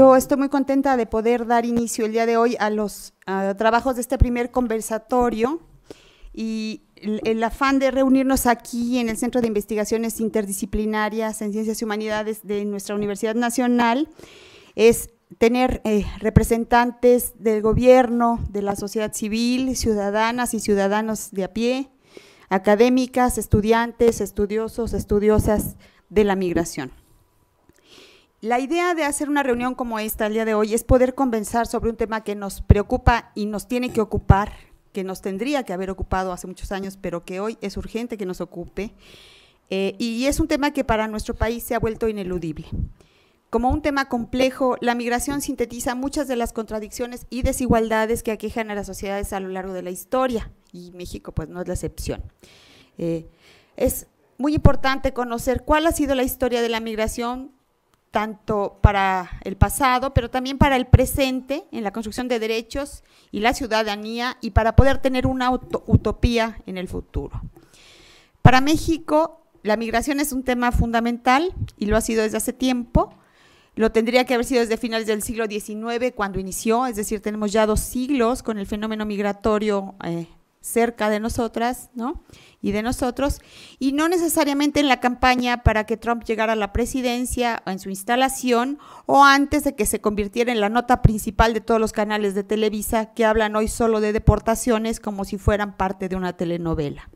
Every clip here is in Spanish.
Yo estoy muy contenta de poder dar inicio el día de hoy a los trabajos de este primer conversatorio y el, afán de reunirnos aquí en el Centro de Investigaciones Interdisciplinarias en Ciencias y Humanidades de nuestra Universidad Nacional es tener eh, representantes del gobierno, de la sociedad civil, ciudadanas y ciudadanos de a pie, académicas, estudiantes, estudiosos, estudiosas de la migración. La idea de hacer una reunión como esta el día de hoy es poder conversar sobre un tema que nos preocupa y nos tiene que ocupar, que nos tendría que haber ocupado hace muchos años, pero que hoy es urgente que nos ocupe. Eh, y es un tema que para nuestro país se ha vuelto ineludible. Como un tema complejo, la migración sintetiza muchas de las contradicciones y desigualdades que aquejan a las sociedades a lo largo de la historia, y México pues no es la excepción. Eh, es muy importante conocer cuál ha sido la historia de la migración, tanto para el pasado, pero también para el presente, en la construcción de derechos y la ciudadanía, y para poder tener una utopía en el futuro. Para México, la migración es un tema fundamental y lo ha sido desde hace tiempo. Lo tendría que haber sido desde finales del siglo XIX, cuando inició, es decir, tenemos ya dos siglos con el fenómeno migratorio eh, cerca de nosotras, ¿no? Y de nosotros, y no necesariamente en la campaña para que Trump llegara a la presidencia, o en su instalación, o antes de que se convirtiera en la nota principal de todos los canales de Televisa que hablan hoy solo de deportaciones como si fueran parte de una telenovela.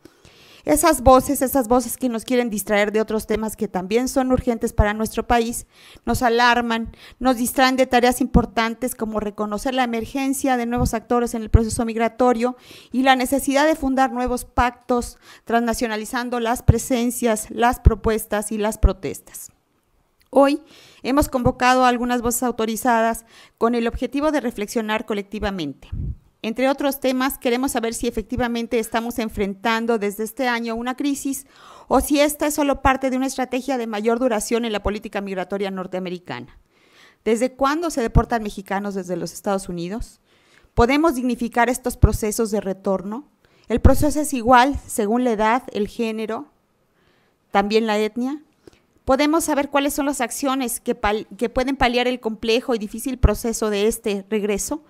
Esas voces, esas voces que nos quieren distraer de otros temas que también son urgentes para nuestro país, nos alarman, nos distraen de tareas importantes como reconocer la emergencia de nuevos actores en el proceso migratorio y la necesidad de fundar nuevos pactos transnacionalizando las presencias, las propuestas y las protestas. Hoy hemos convocado a algunas voces autorizadas con el objetivo de reflexionar colectivamente. Entre otros temas, queremos saber si efectivamente estamos enfrentando desde este año una crisis o si esta es solo parte de una estrategia de mayor duración en la política migratoria norteamericana. ¿Desde cuándo se deportan mexicanos desde los Estados Unidos? ¿Podemos dignificar estos procesos de retorno? ¿El proceso es igual según la edad, el género, también la etnia? podemos saber cuáles son las acciones que, pueden paliar el complejo y difícil proceso de este regreso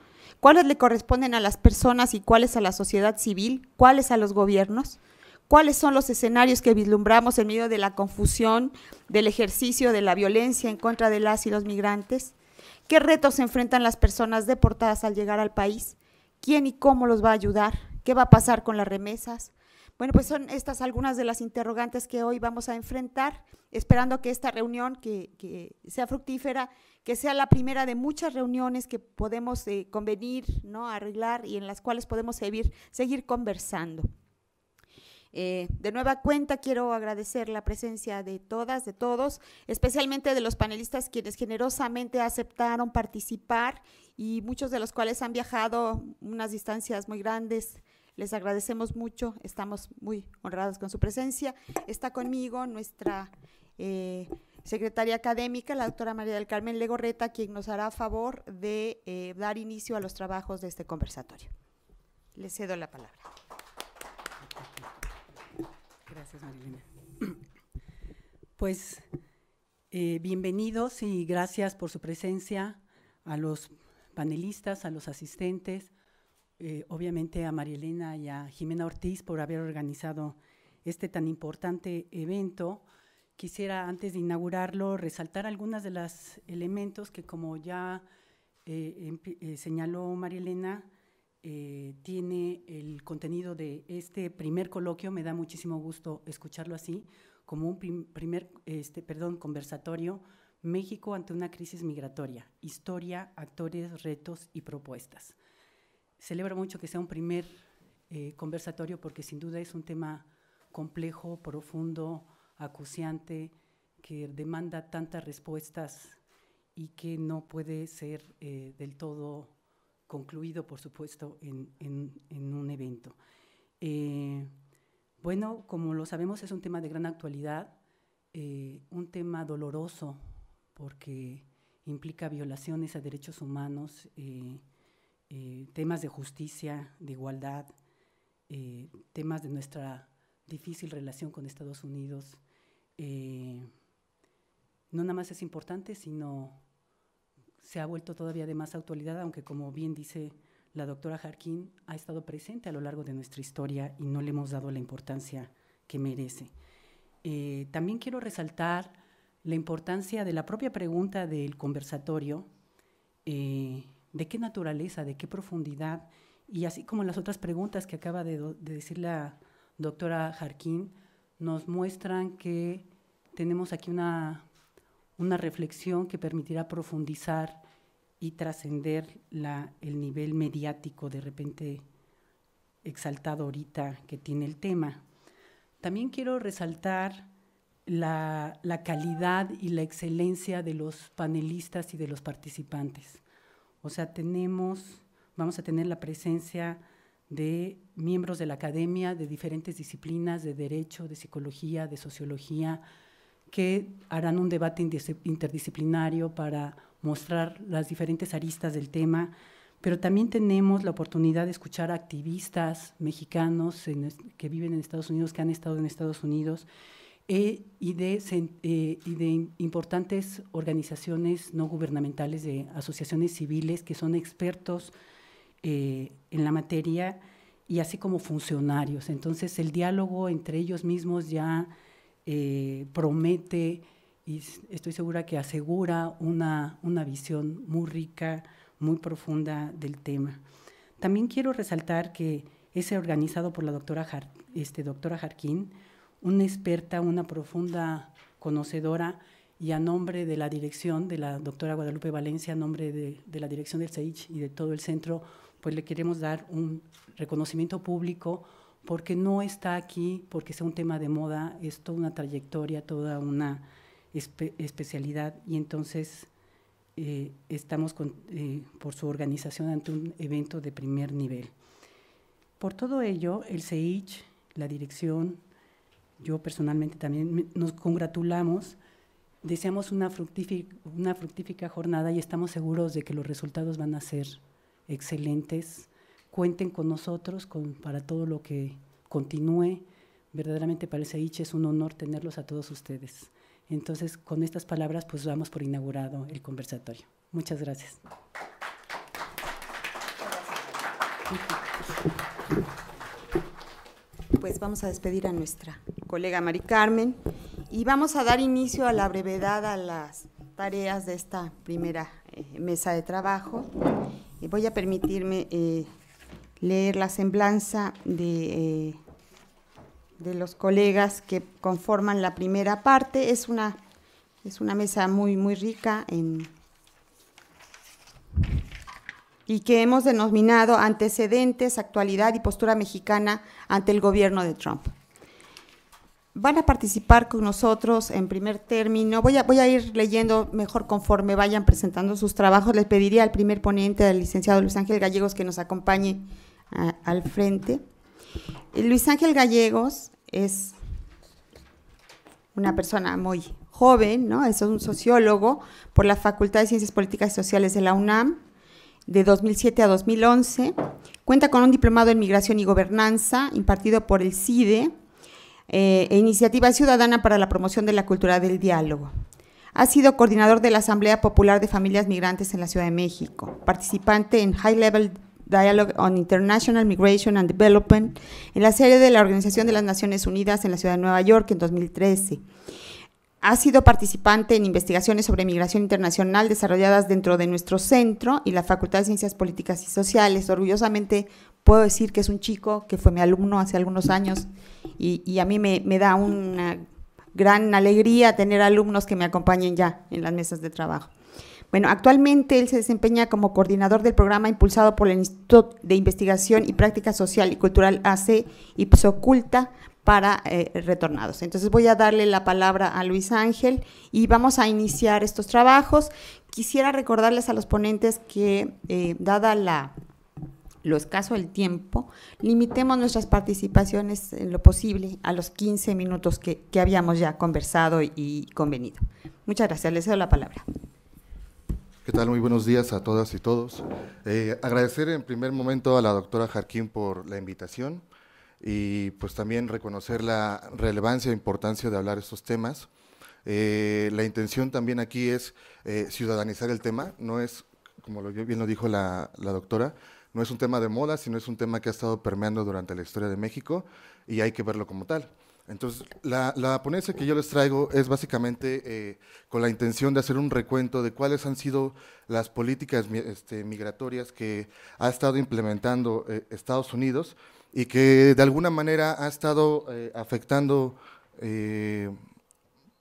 cuáles le corresponden a las personas y cuáles a la sociedad civil, cuáles a los gobiernos, cuáles son los escenarios que vislumbramos en medio de la confusión, del ejercicio de la violencia en contra de las y los migrantes, qué retos se enfrentan las personas deportadas al llegar al país, quién y cómo los va a ayudar, qué va a pasar con las remesas, bueno, pues son estas algunas de las interrogantes que hoy vamos a enfrentar, esperando que esta reunión que, sea fructífera, que sea la primera de muchas reuniones que podemos eh, convenir, ¿no? arreglar y en las cuales podemos seguir, conversando. Eh, de nueva cuenta quiero agradecer la presencia de todas, de todos, especialmente de los panelistas quienes generosamente aceptaron participar y muchos de los cuales han viajado unas distancias muy grandes les agradecemos mucho, estamos muy honrados con su presencia. Está conmigo nuestra eh, secretaria académica, la doctora María del Carmen Legorreta, quien nos hará favor de eh, dar inicio a los trabajos de este conversatorio. Le cedo la palabra. Gracias, Marilena. Pues eh, bienvenidos y gracias por su presencia a los panelistas, a los asistentes, eh, obviamente a Marielena y a Jimena Ortiz por haber organizado este tan importante evento. Quisiera, antes de inaugurarlo, resaltar algunos de los elementos que, como ya eh, eh, señaló Marielena, Elena, tiene el contenido de este primer coloquio. Me da muchísimo gusto escucharlo así, como un primer, este, perdón, conversatorio, México ante una crisis migratoria, historia, actores, retos y propuestas celebro mucho que sea un primer eh, conversatorio porque sin duda es un tema complejo, profundo, acuciante, que demanda tantas respuestas y que no puede ser eh, del todo concluido, por supuesto, en, en, un evento. Eh, bueno, como lo sabemos, es un tema de gran actualidad, un tema doloroso porque implica violaciones a derechos humanos eh, temas de justicia, de igualdad, eh, temas de nuestra difícil relación con Estados Unidos, eh, no nada más es importante, sino se ha vuelto todavía de más actualidad, aunque como bien dice la doctora Harkin, ha estado presente a lo largo de nuestra historia y no le hemos dado la importancia que merece. también quiero resaltar la importancia de la propia pregunta del conversatorio, eh, de qué naturaleza, de qué profundidad, y así como las otras preguntas que acaba de, decir la doctora Jarquín, nos muestran que tenemos aquí una, reflexión que permitirá profundizar y trascender el nivel mediático de repente exaltado ahorita que tiene el tema. También quiero resaltar la calidad y la excelencia de los panelistas y de los participantes. O sea, tenemos, vamos a tener la presencia de miembros de la academia, de diferentes disciplinas, de derecho, de psicología, de sociología, que harán un debate interdisciplinario para mostrar las diferentes aristas del tema, pero también tenemos la oportunidad de escuchar a activistas mexicanos que viven en Estados Unidos, que han estado en Estados Unidos e, y, de, eh, importantes organizaciones no gubernamentales, de asociaciones civiles que son expertos eh, en la materia y así como funcionarios. Entonces el diálogo entre ellos mismos ya eh, promete y estoy segura que asegura una, visión muy rica, muy profunda del tema. También quiero resaltar que ese organizado por la doctora, este, doctora Jarquín, una experta, una profunda conocedora y a nombre de la dirección, de la doctora Guadalupe Valencia, a nombre de, la dirección del CEICH y de todo el centro, pues le queremos dar un reconocimiento público porque no está aquí, porque sea un tema de moda, es toda una trayectoria, toda una especialidad y entonces eh, estamos eh, por su organización ante un evento de primer nivel. Por todo ello, el CEICH, la dirección, yo personalmente también nos congratulamos, deseamos una fructífica, jornada y estamos seguros de que los resultados van a ser excelentes. Cuenten con nosotros para todo lo que continúe. Verdaderamente para el CEICH es un honor tenerlos a todos ustedes. Entonces, con estas palabras, pues vamos por inaugurado el conversatorio. Muchas gracias pues vamos a despedir a nuestra colega Mari Carmen y vamos a dar inicio a la brevedad a las tareas de esta primera eh, mesa de trabajo. Y eh, voy a permitirme eh, leer la semblanza de, de los colegas que conforman la primera parte. Es una, es una mesa muy, muy rica en y que hemos denominado antecedentes, actualidad y postura mexicana ante el gobierno de Trump. Van a participar con nosotros en primer término. Voy a, ir leyendo mejor conforme vayan presentando sus trabajos. Les pediría al primer ponente, al licenciado Luis Ángel Gallegos, que nos acompañe al frente. Eh, Luis Ángel Gallegos es una persona muy joven, ¿no? Es un sociólogo por la Facultad de Ciencias Políticas y Sociales de la UNAM de 2007 a 2011. Cuenta con un diplomado en migración y gobernanza impartido por el CIDE eh, e Iniciativa Ciudadana para la Promoción de la Cultura del Diálogo. Ha sido coordinador de la Asamblea Popular de Familias Migrantes en la Ciudad de México, participante en High Level Dialogue on International Migration and Development en la serie de la Organización de las Naciones Unidas en la Ciudad de Nueva York en 2013 ha sido participante en investigaciones sobre migración internacional desarrolladas dentro de nuestro centro y la Facultad de Ciencias Políticas y Sociales. Orgullosamente puedo decir que es un chico que fue mi alumno hace algunos años y, a mí me, da una gran alegría tener alumnos que me acompañen ya en las mesas de trabajo. Bueno, actualmente él se desempeña como coordinador del programa impulsado por el Instituto de Investigación y Práctica Social y Cultural AC Ipsoculta, para eh, retornados. Entonces voy a darle la palabra a Luis Ángel y vamos a iniciar estos trabajos. Quisiera recordarles a los ponentes que, eh, dada la, lo escaso el tiempo, limitemos nuestras participaciones en lo posible a los 15 minutos que, habíamos ya conversado y convenido. Muchas gracias, les cedo la palabra. ¿Qué tal? Muy buenos días a todas y todos. Eh, agradecer en primer momento a la doctora Jarquín por la invitación y pues también reconocer la relevancia e importancia de hablar estos temas. Eh, la intención también aquí es eh, ciudadanizar el tema, no es, como lo, bien lo dijo la, doctora, no es un tema de moda, sino es un tema que ha estado permeando durante la historia de México y hay que verlo como tal. Entonces, la, ponencia que yo les traigo es básicamente eh, con la intención de hacer un recuento de cuáles han sido las políticas este, migratorias que ha estado implementando Estados Unidos y que de alguna manera ha estado eh, afectando eh,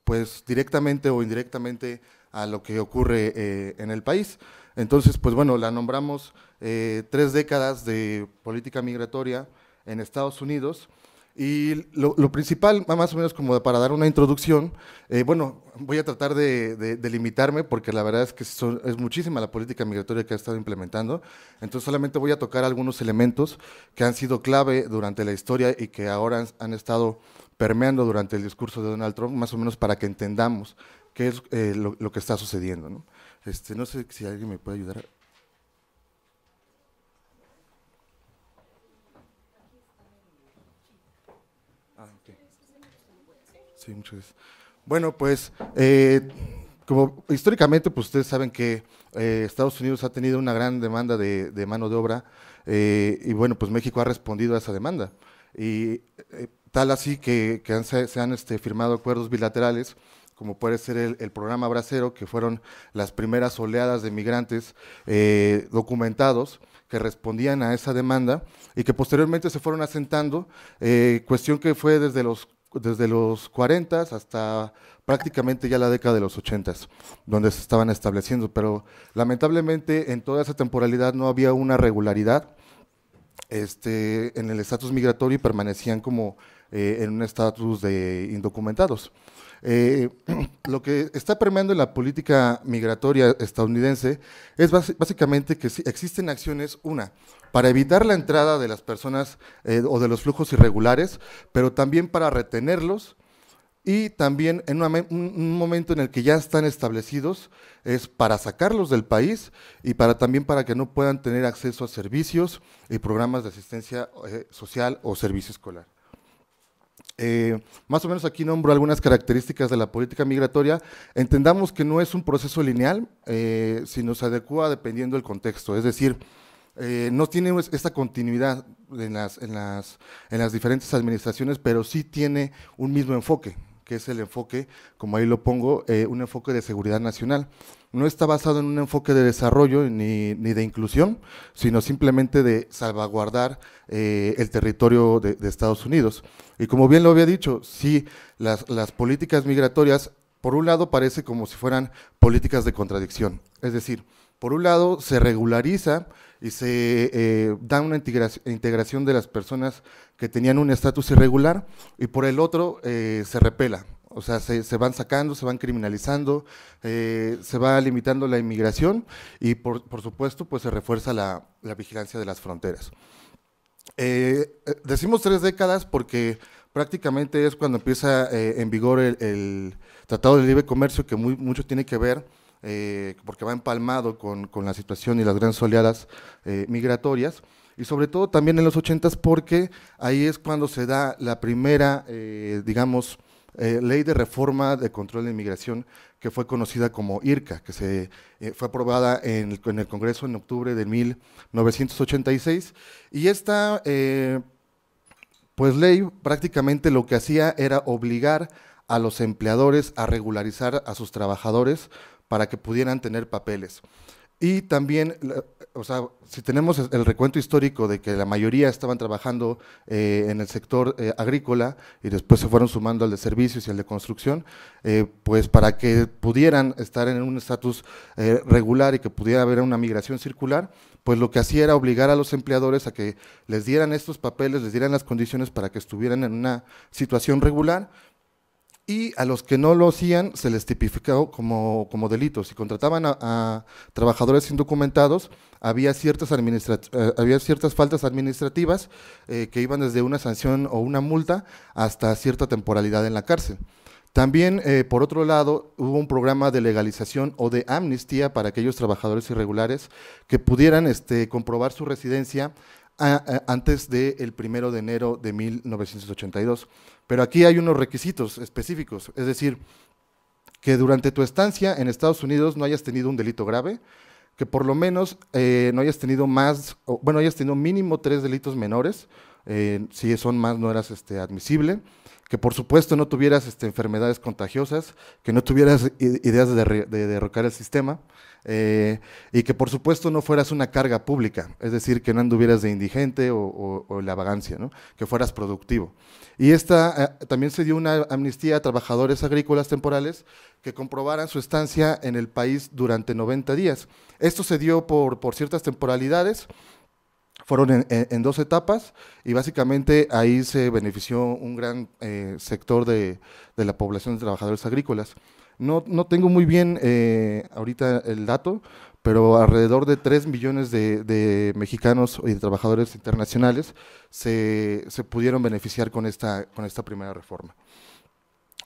pues directamente o indirectamente a lo que ocurre eh, en el país. Entonces, pues bueno, la nombramos tres décadas de política migratoria en Estados Unidos y lo, principal, más o menos como para dar una introducción, eh, bueno, voy a tratar de, limitarme porque la verdad es que es muchísima la política migratoria que ha estado implementando, entonces solamente voy a tocar algunos elementos que han sido clave durante la historia y que ahora han, estado permeando durante el discurso de Donald Trump, más o menos para que entendamos qué es eh, lo, que está sucediendo. ¿no? Este, no sé si alguien me puede ayudar. Sí, Bueno, pues eh, como históricamente, pues ustedes saben que eh, Estados Unidos ha tenido una gran demanda de, mano de obra eh, y bueno, pues México ha respondido a esa demanda. Y tal así que, se han este, firmado acuerdos bilaterales como puede ser el, programa Bracero, que fueron las primeras oleadas de migrantes documentados que respondían a esa demanda y que posteriormente se fueron asentando, cuestión que fue desde los desde los 40 hasta prácticamente ya la década de los 80, donde se estaban estableciendo, pero lamentablemente en toda esa temporalidad no había una regularidad este, en el estatus migratorio y permanecían como eh, en un estatus de indocumentados. Eh, lo que está permeando la política migratoria estadounidense es básicamente que existen acciones, una, para evitar la entrada de las personas eh, o de los flujos irregulares, pero también para retenerlos y también en un momento en el que ya están establecidos es para sacarlos del país y para también para que no puedan tener acceso a servicios y programas de asistencia eh, social o servicio escolar. Eh, más o menos aquí nombro algunas características de la política migratoria. Entendamos que no es un proceso lineal, eh, sino se adecua dependiendo del contexto. Es decir, eh, no tiene esta continuidad en las diferentes administraciones, pero sí tiene un mismo enfoque, que es el enfoque, como ahí lo pongo, un enfoque de seguridad nacional no está basado en un enfoque de desarrollo ni, de inclusión, sino simplemente de salvaguardar eh, el territorio de, Estados Unidos. Y como bien lo había dicho, sí, las, políticas migratorias, por un lado, parece como si fueran políticas de contradicción. Es decir, por un lado, se regulariza y se eh, da una integración de las personas que tenían un estatus irregular y por el otro eh, se repela o sea, se, van sacando, se van criminalizando, eh, se va limitando la inmigración y, por, supuesto, pues se refuerza la, vigilancia de las fronteras. Eh, decimos tres décadas porque prácticamente es cuando empieza eh, en vigor el, Tratado de Libre Comercio, que muy, mucho tiene que ver, porque va empalmado con, la situación y las grandes oleadas migratorias, y sobre todo también en los 80 porque ahí es cuando se da la primera, digamos, eh, ley de reforma de control de inmigración que fue conocida como IRCA, que se, eh, fue aprobada en el, Congreso en octubre de 1986. Y esta eh, pues ley prácticamente lo que hacía era obligar a los empleadores a regularizar a sus trabajadores para que pudieran tener papeles. Y también, o sea, si tenemos el recuento histórico de que la mayoría estaban trabajando eh, en el sector eh, agrícola y después se fueron sumando al de servicios y al de construcción, eh, pues para que pudieran estar en un estatus regular y que pudiera haber una migración circular, pues lo que hacía era obligar a los empleadores a que les dieran estos papeles, les dieran las condiciones para que estuvieran en una situación regular y a los que no lo hacían se les tipificó como, como delitos. Si contrataban a, trabajadores indocumentados, había ciertas, eh, había ciertas faltas administrativas eh, que iban desde una sanción o una multa hasta cierta temporalidad en la cárcel. También, eh, por otro lado, hubo un programa de legalización o de amnistía para aquellos trabajadores irregulares que pudieran este, comprobar su residencia antes del primero de enero de 1982. Pero aquí hay unos requisitos específicos, es decir, que durante tu estancia en Estados Unidos no hayas tenido un delito grave, que por lo menos eh, no hayas tenido más, bueno, hayas tenido mínimo tres delitos menores, eh, si son más no eras este, admisible, que por supuesto no tuvieras este, enfermedades contagiosas, que no tuvieras ideas de, de derrocar el sistema, eh, y que por supuesto no fueras una carga pública, es decir, que no anduvieras de indigente o, la vagancia, que fueras productivo. Y esta eh, también se dio una amnistía a trabajadores agrícolas temporales que comprobaran su estancia en el país durante 90 días. Esto se dio por, ciertas temporalidades, fueron en, dos etapas y básicamente ahí se benefició un gran eh, sector de la población de trabajadores agrícolas. No, tengo muy bien eh, ahorita el dato, pero alrededor de 3 millones de, mexicanos y de trabajadores internacionales se, pudieron beneficiar con esta, con esta primera reforma.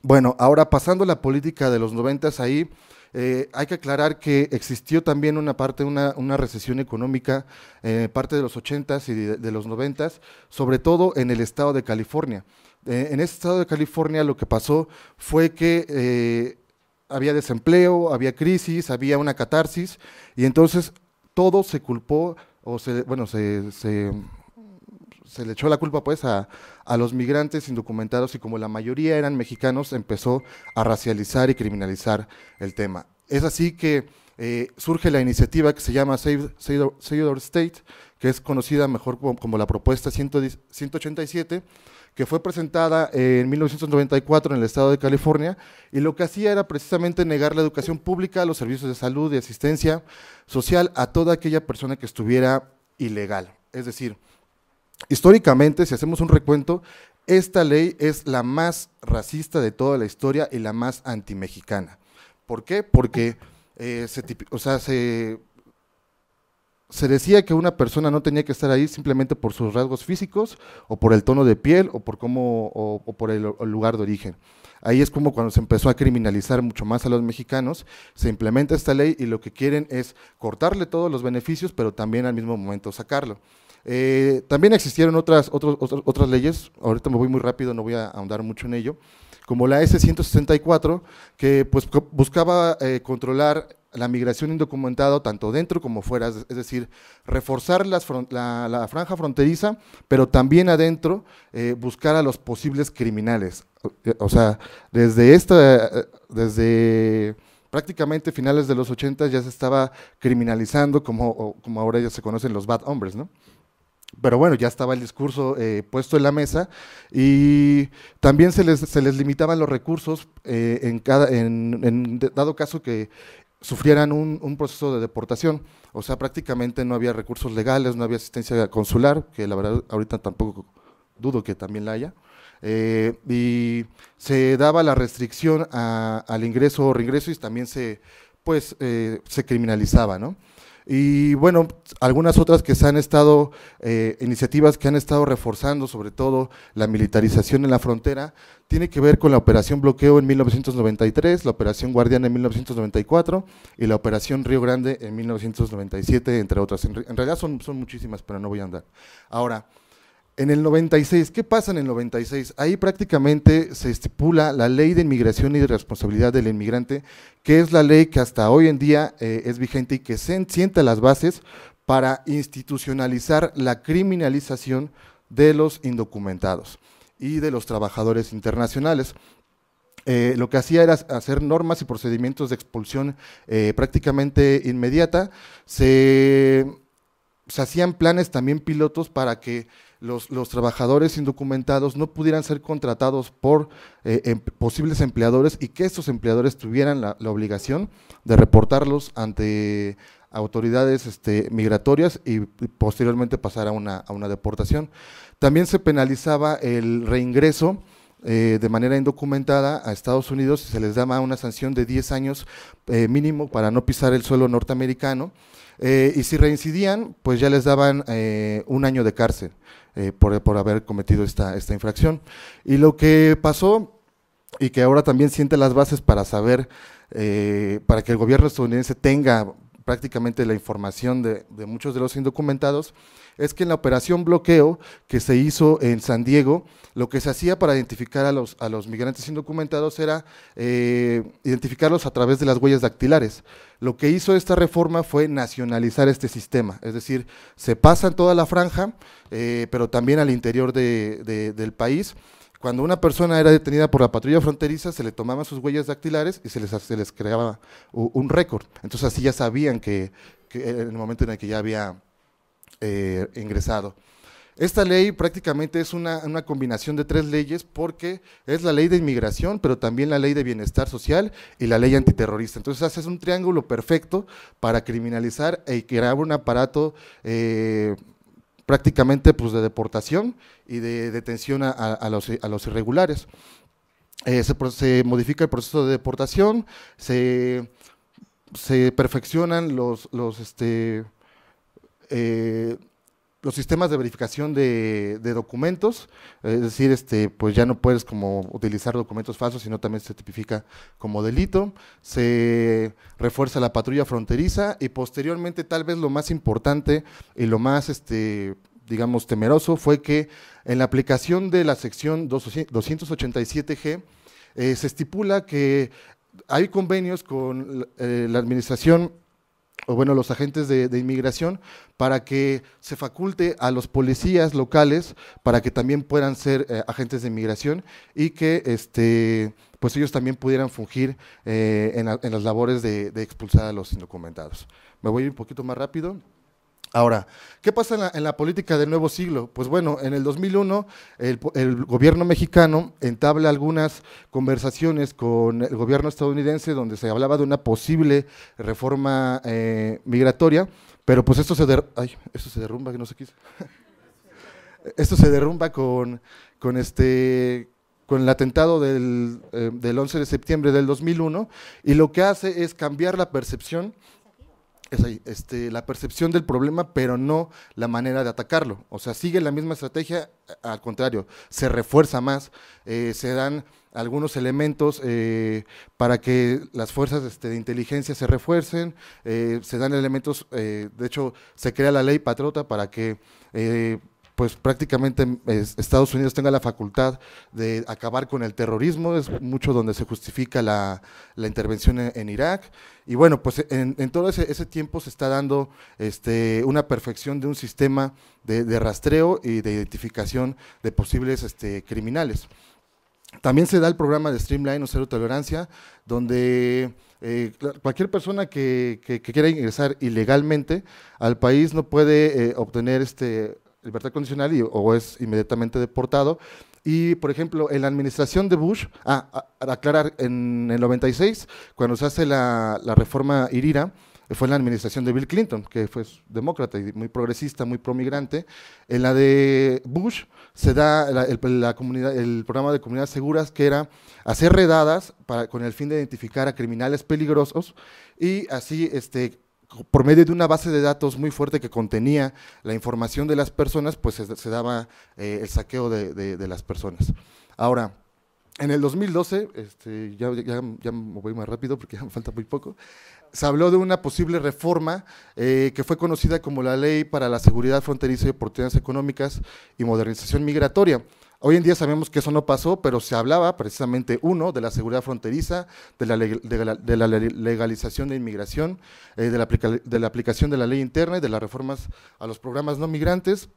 Bueno, ahora pasando a la política de los noventas, ahí eh, hay que aclarar que existió también una parte, una, recesión económica, en eh, parte de los ochentas y de, los noventas, sobre todo en el estado de California. en ese estado de California lo que pasó fue que había desempleo, había crisis, había una catarsis, y entonces todo se culpó, o se, bueno, se, le echó la culpa pues a, los migrantes indocumentados y como la mayoría eran mexicanos, empezó a racializar y criminalizar el tema. Es así que eh, surge la iniciativa que se llama Save, Save Our State, que es conocida mejor como, la propuesta 187, que fue presentada en 1994 en el estado de California y lo que hacía era precisamente negar la educación pública, los servicios de salud y asistencia social a toda aquella persona que estuviera ilegal. Es decir, históricamente, si hacemos un recuento, esta ley es la más racista de toda la historia y la más antimexicana. ¿Por qué? Porque eh, se, o sea, se se decía que una persona no tenía que estar ahí simplemente por sus rasgos físicos o por el tono de piel o por cómo o, por el, lugar de origen. Ahí es como cuando se empezó a criminalizar mucho más a los mexicanos, se implementa esta ley y lo que quieren es cortarle todos los beneficios, pero también al mismo momento sacarlo. Eh, también existieron otras, otras leyes, ahorita me voy muy rápido, no voy a ahondar mucho en ello, como la S-164, que pues, buscaba eh, controlar la migración indocumentada tanto dentro como fuera, es decir, reforzar las la, franja fronteriza, pero también adentro eh, buscar a los posibles criminales. O eh, sea, desde esta, eh, desde prácticamente finales de los 80 ya se estaba criminalizando como, como ahora ya se conocen los bad hombres, ¿no? Pero bueno, ya estaba el discurso puesto en la mesa y también se les, se les limitaban los recursos en, cada, en, en, dado caso que sufrieran un, un, proceso de deportación. O sea, prácticamente no había recursos legales, no había asistencia consular, que la verdad ahorita tampoco dudo que también la haya. Eh, y se daba la restricción al ingreso o regreso y también se, pues, eh, se criminalizaba, ¿no? Y bueno, algunas otras que se han estado, eh, iniciativas que han estado reforzando, sobre todo la militarización en la frontera, tiene que ver con la Operación Bloqueo en 1993, la Operación Guardiana en 1994 y la Operación Río Grande en 1997, entre otras. En, realidad son, son muchísimas, pero no voy a andar. Ahora, en el 96, ¿qué pasa en el 96? Ahí prácticamente se estipula la ley de inmigración y de responsabilidad del inmigrante, que es la ley que hasta hoy en día eh, es vigente y que se sienta las bases para institucionalizar la criminalización de los indocumentados y de los trabajadores internacionales. Eh, lo que hacía era hacer normas y procedimientos de expulsión eh, prácticamente inmediata. se hacían planes también pilotos para que los, trabajadores indocumentados no pudieran ser contratados por eh, em, posibles empleadores y que estos empleadores tuvieran la, obligación de reportarlos ante autoridades este, migratorias y posteriormente pasar a una, a una deportación. También se penalizaba el reingreso eh, de manera indocumentada a Estados Unidos, se les daba una sanción de 10 años eh, mínimo para no pisar el suelo norteamericano. Eh, y si reincidían, pues ya les daban un año de cárcel por, haber cometido esta, esta infracción. Y lo que pasó, y que ahora también siente las bases para saber, para que el gobierno estadounidense tenga prácticamente la información de, muchos de los indocumentados, es que en la operación bloqueo que se hizo en San Diego, lo que se hacía para identificar a los, migrantes indocumentados era eh, identificarlos a través de las huellas dactilares. Lo que hizo esta reforma fue nacionalizar este sistema, es decir, se pasa en toda la franja, eh, pero también al interior del país cuando una persona era detenida por la patrulla fronteriza, se le tomaban sus huellas dactilares y se les, creaba un récord. Entonces así ya sabían que, en el momento en el que ya había eh, ingresado. Esta ley prácticamente es una, combinación de tres leyes porque es la ley de inmigración, pero también la ley de bienestar social y la ley antiterrorista. Entonces haces un triángulo perfecto para criminalizar y e crear un aparato eh, prácticamente pues, de deportación y de detención a, a, los, a los, irregulares. Eh, se, modifica el proceso de deportación, se, se perfeccionan los, los este, eh, los sistemas de verificación de, documentos, eh, es decir, este, pues ya no puedes como utilizar documentos falsos, sino también se tipifica como delito, se refuerza la patrulla fronteriza y posteriormente tal vez lo más importante y lo más este, digamos, temeroso fue que en la aplicación de la sección 287G eh, se estipula que hay convenios con eh, la administración o bueno, los agentes de, inmigración, para que se faculte a los policías locales para que también puedan ser eh, agentes de inmigración y que este, pues ellos también pudieran fungir eh, en, las labores de, expulsar a los indocumentados. Me voy un poquito más rápido. Ahora, ¿qué pasa en la, política del nuevo siglo? Pues bueno, en el 2001 el, gobierno mexicano entabla algunas conversaciones con el gobierno estadounidense donde se hablaba de una posible reforma eh, migratoria, pero pues esto se, esto se derrumba, no se derrumba con, este con el atentado del, eh, del 11 de septiembre del 2001 y lo que hace es cambiar la percepción este, la percepción del problema, pero no la manera de atacarlo. O sea, sigue la misma estrategia, al contrario, se refuerza más, eh, se dan algunos elementos eh, para que las fuerzas este, de inteligencia se refuercen, eh, se dan elementos, de hecho, se crea la ley patriota para que pues prácticamente Estados Unidos tenga la facultad de acabar con el terrorismo, es mucho donde se justifica la, intervención en, Irak. Y bueno, pues en, todo ese, tiempo se está dando este, una perfección de un sistema de, rastreo y de identificación de posibles este, criminales. También se da el programa de Streamline o Cero Tolerancia, donde eh, cualquier persona que, quiera ingresar ilegalmente al país no puede eh, obtener este libertad condicional y, o es inmediatamente deportado. Y, por ejemplo, en la administración de Bush, ah, a, aclarar, en el 96, cuando se hace la, la reforma IRIRA, fue en la administración de Bill Clinton, que fue demócrata y muy progresista, muy promigrante. En la de Bush se da la, el, la comunidad, el, programa de comunidades seguras, que era hacer redadas para, con el fin de identificar a criminales peligrosos y así este, por medio de una base de datos muy fuerte que contenía la información de las personas, pues se, daba eh, el saqueo de, las personas. Ahora, en el 2012, este, ya, ya, me voy más rápido porque ya me falta muy poco, se habló de una posible reforma eh, que fue conocida como la Ley para la Seguridad Fronteriza y Oportunidades Económicas y Modernización Migratoria. Hoy en día sabemos que eso no pasó, pero se hablaba precisamente, uno, de la seguridad fronteriza, de la, legalización de inmigración, eh, de, la aplicación de la ley interna y de las reformas a los programas no migrantes.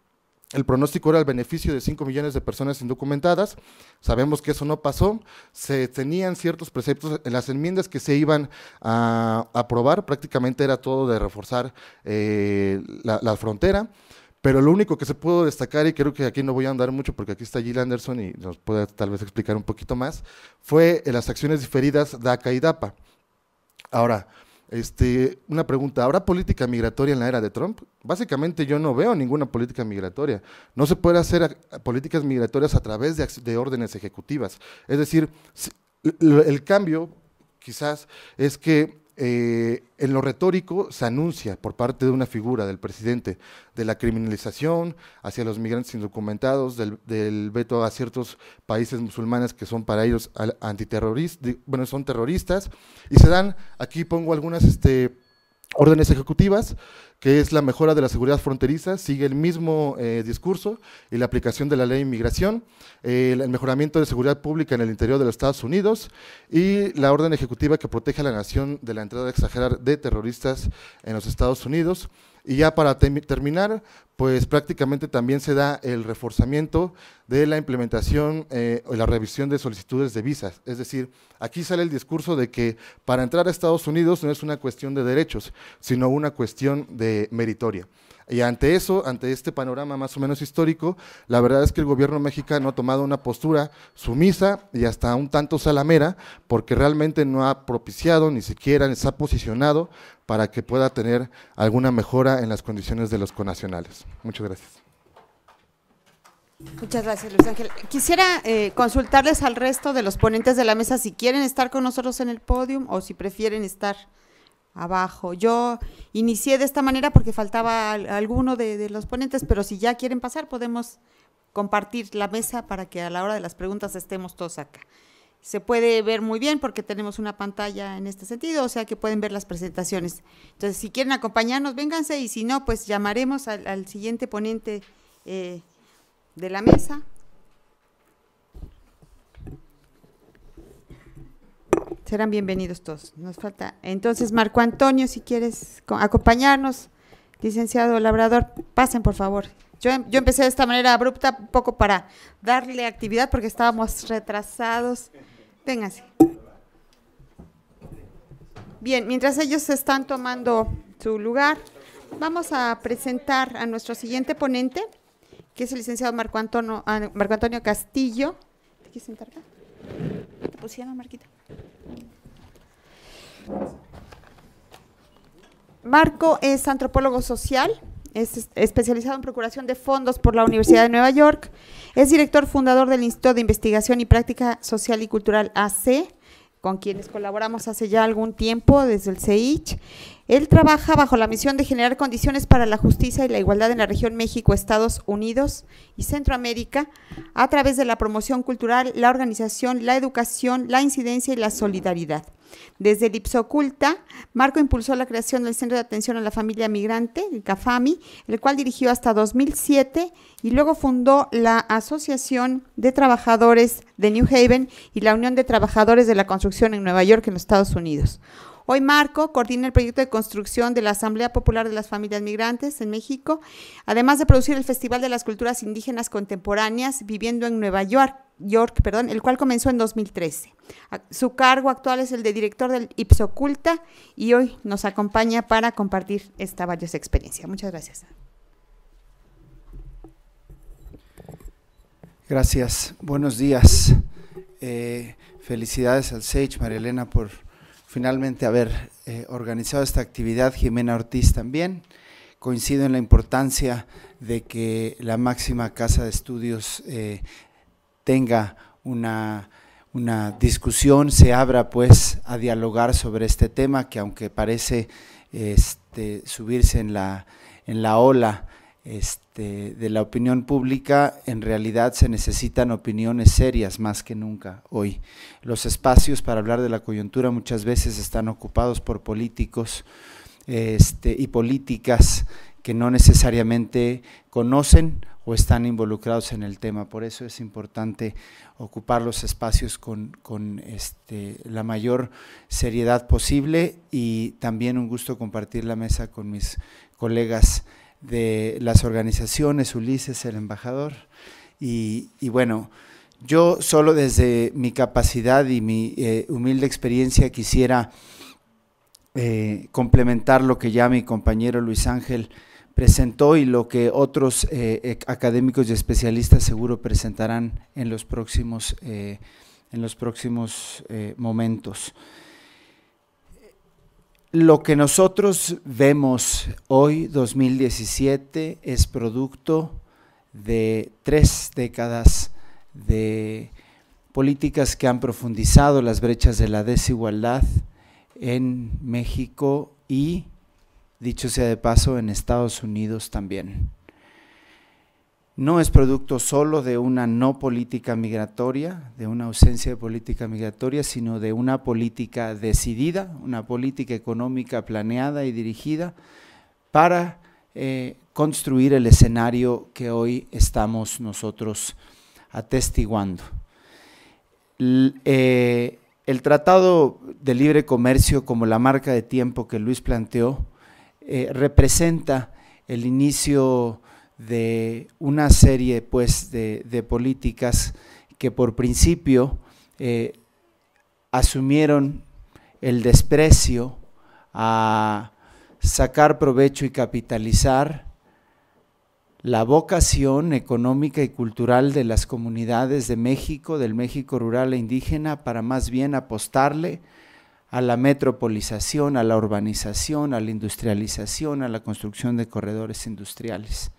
El pronóstico era el beneficio de 5 millones de personas indocumentadas. Sabemos que eso no pasó. Se tenían ciertos preceptos en las enmiendas que se iban a aprobar. Prácticamente era todo de reforzar eh, la frontera. Pero lo único que se pudo destacar, y creo que aquí no voy a andar mucho porque aquí está Jill Anderson y nos puede tal vez explicar un poquito más, fue las acciones diferidas DACA y DAPA. Ahora, este, una pregunta, ¿habrá política migratoria en la era de Trump? Básicamente yo no veo ninguna política migratoria. No se puede hacer políticas migratorias a través de órdenes ejecutivas. Es decir, el cambio quizás es que eh, en lo retórico se anuncia por parte de una figura del presidente de la criminalización hacia los migrantes indocumentados, del, veto a ciertos países musulmanes que son para ellos antiterroristas, bueno, son terroristas, y se dan, aquí pongo algunas este, órdenes ejecutivas, que es la mejora de la seguridad fronteriza, sigue el mismo eh, discurso y la aplicación de la ley de inmigración, eh, el mejoramiento de seguridad pública en el interior de los Estados Unidos y la orden ejecutiva que protege a la nación de la entrada exagerada de terroristas en los Estados Unidos. Y ya para terminar, pues prácticamente también se da el reforzamiento de la implementación o eh, la revisión de solicitudes de visas. Es decir, aquí sale el discurso de que para entrar a Estados Unidos no es una cuestión de derechos, sino una cuestión de meritoria. Y ante eso, ante este panorama más o menos histórico, la verdad es que el gobierno mexicano ha tomado una postura sumisa y hasta un tanto salamera, porque realmente no ha propiciado ni siquiera se ha posicionado para que pueda tener alguna mejora en las condiciones de los conacionales. Muchas gracias. Muchas gracias, Luis Ángel. Quisiera eh, consultarles al resto de los ponentes de la mesa si quieren estar con nosotros en el podium o si prefieren estar abajo. Yo inicié de esta manera porque faltaba alguno de, los ponentes, pero si ya quieren pasar, podemos compartir la mesa para que a la hora de las preguntas estemos todos acá. Se puede ver muy bien porque tenemos una pantalla en este sentido, o sea que pueden ver las presentaciones. Entonces, si quieren acompañarnos, vénganse y si no, pues llamaremos al, siguiente ponente eh, de la mesa. Serán bienvenidos todos. Nos falta. Entonces, Marco Antonio, si quieres acompañarnos, licenciado Labrador, pasen por favor. Yo, em, empecé de esta manera abrupta, un poco para darle actividad porque estábamos retrasados. Vénganse. Bien, mientras ellos están tomando su lugar, vamos a presentar a nuestro siguiente ponente, que es el licenciado Marco Antonio, ah, Marco Antonio Castillo. ¿Te quieres ¿Te pusieron, Marquita? Marco es antropólogo social, es especializado en procuración de fondos por la Universidad de Nueva York, es director fundador del Instituto de Investigación y Práctica Social y Cultural AC, con quienes colaboramos hace ya algún tiempo desde el CEICH. Él trabaja bajo la misión de generar condiciones para la justicia y la igualdad en la región México, Estados Unidos y Centroamérica a través de la promoción cultural, la organización, la educación, la incidencia y la solidaridad. Desde el Ipsoculta, Marco impulsó la creación del Centro de Atención a la Familia Migrante, el CAFAMI, el cual dirigió hasta 2007 y luego fundó la Asociación de Trabajadores de New Haven y la Unión de Trabajadores de la Construcción en Nueva York, en los Estados Unidos. Hoy Marco coordina el proyecto de construcción de la Asamblea Popular de las Familias Migrantes en México, además de producir el Festival de las Culturas Indígenas Contemporáneas viviendo en Nueva York, York, perdón, el cual comenzó en 2013. Su cargo actual es el de director del Ipsoculta y hoy nos acompaña para compartir esta valiosa experiencia. Muchas gracias. Gracias, buenos días. Eh, felicidades al Sage, María Elena, por finalmente haber eh, organizado esta actividad, Jimena Ortiz también. Coincido en la importancia de que la máxima casa de estudios eh, tenga una, una discusión, se abra pues a dialogar sobre este tema que aunque parece este, subirse en la, en la ola, este, este, de la opinión pública, en realidad se necesitan opiniones serias más que nunca hoy. Los espacios para hablar de la coyuntura muchas veces están ocupados por políticos este, y políticas que no necesariamente conocen o están involucrados en el tema. Por eso es importante ocupar los espacios con, este, la mayor seriedad posible y también un gusto compartir la mesa con mis colegas de las organizaciones, Ulises, el embajador. Y, bueno, yo solo desde mi capacidad y mi eh, humilde experiencia quisiera eh, complementar lo que ya mi compañero Luis Ángel presentó y lo que otros eh, académicos y especialistas seguro presentarán en los próximos, en los próximos momentos lo que nosotros vemos hoy, 2017, es producto de tres décadas de políticas que han profundizado las brechas de la desigualdad en México y, dicho sea de paso, en Estados Unidos también no es producto solo de una no política migratoria, de una ausencia de política migratoria, sino de una política decidida, una política económica planeada y dirigida para eh, construir el escenario que hoy estamos nosotros atestiguando. Eh, el Tratado de Libre Comercio, como la marca de tiempo que Luis planteó, eh, representa el inicio de una serie pues, de, políticas que por principio eh, asumieron el desprecio a sacar provecho y capitalizar la vocación económica y cultural de las comunidades de México, del México rural e indígena, para más bien apostarle a la metropolización, a la urbanización, a la industrialización, a la construcción de corredores industriales.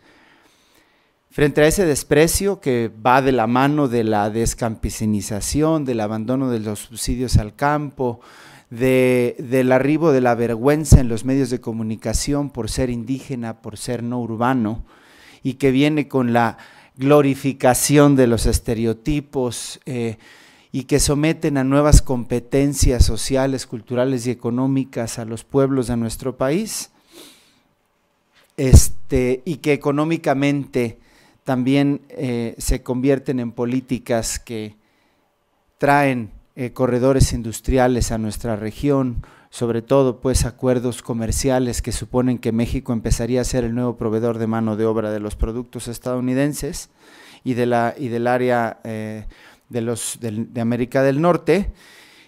Frente a ese desprecio que va de la mano de la descampesinización, del abandono de los subsidios al campo, del arribo de la vergüenza en los medios de comunicación por ser indígena, por ser no urbano, y que viene con la glorificación de los estereotipos eh, y que someten a nuevas competencias sociales, culturales y económicas a los pueblos de nuestro país, este, y que económicamente también eh, se convierten en políticas que traen eh, corredores industriales a nuestra región, sobre todo pues acuerdos comerciales que suponen que México empezaría a ser el nuevo proveedor de mano de obra de los productos estadounidenses y, del área eh, de América del Norte.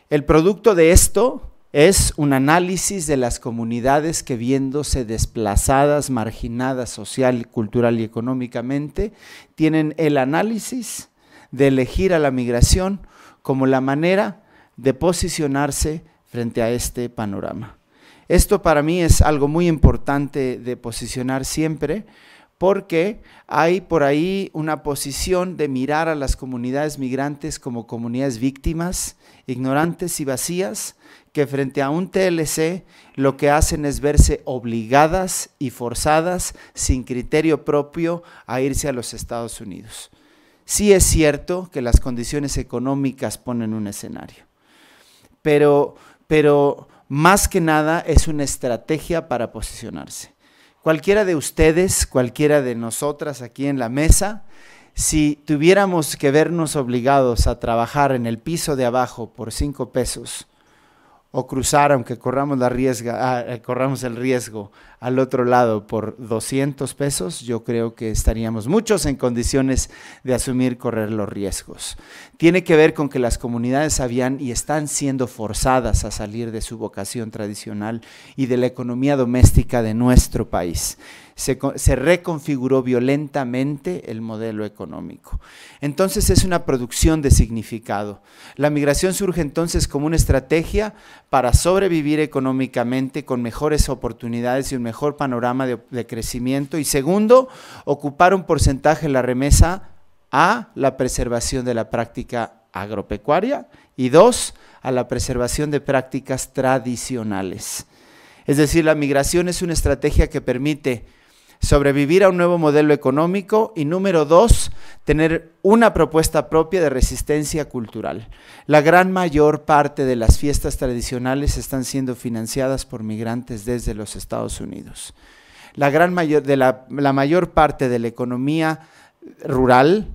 El producto de esto es un análisis de las comunidades que viéndose desplazadas, marginadas social, cultural y económicamente, tienen el análisis de elegir a la migración como la manera de posicionarse frente a este panorama. Esto para mí es algo muy importante de posicionar siempre porque hay por ahí una posición de mirar a las comunidades migrantes como comunidades víctimas, ignorantes y vacías, que frente a un TLC lo que hacen es verse obligadas y forzadas sin criterio propio a irse a los Estados Unidos. Sí es cierto que las condiciones económicas ponen un escenario, pero, pero más que nada es una estrategia para posicionarse. Cualquiera de ustedes, cualquiera de nosotras aquí en la mesa, si tuviéramos que vernos obligados a trabajar en el piso de abajo por cinco pesos, o cruzar, aunque corramos, ah, eh, corramos el riesgo al otro lado por 200 pesos, yo creo que estaríamos muchos en condiciones de asumir correr los riesgos. Tiene que ver con que las comunidades habían y están siendo forzadas a salir de su vocación tradicional y de la economía doméstica de nuestro país se, reconfiguró violentamente el modelo económico. Entonces es una producción de significado. La migración surge entonces como una estrategia para sobrevivir económicamente con mejores oportunidades y un mejor panorama de, crecimiento. Y segundo, ocupar un porcentaje en la remesa a la preservación de la práctica agropecuaria y dos, a la preservación de prácticas tradicionales. Es decir, la migración es una estrategia que permite sobrevivir a un nuevo modelo económico y número dos, tener una propuesta propia de resistencia cultural. La gran mayor parte de las fiestas tradicionales están siendo financiadas por migrantes desde los Estados Unidos. La, gran mayor, de la, la mayor parte de la economía rural,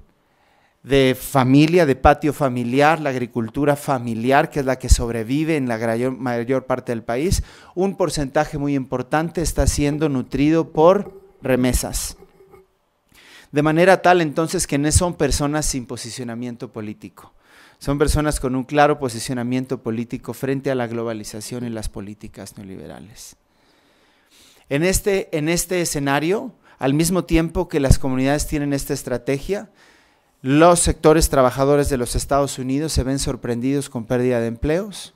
de familia, de patio familiar, la agricultura familiar, que es la que sobrevive en la mayor parte del país, un porcentaje muy importante está siendo nutrido por remesas. De manera tal entonces que no son personas sin posicionamiento político. Son personas con un claro posicionamiento político frente a la globalización y las políticas neoliberales. En este, en este escenario, al mismo tiempo que las comunidades tienen esta estrategia, los sectores trabajadores de los Estados Unidos se ven sorprendidos con pérdida de empleos.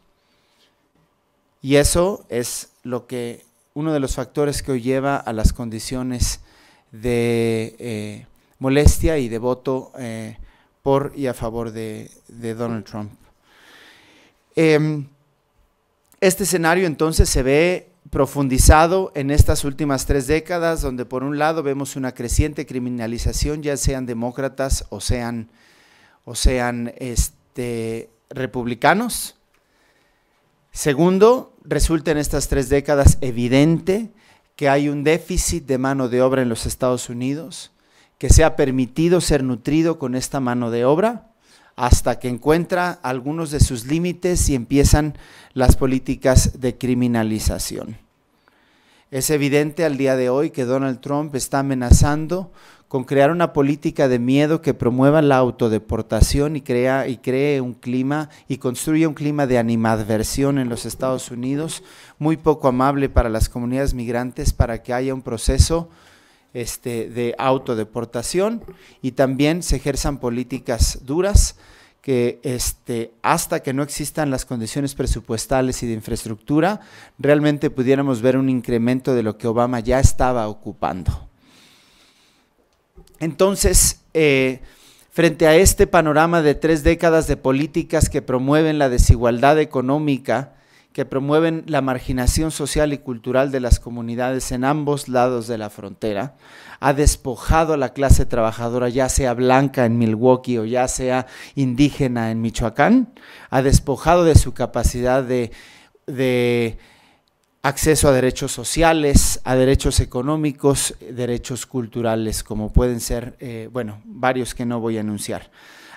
Y eso es lo que uno de los factores que hoy lleva a las condiciones de eh, molestia y de voto eh, por y a favor de, Donald Trump. Em, este escenario entonces se ve profundizado en estas últimas tres décadas, donde por un lado vemos una creciente criminalización, ya sean demócratas o sean, o sean este, republicanos. Segundo, resulta en estas tres décadas evidente que hay un déficit de mano de obra en los Estados Unidos, que se ha permitido ser nutrido con esta mano de obra hasta que encuentra algunos de sus límites y empiezan las políticas de criminalización. Es evidente al día de hoy que Donald Trump está amenazando con crear una política de miedo que promueva la autodeportación y, crea, y cree un clima y construye un clima de animadversión en los Estados Unidos, muy poco amable para las comunidades migrantes, para que haya un proceso este, de autodeportación y también se ejerzan políticas duras que este, hasta que no existan las condiciones presupuestales y de infraestructura, realmente pudiéramos ver un incremento de lo que Obama ya estaba ocupando. Entonces, eh, frente a este panorama de tres décadas de políticas que promueven la desigualdad económica, que promueven la marginación social y cultural de las comunidades en ambos lados de la frontera, ha despojado a la clase trabajadora, ya sea blanca en Milwaukee o ya sea indígena en Michoacán, ha despojado de su capacidad de acceso a derechos sociales, a derechos económicos, derechos culturales, como pueden ser, eh, bueno, varios que no voy a anunciar.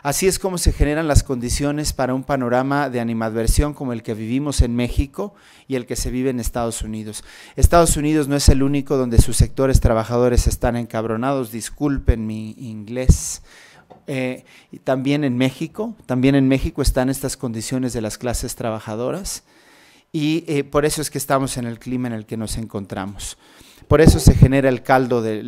Así es como se generan las condiciones para un panorama de animadversión como el que vivimos en México y el que se vive en Estados Unidos. Estados Unidos no es el único donde sus sectores trabajadores están encabronados, disculpen mi inglés. Eh, y también en México, también en México están estas condiciones de las clases trabajadoras y eh, por eso es que estamos en el clima en el que nos encontramos. Por eso se genera el caldo de,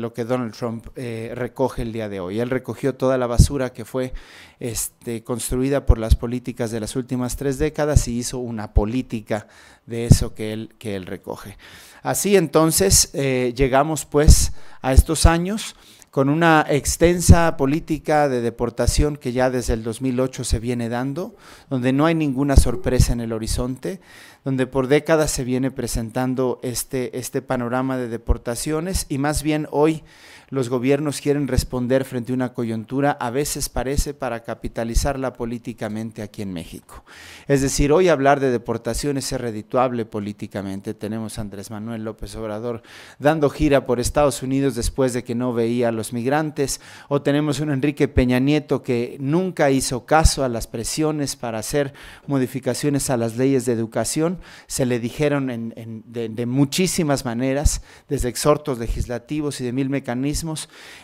lo que Donald Trump eh, recoge el día de hoy. Él recogió toda la basura que fue este, construida por las políticas de las últimas tres décadas y hizo una política de eso que él, recoge. Así entonces eh, llegamos pues a estos años con una extensa política de deportación que ya desde el 2008 se viene dando, donde no hay ninguna sorpresa en el horizonte, donde por décadas se viene presentando este, este panorama de deportaciones y más bien hoy los gobiernos quieren responder frente a una coyuntura, a veces parece para capitalizarla políticamente aquí en México. Es decir, hoy hablar de deportaciones es redituable políticamente. Tenemos a Andrés Manuel López Obrador dando gira por Estados Unidos después de que no veía a los migrantes, o tenemos un Enrique Peña Nieto que nunca hizo caso a las presiones para hacer modificaciones a las leyes de educación. Se le dijeron de muchísimas maneras, desde exhortos legislativos y de mil mecanismos,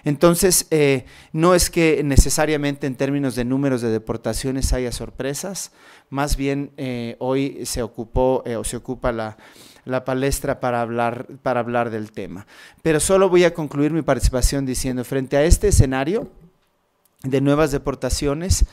entonces, eh, no es que necesariamente en términos de números de deportaciones haya sorpresas, más bien eh, hoy se ocupó eh, o se ocupa la, palestra para hablar, para hablar del tema. Pero solo voy a concluir mi participación diciendo, frente a este escenario de nuevas deportaciones,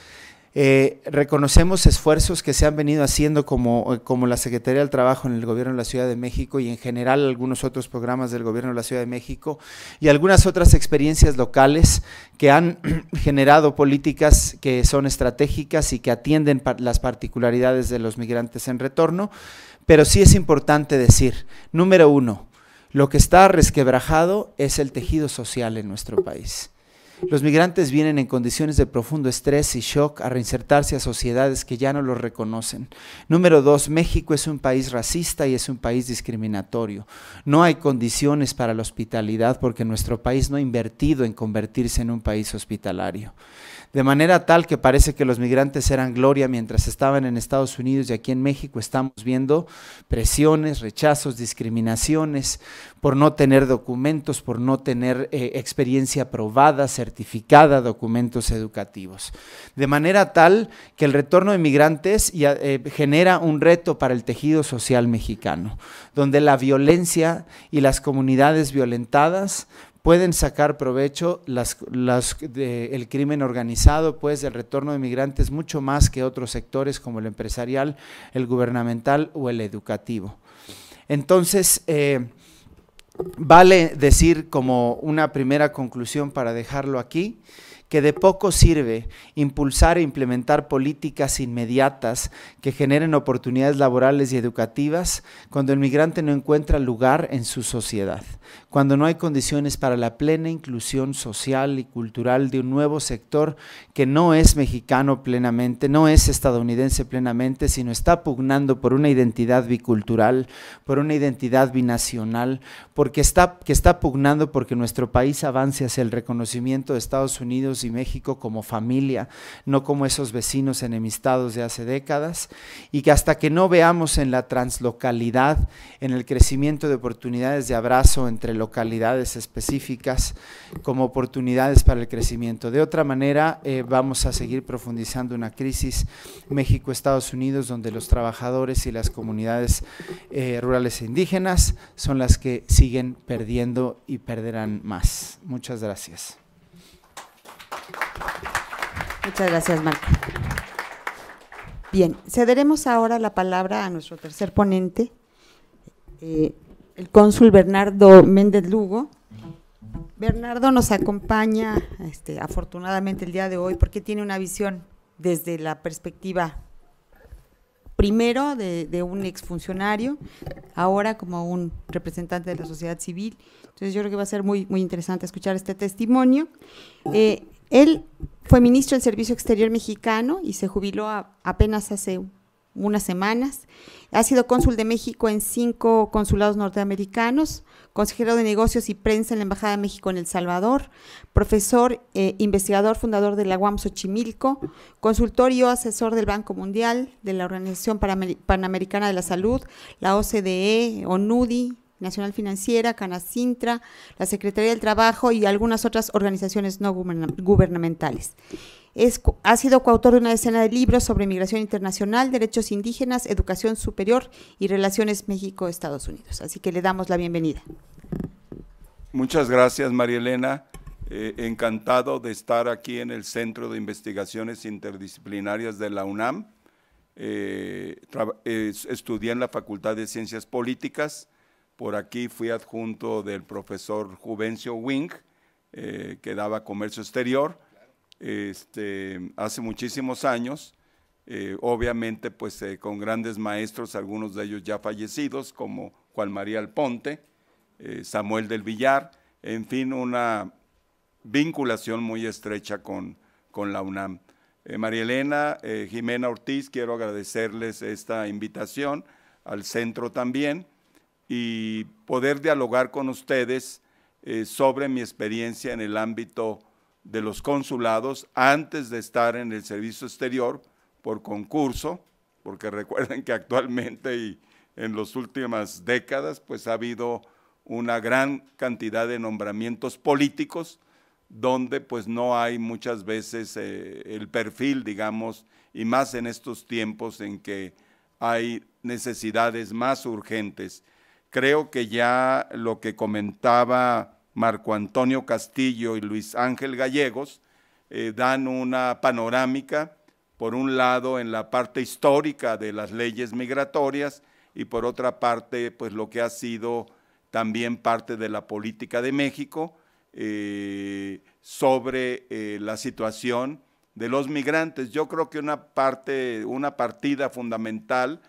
eh, reconocemos esfuerzos que se han venido haciendo eh, como, la Secretaría del Trabajo en el Gobierno de la Ciudad de México y en general algunos otros programas del Gobierno de la Ciudad de México y algunas otras experiencias locales que han generado políticas que son estratégicas y que atienden las particularidades de los migrantes en retorno. Pero sí es importante decir, número uno, lo que está resquebrajado es el tejido social en nuestro país. Los migrantes vienen en condiciones de profundo estrés y shock a reinsertarse a sociedades que ya no los reconocen. Número dos, México es un país racista y es un país discriminatorio. No hay condiciones para la hospitalidad porque nuestro país no ha invertido en convertirse en un país hospitalario de manera tal que parece que los migrantes eran gloria mientras estaban en Estados Unidos y aquí en México estamos viendo presiones, rechazos, discriminaciones por no tener documentos, por no tener eh, experiencia probada, certificada, documentos educativos. De manera tal que el retorno de migrantes eh, genera un reto para el tejido social mexicano, donde la violencia y las comunidades violentadas pueden sacar provecho las, el crimen organizado, pues del retorno de migrantes, mucho más que otros sectores como el empresarial, el gubernamental o el educativo. Entonces, eh, vale decir como una primera conclusión para dejarlo aquí, que de poco sirve impulsar e implementar políticas inmediatas que generen oportunidades laborales y educativas cuando el migrante no encuentra lugar en su sociedad, cuando no hay condiciones para la plena inclusión social y cultural de un nuevo sector que no es mexicano plenamente, no es estadounidense plenamente, sino está pugnando por una identidad bicultural, por una identidad binacional, porque está, que está pugnando porque nuestro país avance hacia el reconocimiento de Estados Unidos y México como familia, no como esos vecinos enemistados de hace décadas, y que hasta que no veamos en la translocalidad, en el crecimiento de oportunidades de abrazo entre localidades específicas, como oportunidades para el crecimiento. De otra manera, eh, vamos a seguir profundizando una crisis México-Estados Unidos, donde los trabajadores y las comunidades eh, rurales e indígenas son las que siguen perdiendo y perderán más. Muchas gracias. Muchas gracias, Marta. Bien, cederemos ahora la palabra a nuestro tercer ponente, eh, el cónsul Bernardo Méndez Lugo. Bernardo nos acompaña este, afortunadamente el día de hoy porque tiene una visión desde la perspectiva primero de, un exfuncionario, ahora como un representante de la sociedad civil. Entonces yo creo que va a ser muy, muy interesante escuchar este testimonio. Eh, él fue ministro del Servicio Exterior mexicano y se jubiló apenas hace unas semanas. Ha sido cónsul de México en cinco consulados norteamericanos, consejero de negocios y prensa en la Embajada de México en El Salvador, profesor, e investigador, fundador de la UAM Xochimilco, consultor y asesor del Banco Mundial, de la Organización Panamericana de la Salud, la OCDE, ONUDI, Nacional Financiera, Canacintra, la Secretaría del Trabajo y algunas otras organizaciones no gubernamentales. ha sido coautor de una decena de libros sobre migración internacional, derechos indígenas, educación superior y relaciones México-Estados Unidos. Así que le damos la bienvenida. Muchas gracias, María Elena. Eh, encantado de estar aquí en el Centro de Investigaciones Interdisciplinarias de la UNAM. Eh, estudié en la Facultad de Ciencias Políticas por aquí fui adjunto del profesor Juvencio Wing, eh, que daba comercio exterior este, hace muchísimos años. Eh, obviamente, pues eh, con grandes maestros, algunos de ellos ya fallecidos, como Juan María Alponte, Samuel del Villar, en fin, una vinculación muy estrecha con, con la UNAM. María Elena, Jimena Ortiz, quiero agradecerles esta invitación, al centro también, y poder dialogar con ustedes eh, sobre mi experiencia en el ámbito de los consulados antes de estar en el servicio exterior por concurso, porque recuerden que actualmente y en las últimas décadas pues ha habido una gran cantidad de nombramientos políticos donde pues no hay muchas veces eh, el perfil, digamos, y más en estos tiempos en que hay necesidades más urgentes creo que ya lo que comentaba Marco Antonio Castillo y Luis Ángel Gallegos eh, dan una panorámica, por un lado en la parte histórica de las leyes migratorias y por otra parte pues lo que ha sido también parte de la política de México eh, sobre eh, la situación de los migrantes. Yo creo que una parte, una partida fundamental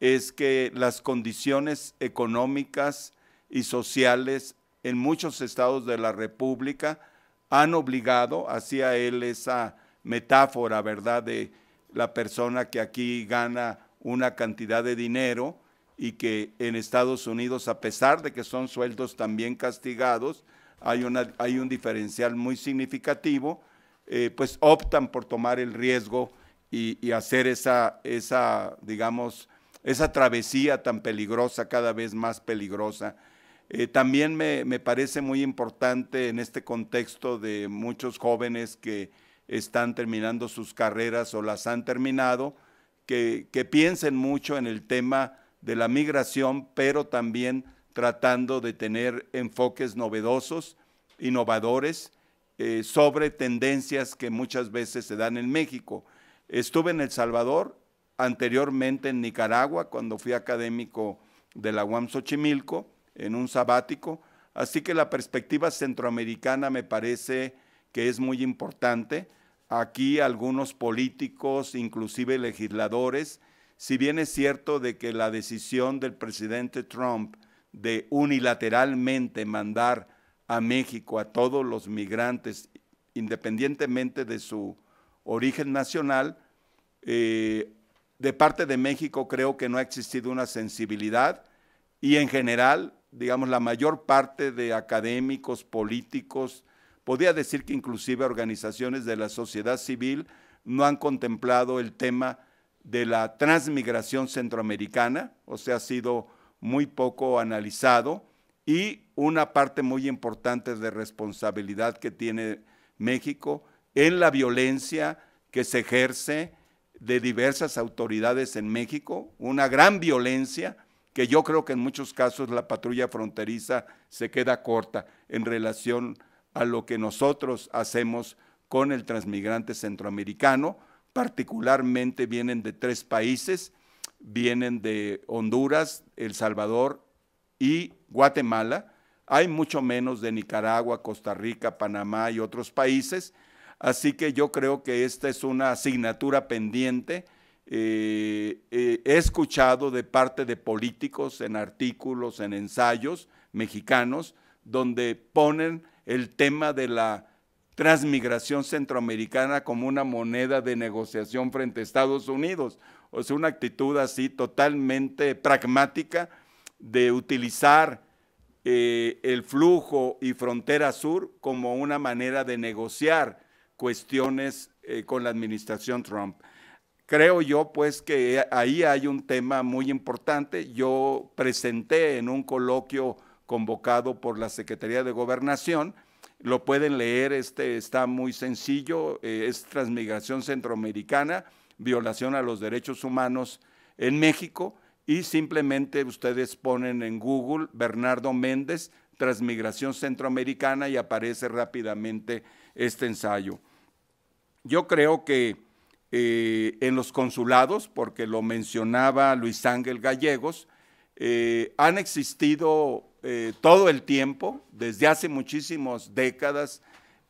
es que las condiciones económicas y sociales en muchos estados de la República han obligado, hacía él esa metáfora, ¿verdad?, de la persona que aquí gana una cantidad de dinero y que en Estados Unidos, a pesar de que son sueldos también castigados, hay, una, hay un diferencial muy significativo, eh, pues optan por tomar el riesgo y, y hacer esa, esa, digamos, esa travesía tan peligrosa, cada vez más peligrosa. Eh, también me, parece muy importante en este contexto de muchos jóvenes que están terminando sus carreras o las han terminado, que, piensen mucho en el tema de la migración, pero también tratando de tener enfoques novedosos, innovadores, eh, sobre tendencias que muchas veces se dan en México. Estuve en El Salvador anteriormente en Nicaragua, cuando fui académico de la UAM Xochimilco, en un sabático. Así que la perspectiva centroamericana me parece que es muy importante. Aquí algunos políticos, inclusive legisladores, si bien es cierto de que la decisión del presidente Trump de unilateralmente mandar a México a todos los migrantes, independientemente de su origen nacional, eh, de parte de México creo que no ha existido una sensibilidad y en general, digamos, la mayor parte de académicos, políticos, podría decir que inclusive organizaciones de la sociedad civil no han contemplado el tema de la transmigración centroamericana, o sea, ha sido muy poco analizado y una parte muy importante de responsabilidad que tiene México en la violencia que se ejerce de diversas autoridades en México, una gran violencia que yo creo que en muchos casos la patrulla fronteriza se queda corta en relación a lo que nosotros hacemos con el transmigrante centroamericano, particularmente vienen de tres países, vienen de Honduras, El Salvador y Guatemala, hay mucho menos de Nicaragua, Costa Rica, Panamá y otros países, Así que yo creo que esta es una asignatura pendiente. Eh, eh, he escuchado de parte de políticos en artículos, en ensayos mexicanos, donde ponen el tema de la transmigración centroamericana como una moneda de negociación frente a Estados Unidos. O sea, una actitud así totalmente pragmática de utilizar eh, el flujo y frontera sur como una manera de negociar cuestiones eh, con la administración Trump. Creo yo, pues, que ahí hay un tema muy importante. Yo presenté en un coloquio convocado por la Secretaría de Gobernación, lo pueden leer, este está muy sencillo, eh, es Transmigración Centroamericana, violación a los derechos humanos en México, y simplemente ustedes ponen en Google Bernardo Méndez, Transmigración Centroamericana, y aparece rápidamente este ensayo. Yo creo que eh, en los consulados, porque lo mencionaba Luis Ángel Gallegos, eh, han existido eh, todo el tiempo, desde hace muchísimas décadas,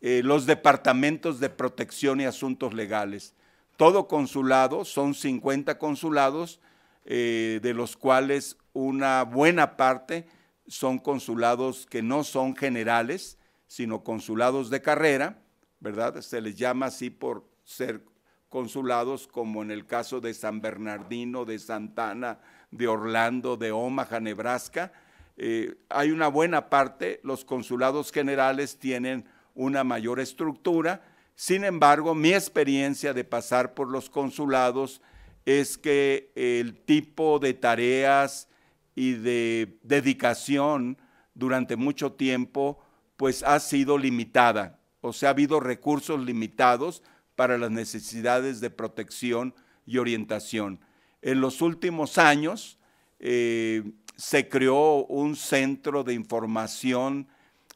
los departamentos de protección y asuntos legales. Todo consulado, son 50 consulados, de los cuales una buena parte son consulados que no son generales, sino consulados de carrera, ¿verdad? Se les llama así por ser consulados, como en el caso de San Bernardino, de Santana, de Orlando, de Omaha, Nebraska. Eh, hay una buena parte, los consulados generales tienen una mayor estructura. Sin embargo, mi experiencia de pasar por los consulados es que el tipo de tareas y de dedicación durante mucho tiempo pues ha sido limitada o sea, ha habido recursos limitados para las necesidades de protección y orientación. En los últimos años eh, se creó un centro de información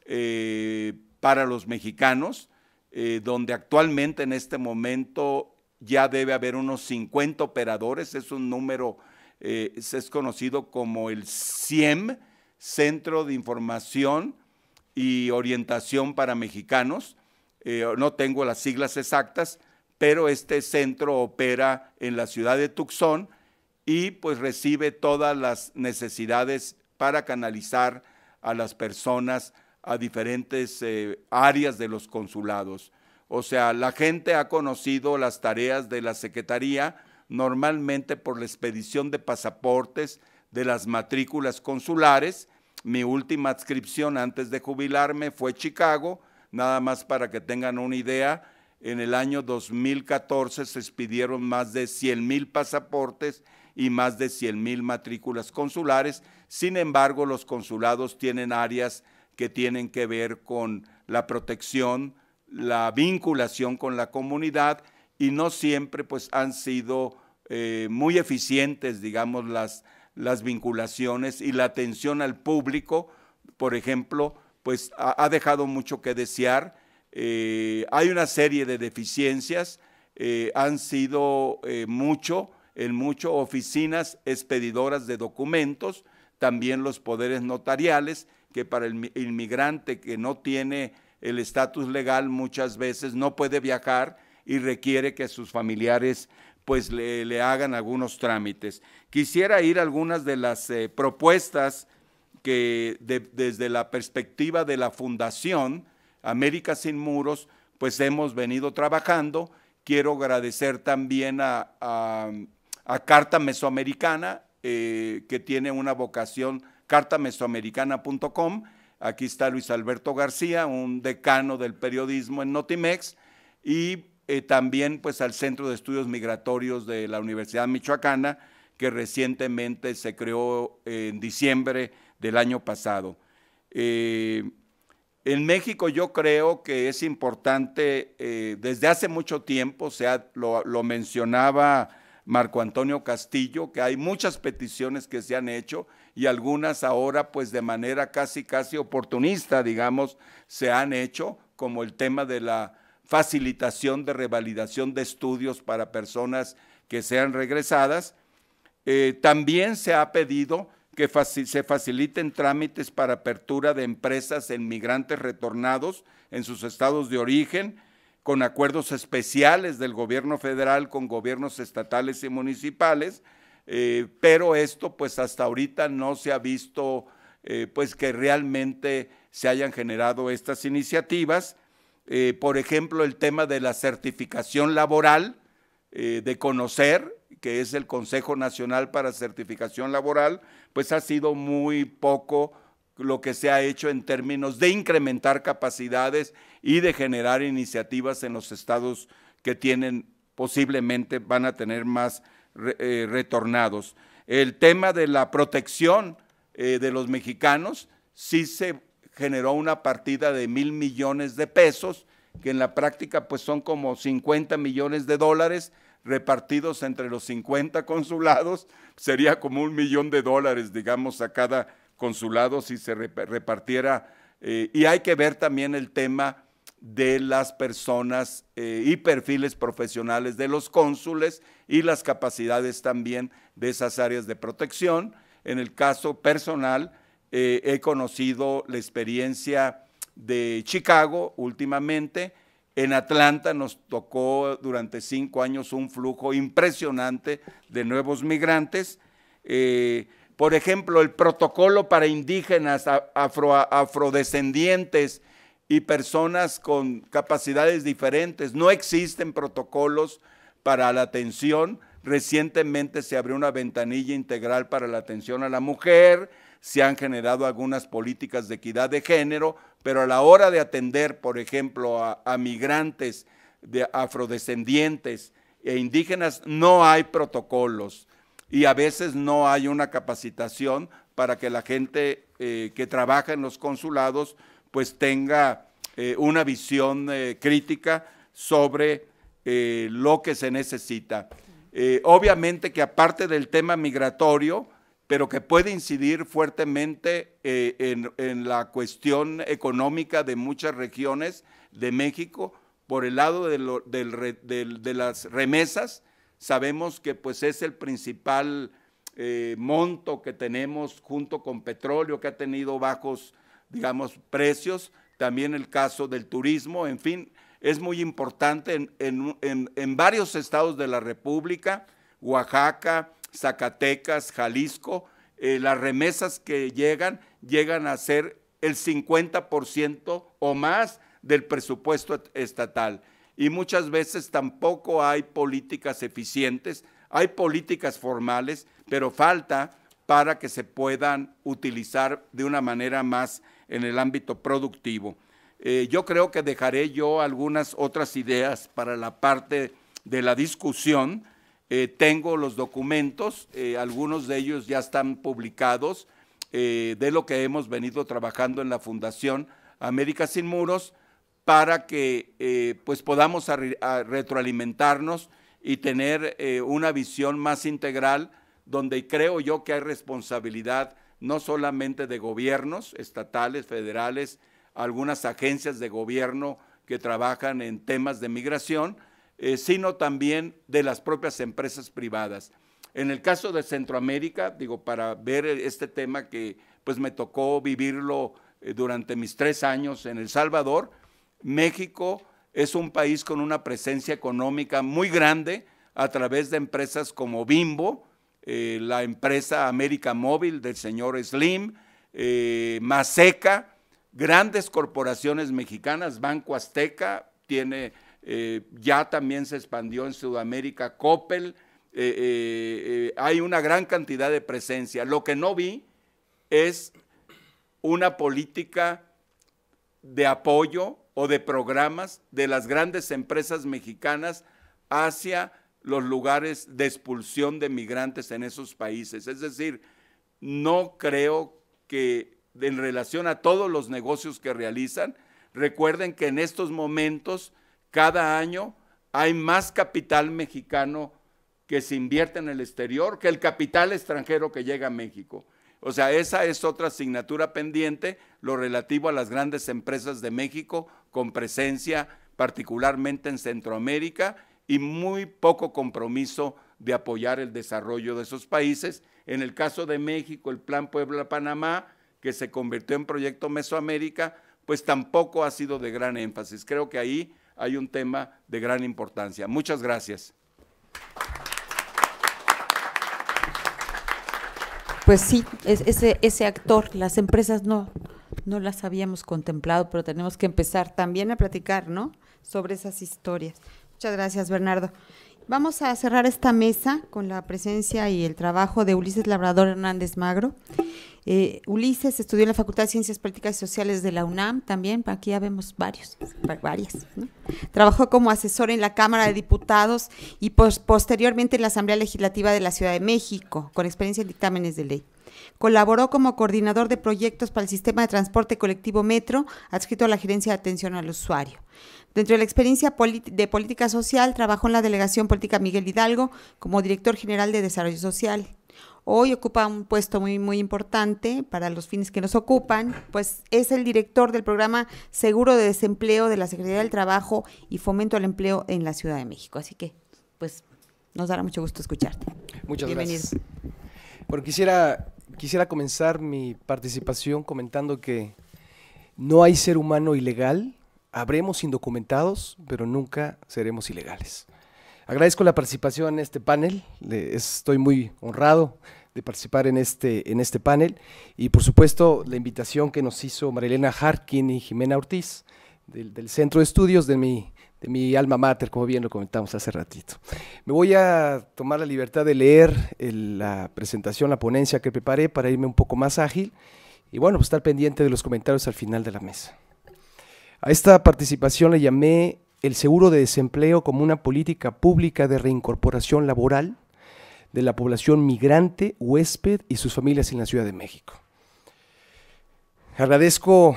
eh, para los mexicanos, eh, donde actualmente en este momento ya debe haber unos 50 operadores, es un número, es conocido como el CIEM, Centro de Información y Orientación para Mexicanos, eh, no tengo las siglas exactas, pero este centro opera en la ciudad de Tucson y pues recibe todas las necesidades para canalizar a las personas a diferentes eh, áreas de los consulados. O sea, la gente ha conocido las tareas de la Secretaría normalmente por la expedición de pasaportes, de las matrículas consulares. Mi última adscripción antes de jubilarme fue Chicago Nada más para que tengan una idea, en el año 2014 se expidieron más de 100 mil pasaportes y más de 100 mil matrículas consulares. Sin embargo, los consulados tienen áreas que tienen que ver con la protección, la vinculación con la comunidad y no siempre pues, han sido eh, muy eficientes, digamos, las, las vinculaciones y la atención al público. Por ejemplo, pues ha, dejado mucho que desear. Eh, hay una serie de deficiencias, eh, han sido eh, mucho, en mucho, oficinas expedidoras de documentos, también los poderes notariales, que para el inmigrante que no tiene el estatus legal muchas veces no puede viajar y requiere que sus familiares pues le, le hagan algunos trámites. Quisiera ir a algunas de las propuestas que desde la perspectiva de la Fundación América Sin Muros, pues hemos venido trabajando. Quiero agradecer también a, Carta Mesoamericana, eh, que tiene una vocación, cartamesoamericana.com. Aquí está Luis Alberto García, un decano del periodismo en Notimex, y eh, también pues al Centro de Estudios Migratorios de la Universidad Michoacana, que recientemente se creó en diciembre del año pasado. Eh, en México yo creo que es importante, eh, desde hace mucho tiempo, lo, mencionaba Marco Antonio Castillo, que hay muchas peticiones que se han hecho y algunas ahora pues de manera casi casi oportunista, digamos, se han hecho, como el tema de la facilitación de revalidación de estudios para personas que sean regresadas. Eh, también se ha pedido que se faciliten trámites para apertura de empresas en migrantes retornados en sus estados de origen, con acuerdos especiales del gobierno federal con gobiernos estatales y municipales, eh, pero esto pues hasta ahorita no se ha visto eh, pues que realmente se hayan generado estas iniciativas. Eh, por ejemplo, el tema de la certificación laboral, de conocer, que es el Consejo Nacional para Certificación Laboral, pues ha sido muy poco lo que se ha hecho en términos de incrementar capacidades y de generar iniciativas en los estados que tienen posiblemente van a tener más eh, retornados. El tema de la protección eh, de los mexicanos, sí se generó una partida de mil millones de pesos, que en la práctica pues son como 50 millones de dólares, repartidos entre los 50 consulados, sería como un millón de dólares, digamos, a cada consulado si se repartiera. Eh, y hay que ver también el tema de las personas eh, y perfiles profesionales de los cónsules y las capacidades también de esas áreas de protección. En el caso personal, eh, he conocido la experiencia de Chicago últimamente, en Atlanta nos tocó durante cinco años un flujo impresionante de nuevos migrantes. Eh, por ejemplo, el protocolo para indígenas, afrodescendientes y personas con capacidades diferentes. No existen protocolos para la atención. Recientemente se abrió una ventanilla integral para la atención a la mujer se han generado algunas políticas de equidad de género, pero a la hora de atender, por ejemplo, a, migrantes, de afrodescendientes e indígenas, no hay protocolos y a veces no hay una capacitación para que la gente eh, que trabaja en los consulados pues tenga eh, una visión eh, crítica sobre lo que se necesita. obviamente que aparte del tema migratorio, pero que puede incidir fuertemente eh, en, la cuestión económica de muchas regiones de México por el lado de, las remesas, sabemos que pues es el principal eh, monto que tenemos junto con petróleo que ha tenido bajos, digamos, precios, también el caso del turismo, en fin, es muy importante en varios estados de la República, Oaxaca, Zacatecas, Jalisco, eh, las remesas que llegan llegan a ser el 50% o más del presupuesto estatal. Y muchas veces tampoco hay políticas eficientes, hay políticas formales, pero falta para que se puedan utilizar de una manera más en el ámbito productivo. Eh, yo creo que dejaré yo algunas otras ideas para la parte de la discusión, eh, tengo los documentos, eh, algunos de ellos ya están publicados, eh, de lo que hemos venido trabajando en la Fundación América Sin Muros para que pues, podamos retroalimentarnos y tener una visión más integral donde creo yo que hay responsabilidad no solamente de gobiernos estatales, federales, algunas agencias de gobierno que trabajan en temas de migración, eh, sino también de las propias empresas privadas. En el caso de Centroamérica, digo, para ver este tema que pues me tocó vivirlo eh, durante mis tres años en El Salvador, México es un país con una presencia económica muy grande a través de empresas como Bimbo, eh, la empresa América Móvil del señor Slim, eh, Maseca, grandes corporaciones mexicanas, Banco Azteca tiene eh, ya también se expandió en Sudamérica, Coppel, eh, eh, hay una gran cantidad de presencia. Lo que no vi es una política de apoyo o de programas de las grandes empresas mexicanas hacia los lugares de expulsión de migrantes en esos países. Es decir, no creo que en relación a todos los negocios que realizan, recuerden que en estos momentos cada año hay más capital mexicano que se invierte en el exterior que el capital extranjero que llega a México. O sea, esa es otra asignatura pendiente, lo relativo a las grandes empresas de México con presencia particularmente en Centroamérica y muy poco compromiso de apoyar el desarrollo de esos países. En el caso de México, el Plan Puebla-Panamá, que se convirtió en Proyecto Mesoamérica, pues tampoco ha sido de gran énfasis. Creo que ahí hay un tema de gran importancia. Muchas gracias. Pues sí, ese, actor, las empresas no, no las habíamos contemplado, pero tenemos que empezar también a platicar, ¿no? Sobre esas historias. Muchas gracias, Bernardo. Vamos a cerrar esta mesa con la presencia y el trabajo de Ulises Labrador Hernández Magro. Eh, Ulises estudió en la Facultad de Ciencias Políticas y Sociales de la UNAM también, aquí ya vemos varios, varias. Trabajó como asesor en la Cámara de Diputados y posteriormente en la Asamblea Legislativa de la Ciudad de México, con experiencia en dictámenes de ley. Colaboró como coordinador de proyectos para el sistema de transporte colectivo Metro, adscrito a la Gerencia de Atención al Usuario. Dentro de la experiencia de política social, trabajó en la Delegación Política Miguel Hidalgo como director general de Desarrollo Social hoy ocupa un puesto muy, muy importante para los fines que nos ocupan, pues es el director del programa Seguro de Desempleo de la Secretaría del Trabajo y Fomento al Empleo en la Ciudad de México. Así que, pues, nos dará mucho gusto escucharte. Muchas Bienvenido. gracias. Bueno, quisiera, quisiera comenzar mi participación comentando que no hay ser humano ilegal, habremos indocumentados, pero nunca seremos ilegales. Agradezco la participación en este panel, estoy muy honrado de participar en este, en este panel y por supuesto la invitación que nos hizo Marilena Harkin y Jimena Ortiz del, Centro de Estudios de mi, de mi alma mater, como bien lo comentamos hace ratito. Me voy a tomar la libertad de leer la presentación, la ponencia que preparé para irme un poco más ágil y bueno, estar pendiente de los comentarios al final de la mesa. A esta participación le llamé el seguro de desempleo como una política pública de reincorporación laboral de la población migrante, huésped y sus familias en la Ciudad de México. Agradezco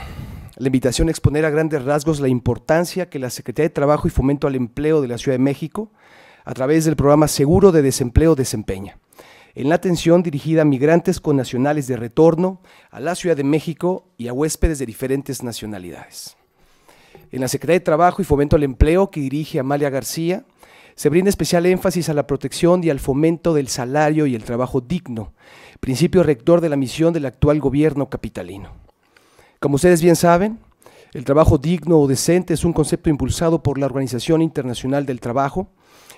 la invitación a exponer a grandes rasgos la importancia que la Secretaría de Trabajo y Fomento al Empleo de la Ciudad de México, a través del programa Seguro de Desempleo, desempeña en la atención dirigida a migrantes con nacionales de retorno a la Ciudad de México y a huéspedes de diferentes nacionalidades. En la Secretaría de Trabajo y Fomento al Empleo, que dirige Amalia García, se brinda especial énfasis a la protección y al fomento del salario y el trabajo digno, principio rector de la misión del actual gobierno capitalino. Como ustedes bien saben, el trabajo digno o decente es un concepto impulsado por la Organización Internacional del Trabajo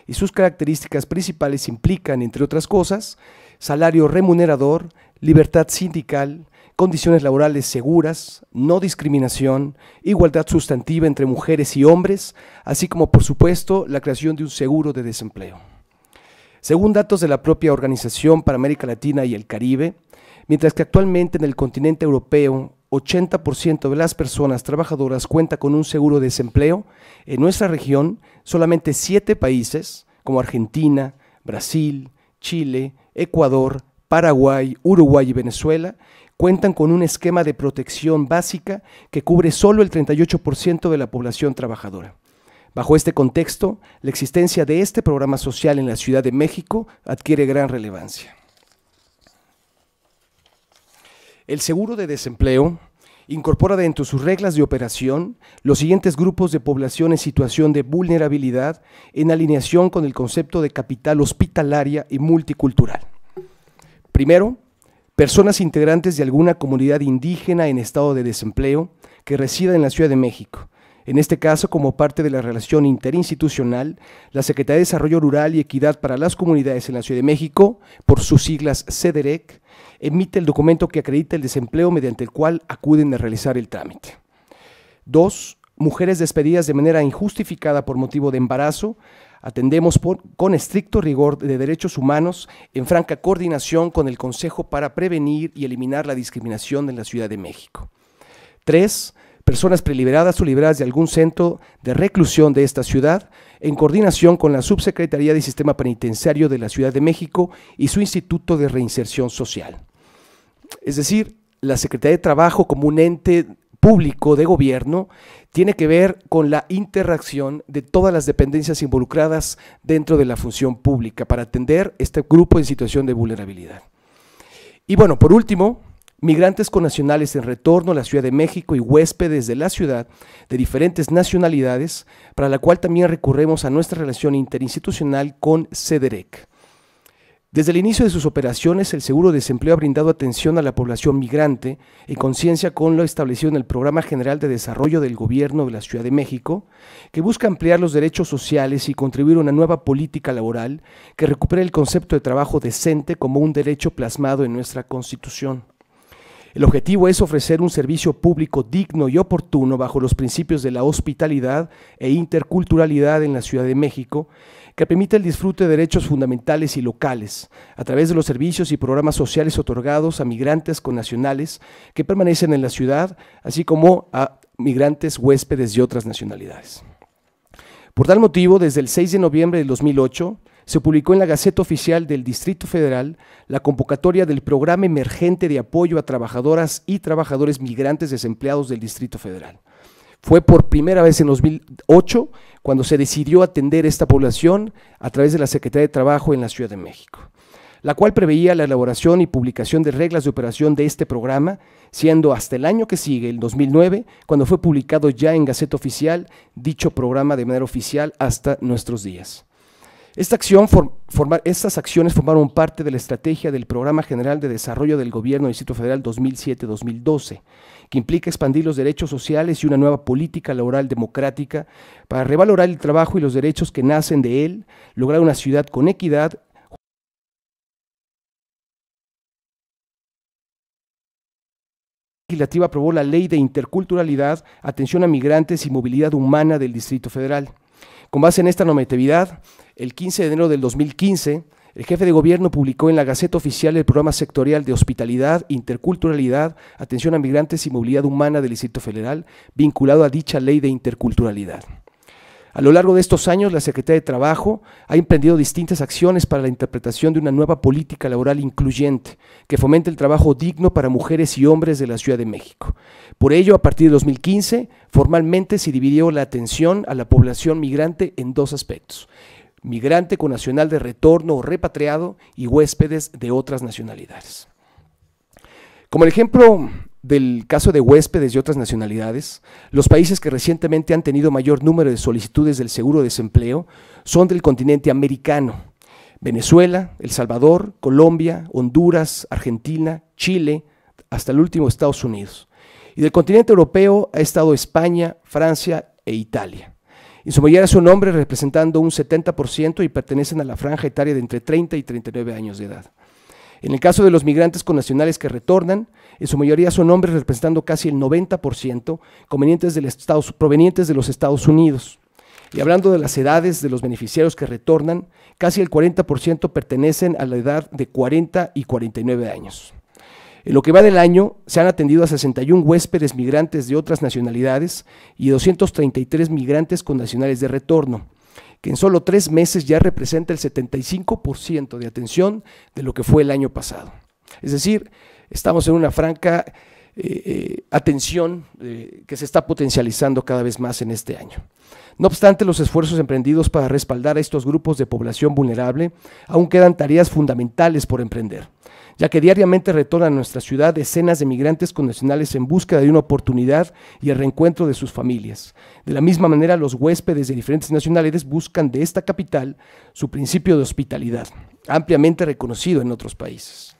y sus características principales implican, entre otras cosas, salario remunerador, libertad sindical, condiciones laborales seguras, no discriminación, igualdad sustantiva entre mujeres y hombres, así como por supuesto la creación de un seguro de desempleo. Según datos de la propia Organización para América Latina y el Caribe, mientras que actualmente en el continente europeo 80% de las personas trabajadoras cuenta con un seguro de desempleo, en nuestra región solamente 7 países, como Argentina, Brasil, Chile, Ecuador, Paraguay, Uruguay y Venezuela, cuentan con un esquema de protección básica que cubre solo el 38% de la población trabajadora. Bajo este contexto, la existencia de este programa social en la Ciudad de México adquiere gran relevancia. El seguro de desempleo incorpora dentro de sus reglas de operación los siguientes grupos de población en situación de vulnerabilidad en alineación con el concepto de capital hospitalaria y multicultural. Primero, personas integrantes de alguna comunidad indígena en estado de desempleo que resida en la Ciudad de México. En este caso, como parte de la relación interinstitucional, la Secretaría de Desarrollo Rural y Equidad para las Comunidades en la Ciudad de México, por sus siglas CEDEREC, e emite el documento que acredita el desempleo mediante el cual acuden a realizar el trámite. Dos, Mujeres despedidas de manera injustificada por motivo de embarazo Atendemos con estricto rigor de derechos humanos en franca coordinación con el Consejo para prevenir y eliminar la discriminación en la Ciudad de México. Tres, Personas preliberadas o liberadas de algún centro de reclusión de esta ciudad, en coordinación con la Subsecretaría de Sistema Penitenciario de la Ciudad de México y su Instituto de Reinserción Social. Es decir, la Secretaría de Trabajo como un ente público de gobierno tiene que ver con la interacción de todas las dependencias involucradas dentro de la función pública para atender este grupo en situación de vulnerabilidad. Y bueno, por último, migrantes con nacionales en retorno a la Ciudad de México y huéspedes de la ciudad de diferentes nacionalidades, para la cual también recurremos a nuestra relación interinstitucional con CEDEREC. Desde el inicio de sus operaciones, el Seguro de Desempleo ha brindado atención a la población migrante en conciencia con lo establecido en el Programa General de Desarrollo del Gobierno de la Ciudad de México, que busca ampliar los derechos sociales y contribuir a una nueva política laboral que recupere el concepto de trabajo decente como un derecho plasmado en nuestra Constitución. El objetivo es ofrecer un servicio público digno y oportuno bajo los principios de la hospitalidad e interculturalidad en la Ciudad de México, que permita el disfrute de derechos fundamentales y locales a través de los servicios y programas sociales otorgados a migrantes con nacionales que permanecen en la ciudad, así como a migrantes huéspedes de otras nacionalidades. Por tal motivo, desde el 6 de noviembre de 2008, se publicó en la Gaceta Oficial del Distrito Federal la convocatoria del Programa Emergente de Apoyo a Trabajadoras y Trabajadores Migrantes Desempleados del Distrito Federal. Fue por primera vez en 2008 cuando se decidió atender esta población a través de la Secretaría de Trabajo en la Ciudad de México, la cual preveía la elaboración y publicación de reglas de operación de este programa, siendo hasta el año que sigue, el 2009, cuando fue publicado ya en Gaceta Oficial dicho programa de manera oficial hasta nuestros días. Esta acción estas acciones formaron parte de la estrategia del Programa General de Desarrollo del Gobierno del Distrito Federal 2007-2012, que implica expandir los derechos sociales y una nueva política laboral democrática para revalorar el trabajo y los derechos que nacen de él, lograr una ciudad con equidad, legislativa aprobó la Ley de Interculturalidad, Atención a Migrantes y Movilidad Humana del Distrito Federal. Con base en esta normatividad, el 15 de enero del 2015, el jefe de gobierno publicó en la Gaceta Oficial el programa sectorial de hospitalidad, interculturalidad, atención a migrantes y movilidad humana del Distrito Federal, vinculado a dicha ley de interculturalidad. A lo largo de estos años, la Secretaría de Trabajo ha emprendido distintas acciones para la interpretación de una nueva política laboral incluyente que fomente el trabajo digno para mujeres y hombres de la Ciudad de México. Por ello, a partir de 2015, formalmente se dividió la atención a la población migrante en dos aspectos migrante con nacional de retorno o repatriado y huéspedes de otras nacionalidades. Como el ejemplo del caso de huéspedes y otras nacionalidades, los países que recientemente han tenido mayor número de solicitudes del seguro de desempleo son del continente americano. Venezuela, El Salvador, Colombia, Honduras, Argentina, Chile, hasta el último Estados Unidos. Y del continente europeo ha estado España, Francia e Italia. En su mayoría son hombres representando un 70% y pertenecen a la franja etaria de entre 30 y 39 años de edad. En el caso de los migrantes con nacionales que retornan, en su mayoría son hombres representando casi el 90% del provenientes de los Estados Unidos. Y hablando de las edades de los beneficiarios que retornan, casi el 40% pertenecen a la edad de 40 y 49 años. En lo que va del año, se han atendido a 61 huéspedes migrantes de otras nacionalidades y 233 migrantes con nacionales de retorno que en solo tres meses ya representa el 75% de atención de lo que fue el año pasado. Es decir, estamos en una franca eh, eh, atención eh, que se está potencializando cada vez más en este año. No obstante los esfuerzos emprendidos para respaldar a estos grupos de población vulnerable, aún quedan tareas fundamentales por emprender ya que diariamente retornan a nuestra ciudad decenas de migrantes nacionales en búsqueda de una oportunidad y el reencuentro de sus familias. De la misma manera, los huéspedes de diferentes nacionalidades buscan de esta capital su principio de hospitalidad, ampliamente reconocido en otros países.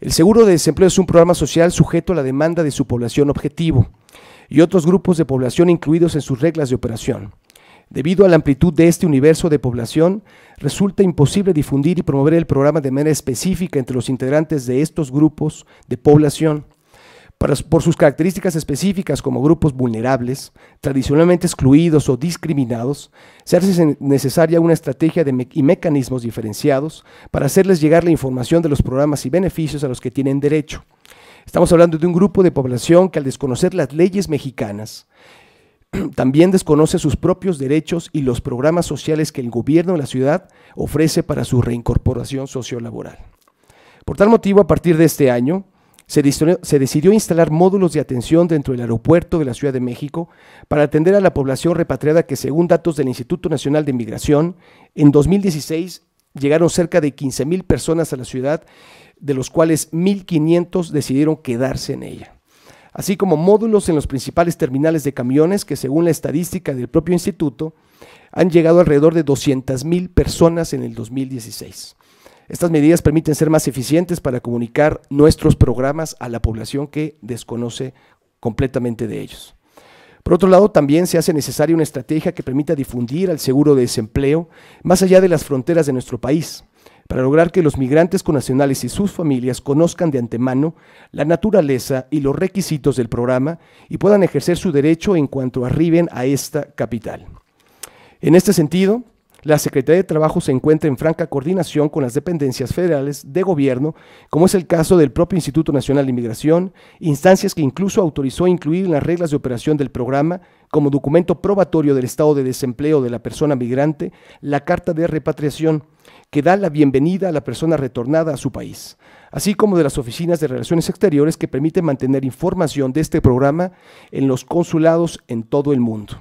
El seguro de desempleo es un programa social sujeto a la demanda de su población objetivo y otros grupos de población incluidos en sus reglas de operación. Debido a la amplitud de este universo de población, resulta imposible difundir y promover el programa de manera específica entre los integrantes de estos grupos de población. Por sus características específicas como grupos vulnerables, tradicionalmente excluidos o discriminados, se hace necesaria una estrategia y mecanismos diferenciados para hacerles llegar la información de los programas y beneficios a los que tienen derecho. Estamos hablando de un grupo de población que al desconocer las leyes mexicanas también desconoce sus propios derechos y los programas sociales que el gobierno de la ciudad ofrece para su reincorporación sociolaboral. Por tal motivo, a partir de este año, se, decidió instalar módulos de atención dentro del aeropuerto de la Ciudad de México para atender a la población repatriada que, según datos del Instituto Nacional de Migración, en 2016 llegaron cerca de 15.000 personas a la ciudad, de los cuales 1.500 decidieron quedarse en ella así como módulos en los principales terminales de camiones que según la estadística del propio instituto han llegado alrededor de 200.000 personas en el 2016. Estas medidas permiten ser más eficientes para comunicar nuestros programas a la población que desconoce completamente de ellos. Por otro lado, también se hace necesaria una estrategia que permita difundir al seguro de desempleo más allá de las fronteras de nuestro país para lograr que los migrantes nacionales y sus familias conozcan de antemano la naturaleza y los requisitos del programa y puedan ejercer su derecho en cuanto arriben a esta capital. En este sentido, la Secretaría de Trabajo se encuentra en franca coordinación con las dependencias federales de gobierno, como es el caso del propio Instituto Nacional de Inmigración, instancias que incluso autorizó incluir en las reglas de operación del programa, como documento probatorio del estado de desempleo de la persona migrante, la carta de repatriación, que da la bienvenida a la persona retornada a su país, así como de las oficinas de relaciones exteriores que permiten mantener información de este programa en los consulados en todo el mundo.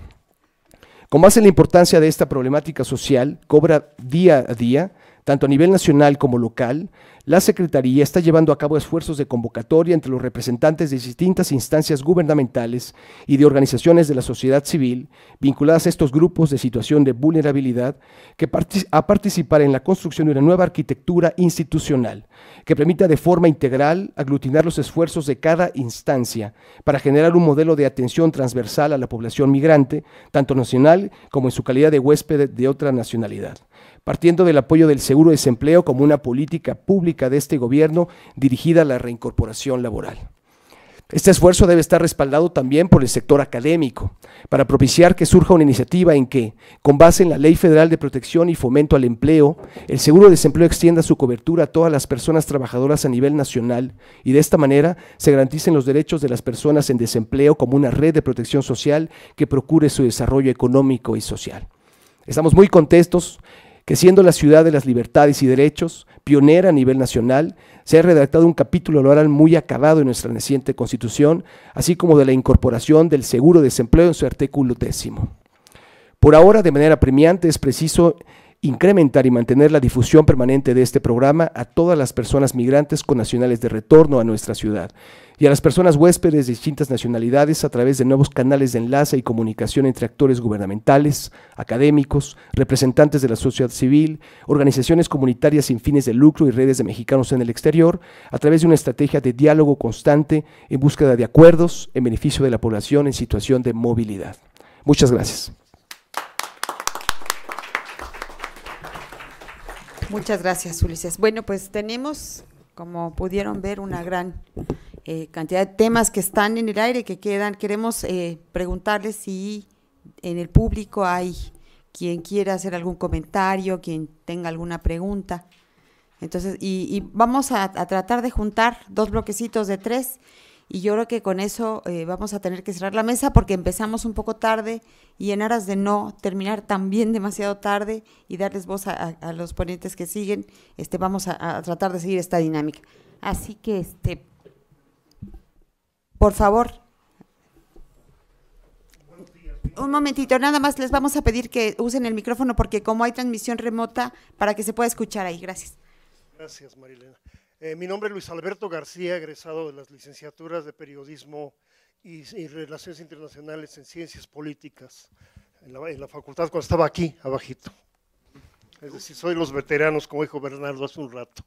Como hace la importancia de esta problemática social, cobra día a día, tanto a nivel nacional como local, la Secretaría está llevando a cabo esfuerzos de convocatoria entre los representantes de distintas instancias gubernamentales y de organizaciones de la sociedad civil vinculadas a estos grupos de situación de vulnerabilidad que a participar en la construcción de una nueva arquitectura institucional que permita de forma integral aglutinar los esfuerzos de cada instancia para generar un modelo de atención transversal a la población migrante, tanto nacional como en su calidad de huésped de otra nacionalidad partiendo del apoyo del seguro desempleo como una política pública de este gobierno dirigida a la reincorporación laboral. Este esfuerzo debe estar respaldado también por el sector académico, para propiciar que surja una iniciativa en que, con base en la Ley Federal de Protección y Fomento al Empleo, el seguro de desempleo extienda su cobertura a todas las personas trabajadoras a nivel nacional y de esta manera se garanticen los derechos de las personas en desempleo como una red de protección social que procure su desarrollo económico y social. Estamos muy contentos que siendo la ciudad de las libertades y derechos, pionera a nivel nacional, se ha redactado un capítulo laboral muy acabado en nuestra naciente constitución, así como de la incorporación del seguro desempleo en su artículo décimo. Por ahora, de manera premiante, es preciso incrementar y mantener la difusión permanente de este programa a todas las personas migrantes con nacionales de retorno a nuestra ciudad y a las personas huéspedes de distintas nacionalidades a través de nuevos canales de enlace y comunicación entre actores gubernamentales, académicos, representantes de la sociedad civil, organizaciones comunitarias sin fines de lucro y redes de mexicanos en el exterior, a través de una estrategia de diálogo constante en búsqueda de acuerdos en beneficio de la población en situación de movilidad. Muchas gracias. Muchas gracias, Ulises. Bueno, pues tenemos, como pudieron ver, una gran eh, cantidad de temas que están en el aire, que quedan. Queremos eh, preguntarles si en el público hay quien quiera hacer algún comentario, quien tenga alguna pregunta. Entonces, y, vamos a tratar de juntar dos bloquecitos de tres y yo creo que con eso eh, vamos a tener que cerrar la mesa porque empezamos un poco tarde y en aras de no terminar también demasiado tarde y darles voz a, los ponentes que siguen, este, vamos a, tratar de seguir esta dinámica. Así que, este, por favor. Un momentito, nada más les vamos a pedir que usen el micrófono porque como hay transmisión remota, para que se pueda escuchar ahí. Gracias. Gracias, Marilena. Eh, mi nombre es Luis Alberto García, egresado de las licenciaturas de Periodismo y, Relaciones Internacionales en Ciencias Políticas, en la, facultad cuando estaba aquí, abajito. Es decir, soy los veteranos, como dijo Bernardo hace un rato.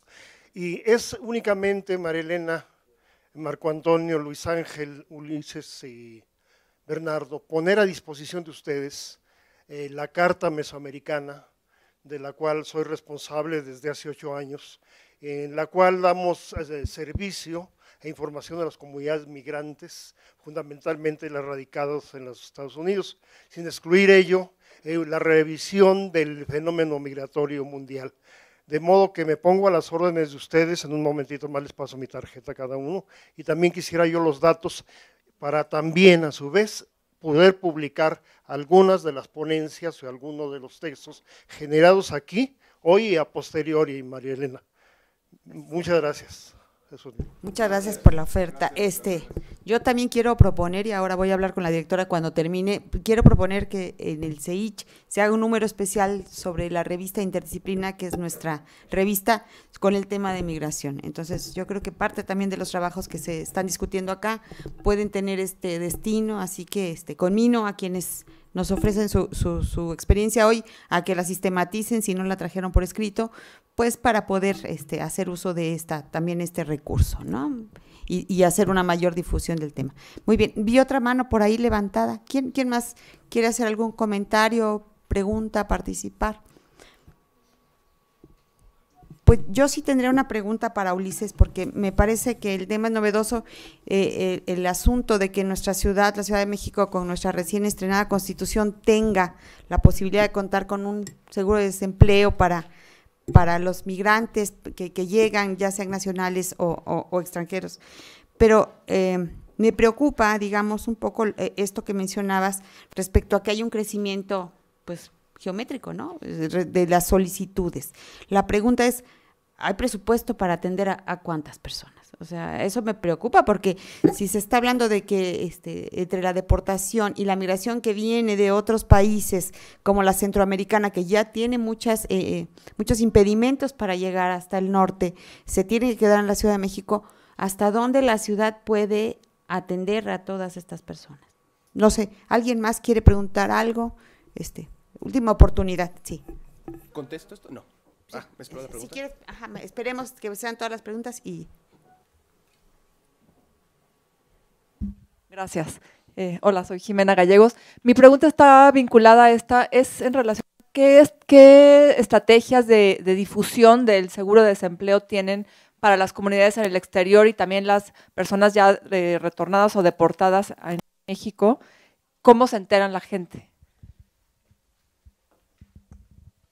Y es únicamente Marilena, Marco Antonio, Luis Ángel, Ulises y Bernardo, poner a disposición de ustedes eh, la Carta Mesoamericana, de la cual soy responsable desde hace ocho años, en la cual damos eh, servicio e información a las comunidades migrantes, fundamentalmente las radicadas en los Estados Unidos, sin excluir ello eh, la revisión del fenómeno migratorio mundial. De modo que me pongo a las órdenes de ustedes, en un momentito más les paso mi tarjeta a cada uno, y también quisiera yo los datos para también a su vez poder publicar algunas de las ponencias o algunos de los textos generados aquí hoy y a posteriori, María Elena. Muchas gracias. Muchas gracias por la oferta. Este, yo también quiero proponer, y ahora voy a hablar con la directora cuando termine, quiero proponer que en el CEICH se haga un número especial sobre la revista Interdisciplina, que es nuestra revista, con el tema de migración. Entonces, yo creo que parte también de los trabajos que se están discutiendo acá pueden tener este destino, así que este, conmino a quienes nos ofrecen su, su, experiencia hoy a que la sistematicen si no la trajeron por escrito, pues para poder este, hacer uso de esta, también este recurso, ¿no? Y, hacer una mayor difusión del tema. Muy bien, vi otra mano por ahí levantada. ¿Quién, quién más quiere hacer algún comentario, pregunta, participar? Pues yo sí tendría una pregunta para Ulises, porque me parece que el tema es novedoso, eh, eh, el, asunto de que nuestra ciudad, la Ciudad de México, con nuestra recién estrenada constitución, tenga la posibilidad de contar con un seguro de desempleo para, para los migrantes que, llegan, ya sean nacionales o, extranjeros. Pero eh, me preocupa, digamos, un poco esto que mencionabas respecto a que hay un crecimiento, pues geométrico, ¿no? De las solicitudes. La pregunta es, ¿hay presupuesto para atender a, cuántas personas? O sea, eso me preocupa porque si se está hablando de que este, entre la deportación y la migración que viene de otros países como la centroamericana, que ya tiene muchas, eh, eh, muchos impedimentos para llegar hasta el norte, se tiene que quedar en la Ciudad de México, ¿hasta dónde la ciudad puede atender a todas estas personas? No sé, ¿alguien más quiere preguntar algo? Este, Última oportunidad, sí. ¿Contesto esto? No. Ah, ¿me la pregunta? Si quieres, esperemos que sean todas las preguntas y... Gracias. Eh, hola, soy Jimena Gallegos. Mi pregunta está vinculada a esta, es en relación a qué, qué estrategias de, difusión del seguro de desempleo tienen para las comunidades en el exterior y también las personas ya eh, retornadas o deportadas a México, ¿cómo se enteran la gente?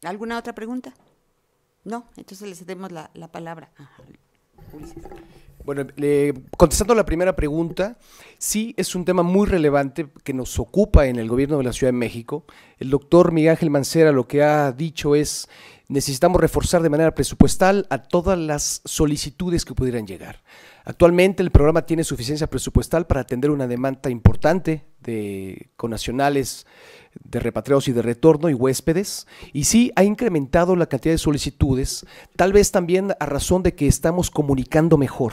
¿Alguna otra pregunta? No, entonces le cedemos la, palabra Bueno, contestando la primera pregunta, sí es un tema muy relevante que nos ocupa en el gobierno de la Ciudad de México. El doctor Miguel Ángel Mancera lo que ha dicho es necesitamos reforzar de manera presupuestal a todas las solicitudes que pudieran llegar. Actualmente el programa tiene suficiencia presupuestal para atender una demanda importante de nacionales de repatriados y de retorno y huéspedes, y sí ha incrementado la cantidad de solicitudes, tal vez también a razón de que estamos comunicando mejor.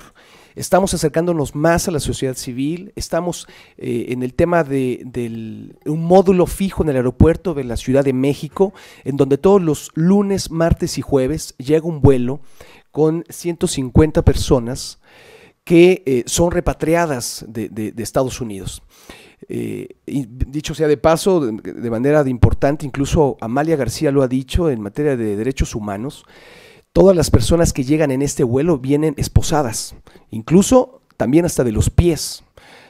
Estamos acercándonos más a la sociedad civil, estamos eh, en el tema de un módulo fijo en el aeropuerto de la Ciudad de México, en donde todos los lunes, martes y jueves llega un vuelo con 150 personas que eh, son repatriadas de, de Estados Unidos. Eh, dicho sea de paso, de, manera importante, incluso Amalia García lo ha dicho en materia de derechos humanos, todas las personas que llegan en este vuelo vienen esposadas, incluso también hasta de los pies.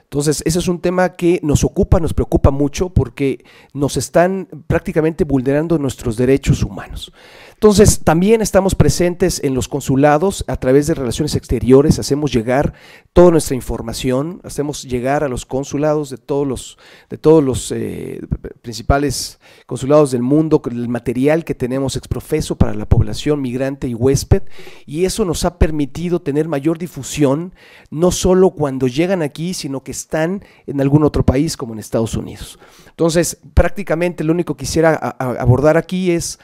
Entonces, ese es un tema que nos ocupa, nos preocupa mucho porque nos están prácticamente vulnerando nuestros derechos humanos. Entonces, también estamos presentes en los consulados a través de relaciones exteriores, hacemos llegar toda nuestra información, hacemos llegar a los consulados de todos los, de todos los eh, principales consulados del mundo, el material que tenemos exprofeso para la población migrante y huésped, y eso nos ha permitido tener mayor difusión, no solo cuando llegan aquí, sino que están en algún otro país como en Estados Unidos. Entonces, prácticamente lo único que quisiera abordar aquí es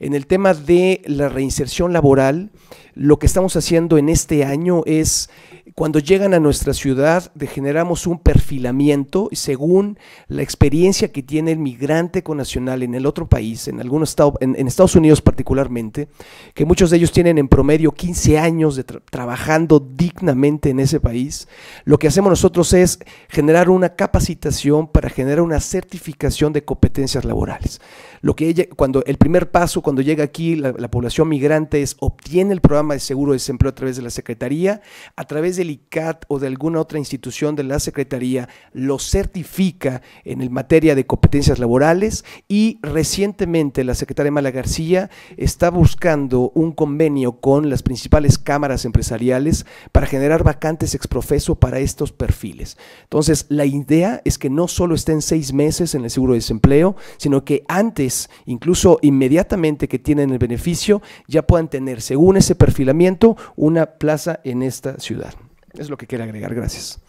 en el tema de la reinserción laboral, lo que estamos haciendo en este año es, cuando llegan a nuestra ciudad, generamos un perfilamiento según la experiencia que tiene el migrante con nacional en el otro país, en algunos estados, en, Estados Unidos particularmente, que muchos de ellos tienen en promedio 15 años de trabajando dignamente en ese país. Lo que hacemos nosotros es generar una capacitación para generar una certificación de competencias laborales. Lo que cuando el primer paso, cuando llega aquí la, población migrante es obtiene el programa de seguro de desempleo a través de la Secretaría, a través del ICAT o de alguna otra institución de la Secretaría, lo certifica en el materia de competencias laborales y recientemente la secretaria Mala García está buscando un convenio con las principales cámaras empresariales para generar vacantes exprofeso para estos perfiles. Entonces, la idea es que no solo estén seis meses en el seguro de desempleo, sino que antes incluso inmediatamente que tienen el beneficio, ya puedan tener, según ese perfilamiento, una plaza en esta ciudad. Es lo que quiero agregar. Gracias.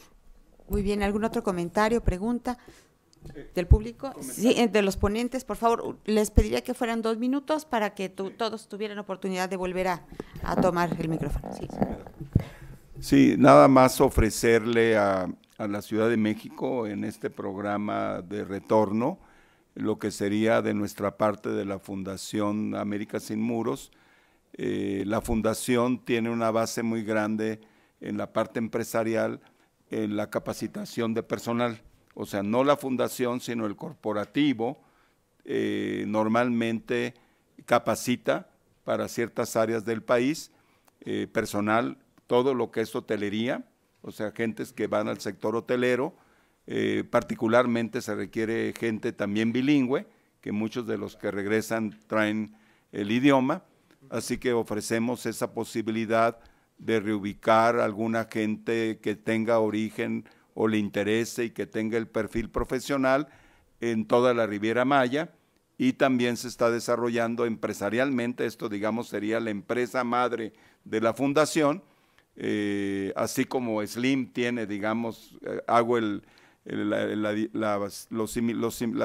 Muy bien, ¿algún otro comentario, pregunta del público? Sí, eh, de los ponentes, por favor, les pediría que fueran dos minutos para que todos tuvieran oportunidad de volver a, tomar el micrófono. Sí. nada más ofrecerle a, la Ciudad de México en este programa de retorno lo que sería de nuestra parte de la Fundación América Sin Muros. Eh, la fundación tiene una base muy grande en la parte empresarial, en la capacitación de personal. O sea, no la fundación, sino el corporativo eh, normalmente capacita para ciertas áreas del país eh, personal, todo lo que es hotelería, o sea, gentes que van al sector hotelero, eh, particularmente se requiere gente también bilingüe, que muchos de los que regresan traen el idioma, así que ofrecemos esa posibilidad de reubicar alguna gente que tenga origen o le interese y que tenga el perfil profesional en toda la Riviera Maya y también se está desarrollando empresarialmente, esto digamos sería la empresa madre de la fundación, eh, así como Slim tiene, digamos, eh, hago el, la,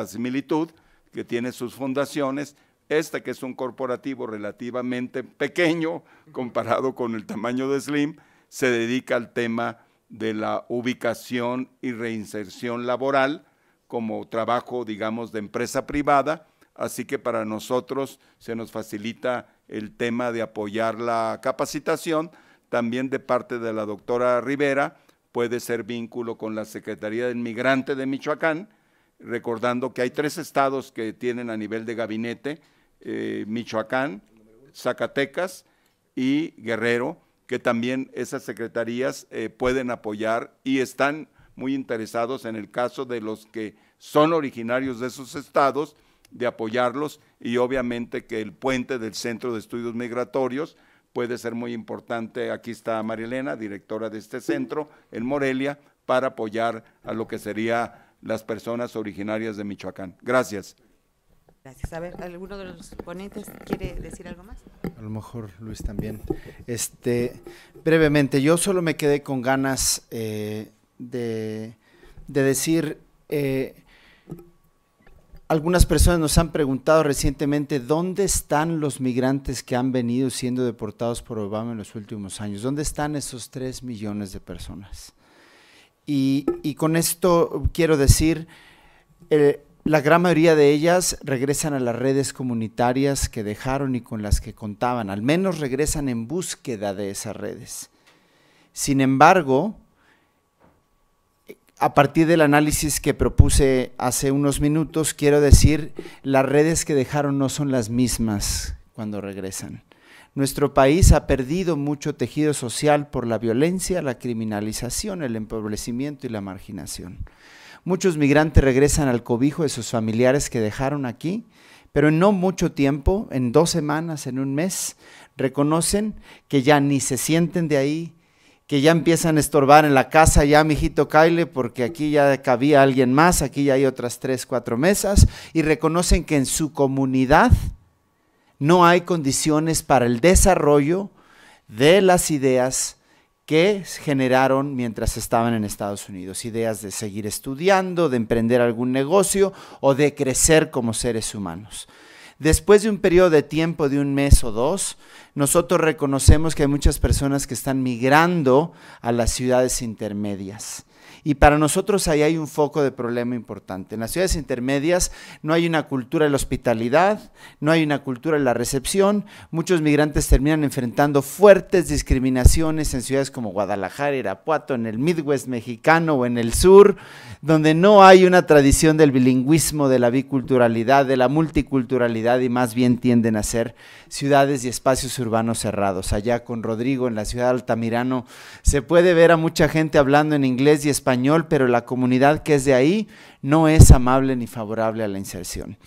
similitud que tiene sus fundaciones, esta que es un corporativo relativamente pequeño comparado con el tamaño de Slim, se dedica al tema de la ubicación y reinserción laboral como trabajo, digamos, de empresa privada. Así que para nosotros se nos facilita el tema de apoyar la capacitación, también de parte de la doctora Rivera, puede ser vínculo con la Secretaría del Migrante de Michoacán, recordando que hay tres estados que tienen a nivel de gabinete, eh, Michoacán, Zacatecas y Guerrero, que también esas secretarías eh, pueden apoyar y están muy interesados en el caso de los que son originarios de esos estados, de apoyarlos y obviamente que el puente del Centro de Estudios Migratorios puede ser muy importante. Aquí está Marilena, directora de este centro en Morelia, para apoyar a lo que serían las personas originarias de Michoacán. Gracias. Gracias. A ver, ¿alguno de los ponentes quiere decir algo más? A lo mejor Luis también. Este, brevemente, yo solo me quedé con ganas eh, de, decir eh, algunas personas nos han preguntado recientemente dónde están los migrantes que han venido siendo deportados por Obama en los últimos años. ¿Dónde están esos tres millones de personas? Y, con esto quiero decir, eh, la gran mayoría de ellas regresan a las redes comunitarias que dejaron y con las que contaban. Al menos regresan en búsqueda de esas redes. Sin embargo, a partir del análisis que propuse hace unos minutos, quiero decir, las redes que dejaron no son las mismas cuando regresan. Nuestro país ha perdido mucho tejido social por la violencia, la criminalización, el empobrecimiento y la marginación. Muchos migrantes regresan al cobijo de sus familiares que dejaron aquí, pero en no mucho tiempo, en dos semanas, en un mes, reconocen que ya ni se sienten de ahí, que ya empiezan a estorbar en la casa, ya mijito Kyle, porque aquí ya cabía alguien más, aquí ya hay otras tres, cuatro mesas, y reconocen que en su comunidad no hay condiciones para el desarrollo de las ideas que generaron mientras estaban en Estados Unidos, ideas de seguir estudiando, de emprender algún negocio o de crecer como seres humanos. Después de un periodo de tiempo de un mes o dos, nosotros reconocemos que hay muchas personas que están migrando a las ciudades intermedias. Y para nosotros ahí hay un foco de problema importante. En las ciudades intermedias no hay una cultura de la hospitalidad, no hay una cultura de la recepción. Muchos migrantes terminan enfrentando fuertes discriminaciones en ciudades como Guadalajara, Irapuato, en el Midwest mexicano o en el sur, donde no hay una tradición del bilingüismo, de la biculturalidad, de la multiculturalidad y más bien tienden a ser ciudades y espacios urbanos cerrados. Allá con Rodrigo en la ciudad de Altamirano se puede ver a mucha gente hablando en inglés y español pero la comunidad que es de ahí no es amable ni favorable a la inserción.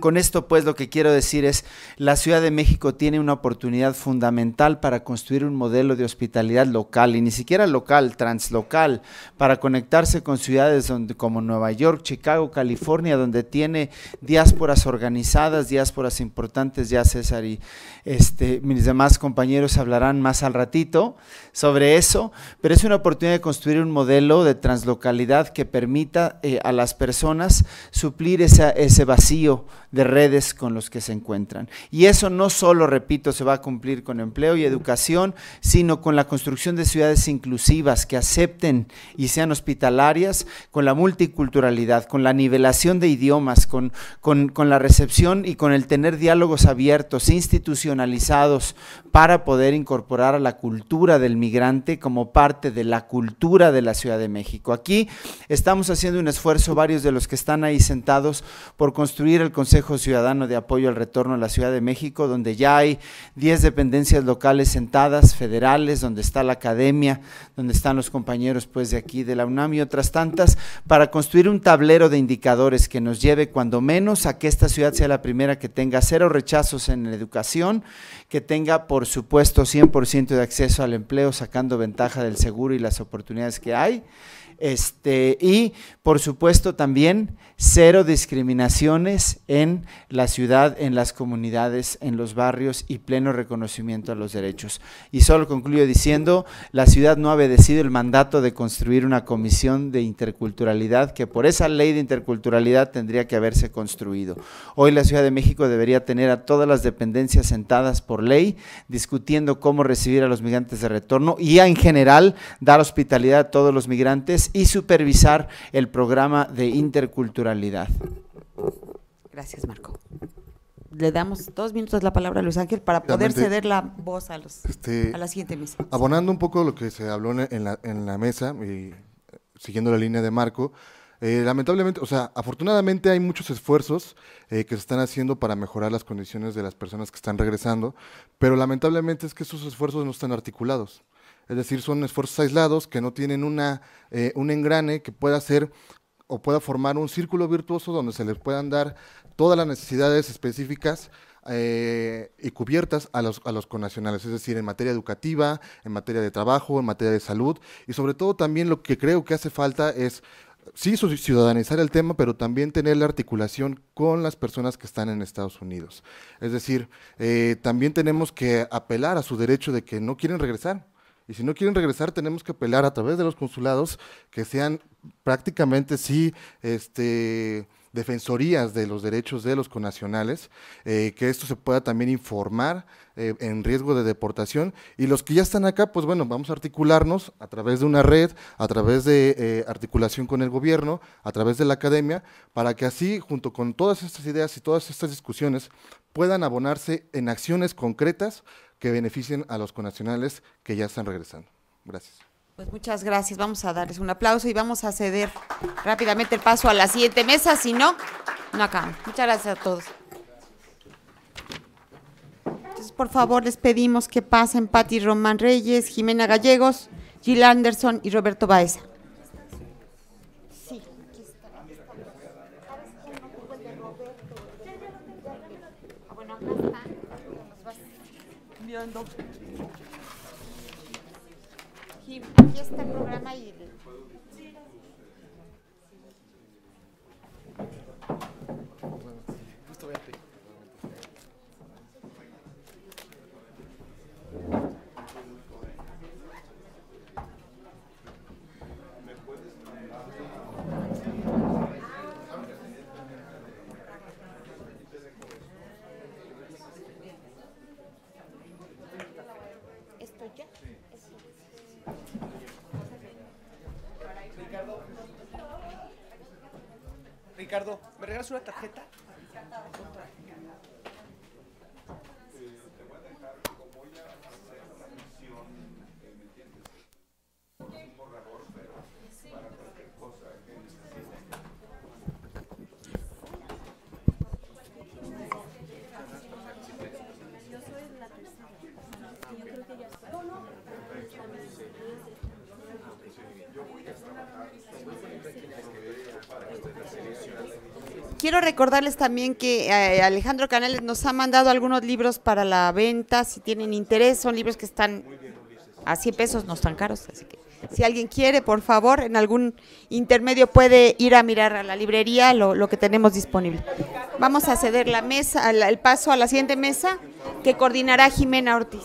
Con esto, pues, lo que quiero decir es, la Ciudad de México tiene una oportunidad fundamental para construir un modelo de hospitalidad local, y ni siquiera local, translocal, para conectarse con ciudades donde, como Nueva York, Chicago, California, donde tiene diásporas organizadas, diásporas importantes, ya César y este, mis demás compañeros hablarán más al ratito sobre eso, pero es una oportunidad de construir un modelo de translocalidad que permita eh, a las personas suplir esa, ese vacío de redes con los que se encuentran. Y eso no solo, repito, se va a cumplir con empleo y educación, sino con la construcción de ciudades inclusivas que acepten y sean hospitalarias, con la multiculturalidad, con la nivelación de idiomas, con, con, con la recepción y con el tener diálogos abiertos, institucionalizados, para poder incorporar a la cultura del migrante como parte de la cultura de la Ciudad de México. Aquí estamos haciendo un esfuerzo, varios de los que están ahí sentados, por construir el Consejo Ciudadano de Apoyo al Retorno a la Ciudad de México, donde ya hay 10 dependencias locales sentadas, federales, donde está la academia, donde están los compañeros pues de aquí de la UNAM y otras tantas, para construir un tablero de indicadores que nos lleve cuando menos a que esta ciudad sea la primera que tenga cero rechazos en la educación, que tenga por supuesto 100% de acceso al empleo, sacando ventaja del seguro y las oportunidades que hay. Este, y por supuesto también cero discriminaciones en la ciudad, en las comunidades, en los barrios y pleno reconocimiento a los derechos. Y solo concluyo diciendo, la ciudad no ha obedecido el mandato de construir una comisión de interculturalidad que por esa ley de interculturalidad tendría que haberse construido. Hoy la Ciudad de México debería tener a todas las dependencias sentadas por ley, discutiendo cómo recibir a los migrantes de retorno y en general dar hospitalidad a todos los migrantes y supervisar el programa de interculturalidad Gracias, Marco. Le damos dos minutos la palabra a Luis Ángel para poder ceder la voz a, los, este, a la siguiente mesa. Abonando un poco lo que se habló en la, mesa y eh, siguiendo la línea de Marco, eh, lamentablemente, o sea, afortunadamente hay muchos esfuerzos eh, que se están haciendo para mejorar las condiciones de las personas que están regresando, pero lamentablemente es que esos esfuerzos no están articulados. Es decir, son esfuerzos aislados que no tienen una, un engrane que pueda ser o pueda formar un círculo virtuoso donde se les puedan dar todas las necesidades específicas eh, y cubiertas a los, a los connacionales, es decir, en materia educativa, en materia de trabajo, en materia de salud y sobre todo también lo que creo que hace falta es sí ciudadanizar el tema, pero también tener la articulación con las personas que están en Estados Unidos. Es decir, eh, también tenemos que apelar a su derecho de que no quieren regresar, y si no quieren regresar, tenemos que apelar a través de los consulados que sean prácticamente sí este, defensorías de los derechos de los conacionales, eh, que esto se pueda también informar eh, en riesgo de deportación. Y los que ya están acá, pues bueno, vamos a articularnos a través de una red, a través de eh, articulación con el gobierno, a través de la academia, para que así, junto con todas estas ideas y todas estas discusiones, puedan abonarse en acciones concretas que beneficien a los conacionales que ya están regresando. Gracias. Pues muchas gracias. Vamos a darles un aplauso y vamos a ceder rápidamente el paso a la siguiente mesa. Si no, no acá. Muchas gracias a todos. Entonces, por favor, les pedimos que pasen Patti Román Reyes, Jimena Gallegos, Jill Anderson y Roberto Baeza. que dobrze. programa aí é una tarjeta quiero recordarles también que eh, Alejandro Canales nos ha mandado algunos libros para la venta, si tienen interés, son libros que están a 100 pesos, no están caros, así que si alguien quiere, por favor, en algún intermedio puede ir a mirar a la librería lo, lo que tenemos disponible. Vamos a ceder la mesa, el paso a la siguiente mesa que coordinará Jimena Ortiz.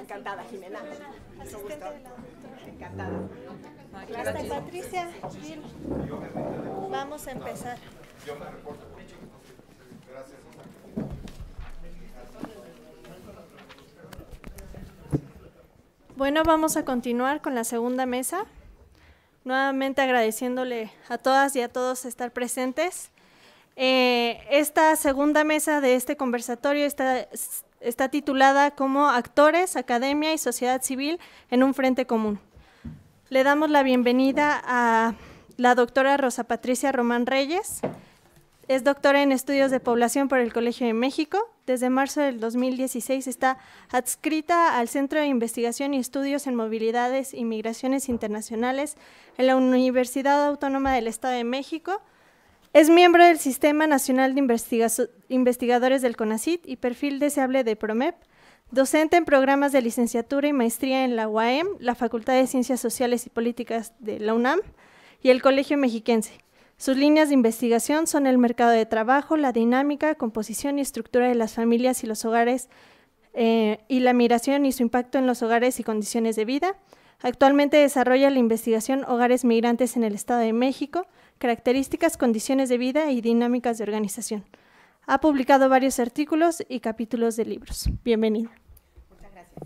Encantada, Jimena. Encantada. Gracias, ah, Patricia, Vamos a empezar. Bueno, vamos a continuar con la segunda mesa. Nuevamente agradeciéndole a todas y a todos estar presentes. Eh, esta segunda mesa de este conversatorio está está titulada como Actores, Academia y Sociedad Civil en un Frente Común. Le damos la bienvenida a la doctora Rosa Patricia Román Reyes. Es doctora en Estudios de Población por el Colegio de México. Desde marzo del 2016 está adscrita al Centro de Investigación y Estudios en Movilidades y Migraciones Internacionales en la Universidad Autónoma del Estado de México es miembro del Sistema Nacional de Investigadores del CONACIT y perfil deseable de PROMEP, docente en programas de licenciatura y maestría en la UAM, la Facultad de Ciencias Sociales y Políticas de la UNAM y el Colegio Mexiquense. Sus líneas de investigación son el mercado de trabajo, la dinámica, composición y estructura de las familias y los hogares, eh, y la migración y su impacto en los hogares y condiciones de vida. Actualmente desarrolla la investigación Hogares Migrantes en el Estado de México características, condiciones de vida y dinámicas de organización. Ha publicado varios artículos y capítulos de libros. Bienvenida. Muchas gracias.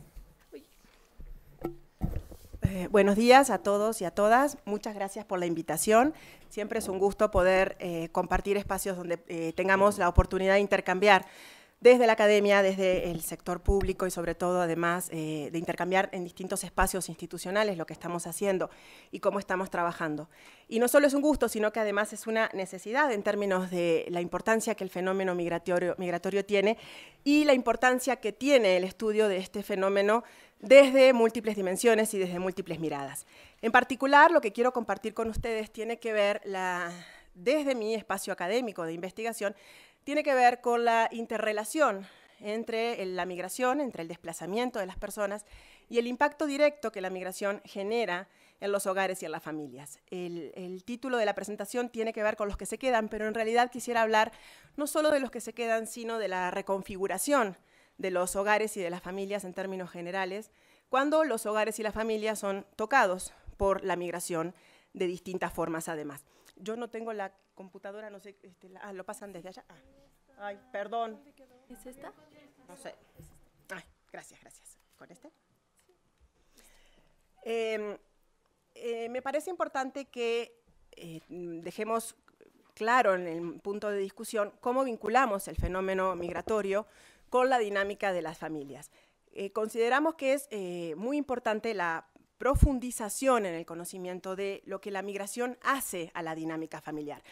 Eh, buenos días a todos y a todas. Muchas gracias por la invitación. Siempre es un gusto poder eh, compartir espacios donde eh, tengamos la oportunidad de intercambiar desde la academia, desde el sector público y sobre todo además eh, de intercambiar en distintos espacios institucionales lo que estamos haciendo y cómo estamos trabajando. Y no solo es un gusto, sino que además es una necesidad en términos de la importancia que el fenómeno migratorio, tiene y la importancia que tiene el estudio de este fenómeno desde múltiples dimensiones y desde múltiples miradas. En particular, lo que quiero compartir con ustedes tiene que ver desde mi espacio académico de investigación tiene que ver con la interrelación entre la migración, entre el desplazamiento de las personas y el impacto directo que la migración genera en los hogares y en las familias. El, título de la presentación tiene que ver con los que se quedan, pero en realidad quisiera hablar no solo de los que se quedan, sino de la reconfiguración de los hogares y de las familias en términos generales, cuando los hogares y las familias son tocados por la migración de distintas formas además yo no tengo la computadora, no sé, este, ah, lo pasan desde allá. Ah. Ay, perdón. ¿Es esta? No sé. Ay, gracias, gracias. ¿Con este? Em, eh, me parece importante que eh, dejemos claro en el punto de discusión cómo vinculamos el fenómeno migratorio con la dinámica de las familias. Eh, consideramos que es muy importante la profundización en el conocimiento de lo que la migración hace a la dinámica familiar.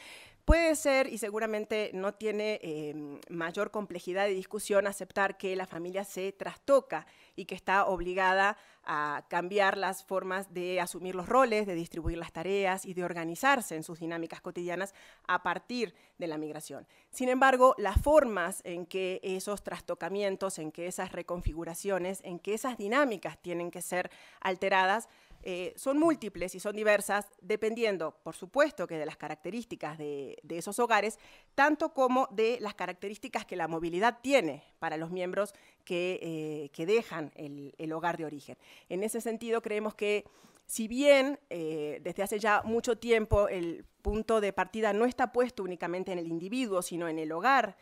Puede ser, y seguramente no tiene em, mayor complejidad de discusión, aceptar que la familia se trastoca y que está obligada a cambiar las formas de asumir los roles, de distribuir las tareas y de organizarse en sus dinámicas cotidianas a partir de la migración. Sin embargo, las formas en que esos trastocamientos, en que esas reconfiguraciones, en que esas dinámicas tienen que ser alteradas, eh, son múltiples y son diversas, dependiendo, por supuesto, que de las características de, esos hogares, tanto como de las características que la movilidad tiene para los miembros que, eh, dejan el, hogar de origen. En ese sentido, creemos que si bien eh, desde hace ya mucho tiempo el punto de partida no está puesto únicamente en el individuo, sino en el hogar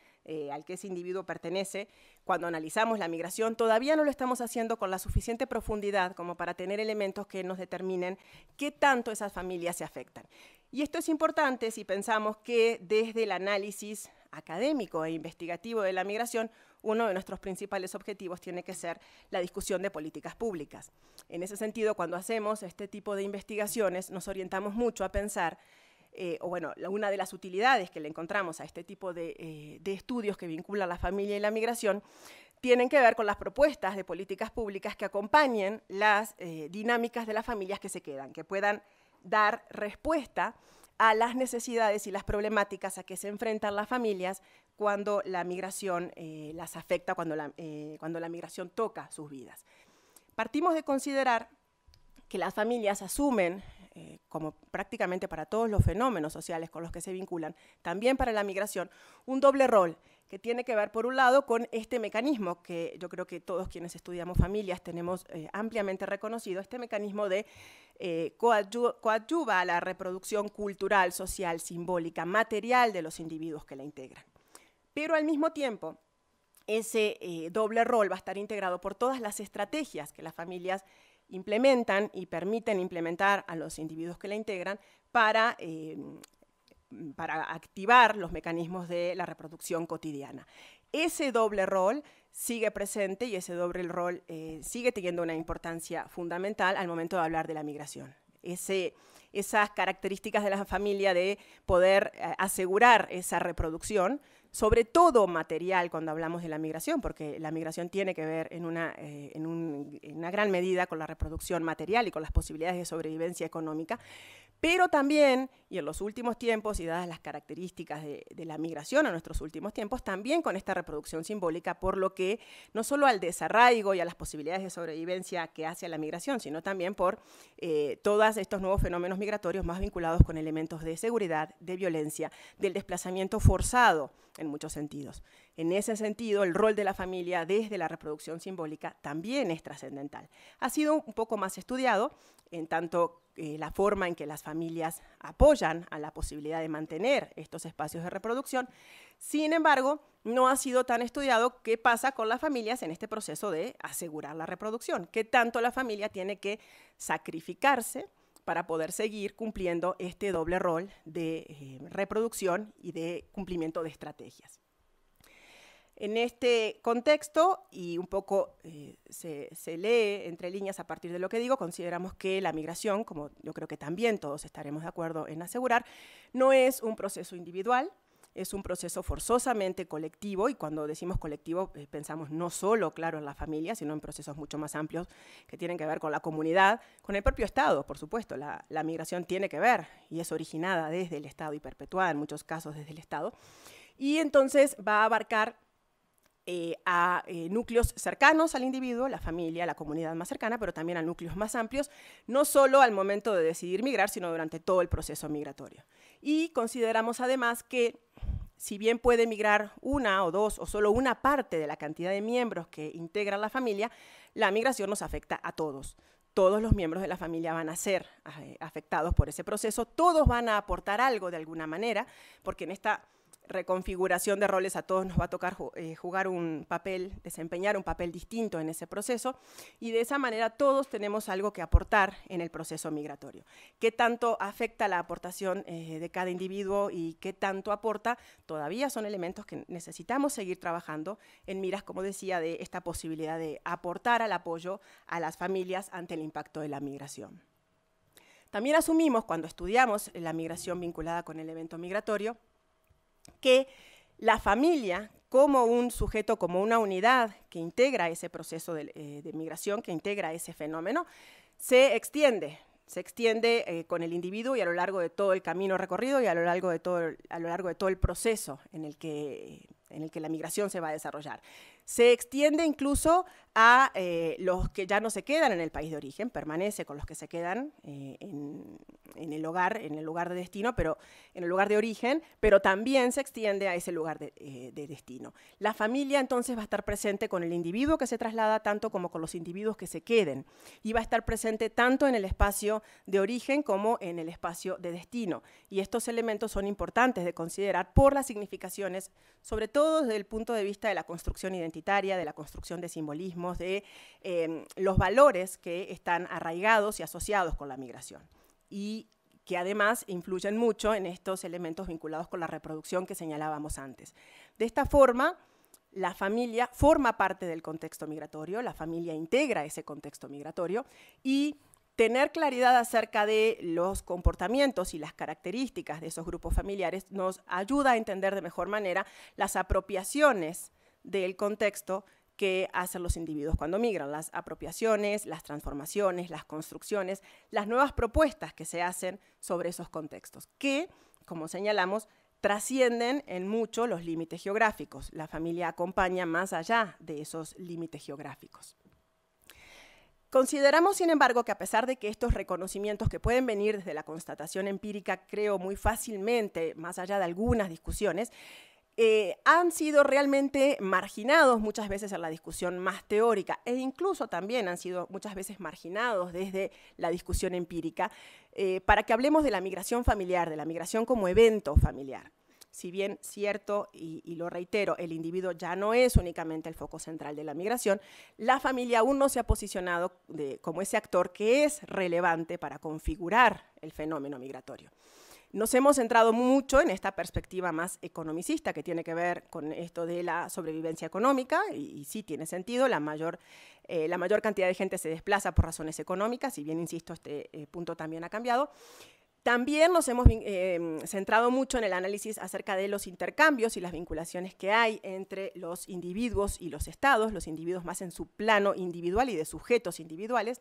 al que ese individuo pertenece, cuando analizamos la migración, todavía no lo estamos haciendo con la suficiente profundidad como para tener elementos que nos determinen qué tanto esas familias se afectan. Y esto es importante si pensamos que desde el análisis académico e investigativo de la migración, uno de nuestros principales objetivos tiene que ser la discusión de políticas públicas. En ese sentido, cuando hacemos este tipo de investigaciones, nos orientamos mucho a pensar eh, o bueno, una de las utilidades que le encontramos a este tipo eh, de, estudios que vinculan la familia y la migración, tienen que ver con las propuestas de políticas públicas que acompañen las eh, dinámicas de las familias que se quedan, que puedan dar respuesta a las necesidades y las problemáticas a que se enfrentan las familias cuando la migración las afecta, cuando la, cuando la migración toca sus vidas. Partimos de considerar que las familias asumen eh, como prácticamente para todos los fenómenos sociales con los que se vinculan, también para la migración, un doble rol que tiene que ver, por un lado, con este mecanismo que yo creo que todos quienes estudiamos familias tenemos eh, ampliamente reconocido, este mecanismo de eh, coadyuva a la reproducción cultural, social, simbólica, material de los individuos que la integran. Pero al mismo tiempo, ese doble rol va a estar integrado por todas las estrategias que las familias implementan y permiten implementar a los individuos que la integran para, eh, para activar los mecanismos de la reproducción cotidiana. Ese doble rol sigue presente y ese doble rol eh, sigue teniendo una importancia fundamental al momento de hablar de la migración. esas características de la familia de poder eh, asegurar esa reproducción sobre todo material cuando hablamos de la migración, porque la migración tiene que ver en una, eh, en, en una gran medida con la reproducción material y con las posibilidades de sobrevivencia económica, pero también, y en los últimos tiempos, y dadas las características de, la migración a nuestros últimos tiempos, también con esta reproducción simbólica, por lo que no solo al desarraigo y a las posibilidades de sobrevivencia que hace la migración, sino también por eh, todos estos nuevos fenómenos migratorios más vinculados con elementos de seguridad, de violencia, del desplazamiento forzado en muchos sentidos. En ese sentido, el rol de la familia desde la reproducción simbólica también es trascendental. Ha sido un poco más estudiado, en tanto eh, la forma en que las familias apoyan a la posibilidad de mantener estos espacios de reproducción. Sin embargo, no ha sido tan estudiado qué pasa con las familias en este proceso de asegurar la reproducción, qué tanto la familia tiene que sacrificarse para poder seguir cumpliendo este doble rol de eh, reproducción y de cumplimiento de estrategias. En este contexto, y un poco eh, se, lee entre líneas a partir de lo que digo, consideramos que la migración, como yo creo que también todos estaremos de acuerdo en asegurar, no es un proceso individual, es un proceso forzosamente colectivo, y cuando decimos colectivo eh, pensamos no solo, claro, en la familia, sino en procesos mucho más amplios que tienen que ver con la comunidad, con el propio Estado, por supuesto. La, la migración tiene que ver, y es originada desde el Estado y perpetuada en muchos casos desde el Estado. Y entonces va a abarcar eh, a eh, núcleos cercanos al individuo, la familia, la comunidad más cercana, pero también a núcleos más amplios, no solo al momento de decidir migrar, sino durante todo el proceso migratorio. Y consideramos además que si bien puede migrar una o dos o solo una parte de la cantidad de miembros que integra la familia, la migración nos afecta a todos. Todos los miembros de la familia van a ser eh, afectados por ese proceso, todos van a aportar algo de alguna manera, porque en esta reconfiguración de roles a todos nos va a tocar eh, jugar un papel, desempeñar un papel distinto en ese proceso y de esa manera todos tenemos algo que aportar en el proceso migratorio. ¿Qué tanto afecta la aportación eh, de cada individuo y qué tanto aporta? Todavía son elementos que necesitamos seguir trabajando en miras, como decía, de esta posibilidad de aportar al apoyo a las familias ante el impacto de la migración. También asumimos cuando estudiamos la migración vinculada con el evento migratorio, que la familia como un sujeto, como una unidad que integra ese proceso eh, de, migración, que integra ese fenómeno, se extiende, se extiende eh, con el individuo y a lo largo de todo el camino recorrido y a lo largo de todo, a lo largo de todo el proceso en el que la migración se va a desarrollar. Se extiende incluso a eh, los que ya no se quedan en el país de origen, permanece con los que se quedan eh, en, el hogar, en el lugar de destino, pero en el lugar de origen, pero también se extiende a ese lugar de, eh, de, destino. La familia entonces va a estar presente con el individuo que se traslada tanto como con los individuos que se queden y va a estar presente tanto en el espacio de origen como en el espacio de destino. Y estos elementos son importantes de considerar por las significaciones, sobre todo desde el punto de vista de la construcción identitaria de la construcción de simbolismos, de em, los valores que están arraigados y asociados con la migración. Y que además influyen mucho en estos elementos vinculados con la reproducción que señalábamos antes. De esta forma, la familia forma parte del contexto migratorio, la familia integra ese contexto migratorio y tener claridad acerca de los comportamientos y las características de esos grupos familiares nos ayuda a entender de mejor manera las apropiaciones del contexto que hacen los individuos cuando migran, las apropiaciones, las transformaciones, las construcciones, las nuevas propuestas que se hacen sobre esos contextos, que, como señalamos, trascienden en mucho los límites geográficos. La familia acompaña más allá de esos límites geográficos. Consideramos, sin embargo, que a pesar de que estos reconocimientos que pueden venir desde la constatación empírica, creo muy fácilmente, más allá de algunas discusiones, eh, han sido realmente marginados muchas veces en la discusión más teórica e incluso también han sido muchas veces marginados desde la discusión empírica eh, para que hablemos de la migración familiar, de la migración como evento familiar. Si bien cierto, y, lo reitero, el individuo ya no es únicamente el foco central de la migración, la familia aún no se ha posicionado como ese actor que es relevante para configurar el fenómeno migratorio. Nos hemos centrado mucho en esta perspectiva más economicista que tiene que ver con esto de la sobrevivencia económica y, sí tiene sentido, la mayor, eh, la mayor cantidad de gente se desplaza por razones económicas, si bien, insisto, este eh, punto también ha cambiado. También nos hemos eh, centrado mucho en el análisis acerca de los intercambios y las vinculaciones que hay entre los individuos y los estados, los individuos más en su plano individual y de sujetos individuales.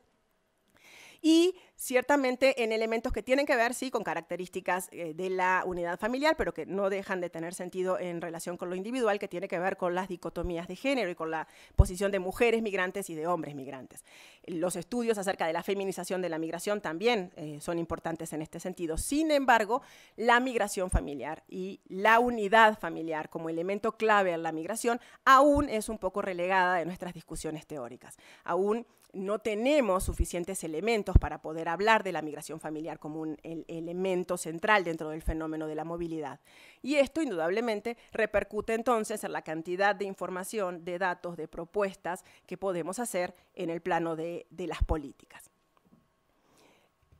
Y ciertamente en elementos que tienen que ver, sí, con características eh, de la unidad familiar, pero que no dejan de tener sentido en relación con lo individual, que tiene que ver con las dicotomías de género y con la posición de mujeres migrantes y de hombres migrantes. Los estudios acerca de la feminización de la migración también eh, son importantes en este sentido. Sin embargo, la migración familiar y la unidad familiar como elemento clave en la migración aún es un poco relegada de nuestras discusiones teóricas. Aún no tenemos suficientes elementos para poder hablar de la migración familiar como un elemento central dentro del fenómeno de la movilidad. Y esto indudablemente repercute entonces en la cantidad de información, de datos, de propuestas que podemos hacer en el plano de, las políticas.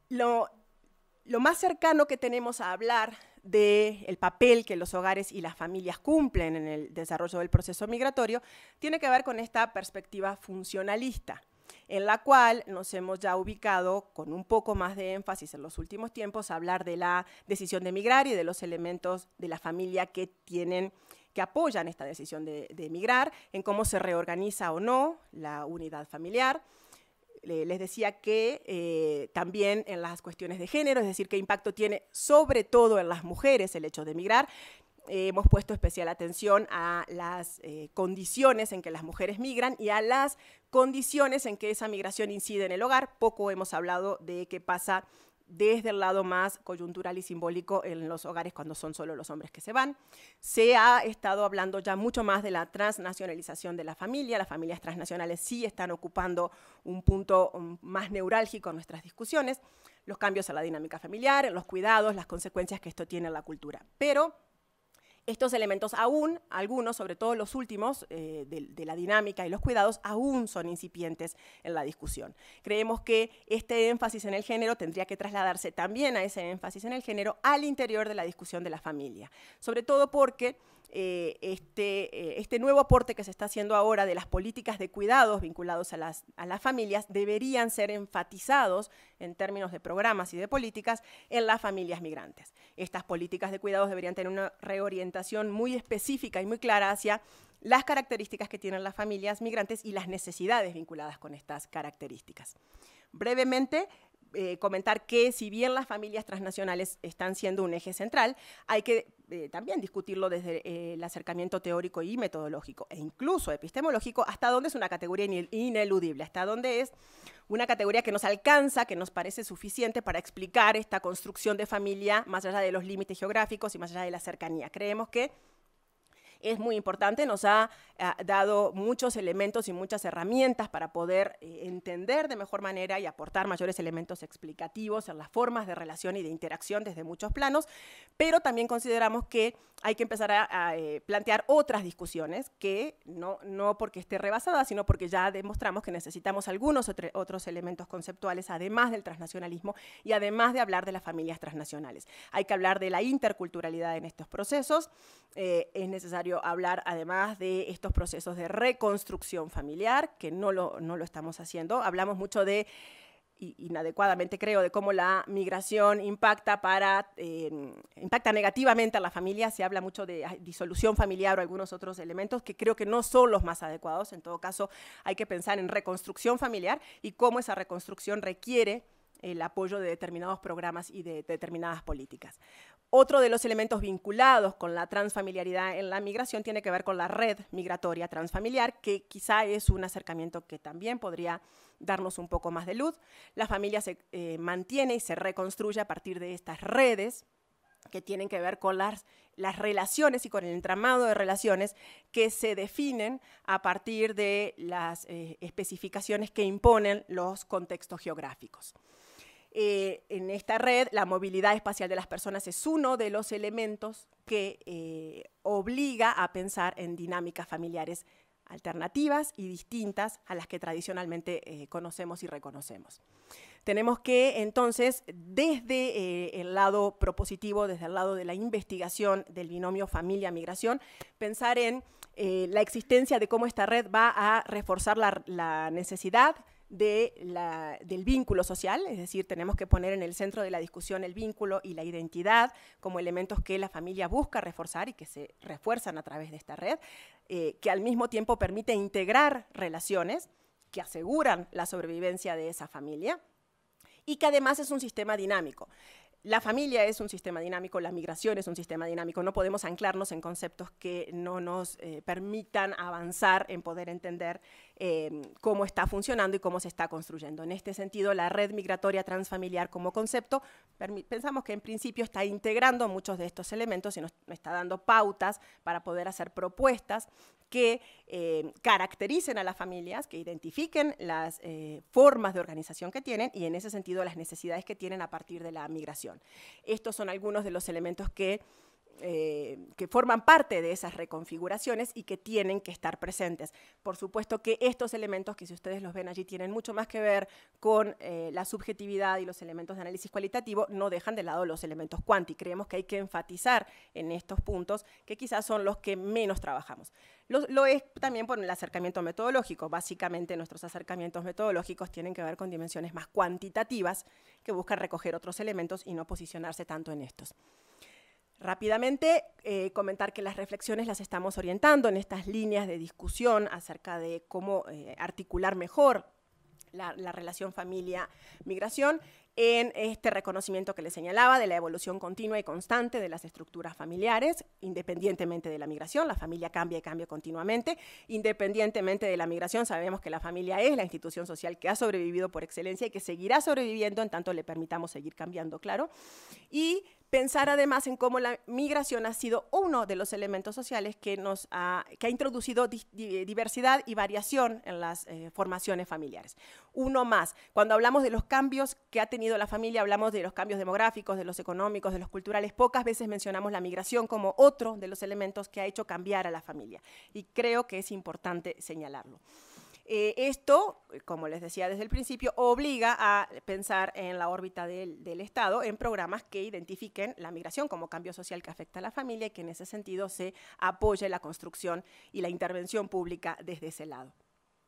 Lo, más cercano que tenemos a hablar del papel que los hogares y las familias cumplen en el desarrollo del proceso migratorio tiene que ver con esta perspectiva funcionalista en la cual nos hemos ya ubicado con un poco más de énfasis en los últimos tiempos a hablar de la decisión de emigrar y de los elementos de la familia que tienen que apoyan esta decisión de, emigrar, en cómo se reorganiza o no la unidad familiar. Les decía que eh, también en las cuestiones de género, es decir, qué impacto tiene sobre todo en las mujeres el hecho de emigrar, eh, hemos puesto especial atención a las eh, condiciones en que las mujeres migran y a las condiciones en que esa migración incide en el hogar. Poco hemos hablado de qué pasa desde el lado más coyuntural y simbólico en los hogares cuando son solo los hombres que se van. Se ha estado hablando ya mucho más de la transnacionalización de la familia. Las familias transnacionales sí están ocupando un punto um, más neurálgico en nuestras discusiones. Los cambios a la dinámica familiar, en los cuidados, las consecuencias que esto tiene en la cultura. Pero estos elementos aún, algunos, sobre todo los últimos, eh, de, la dinámica y los cuidados, aún son incipientes en la discusión. Creemos que este énfasis en el género tendría que trasladarse también a ese énfasis en el género al interior de la discusión de la familia, sobre todo porque eh, este, eh, este, nuevo aporte que se está haciendo ahora de las políticas de cuidados vinculados a las, a las familias deberían ser enfatizados en términos de programas y de políticas en las familias migrantes. Estas políticas de cuidados deberían tener una reorientación muy específica y muy clara hacia las características que tienen las familias migrantes y las necesidades vinculadas con estas características. Brevemente, eh, comentar que si bien las familias transnacionales están siendo un eje central, hay que eh, también discutirlo desde eh, el acercamiento teórico y metodológico, e incluso epistemológico, hasta dónde es una categoría ineludible, hasta dónde es una categoría que nos alcanza, que nos parece suficiente para explicar esta construcción de familia más allá de los límites geográficos y más allá de la cercanía. Creemos que es muy importante, nos ha, ah, dado muchos elementos y muchas herramientas para poder eh, entender de mejor manera y aportar mayores elementos explicativos en las formas de relación y de interacción desde muchos planos, pero también consideramos que hay que empezar a, eh, plantear otras discusiones que no, no porque esté rebasada, sino porque ya demostramos que necesitamos algunos otros elementos conceptuales, además del transnacionalismo y además de hablar de las familias transnacionales. Hay que hablar de la interculturalidad en estos procesos, eh, es necesario hablar además de estos procesos de reconstrucción familiar, que no lo, no lo estamos haciendo. Hablamos mucho de inadecuadamente creo, de cómo la migración impacta, para, eh, impacta negativamente a la familia. Se habla mucho de disolución familiar o algunos otros elementos que creo que no son los más adecuados. En todo caso, hay que pensar en reconstrucción familiar y cómo esa reconstrucción requiere el apoyo de determinados programas y de determinadas políticas. Otro de los elementos vinculados con la transfamiliaridad en la migración tiene que ver con la red migratoria transfamiliar, que quizá es un acercamiento que también podría darnos un poco más de luz. La familia se eh, mantiene y se reconstruye a partir de estas redes que tienen que ver con las, relaciones y con el entramado de relaciones que se definen a partir de las eh, especificaciones que imponen los contextos geográficos. Eh, en esta red, la movilidad espacial de las personas es uno de los elementos que eh, obliga a pensar en dinámicas familiares alternativas y distintas a las que tradicionalmente eh, conocemos y reconocemos. Tenemos que entonces, desde el lado propositivo, desde el lado de la investigación del binomio familia-migración, pensar en la existencia de cómo esta red va a reforzar la, la necesidad del vínculo social, es decir, tenemos que poner en el centro de la discusión el vínculo y la identidad como elementos que la familia busca reforzar y que se refuerzan a través de esta red, eh, que al mismo tiempo permite integrar relaciones que aseguran la sobrevivencia de esa familia y que además es un sistema dinámico la familia es un sistema dinámico, la migración es un sistema dinámico, no podemos anclarnos en conceptos que no nos eh, permitan avanzar en poder entender eh, cómo está funcionando y cómo se está construyendo. En este sentido, la red migratoria transfamiliar como concepto, pensamos que en principio está integrando muchos de estos elementos y nos está dando pautas para poder hacer propuestas que eh, caractericen a las familias, que identifiquen las eh, formas de organización que tienen y en ese sentido las necesidades que tienen a partir de la migración. Estos son algunos de los elementos que eh, que forman parte de esas reconfiguraciones y que tienen que estar presentes. Por supuesto que estos elementos, que si ustedes los ven allí, tienen mucho más que ver con eh, la subjetividad y los elementos de análisis cualitativo, no dejan de lado los elementos cuanti. Creemos que hay que enfatizar en estos puntos que quizás son los que menos trabajamos. Lo, lo, es también por el acercamiento metodológico. Básicamente nuestros acercamientos metodológicos tienen que ver con dimensiones más cuantitativas que buscan recoger otros elementos y no posicionarse tanto en estos. Rápidamente, eh, comentar que las reflexiones las estamos orientando en estas líneas de discusión acerca de cómo eh, articular mejor la, relación familia-migración en este reconocimiento que le señalaba de la evolución continua y constante de las estructuras familiares, independientemente de la migración, la familia cambia y cambia continuamente, independientemente de la migración, sabemos que la familia es la institución social que ha sobrevivido por excelencia y que seguirá sobreviviendo en tanto le permitamos seguir cambiando, claro, y Pensar además en cómo la migración ha sido uno de los elementos sociales que, ha, introducido diversidad y variación en las eh, formaciones familiares. Uno más, cuando hablamos de los cambios que ha tenido la familia, hablamos de los cambios demográficos, de los económicos, de los culturales. Pocas veces mencionamos la migración como otro de los elementos que ha hecho cambiar a la familia. Y creo que es importante señalarlo. Eh, esto, como les decía desde el principio, obliga a pensar en la órbita del, Estado, en programas que identifiquen la migración como cambio social que afecta a la familia y que en ese sentido se apoye la construcción y la intervención pública desde ese lado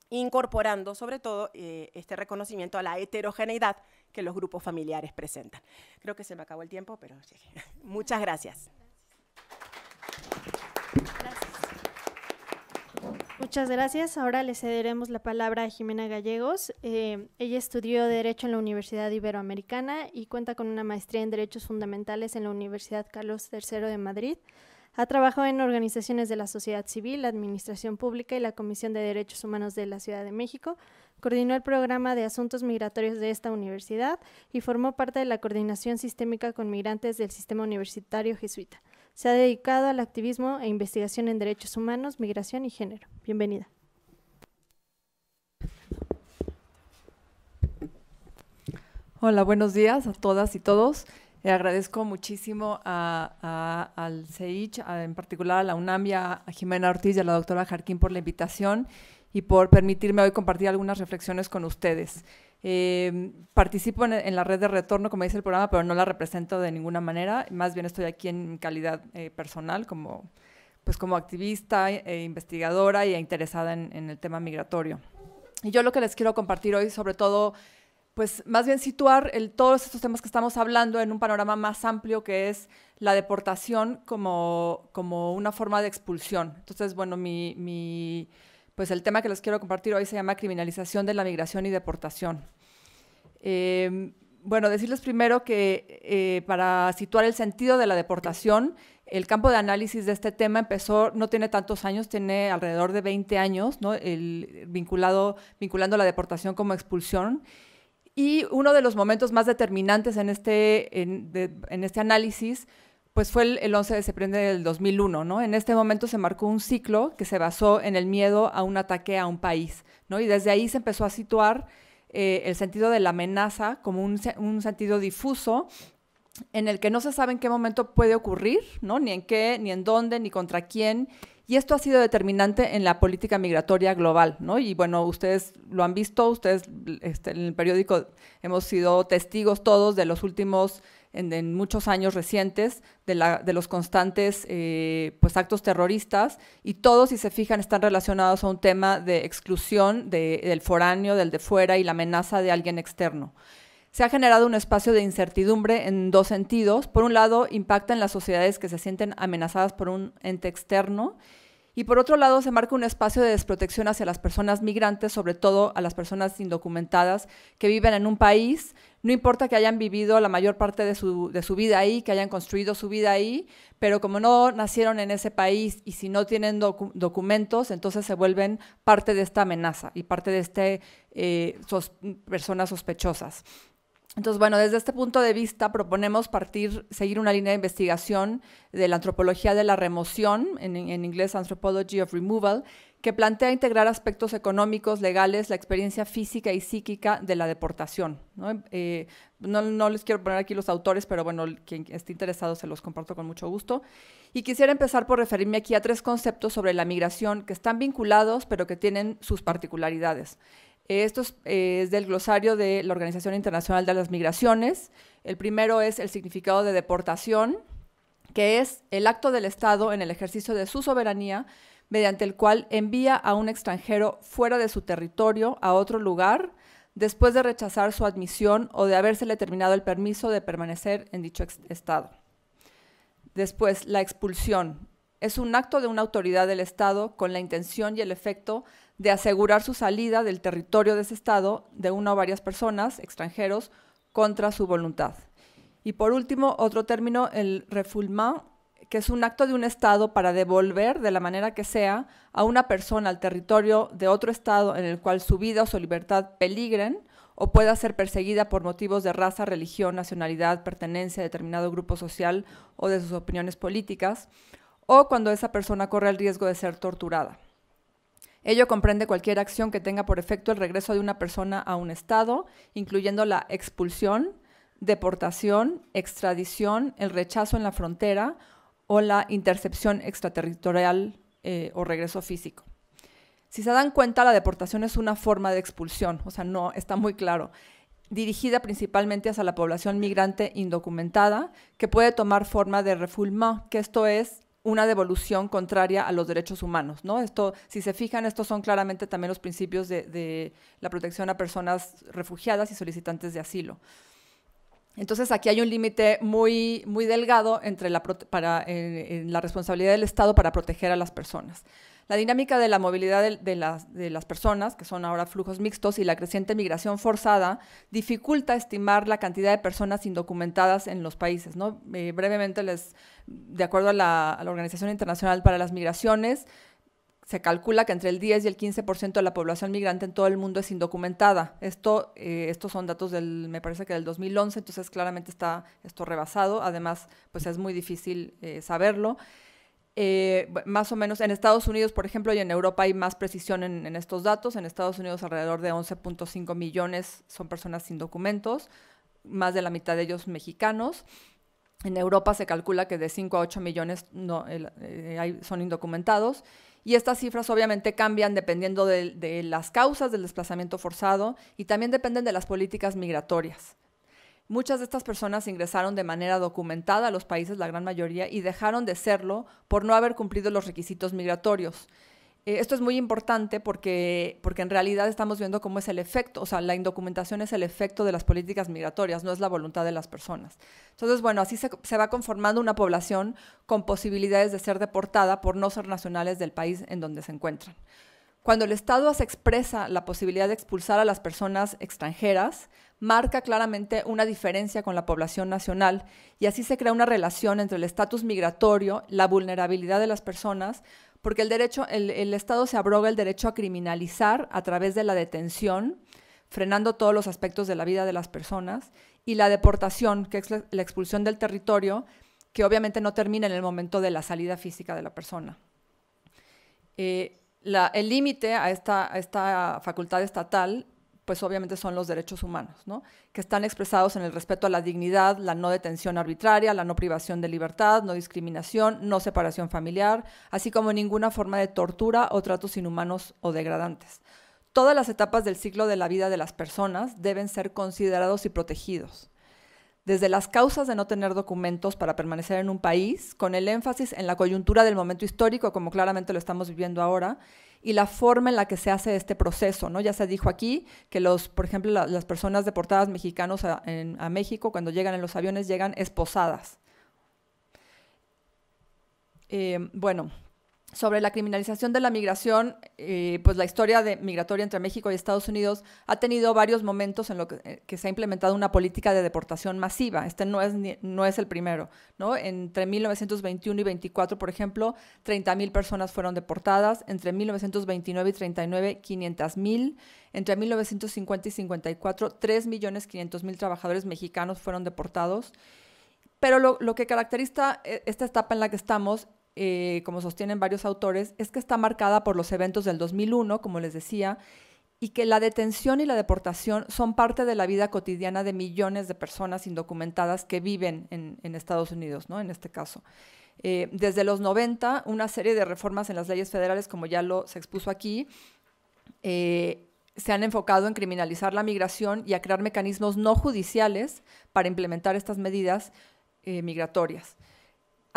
incorporando sobre todo eh, este reconocimiento a la heterogeneidad que los grupos familiares presentan. Creo que se me acabó el tiempo, pero Muchas gracias. Muchas gracias. Ahora le cederemos la palabra a Jimena Gallegos. Eh, ella estudió Derecho en la Universidad Iberoamericana y cuenta con una maestría en Derechos Fundamentales en la Universidad Carlos III de Madrid. Ha trabajado en organizaciones de la sociedad civil, la Administración Pública y la Comisión de Derechos Humanos de la Ciudad de México. Coordinó el programa de asuntos migratorios de esta universidad y formó parte de la coordinación sistémica con migrantes del sistema universitario jesuita. Se ha dedicado al activismo e investigación en derechos humanos, migración y género. Bienvenida. Hola, buenos días a todas y todos. Eh, agradezco muchísimo al CEICH, en particular a la UNAMIA, a, Jimena Ortiz y a la doctora Jarquín por la invitación y por permitirme hoy compartir algunas reflexiones con ustedes. Eh, participo en, la red de retorno, como dice el programa, pero no la represento de ninguna manera. Más bien estoy aquí en calidad eh, personal, como, pues como activista, eh, e investigadora e interesada en, el tema migratorio. Y yo lo que les quiero compartir hoy, sobre todo, pues más bien situar todos estos temas que estamos hablando en un panorama más amplio que es la deportación como, como una forma de expulsión. Entonces, bueno, mi pues el tema que les quiero compartir hoy se llama criminalización de la migración y deportación. Em, bueno, decirles primero que eh, para situar el sentido de la deportación, el campo de análisis de este tema empezó, no tiene tantos años, tiene alrededor de 20 años, ¿no? vinculado, vinculando la deportación como expulsión. Y uno de los momentos más determinantes en este, en, en este análisis pues fue el, 11 de septiembre del 2001, ¿no? En este momento se marcó un ciclo que se basó en el miedo a un ataque a un país, ¿no? Y desde ahí se empezó a situar eh, el sentido de la amenaza como un, sentido difuso en el que no se sabe en qué momento puede ocurrir, ¿no? Ni en qué, ni en dónde, ni contra quién. Y esto ha sido determinante en la política migratoria global, ¿no? Y bueno, ustedes lo han visto, ustedes este, en el periódico hemos sido testigos todos de los últimos en, muchos años recientes de, los constantes eh, pues, actos terroristas y todos, si se fijan, están relacionados a un tema de exclusión del foráneo, del de fuera y la amenaza de alguien externo se ha generado un espacio de incertidumbre en dos sentidos. Por un lado, impacta en las sociedades que se sienten amenazadas por un ente externo y por otro lado, se marca un espacio de desprotección hacia las personas migrantes, sobre todo a las personas indocumentadas que viven en un país, no importa que hayan vivido la mayor parte de su, de su vida ahí, que hayan construido su vida ahí, pero como no nacieron en ese país y si no tienen documentos, entonces se vuelven parte de esta amenaza y parte de este, eh, personas sospechosas. Entonces, bueno, desde este punto de vista proponemos partir, seguir una línea de investigación de la antropología de la remoción, en, inglés Anthropology of Removal, que plantea integrar aspectos económicos, legales, la experiencia física y psíquica de la deportación. Eh, ¿no? no les quiero poner aquí los autores, pero bueno, quien esté interesado se los comparto con mucho gusto. Y quisiera empezar por referirme aquí a tres conceptos sobre la migración que están vinculados, pero que tienen sus particularidades. Esto eh, es, del glosario de la Organización Internacional de las Migraciones. El primero es el significado de deportación, que es el acto del Estado en el ejercicio de su soberanía mediante el cual envía a un extranjero fuera de su territorio a otro lugar después de rechazar su admisión o de habérsele terminado el permiso de permanecer en dicho Estado. Después, la expulsión. Es un acto de una autoridad del Estado con la intención y el efecto de asegurar su salida del territorio de ese Estado de una o varias personas, extranjeros, contra su voluntad. Y por último, otro término, el refoulement, que es un acto de un Estado para devolver, de la manera que sea, a una persona al territorio de otro Estado en el cual su vida o su libertad peligren o pueda ser perseguida por motivos de raza, religión, nacionalidad, pertenencia a determinado grupo social o de sus opiniones políticas, o cuando esa persona corre el riesgo de ser torturada. Ello comprende cualquier acción que tenga por efecto el regreso de una persona a un Estado, incluyendo la expulsión, deportación, extradición, el rechazo en la frontera o la intercepción extraterritorial eh, o regreso físico. Si se dan cuenta, la deportación es una forma de expulsión, o sea, no está muy claro, dirigida principalmente hacia la población migrante indocumentada, que puede tomar forma de refoulement, que esto es una devolución contraria a los derechos humanos. ¿no? Esto, si se fijan, estos son claramente también los principios de, la protección a personas refugiadas y solicitantes de asilo. Entonces aquí hay un límite muy, muy delgado entre eh, en la responsabilidad del Estado para proteger a las personas. La dinámica de la movilidad de, las, personas, que son ahora flujos mixtos, y la creciente migración forzada dificulta estimar la cantidad de personas indocumentadas en los países. ¿no? Eh, brevemente, les, de acuerdo a la, Organización Internacional para las Migraciones, se calcula que entre el 10 y el 15% de la población migrante en todo el mundo es indocumentada. Esto, eh, estos son datos del, me parece que del 2011, entonces claramente está esto rebasado. Además, pues es muy difícil eh, saberlo. Eh, más o menos en Estados Unidos, por ejemplo, y en Europa hay más precisión en, estos datos. En Estados Unidos alrededor de 11.5 millones son personas sin documentos, más de la mitad de ellos mexicanos. En Europa se calcula que de 5 a 8 millones eh, son indocumentados. Y estas cifras obviamente cambian dependiendo de, las causas del desplazamiento forzado y también dependen de las políticas migratorias. Muchas de estas personas ingresaron de manera documentada a los países, la gran mayoría, y dejaron de serlo por no haber cumplido los requisitos migratorios. Eh, esto es muy importante porque, en realidad estamos viendo cómo es el efecto, o sea, la indocumentación es el efecto de las políticas migratorias, no es la voluntad de las personas. Entonces, bueno, así se, se va conformando una población con posibilidades de ser deportada por no ser nacionales del país en donde se encuentran. Cuando el Estado hace expresa la posibilidad de expulsar a las personas extranjeras, marca claramente una diferencia con la población nacional y así se crea una relación entre el estatus migratorio, la vulnerabilidad de las personas, porque el, derecho, el, Estado se abroga el derecho a criminalizar a través de la detención, frenando todos los aspectos de la vida de las personas, y la deportación, que es la, expulsión del territorio, que obviamente no termina en el momento de la salida física de la persona. Eh, el límite a esta, a esta facultad estatal pues obviamente son los derechos humanos, ¿no? que están expresados en el respeto a la dignidad, la no detención arbitraria, la no privación de libertad, no discriminación, no separación familiar, así como ninguna forma de tortura o tratos inhumanos o degradantes. Todas las etapas del ciclo de la vida de las personas deben ser considerados y protegidos desde las causas de no tener documentos para permanecer en un país, con el énfasis en la coyuntura del momento histórico, como claramente lo estamos viviendo ahora, y la forma en la que se hace este proceso, ¿no? Ya se dijo aquí que los, por ejemplo, las personas deportadas mexicanos a, México cuando llegan en los aviones llegan esposadas. Eh, bueno, sobre la criminalización de la migración, eh, pues la historia migratoria entre México y Estados Unidos ha tenido varios momentos en los eh, que, se ha implementado una política de deportación masiva. Este no es, el primero. ¿no? Entre 1921 y 24, por ejemplo, 30.000 personas fueron deportadas. Entre 1929 y 39, 500.000. Entre 1950 y 54, 3.500.000 trabajadores mexicanos fueron deportados. Pero lo, lo, que caracteriza eh, esta etapa en la que estamos eh, como sostienen varios autores, es que está marcada por los eventos del 2001, como les decía, y que la detención y la deportación son parte de la vida cotidiana de millones de personas indocumentadas que viven en, Estados Unidos, ¿no? En este caso. Eh, desde los 90, una serie de reformas en las leyes federales, como ya lo se expuso aquí, eh, se han enfocado en criminalizar la migración y a crear mecanismos no judiciales para implementar estas medidas migratorias.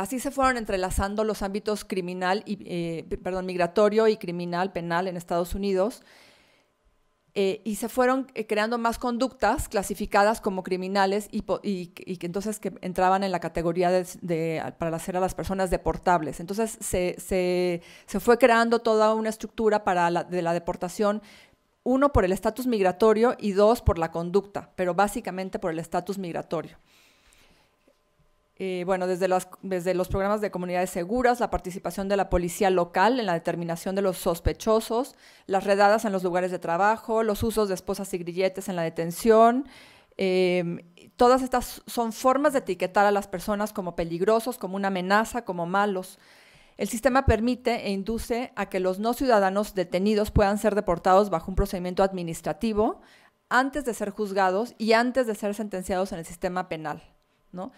Así se fueron entrelazando los ámbitos criminal y, eh, perdón, migratorio y criminal penal en Estados Unidos eh, y se fueron eh, creando más conductas clasificadas como criminales y, que entonces que entraban en la categoría de, para hacer a las personas deportables. Entonces se, se fue creando toda una estructura para de la deportación uno por el estatus migratorio y dos por la conducta, pero básicamente por el estatus migratorio. Eh, bueno, desde, desde los programas de comunidades seguras, la participación de la policía local en la determinación de los sospechosos, las redadas en los lugares de trabajo, los usos de esposas y grilletes en la detención. Em, todas estas son formas de etiquetar a las personas como peligrosos, como una amenaza, como malos. El sistema permite e induce a que los no ciudadanos detenidos puedan ser deportados bajo un procedimiento administrativo antes de ser juzgados y antes de ser sentenciados en el sistema penal, ¿no?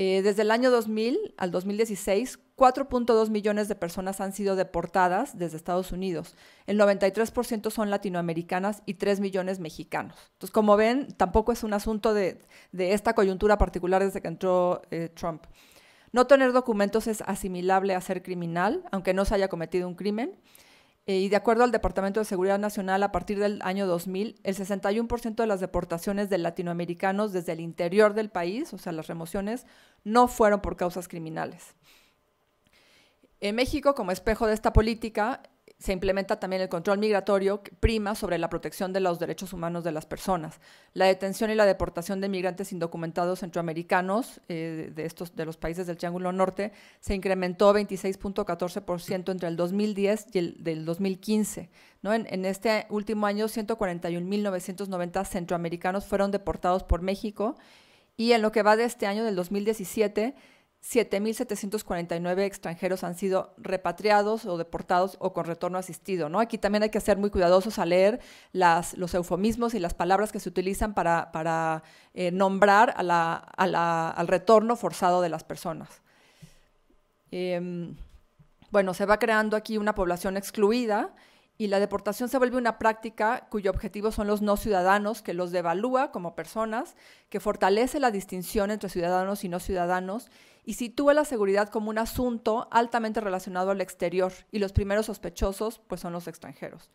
Eh, desde el año 2000 al 2016, 4.2 millones de personas han sido deportadas desde Estados Unidos. El 93% son latinoamericanas y 3 millones mexicanos. Entonces, como ven, tampoco es un asunto de, esta coyuntura particular desde que entró eh, Trump. No tener documentos es asimilable a ser criminal, aunque no se haya cometido un crimen. Eh, y de acuerdo al Departamento de Seguridad Nacional, a partir del año 2000, el 61% de las deportaciones de latinoamericanos desde el interior del país, o sea, las remociones, no fueron por causas criminales. En México, como espejo de esta política, se implementa también el control migratorio que prima sobre la protección de los derechos humanos de las personas. La detención y la deportación de migrantes indocumentados centroamericanos eh, de, estos, de los países del Triángulo Norte se incrementó 26.14% entre el 2010 y el del 2015. En, en este último año, 141.990 centroamericanos fueron deportados por México y en lo que va de este año, del 2017, 7.749 extranjeros han sido repatriados o deportados o con retorno asistido. ¿no? Aquí también hay que ser muy cuidadosos al leer los eufemismos y las palabras que se utilizan para, eh, nombrar al retorno forzado de las personas. Em, bueno, se va creando aquí una población excluida y la deportación se vuelve una práctica cuyo objetivo son los no ciudadanos, que los devalúa como personas, que fortalece la distinción entre ciudadanos y no ciudadanos y sitúa la seguridad como un asunto altamente relacionado al exterior y los primeros sospechosos pues son los extranjeros.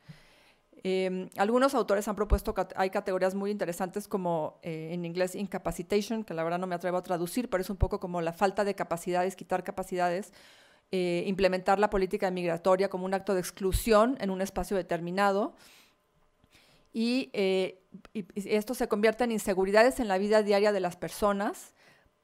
Em, algunos autores han propuesto, que hay categorías muy interesantes como eh, en inglés incapacitation, que la verdad no me atrevo a traducir, pero es un poco como la falta de capacidades, quitar capacidades, eh, implementar la política migratoria como un acto de exclusión en un espacio determinado. Y, eh, esto se convierte en inseguridades en la vida diaria de las personas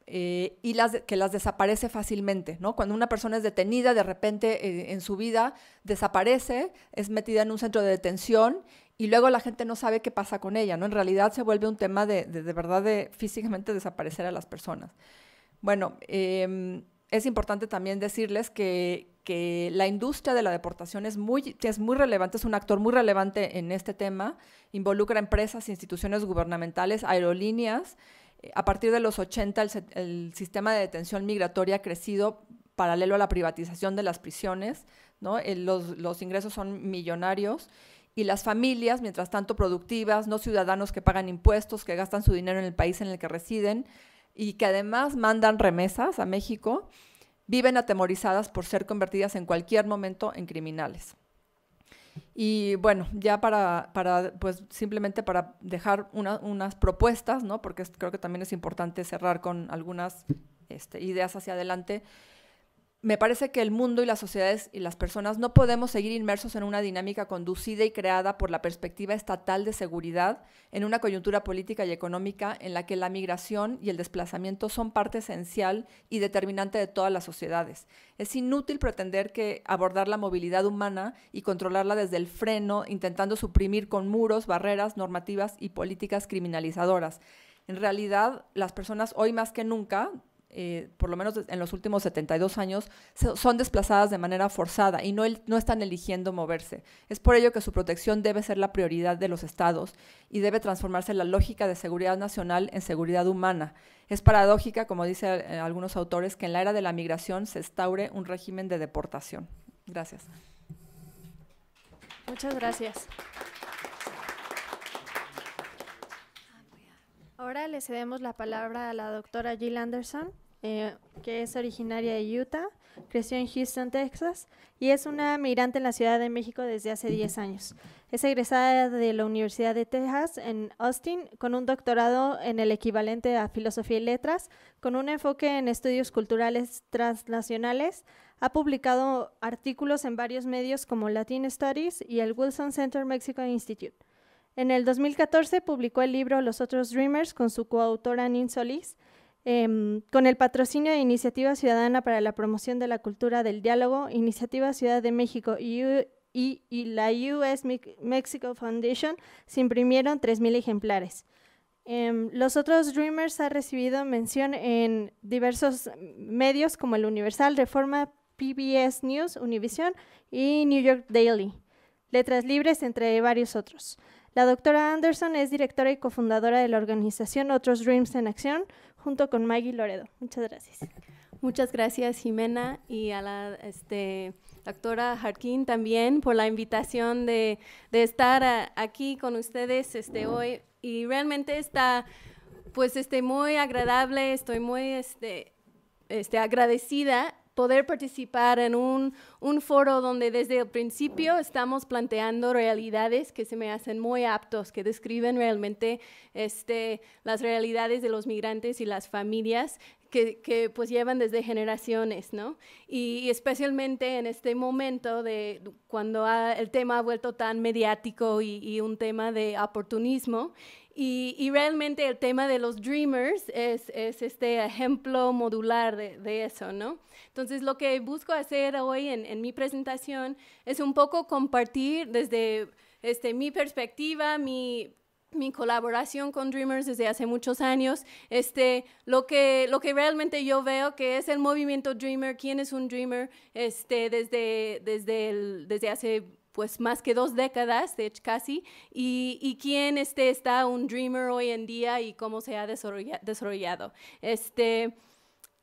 eh, y las, que las desaparece fácilmente, ¿no? Cuando una persona es detenida, de repente en su vida desaparece, es metida en un centro de detención y luego la gente no sabe qué pasa con ella, ¿no? En realidad se vuelve un tema de, verdad de físicamente desaparecer a las personas. Bueno, em, es importante también decirles que, la industria de la deportación es muy, es muy relevante, es un actor muy relevante en este tema, involucra empresas, instituciones gubernamentales, aerolíneas. Eh, a partir de los 80, el, sistema de detención migratoria ha crecido paralelo a la privatización de las prisiones, eh, los ingresos son millonarios y las familias, mientras tanto productivas, no ciudadanos que pagan impuestos, que gastan su dinero en el país en el que residen, y que además mandan remesas a México, viven atemorizadas por ser convertidas en cualquier momento en criminales. Y bueno, ya para, pues simplemente para dejar unas propuestas, ¿no? porque creo que también es importante cerrar con algunas este, ideas hacia adelante me parece que el mundo y las sociedades y las personas no podemos seguir inmersos en una dinámica conducida y creada por la perspectiva estatal de seguridad en una coyuntura política y económica en la que la migración y el desplazamiento son parte esencial y determinante de todas las sociedades. Es inútil pretender que abordar la movilidad humana y controlarla desde el freno, intentando suprimir con muros, barreras, normativas y políticas criminalizadoras. En realidad, las personas hoy más que nunca eh, por lo menos en los últimos 72 años, son desplazadas de manera forzada y no, no están eligiendo moverse. Es por ello que su protección debe ser la prioridad de los estados y debe transformarse la lógica de seguridad nacional en seguridad humana. Es paradójica, como dicen eh, algunos autores, que en la era de la migración se instaure un régimen de deportación. Gracias. Muchas gracias. Ahora le cedemos la palabra a la doctora Jill Anderson, eh, que es originaria de Utah, creció en Houston, Texas, y es una migrante en la Ciudad de México desde hace 10 años. Es egresada de la Universidad de Texas en Austin con un doctorado en el equivalente a Filosofía y Letras, con un enfoque en estudios culturales transnacionales. Ha publicado artículos en varios medios como Latin Studies y el Wilson Center Mexico Institute. En el 2014 publicó el libro Los otros Dreamers con su coautora Nin Solís, em, con el patrocinio de Iniciativa Ciudadana para la Promoción de la Cultura del Diálogo, Iniciativa Ciudad de México y, la US Mexico Foundation, se imprimieron 3.000 ejemplares. Em, Los otros Dreamers ha recibido mención en diversos medios como el Universal, Reforma, PBS News, Univision y New York Daily. Letras libres, entre varios otros. La doctora Anderson es directora y cofundadora de la organización Otros Dreams en Acción, junto con Maggie Loredo. Muchas gracias. Muchas gracias, Jimena, y a la este, doctora Harkin también por la invitación de, estar aquí con ustedes este, hoy. Y realmente está, pues, este, muy agradable, estoy muy este, este, agradecida poder participar en un, un, foro donde desde el principio estamos planteando realidades que se me hacen muy aptos, que describen realmente este, las realidades de los migrantes y las familias que, que, pues llevan desde generaciones, ¿no? Y, especialmente en este momento de cuando el tema ha vuelto tan mediático y, y un tema de oportunismo, y, realmente el tema de los dreamers es, este ejemplo modular de, eso, ¿no? Entonces, lo que busco hacer hoy en, mi presentación es un poco compartir desde este, mi perspectiva, mi mi colaboración con Dreamers desde hace muchos años, este, lo, que, lo que realmente yo veo que es el movimiento Dreamer, quién es un Dreamer, este, desde, desde, el, desde hace pues más que dos décadas, de hecho casi, y, y, quién este, está un dreamer hoy en día y cómo se ha desarrollado. Este,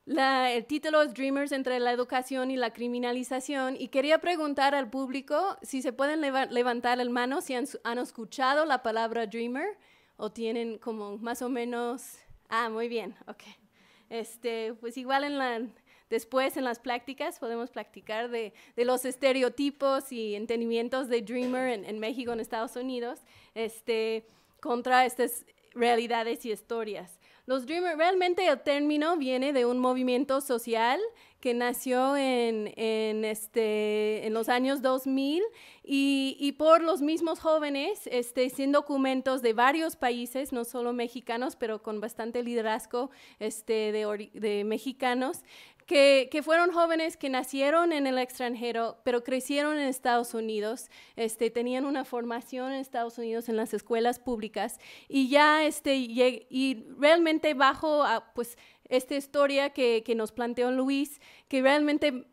el título es Dreamers entre la educación y la criminalización y quería preguntar al público si se pueden levantar la mano, si han, han, escuchado la palabra dreamer o tienen como más o menos... Ah, muy bien, ok. Este, pues igual en la, Después en las prácticas podemos practicar de, los estereotipos y entendimientos de Dreamer en, México, en Estados Unidos, este, contra estas realidades y historias. Los Dreamer, realmente el término viene de un movimiento social que nació en, este, en los años 2000 y, por los mismos jóvenes, este, sin documentos de varios países, no solo mexicanos, pero con bastante liderazgo este, de, de mexicanos, que, fueron jóvenes que nacieron en el extranjero, pero crecieron en Estados Unidos, este, tenían una formación en Estados Unidos en las escuelas públicas y ya este, y realmente bajo ah, pues, esta historia que, que nos planteó Luis, que realmente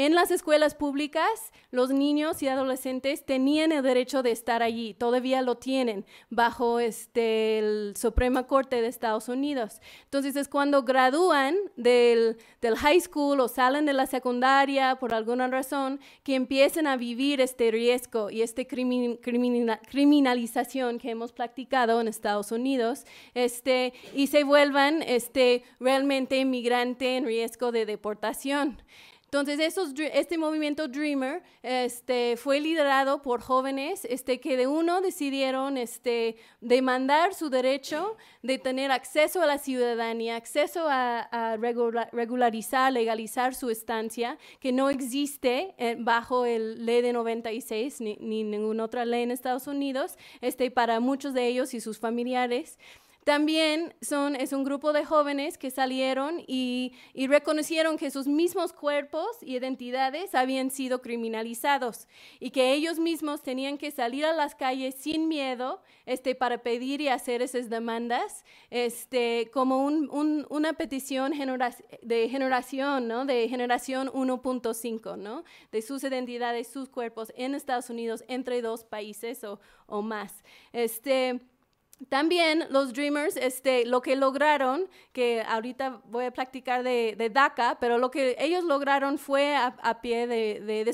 en las escuelas públicas, los niños y adolescentes tenían el derecho de estar allí, todavía lo tienen bajo este, el Suprema Corte de Estados Unidos. Entonces es cuando gradúan del, high school o salen de la secundaria por alguna razón que empiecen a vivir este riesgo y esta criminalización que hemos practicado en Estados Unidos este, y se vuelvan este, realmente inmigrante en riesgo de deportación. Entonces, este movimiento Dreamer este, fue liderado por jóvenes este, que de uno decidieron este, demandar su derecho de tener acceso a la ciudadanía, acceso a, a regularizar, legalizar su estancia, que no existe eh, bajo el ley de 96 ni, ninguna otra ley en Estados Unidos, este, para muchos de ellos y sus familiares. También son, es un grupo de jóvenes que salieron y, reconocieron que sus mismos cuerpos y identidades habían sido criminalizados y que ellos mismos tenían que salir a las calles sin miedo este, para pedir y hacer esas demandas este, como una petición de generación, ¿no? de generación 1.5, ¿no? de sus identidades, sus cuerpos en Estados Unidos entre dos países o, o más. Este, también los Dreamers, este, lo que lograron, que ahorita voy a practicar de, DACA, pero lo que ellos lograron fue a, pie de,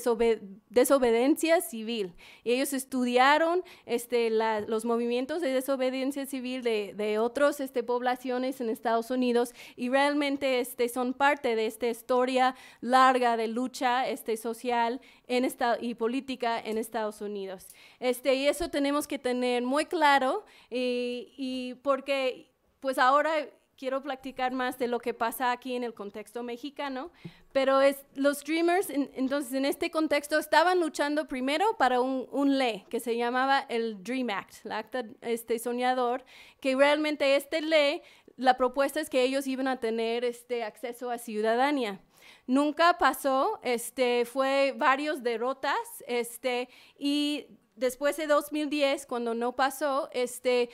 desobediencia civil. Y ellos estudiaron este, los movimientos de desobediencia civil de, otras este, poblaciones en Estados Unidos y realmente este, son parte de esta historia larga de lucha este, social en esta, y política en Estados Unidos. Este, y eso tenemos que tener muy claro y, porque pues ahora quiero platicar más de lo que pasa aquí en el contexto mexicano, pero es, los Dreamers, entonces en este contexto, estaban luchando primero para un, ley que se llamaba el Dream Act, el acta este, soñador, que realmente este ley, la propuesta es que ellos iban a tener este acceso a ciudadanía. Nunca pasó, este, fue varios derrotas, este, y después de 2010, cuando no pasó, este,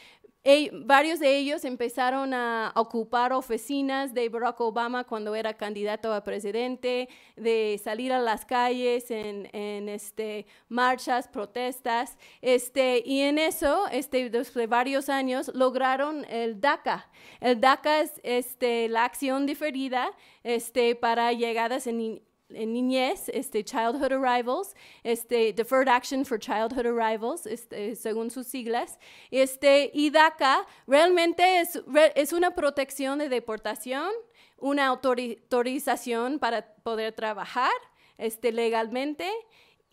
varios de ellos empezaron a ocupar oficinas de Barack Obama cuando era candidato a presidente, de salir a las calles en, este, marchas, protestas, este, y en eso, este, de varios años, lograron el DACA. El DACA es este, la acción diferida este, para llegadas en en niñez, este, Childhood Arrivals, este, Deferred Action for Childhood Arrivals, este, según sus siglas, este, idaca realmente es, es una protección de deportación, una autorización para poder trabajar este, legalmente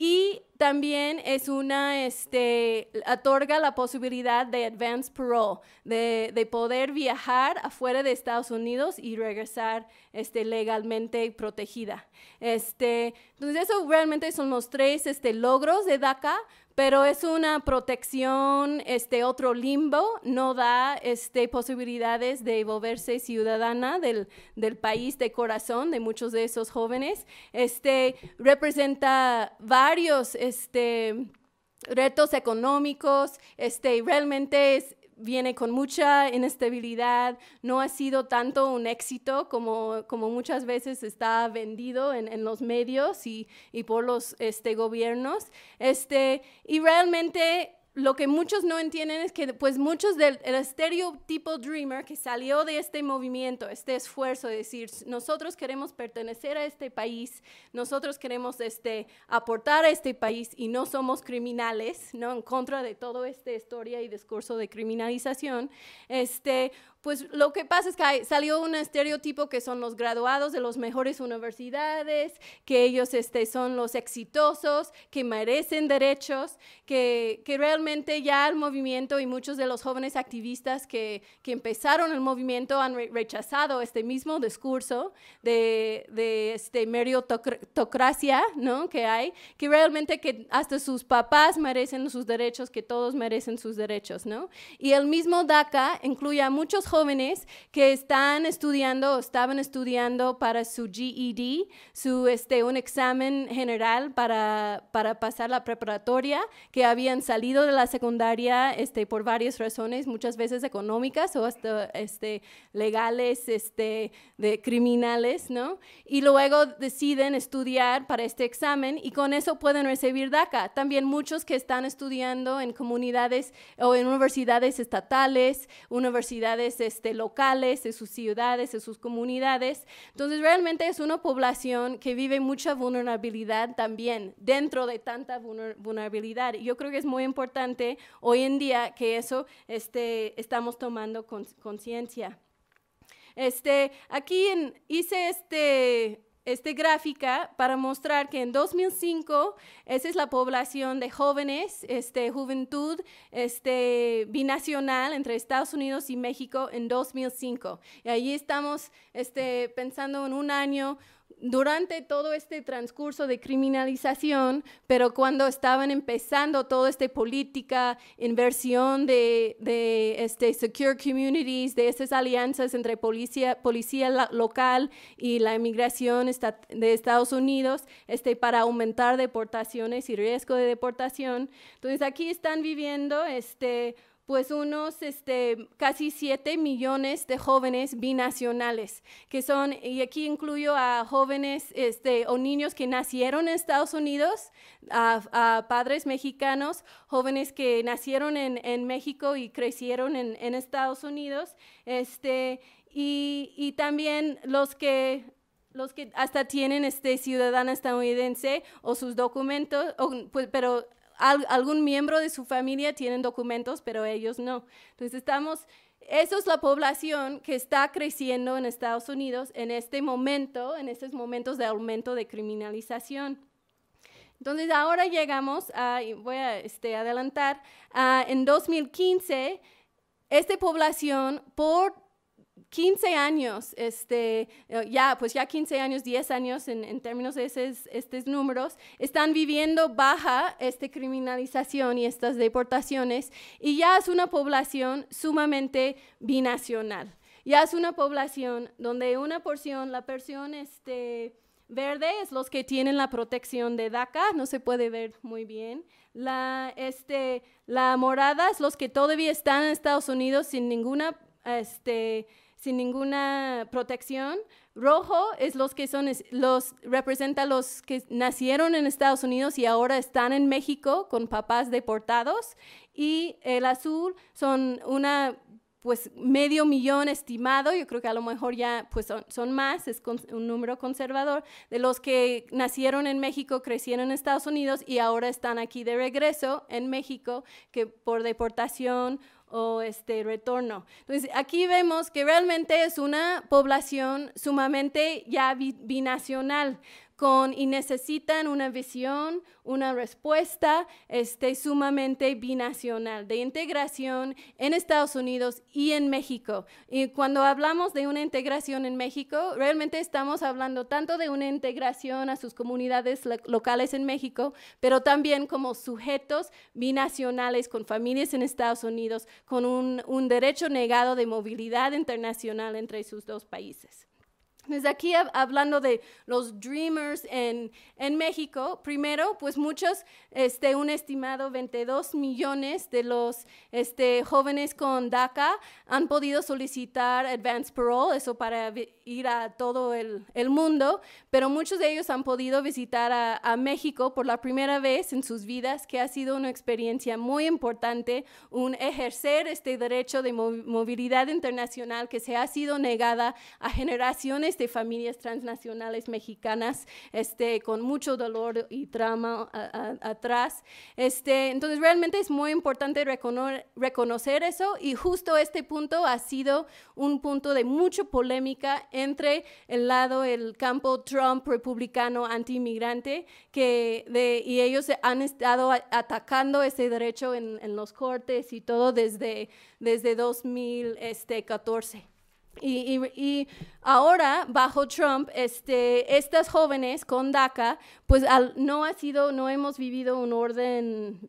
y también es una, este, otorga la posibilidad de advance parole, de, poder viajar afuera de Estados Unidos y regresar este, legalmente protegida. Este, entonces, pues, eso realmente son los tres este, logros de DACA, pero es una protección, este otro limbo, no da este, posibilidades de volverse ciudadana del, del país de corazón de muchos de esos jóvenes. Este, representa varios este, retos económicos, este, realmente es, viene con mucha inestabilidad, no ha sido tanto un éxito como, como muchas veces está vendido en, los medios y, y, por los este, gobiernos. Este, y realmente lo que muchos no entienden es que pues muchos del estereotipo dreamer que salió de este movimiento, este esfuerzo de decir, nosotros queremos pertenecer a este país, nosotros queremos este, aportar a este país y no somos criminales, ¿no? En contra de toda esta historia y discurso de criminalización, este, pues lo que pasa es que salió un estereotipo que son los graduados de las mejores universidades, que ellos este, son los exitosos, que merecen derechos, que, realmente ya el movimiento y muchos de los jóvenes activistas que, empezaron el movimiento han rechazado este mismo discurso de, de este meritocracia ¿no? que hay, que realmente que hasta sus papás merecen sus derechos, que todos merecen sus derechos. Y el mismo DACA incluye a muchos jóvenes que están estudiando o estaban estudiando para su GED, su, este, un examen general para, para pasar la preparatoria, que habían salido de la secundaria este, por varias razones, muchas veces económicas o hasta este, legales, este, de criminales, ¿no? Y luego deciden estudiar para este examen y con eso pueden recibir DACA. También muchos que están estudiando en comunidades o en universidades estatales, universidades pues, este, locales de sus ciudades, de sus comunidades. Entonces, realmente es una población que vive mucha vulnerabilidad también, dentro de tanta vulnerabilidad. Yo creo que es muy importante hoy en día que eso este, estamos tomando conciencia. Este, aquí hice este, este gráfica para mostrar que en 2005 esa es la población de jóvenes, este, juventud este, binacional entre Estados Unidos y México en 2005. Y ahí estamos este, pensando en un año durante todo este transcurso de criminalización, pero cuando estaban empezando toda esta política, inversión de, de este secure communities, de esas alianzas entre policía, policía local y la inmigración de Estados Unidos este, para aumentar deportaciones y riesgo de deportación. Entonces aquí están viviendo este, pues unos este, casi 7 millones de jóvenes binacionales, que son, y aquí incluyo a jóvenes este, o niños que nacieron en Estados Unidos, a, padres mexicanos, jóvenes que nacieron en, México y crecieron en, Estados Unidos, este, y, también los que los que hasta tienen este ciudadana estadounidense o sus documentos, pues, pero algún miembro de su familia tienen documentos, pero ellos no. Entonces estamos, eso es la población que está creciendo en Estados Unidos en este momento, en estos momentos de aumento de criminalización. Entonces ahora llegamos a, voy a este, adelantar, a, en 2015, esta población por 15 años, este, eh, ya, pues ya 15 años, 10 años en, términos de estos números, están viviendo baja esta criminalización y estas deportaciones y ya es una población sumamente binacional. Ya es una población donde una porción, la porción este, verde es los que tienen la protección de DACA, no se puede ver muy bien. La, este, la morada es los que todavía están en Estados Unidos sin ninguna... Este, sin ninguna protección. Rojo es los que son, los representa los que nacieron en Estados Unidos y ahora están en México con papás deportados. Y el azul son una pues medio millón estimado, yo creo que a lo mejor ya pues son, más, es un número conservador, de los que nacieron en México, crecieron en Estados Unidos y ahora están aquí de regreso en México, que por deportación o este retorno. Entonces, aquí vemos que realmente es una población sumamente ya binacional, con, y necesitan una visión, una respuesta este, sumamente binacional de integración en Estados Unidos y en México. Y cuando hablamos de una integración en México, realmente estamos hablando tanto de una integración a sus comunidades locales en México, pero también como sujetos binacionales con familias en Estados Unidos, con un derecho negado de movilidad internacional entre sus dos países. Desde aquí hablando de los Dreamers en, en México, primero, pues muchos, este, un estimado 22 millones de los este, jóvenes con DACA han podido solicitar Advance Parole, eso para ir a todo el, el, mundo, pero muchos de ellos han podido visitar a, a, México por la primera vez en sus vidas, que ha sido una experiencia muy importante, un ejercer este derecho de movilidad internacional que se ha sido negada a generaciones de este, familias transnacionales mexicanas este, con mucho dolor y trauma atrás. Este, entonces, realmente es muy importante reconocer eso y justo este punto ha sido un punto de mucha polémica entre el lado, el campo Trump republicano anti-inmigrante, que de, y ellos han estado atacando ese derecho en, en, los cortes y todo desde, desde 2014. Y, y, ahora, bajo Trump, este, estas jóvenes con DACA, pues no ha sido, no hemos vivido un orden,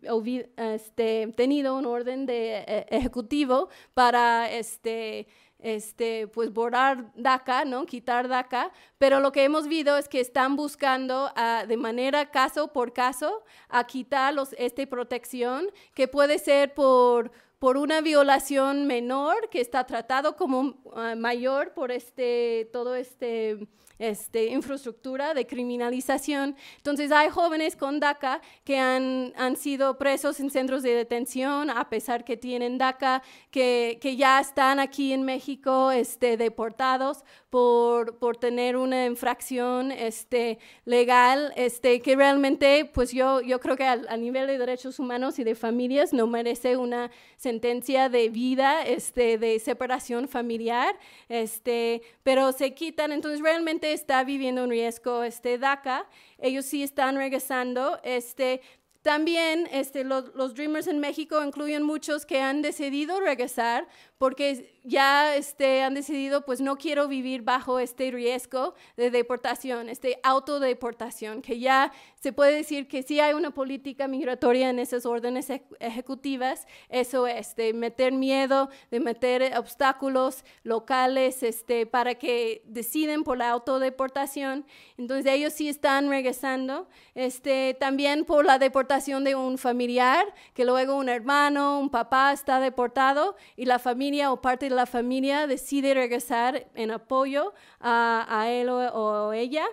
este, tenido un orden de eh, ejecutivo para, este, este, pues borrar DACA, ¿no? Quitar DACA, pero lo que hemos visto es que están buscando ah, de manera caso por caso a quitar los, esta protección que puede ser por por una violación menor que está tratado como ah, mayor por este, todo este, este infraestructura de criminalización. Entonces hay jóvenes con DACA que han, sido presos en centros de detención a pesar que tienen DACA, que, ya están aquí en México este, deportados por, tener una infracción este, legal, este, que realmente, pues yo, yo creo que a, nivel de derechos humanos y de familias no merece una sentencia de vida, este, de separación familiar, este, pero se quitan, entonces realmente está viviendo un riesgo este, DACA, ellos sí están regresando, este, también este, los, los Dreamers en México incluyen muchos que han decidido regresar porque ya este, han decidido, pues no quiero vivir bajo este riesgo de deportación, este autodeportación, que ya se puede decir que sí hay una política migratoria en esas órdenes ejecutivas, eso es, de meter miedo, de meter obstáculos locales este, para que deciden por la autodeportación, entonces ellos sí están regresando, este, también por la deportación de un familiar, que luego un hermano, un papá está deportado y la familia o parte de la familia decide regresar en apoyo a, él o, ella.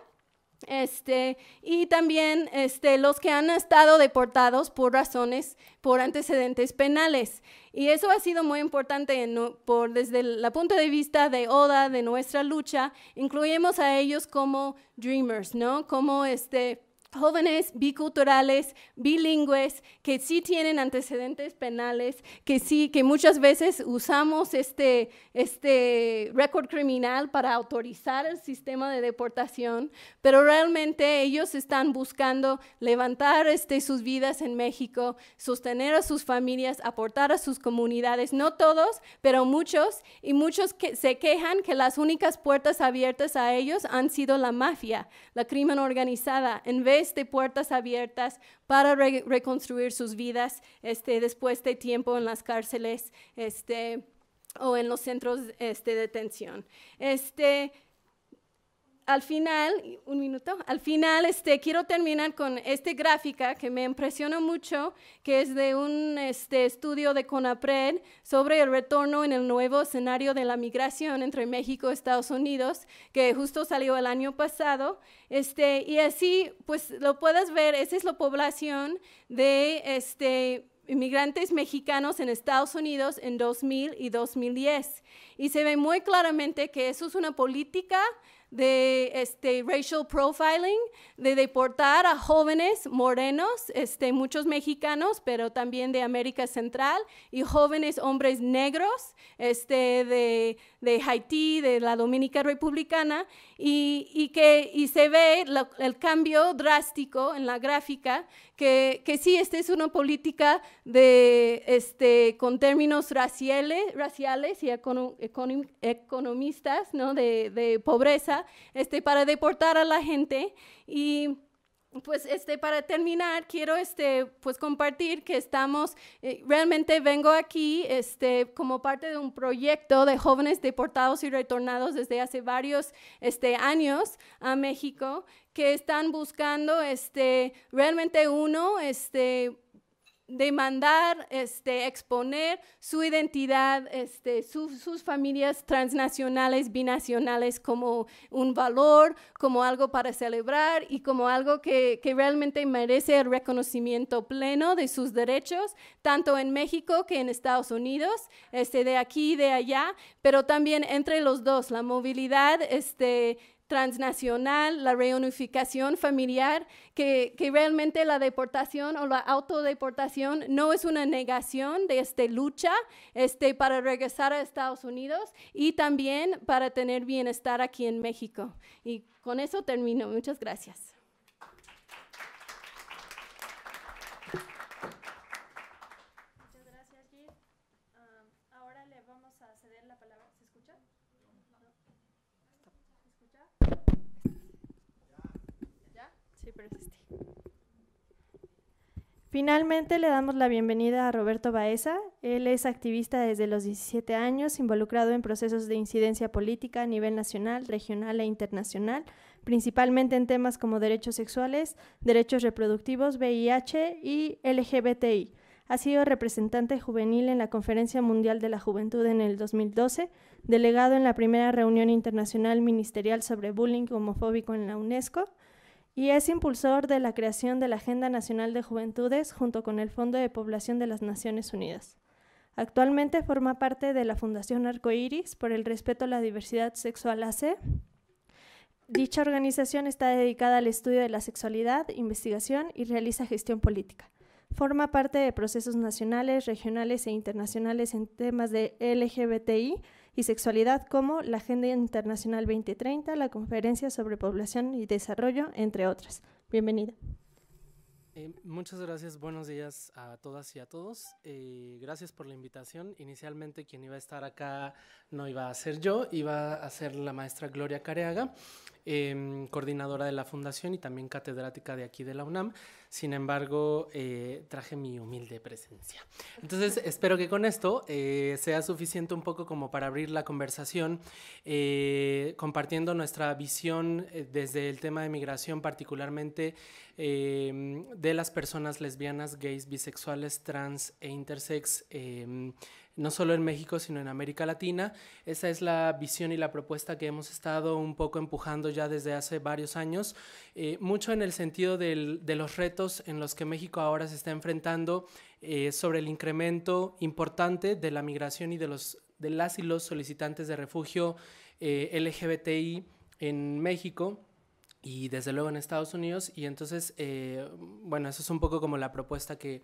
Este, y también este, los que han estado deportados por razones, por antecedentes penales. Y eso ha sido muy importante por, desde el la punto de vista de ODA, de nuestra lucha, incluimos a ellos como dreamers, ¿no? Como este, jóvenes biculturales, bilingües, que sí tienen antecedentes penales, que sí, que muchas veces usamos este, este récord criminal para autorizar el sistema de deportación, pero realmente ellos están buscando levantar este, sus vidas en México, sostener a sus familias, aportar a sus comunidades, no todos, pero muchos, y muchos que se quejan que las únicas puertas abiertas a ellos han sido la mafia, la crimen organizada, en vez de puertas abiertas para reconstruir sus vidas este, después de tiempo en las cárceles este, o en los centros este, de detención. Este, al final, un minuto, al final este, quiero terminar con esta gráfica que me impresionó mucho, que es de un este, estudio de CONAPRED sobre el retorno en el nuevo escenario de la migración entre México y Estados Unidos, que justo salió el año pasado. Este, y así, pues lo puedes ver, esa es la población de inmigrantes mexicanos en Estados Unidos en 2000 y 2010. Y se ve muy claramente que eso es una política de este, racial profiling, de deportar a jóvenes morenos, este, muchos mexicanos, pero también de América Central, y jóvenes hombres negros este, de, Haití, de la Dominica Republicana, y, que, se ve el cambio drástico en la gráfica, que, que sí, esta es una política de, este, con términos raciales, raciales y economistas ¿no? de pobreza este, para deportar a la gente. Y pues este, para terminar, quiero este, pues compartir que estamos, eh, realmente vengo aquí este, como parte de un proyecto de jóvenes deportados y retornados desde hace varios este, años a México que están buscando este, realmente uno, este, demandar, este, exponer su identidad, este, sus familias transnacionales, binacionales como un valor, como algo para celebrar y como algo que, que, realmente merece el reconocimiento pleno de sus derechos, tanto en México que en Estados Unidos, este, de aquí y de allá, pero también entre los dos, la movilidad, este, transnacional, la reunificación familiar, que, realmente la deportación o la autodeportación no es una negación de esta lucha este, para regresar a Estados Unidos y también para tener bienestar aquí en México. Y con eso termino. Muchas gracias. Finalmente le damos la bienvenida a Roberto Baeza. Él es activista desde los 17 años, involucrado en procesos de incidencia política a nivel nacional, regional e internacional, principalmente en temas como derechos sexuales, derechos reproductivos, VIH y LGBTI. Ha sido representante juvenil en la Conferencia Mundial de la Juventud en el 2012, delegado en la primera reunión internacional ministerial sobre bullying homofóbico en la UNESCO y es impulsor de la creación de la Agenda Nacional de Juventudes junto con el Fondo de Población de las Naciones Unidas. Actualmente forma parte de la Fundación Arcoiris por el respeto a la diversidad sexual AC. Dicha organización está dedicada al estudio de la sexualidad, investigación y realiza gestión política. Forma parte de procesos nacionales, regionales e internacionales en temas de LGBTI, y sexualidad como la Agenda Internacional 2030, la Conferencia sobre Población y Desarrollo, entre otras. Bienvenida. Eh, muchas gracias, buenos días a todas y a todos. Eh, gracias por la invitación. Inicialmente quien iba a estar acá no iba a ser yo, iba a ser la maestra Gloria Careaga. Em, coordinadora de la fundación y también catedrática de aquí de la UNAM. Sin embargo, eh, traje mi humilde presencia. Entonces, espero que con esto eh, sea suficiente un poco como para abrir la conversación, eh, compartiendo nuestra visión desde el tema de migración, particularmente em, de las personas lesbianas, gays, bisexuales, trans e intersex em, no solo en México, sino en América Latina. Esa es la visión y la propuesta que hemos estado un poco empujando ya desde hace varios años, eh, mucho en el sentido de los retos en los que México ahora se está enfrentando eh, sobre el incremento importante de la migración y de, los, de las y los solicitantes de refugio eh, LGBTI en México y desde luego en Estados Unidos. Y entonces, eh, bueno, eso es un poco como la propuesta que,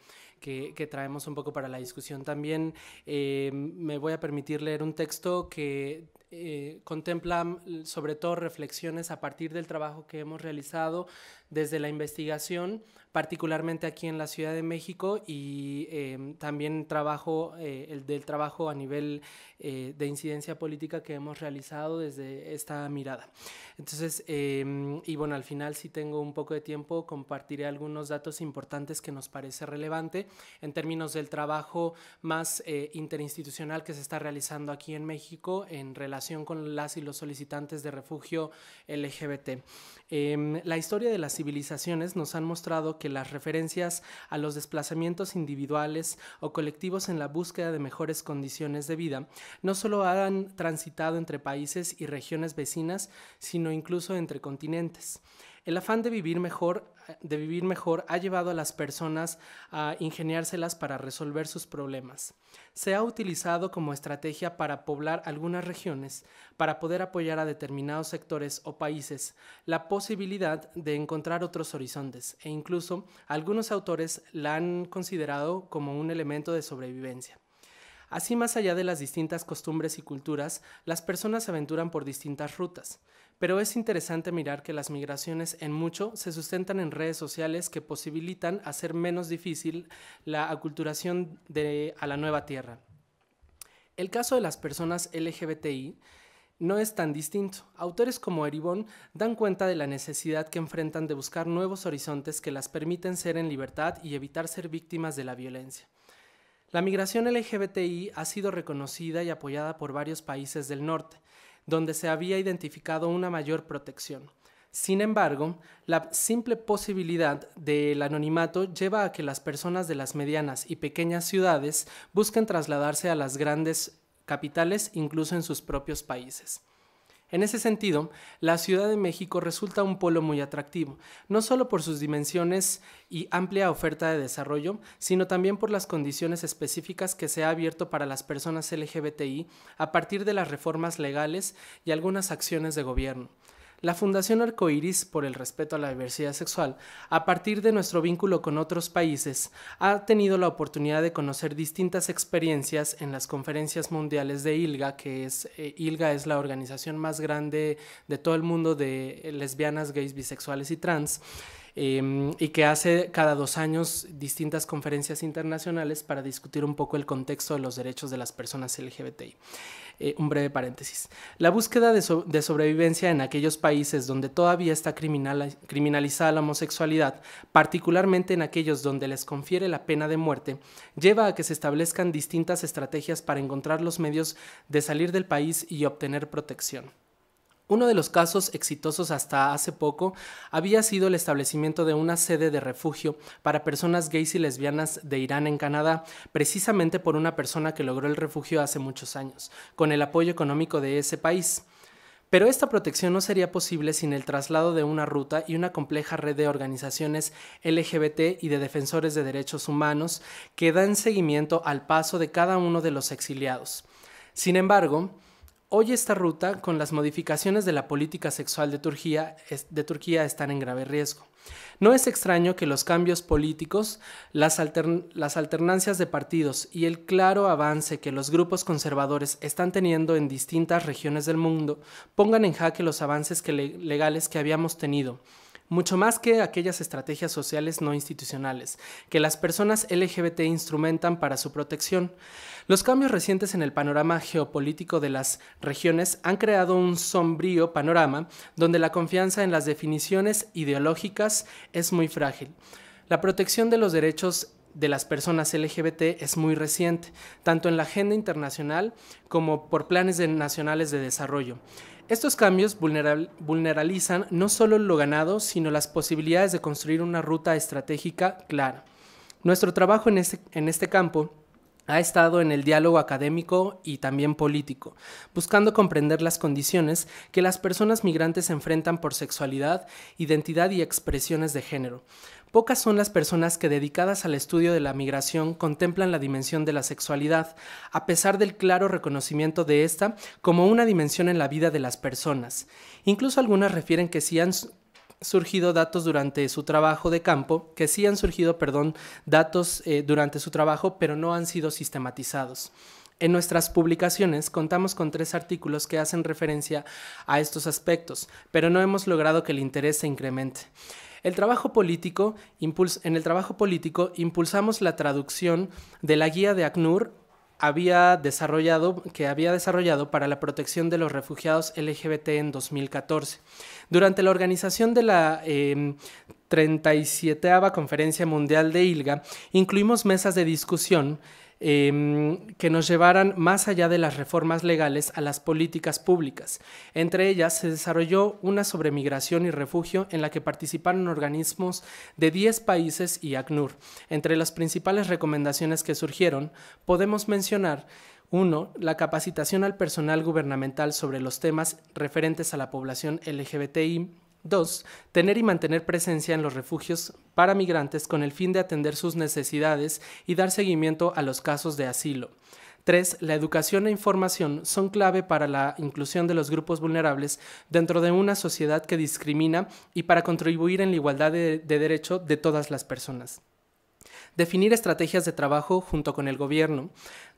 traemos un poco para la discusión. También eh, me voy a permitir leer un texto que eh, contempla sobre todo reflexiones a partir del trabajo que hemos realizado desde la investigación, particularmente aquí en la Ciudad de México y eh, también trabajo, eh, el del trabajo a nivel eh, de incidencia política que hemos realizado desde esta mirada. Entonces, em, y bueno, al final si tengo un poco de tiempo, compartiré algunos datos importantes que nos parece relevante en términos del trabajo más interinstitucional que se está realizando aquí en México en relación con las y los solicitantes de refugio LGBT. Em, la historia de las civilizaciones nos han mostrado que las referencias a los desplazamientos individuales o colectivos en la búsqueda de mejores condiciones de vida no solo han transitado entre países y regiones vecinas, sino incluso entre continentes. El afán de vivir mejor, de vivir mejor ha llevado a las personas a ingeniárselas para resolver sus problemas. Se ha utilizado como estrategia para poblar algunas regiones, para poder apoyar a determinados sectores o países, la posibilidad de encontrar otros horizontes e incluso algunos autores la han considerado como un elemento de sobrevivencia. Así, más allá de las distintas costumbres y culturas, las personas se aventuran por distintas rutas. Pero es interesante mirar que las migraciones en mucho se sustentan en redes sociales que posibilitan hacer menos difícil la aculturación a la nueva tierra. El caso de las personas LGBTI no es tan distinto. Autores como Eribón dan cuenta de la necesidad que enfrentan de buscar nuevos horizontes que las permiten ser en libertad y evitar ser víctimas de la violencia. La migración LGBTI ha sido reconocida y apoyada por varios países del norte donde se había identificado una mayor protección. Sin embargo, la simple posibilidad del anonimato lleva a que las personas de las medianas y pequeñas ciudades busquen trasladarse a las grandes capitales incluso en sus propios países. En ese sentido, la Ciudad de México resulta un polo muy atractivo, no solo por sus dimensiones y amplia oferta de desarrollo, sino también por las condiciones específicas que se ha abierto para las personas LGBTI a partir de las reformas legales y algunas acciones de gobierno la Fundación Arcoiris por el Respeto a la Diversidad Sexual, a partir de nuestro vínculo con otros países, ha tenido la oportunidad de conocer distintas experiencias en las conferencias mundiales de ILGA, que es eh, ILGA es la organización más grande de todo el mundo de lesbianas, gays, bisexuales y trans. Em, y que hace cada dos años distintas conferencias internacionales para discutir un poco el contexto de los derechos de las personas LGBTI. Eh, un breve paréntesis. La búsqueda de, sobrevivencia en aquellos países donde todavía está criminalizada la homosexualidad, particularmente en aquellos donde les confiere la pena de muerte, lleva a que se establezcan distintas estrategias para encontrar los medios de salir del país y obtener protección. Uno de los casos exitosos hasta hace poco había sido el establecimiento de una sede de refugio para personas gays y lesbianas de Irán en Canadá, precisamente por una persona que logró el refugio hace muchos años, con el apoyo económico de ese país. Pero esta protección no sería posible sin el traslado de una ruta y una compleja red de organizaciones LGBT y de defensores de derechos humanos que dan seguimiento al paso de cada uno de los exiliados. Sin embargo, Hoy esta ruta, con las modificaciones de la política sexual de Turquía, de Turquía están en grave riesgo. No es extraño que los cambios políticos, las, alternancias de partidos y el claro avance que los grupos conservadores están teniendo en distintas regiones del mundo pongan en jaque los avances legales que habíamos tenido mucho más que aquellas estrategias sociales no institucionales que las personas LGBT instrumentan para su protección. Los cambios recientes en el panorama geopolítico de las regiones han creado un sombrío panorama donde la confianza en las definiciones ideológicas es muy frágil. La protección de los derechos de las personas LGBT es muy reciente, tanto en la agenda internacional como por planes nacionales de desarrollo. Estos cambios vulneralizan no solo lo ganado, sino las posibilidades de construir una ruta estratégica clara. Nuestro trabajo en este, en este campo ha estado en el diálogo académico y también político, buscando comprender las condiciones que las personas migrantes enfrentan por sexualidad, identidad y expresiones de género. Pocas son las personas que dedicadas al estudio de la migración contemplan la dimensión de la sexualidad, a pesar del claro reconocimiento de esta como una dimensión en la vida de las personas. Incluso algunas refieren que si han surgido datos durante su trabajo de campo, que sí han surgido, perdón, datos eh, durante su trabajo, pero no han sido sistematizados. En nuestras publicaciones contamos con tres artículos que hacen referencia a estos aspectos, pero no hemos logrado que el interés se incremente. El trabajo político, en el trabajo político impulsamos la traducción de la guía de ACNUR había desarrollado, que había desarrollado para la protección de los refugiados LGBT en 2014. Durante la organización de la 37 em, 37 Conferencia Mundial de ILGA, incluimos mesas de discusión Em, que nos llevaran más allá de las reformas legales a las políticas públicas. Entre ellas se desarrolló una sobre migración y refugio en la que participaron organismos de 10 países y ACNUR. Entre las principales recomendaciones que surgieron, podemos mencionar uno, La capacitación al personal gubernamental sobre los temas referentes a la población LGBTI 2. Tener y mantener presencia en los refugios para migrantes con el fin de atender sus necesidades y dar seguimiento a los casos de asilo. 3. La educación e información son clave para la inclusión de los grupos vulnerables dentro de una sociedad que discrimina y para contribuir en la igualdad de, derecho de todas las personas definir estrategias de trabajo junto con el gobierno,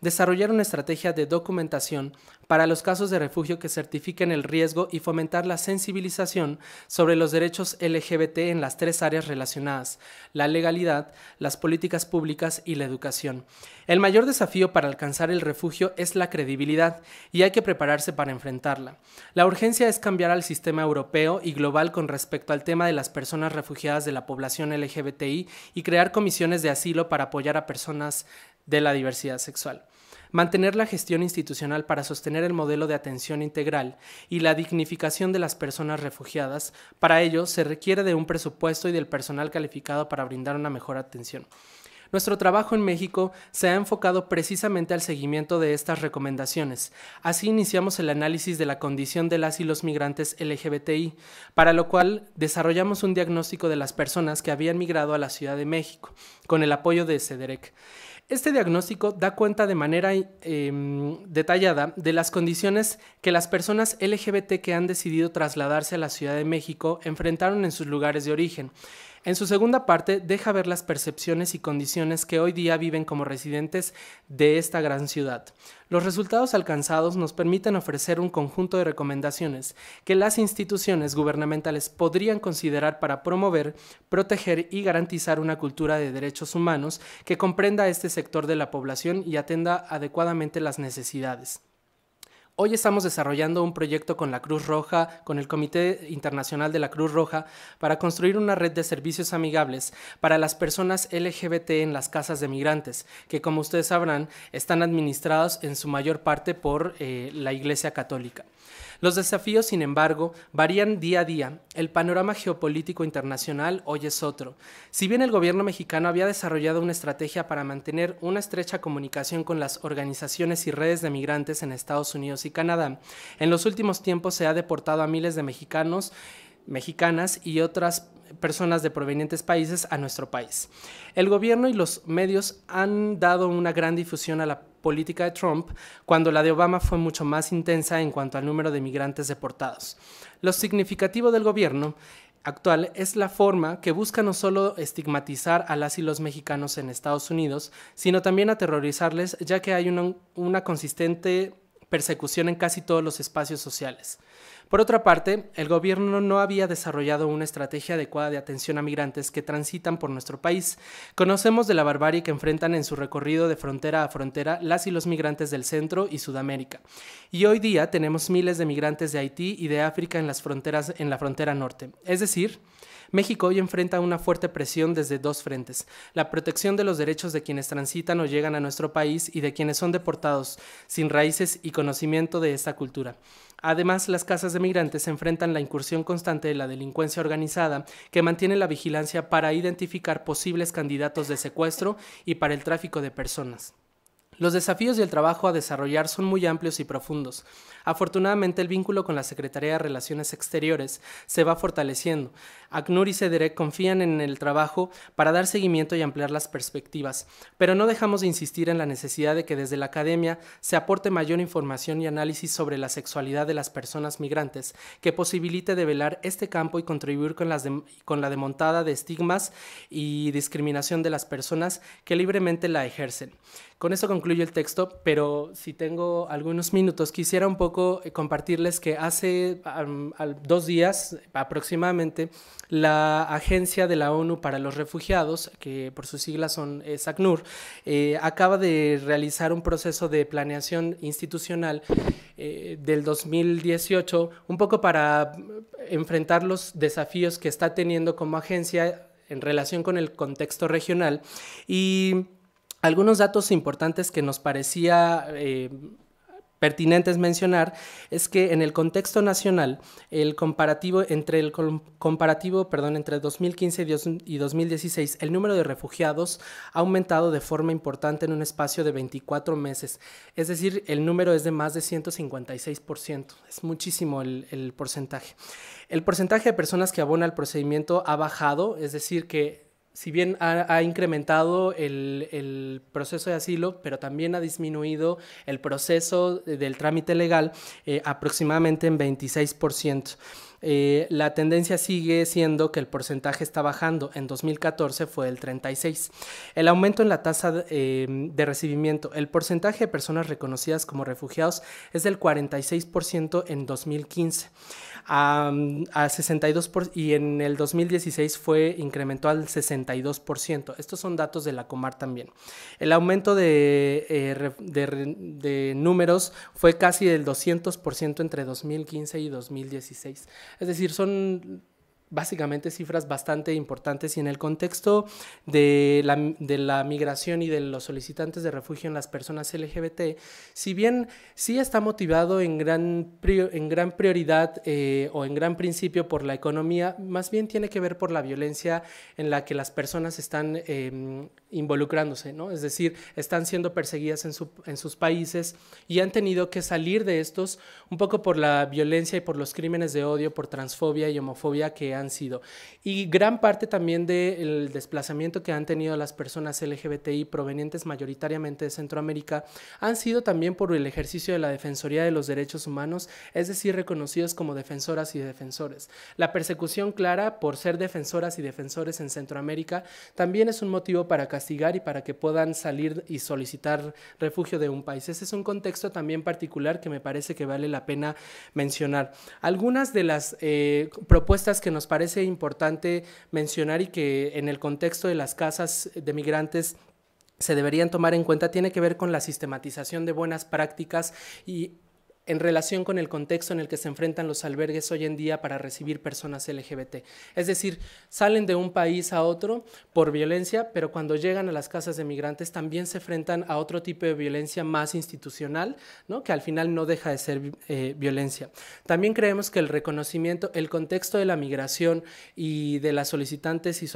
desarrollar una estrategia de documentación para los casos de refugio que certifiquen el riesgo y fomentar la sensibilización sobre los derechos LGBT en las tres áreas relacionadas, la legalidad, las políticas públicas y la educación. El mayor desafío para alcanzar el refugio es la credibilidad y hay que prepararse para enfrentarla. La urgencia es cambiar al sistema europeo y global con respecto al tema de las personas refugiadas de la población LGBTI y crear comisiones de asilo para apoyar a personas de la diversidad sexual mantener la gestión institucional para sostener el modelo de atención integral y la dignificación de las personas refugiadas. Para ello, se requiere de un presupuesto y del personal calificado para brindar una mejor atención. Nuestro trabajo en México se ha enfocado precisamente al seguimiento de estas recomendaciones. Así iniciamos el análisis de la condición de las y los migrantes LGBTI, para lo cual desarrollamos un diagnóstico de las personas que habían migrado a la Ciudad de México, con el apoyo de CEDEREC. Este diagnóstico da cuenta de manera em, detallada de las condiciones que las personas LGBT que han decidido trasladarse a la Ciudad de México enfrentaron en sus lugares de origen en su segunda parte deja ver las percepciones y condiciones que hoy día viven como residentes de esta gran ciudad. Los resultados alcanzados nos permiten ofrecer un conjunto de recomendaciones que las instituciones gubernamentales podrían considerar para promover, proteger y garantizar una cultura de derechos humanos que comprenda este sector de la población y atenda adecuadamente las necesidades. Hoy estamos desarrollando un proyecto con la Cruz Roja, con el Comité Internacional de la Cruz Roja, para construir una red de servicios amigables para las personas LGBT en las casas de migrantes, que como ustedes sabrán, están administrados en su mayor parte por eh, la Iglesia Católica. Los desafíos, sin embargo, varían día a día. El panorama geopolítico internacional hoy es otro. Si bien el gobierno mexicano había desarrollado una estrategia para mantener una estrecha comunicación con las organizaciones y redes de migrantes en Estados Unidos y Canadá, en los últimos tiempos se ha deportado a miles de mexicanos mexicanas y otras personas de provenientes países a nuestro país. El gobierno y los medios han dado una gran difusión a la política de Trump, cuando la de Obama fue mucho más intensa en cuanto al número de migrantes deportados. Lo significativo del gobierno actual es la forma que busca no solo estigmatizar a las y los mexicanos en Estados Unidos, sino también aterrorizarles, ya que hay una, una consistente persecución en casi todos los espacios sociales. Por otra parte, el gobierno no había desarrollado una estrategia adecuada de atención a migrantes que transitan por nuestro país. Conocemos de la barbarie que enfrentan en su recorrido de frontera a frontera las y los migrantes del centro y Sudamérica. Y hoy día tenemos miles de migrantes de Haití y de África en las fronteras en la frontera norte. Es decir, México hoy enfrenta una fuerte presión desde dos frentes, la protección de los derechos de quienes transitan o llegan a nuestro país y de quienes son deportados sin raíces y conocimiento de esta cultura. Además, las casas de migrantes enfrentan la incursión constante de la delincuencia organizada, que mantiene la vigilancia para identificar posibles candidatos de secuestro y para el tráfico de personas. Los desafíos y el trabajo a desarrollar son muy amplios y profundos. Afortunadamente el vínculo con la Secretaría de Relaciones Exteriores se va fortaleciendo. ACNUR y CEDEREC confían en el trabajo para dar seguimiento y ampliar las perspectivas, pero no dejamos de insistir en la necesidad de que desde la academia se aporte mayor información y análisis sobre la sexualidad de las personas migrantes que posibilite develar este campo y contribuir con, las con la demontada de estigmas y discriminación de las personas que libremente la ejercen. Con eso concluyo el texto, pero si tengo algunos minutos, quisiera un poco eh, compartirles que hace dos días aproximadamente la Agencia de la ONU para los Refugiados, que por sus siglas son eh, SACNUR, eh, acaba de realizar un proceso de planeación institucional del 2018, un poco para enfrentar los desafíos que está teniendo como agencia en relación con el contexto regional y algunos datos importantes que nos parecía pertinente es mencionar es que en el contexto nacional, el comparativo entre el comparativo, perdón, entre 2015 y 2016, el número de refugiados ha aumentado de forma importante en un espacio de 24 meses. Es decir, el número es de más de 156%. Es muchísimo el, el porcentaje. El porcentaje de personas que abona el procedimiento ha bajado, es decir, que si bien ha, incrementado el, proceso de asilo, pero también ha disminuido el proceso del trámite legal eh, aproximadamente en 26%. Eh, la tendencia sigue siendo que el porcentaje está bajando. En 2014 fue el 36. El aumento en la tasa eh, de recibimiento. El porcentaje de personas reconocidas como refugiados es del 46% en 2015 a, 62% y en el 2016 fue incrementó al 62%. Estos son datos de la Comar también. El aumento de, eh, de, de números fue casi del 200% entre 2015 y 2016. Es decir, son básicamente cifras bastante importantes y en el contexto de la, migración y de los solicitantes de refugio en las personas LGBT, si bien sí está motivado en gran, en gran prioridad eh, o en gran principio por la economía, más bien tiene que ver por la violencia en la que las personas están em, involucrándose, ¿no? Es decir, están siendo perseguidas en, su, en sus países y han tenido que salir de estos un poco por la violencia y por los crímenes de odio, por transfobia y homofobia que han han sido. Y gran parte también del desplazamiento que han tenido las personas LGBTI provenientes mayoritariamente de Centroamérica han sido también por el ejercicio de la Defensoría de los Derechos Humanos, es decir, reconocidos como defensoras y defensores. La persecución clara por ser defensoras y defensores en Centroamérica también es un motivo para castigar y para que puedan salir y solicitar refugio de un país. Ese es un contexto también particular que me parece que vale la pena mencionar. Algunas de las eh, propuestas que nos parece importante mencionar y que en el contexto de las casas de migrantes se deberían tomar en cuenta tiene que ver con la sistematización de buenas prácticas y en relación con el contexto en el que se enfrentan los albergues hoy en día para recibir personas LGBT. Es decir, salen de un país a otro por violencia, pero cuando llegan a las casas de migrantes también se enfrentan a otro tipo de violencia más institucional, ¿no? que al final no deja de ser eh, violencia. También creemos que el reconocimiento, el contexto de la migración y de las solicitantes y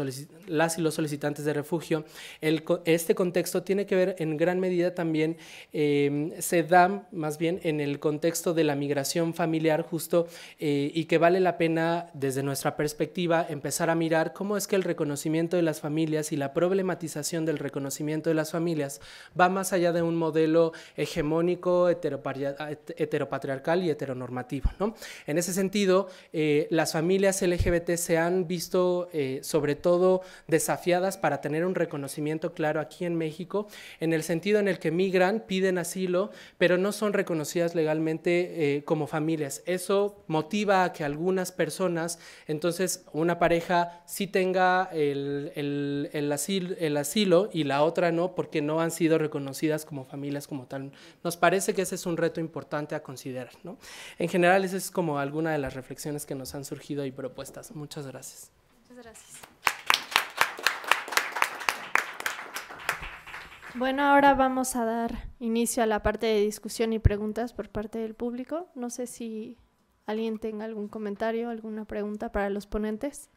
las y los solicitantes de refugio, el, este contexto tiene que ver en gran medida también, em, se da más bien en el contexto contexto de la migración familiar justo eh, y que vale la pena desde nuestra perspectiva empezar a mirar cómo es que el reconocimiento de las familias y la problematización del reconocimiento de las familias va más allá de un modelo hegemónico, heteropatriarcal y heteronormativo. ¿no? En ese sentido, eh, las familias LGBT se han visto eh, sobre todo desafiadas para tener un reconocimiento claro aquí en México, en el sentido en el que migran, piden asilo, pero no son reconocidas legalmente eh, como familias. Eso motiva a que algunas personas, entonces una pareja sí tenga el, el, asilo, y la otra no, porque no han sido reconocidas como familias como tal. Nos parece que ese es un reto importante a considerar. ¿no? En general, esa es como alguna de las reflexiones que nos han surgido y propuestas. Muchas gracias. Muchas gracias. Bueno, ahora vamos a dar inicio a la parte de discusión y preguntas por parte del público. No sé si alguien tenga algún comentario, alguna pregunta para los ponentes.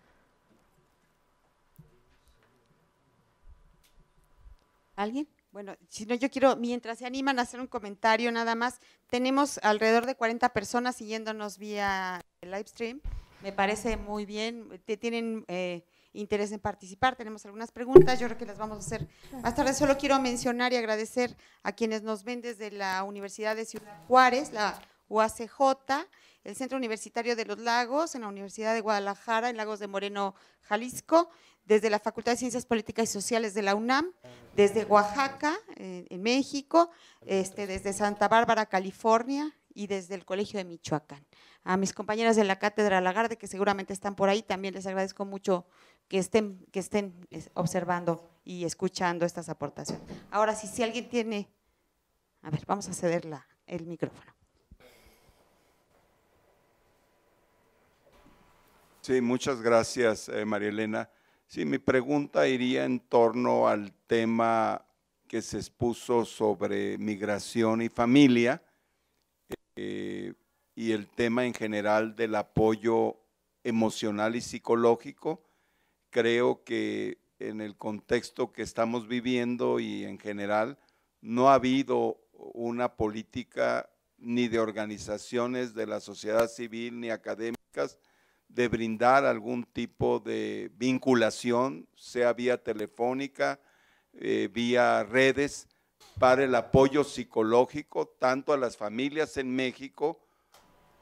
¿Alguien? Bueno, si no, yo quiero, mientras se animan a hacer un comentario nada más, tenemos alrededor de 40 personas siguiéndonos vía live stream. Me parece muy bien. tienen eh, interés en participar. Tenemos algunas preguntas, yo creo que las vamos a hacer más tarde. Solo quiero mencionar y agradecer a quienes nos ven desde la Universidad de Ciudad Juárez, la UACJ, el Centro Universitario de los Lagos, en la Universidad de Guadalajara, en Lagos de Moreno, Jalisco, desde la Facultad de Ciencias Políticas y Sociales de la UNAM, desde Oaxaca, en, México, este, desde Santa Bárbara, California, y desde el Colegio de Michoacán. A mis compañeras de la Cátedra Lagarde, que seguramente están por ahí, también les agradezco mucho que estén, que estén observando y escuchando estas aportaciones. Ahora, sí, si alguien tiene... A ver, vamos a ceder el micrófono. Sí, muchas gracias, eh, María Elena. Sí, mi pregunta iría en torno al tema que se expuso sobre migración y familia eh, y el tema en general del apoyo emocional y psicológico creo que en el contexto que estamos viviendo y en general, no ha habido una política ni de organizaciones de la sociedad civil ni académicas de brindar algún tipo de vinculación, sea vía telefónica, eh, vía redes, para el apoyo psicológico tanto a las familias en México,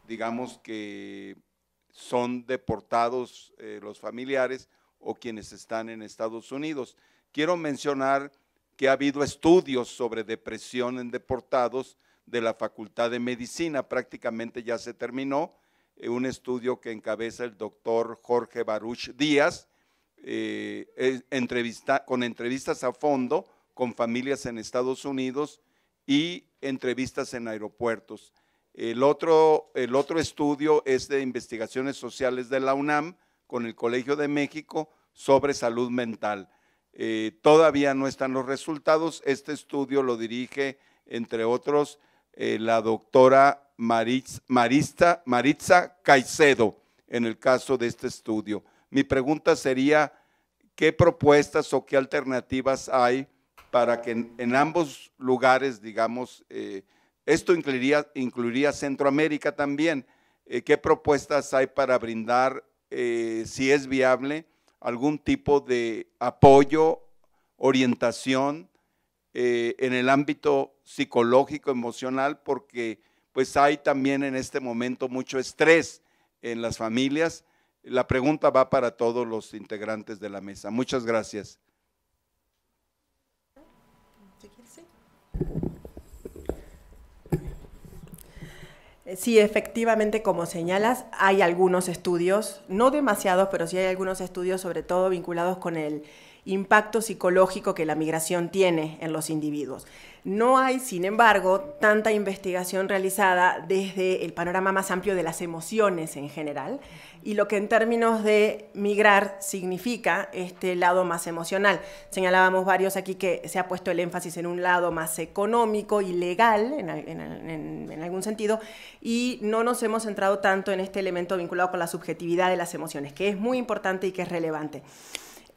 digamos que son deportados eh, los familiares, o quienes están en Estados Unidos. Quiero mencionar que ha habido estudios sobre depresión en deportados de la Facultad de Medicina, prácticamente ya se terminó, eh, un estudio que encabeza el doctor Jorge Baruch Díaz, eh, entrevista, con entrevistas a fondo con familias en Estados Unidos y entrevistas en aeropuertos. el otro estudio es de investigaciones sociales de la UNAM, con el Colegio de México sobre salud mental. Eh, todavía no están los resultados. Este estudio lo dirige, entre otros, eh, la doctora Marista, Maritza Caicedo, en el caso de este estudio. Mi pregunta sería, ¿qué propuestas o qué alternativas hay para que en, ambos lugares, digamos, eh, esto incluiría, incluiría Centroamérica también, ¿qué propuestas hay para brindar eh, si es viable, algún tipo de apoyo, orientación eh, en el ámbito psicológico, emocional, porque pues hay también en este momento mucho estrés en las familias. La pregunta va para todos los integrantes de la mesa. Muchas gracias. Sí, efectivamente, como señalas, hay algunos estudios, no demasiados, pero sí hay algunos estudios, sobre todo vinculados con el impacto psicológico que la migración tiene en los individuos. No hay, sin embargo, tanta investigación realizada desde el panorama más amplio de las emociones en general y lo que en términos de migrar significa este lado más emocional. Señalábamos varios aquí que se ha puesto el énfasis en un lado más económico y legal, en, algún sentido, y no nos hemos centrado tanto en este elemento vinculado con la subjetividad de las emociones, que es muy importante y que es relevante.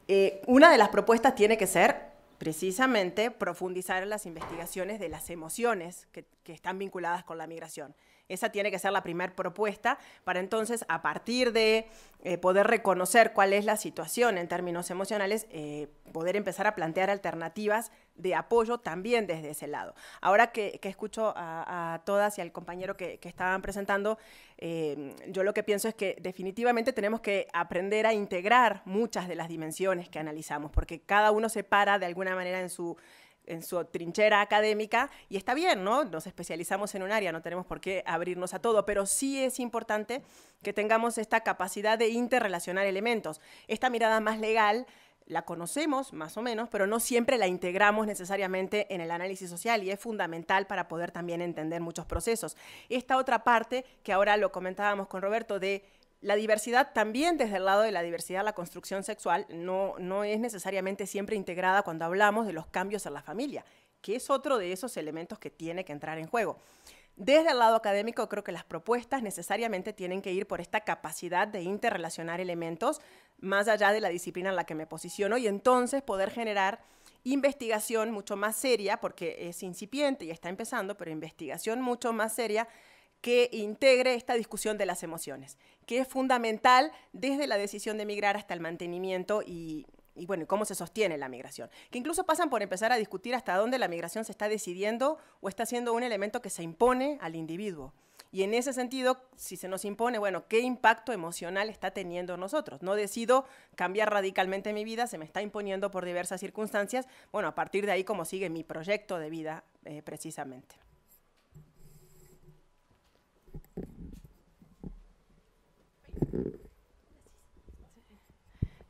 Eh, una de las propuestas tiene que ser precisamente profundizar en las investigaciones de las emociones que están vinculadas con la migración. Esa tiene que ser la primera propuesta para entonces, a partir de eh, poder reconocer cuál es la situación en términos emocionales, eh, poder empezar a plantear alternativas de apoyo también desde ese lado. Ahora que, escucho a, todas y al compañero que, estaban presentando, eh, yo lo que pienso es que definitivamente tenemos que aprender a integrar muchas de las dimensiones que analizamos, porque cada uno se para de alguna manera en su en su trinchera académica y está bien, ¿no? Nos especializamos en un área, no tenemos por qué abrirnos a todo, pero sí es importante que tengamos esta capacidad de interrelacionar elementos. Esta mirada más legal la conocemos más o menos, pero no siempre la integramos necesariamente en el análisis social y es fundamental para poder también entender muchos procesos. Esta otra parte, que ahora lo comentábamos con Roberto, de la diversidad también desde el lado de la diversidad, la construcción sexual no, es necesariamente siempre integrada cuando hablamos de los cambios en la familia, que es otro de esos elementos que tiene que entrar en juego. Desde el lado académico creo que las propuestas necesariamente tienen que ir por esta capacidad de interrelacionar elementos más allá de la disciplina en la que me posiciono y entonces poder generar investigación mucho más seria, porque es incipiente y está empezando, pero investigación mucho más seria que integre esta discusión de las emociones, que es fundamental desde la decisión de migrar hasta el mantenimiento y, bueno, cómo se sostiene la migración. Que incluso pasan por empezar a discutir hasta dónde la migración se está decidiendo o está siendo un elemento que se impone al individuo. Y en ese sentido, si se nos impone, bueno, ¿qué impacto emocional está teniendo nosotros? No decido cambiar radicalmente mi vida, se me está imponiendo por diversas circunstancias. Bueno, a partir de ahí, ¿cómo sigue mi proyecto de vida eh, precisamente? Mm-hmm.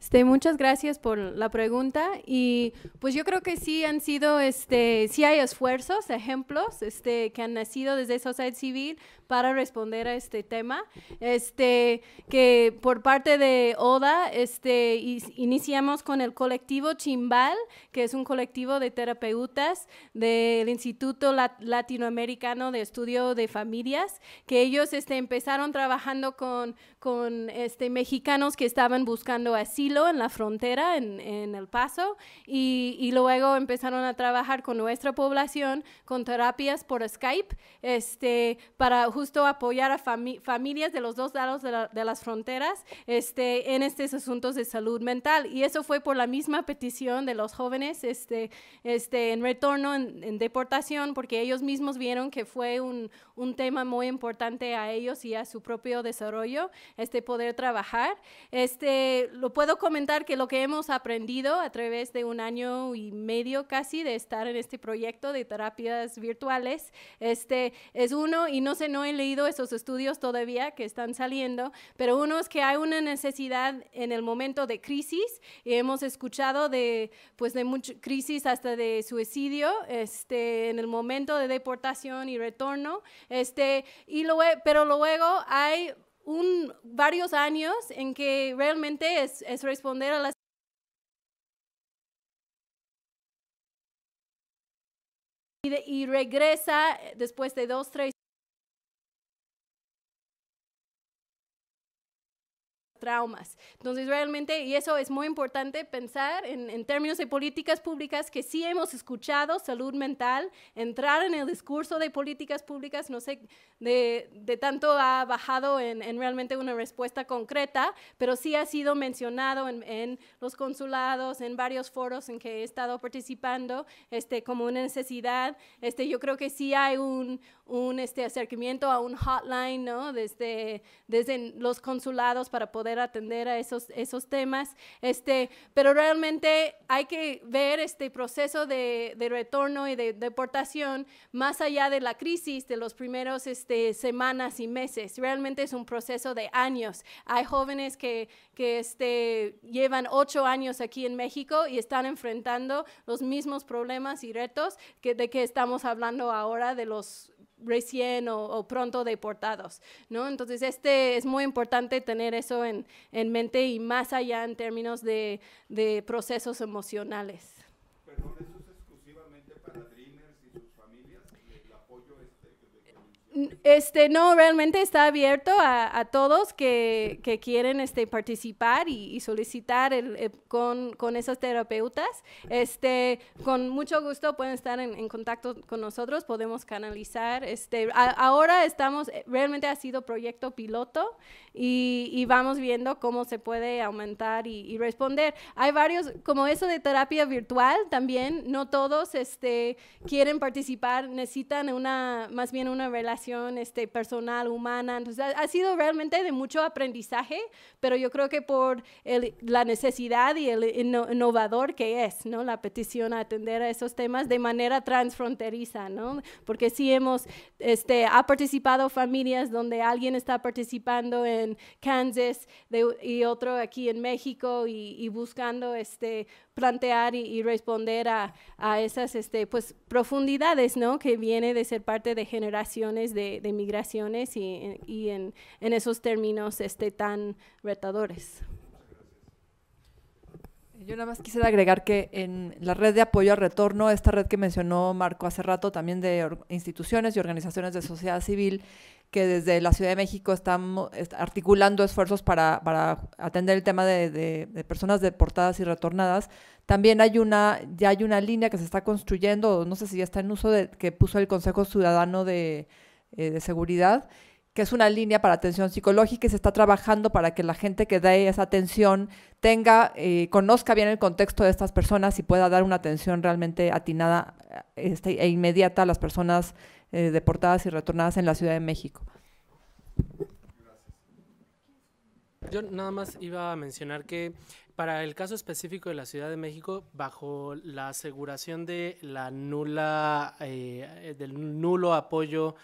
Este, muchas gracias por la pregunta y pues yo creo que sí han sido, este, sí hay esfuerzos, ejemplos este, que han nacido desde Sociedad Civil para responder a este tema. Este, que por parte de ODA este, iniciamos con el colectivo Chimbal, que es un colectivo de terapeutas del Instituto Latinoamericano de Estudio de Familias, que ellos este, empezaron trabajando con, con este, mexicanos que estaban buscando asilo en la frontera, en, en El Paso, y, y, luego empezaron a trabajar con nuestra población con terapias por Skype este, para justo apoyar a familias de los dos lados de, las fronteras este, en estos asuntos de salud mental. Y eso fue por la misma petición de los jóvenes este, este, en retorno, en, en deportación, porque ellos mismos vieron que fue un, un tema muy importante a ellos y a su propio desarrollo, este poder trabajar. Este, lo puedo comentar que lo que hemos aprendido a través de un año y medio casi de estar en este proyecto de terapias virtuales, este es uno, y no sé, no he leído esos estudios todavía que están saliendo, pero uno es que hay una necesidad en el momento de crisis y hemos escuchado de, pues de mucha crisis hasta de suicidio, este, en el momento de deportación y retorno, este, y lo, pero luego hay un, varios años en que realmente es, es responder a las y, regresa después de dos, tres traumas. Entonces, realmente, y eso es muy importante pensar en, términos de políticas públicas, que sí hemos escuchado salud mental, entrar en el discurso de políticas públicas, no sé, de, de tanto ha bajado en, realmente una respuesta concreta, pero sí ha sido mencionado en, en los consulados, en varios foros en que he estado participando, este, como una necesidad. Este, yo creo que sí hay un, un este, acercamiento a un hotline, ¿no? Desde, desde los consulados para poder atender a esos, esos temas. Este, pero realmente hay que ver este proceso de, de retorno y de deportación más allá de la crisis de los primeros este, semanas y meses. Realmente es un proceso de años. Hay jóvenes que, que este, llevan ocho años aquí en México y están enfrentando los mismos problemas y retos que, de que estamos hablando ahora de los recién o, pronto deportados, ¿no? Entonces, este es muy importante tener eso en, en mente y más allá en términos de, procesos emocionales. Este, no, realmente está abierto a, todos que, que, quieren este, participar y, solicitar el, eh, con, con, esos terapeutas. Este, con mucho gusto pueden estar en, contacto con nosotros, podemos canalizar. Este, ahora estamos, eh, realmente ha sido proyecto piloto y, y vamos viendo cómo se puede aumentar y, responder. Hay varios, como eso de terapia virtual también, no todos este, quieren participar, necesitan una, más bien una relación este, personal, humana. ha, sido realmente de mucho aprendizaje, pero yo creo que por la necesidad y el innovador que es, ¿no? La petición a atender a esos temas de manera transfronteriza, ¿no? Porque sí hemos, este, ha participado familias donde alguien está participando en Kansas y otro aquí en México y, y buscando, este, plantear y, responder a, a, esas este, pues, profundidades ¿no? que viene de ser parte de generaciones de, migraciones y, y en, en, esos términos este, tan retadores. Yo nada más quisiera agregar que en la red de apoyo al retorno, esta red que mencionó Marco hace rato, también de instituciones y organizaciones de sociedad civil, que desde la Ciudad de México están articulando esfuerzos para, atender el tema de, personas deportadas y retornadas. También hay una, ya hay una línea que se está construyendo, no sé si ya está en uso, que puso el Consejo Ciudadano eh, de, Seguridad, que es una línea para atención psicológica y se está trabajando para que la gente que dé esa atención tenga, eh, conozca bien el contexto de estas personas y pueda dar una atención realmente atinada eh, este, e inmediata a las personas eh, deportadas y retornadas en la Ciudad de México. Yo nada más iba a mencionar que para el caso específico de la Ciudad de México, bajo la aseguración de la nula, eh, del nulo apoyo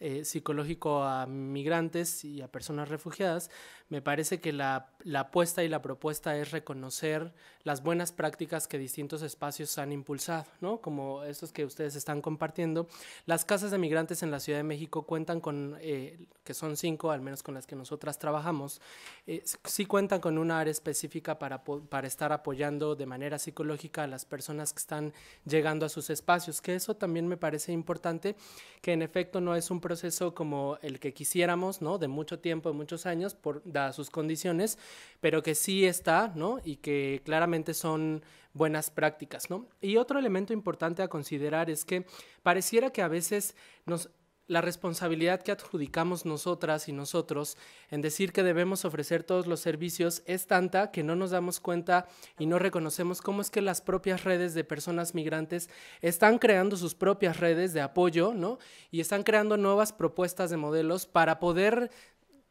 eh, psicológico a migrantes y a personas refugiadas, me parece que la, apuesta y la propuesta es reconocer las buenas prácticas que distintos espacios han impulsado, ¿no? como estos que ustedes están compartiendo. Las casas de migrantes en la Ciudad de México cuentan con, eh, que son cinco, al menos con las que nosotras trabajamos, eh, sí cuentan con una área específica para, para estar apoyando de manera psicológica a las personas que están llegando a sus espacios, que eso también me parece importante, que en efecto no es un proceso como el que quisiéramos, ¿no? de mucho tiempo, de muchos años, por sus condiciones, pero que sí está, ¿no? Y que claramente son buenas prácticas, ¿no? Y otro elemento importante a considerar es que pareciera que a veces nos la responsabilidad que adjudicamos nosotras y nosotros en decir que debemos ofrecer todos los servicios es tanta que no nos damos cuenta y no reconocemos cómo es que las propias redes de personas migrantes están creando sus propias redes de apoyo, ¿no? Y están creando nuevas propuestas de modelos para poder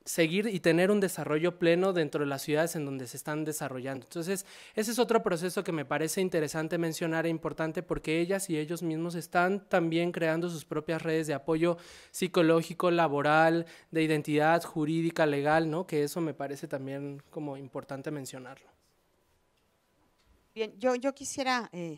seguir y tener un desarrollo pleno dentro de las ciudades en donde se están desarrollando. Entonces, ese es otro proceso que me parece interesante mencionar e importante porque ellas y ellos mismos están también creando sus propias redes de apoyo psicológico, laboral, de identidad jurídica, legal, ¿no? Que eso me parece también como importante mencionarlo. Bien, yo, quisiera eh,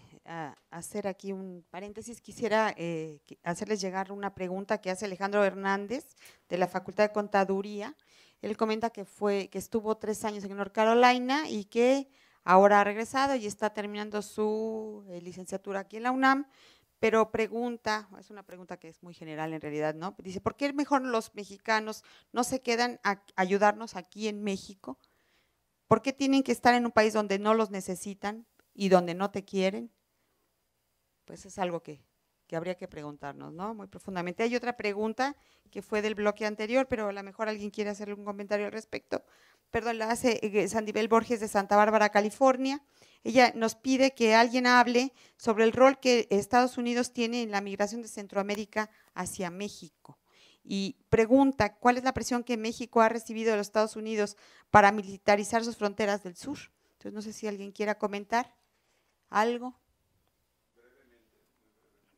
hacer aquí un paréntesis, quisiera eh, hacerles llegar una pregunta que hace Alejandro Hernández de la Facultad de Contaduría. Él comenta que fue, que estuvo tres años en North Carolina y que ahora ha regresado y está terminando su eh, licenciatura aquí en la UNAM, pero pregunta, es una pregunta que es muy general en realidad, ¿no? Dice, ¿por qué mejor los mexicanos no se quedan a ayudarnos aquí en México? ¿Por qué tienen que estar en un país donde no los necesitan y donde no te quieren? Pues es algo que, habría que preguntarnos, ¿no? Muy profundamente. Hay otra pregunta que fue del bloque anterior, pero a lo mejor alguien quiere hacerle un comentario al respecto. Perdón, la hace eh, Sandibel Borges de Santa Bárbara, California. Ella nos pide que alguien hable sobre el rol que Estados Unidos tiene en la migración de Centroamérica hacia México y pregunta, ¿cuál es la presión que México ha recibido de los Estados Unidos para militarizar sus fronteras del sur? Entonces, no sé si alguien quiera comentar algo.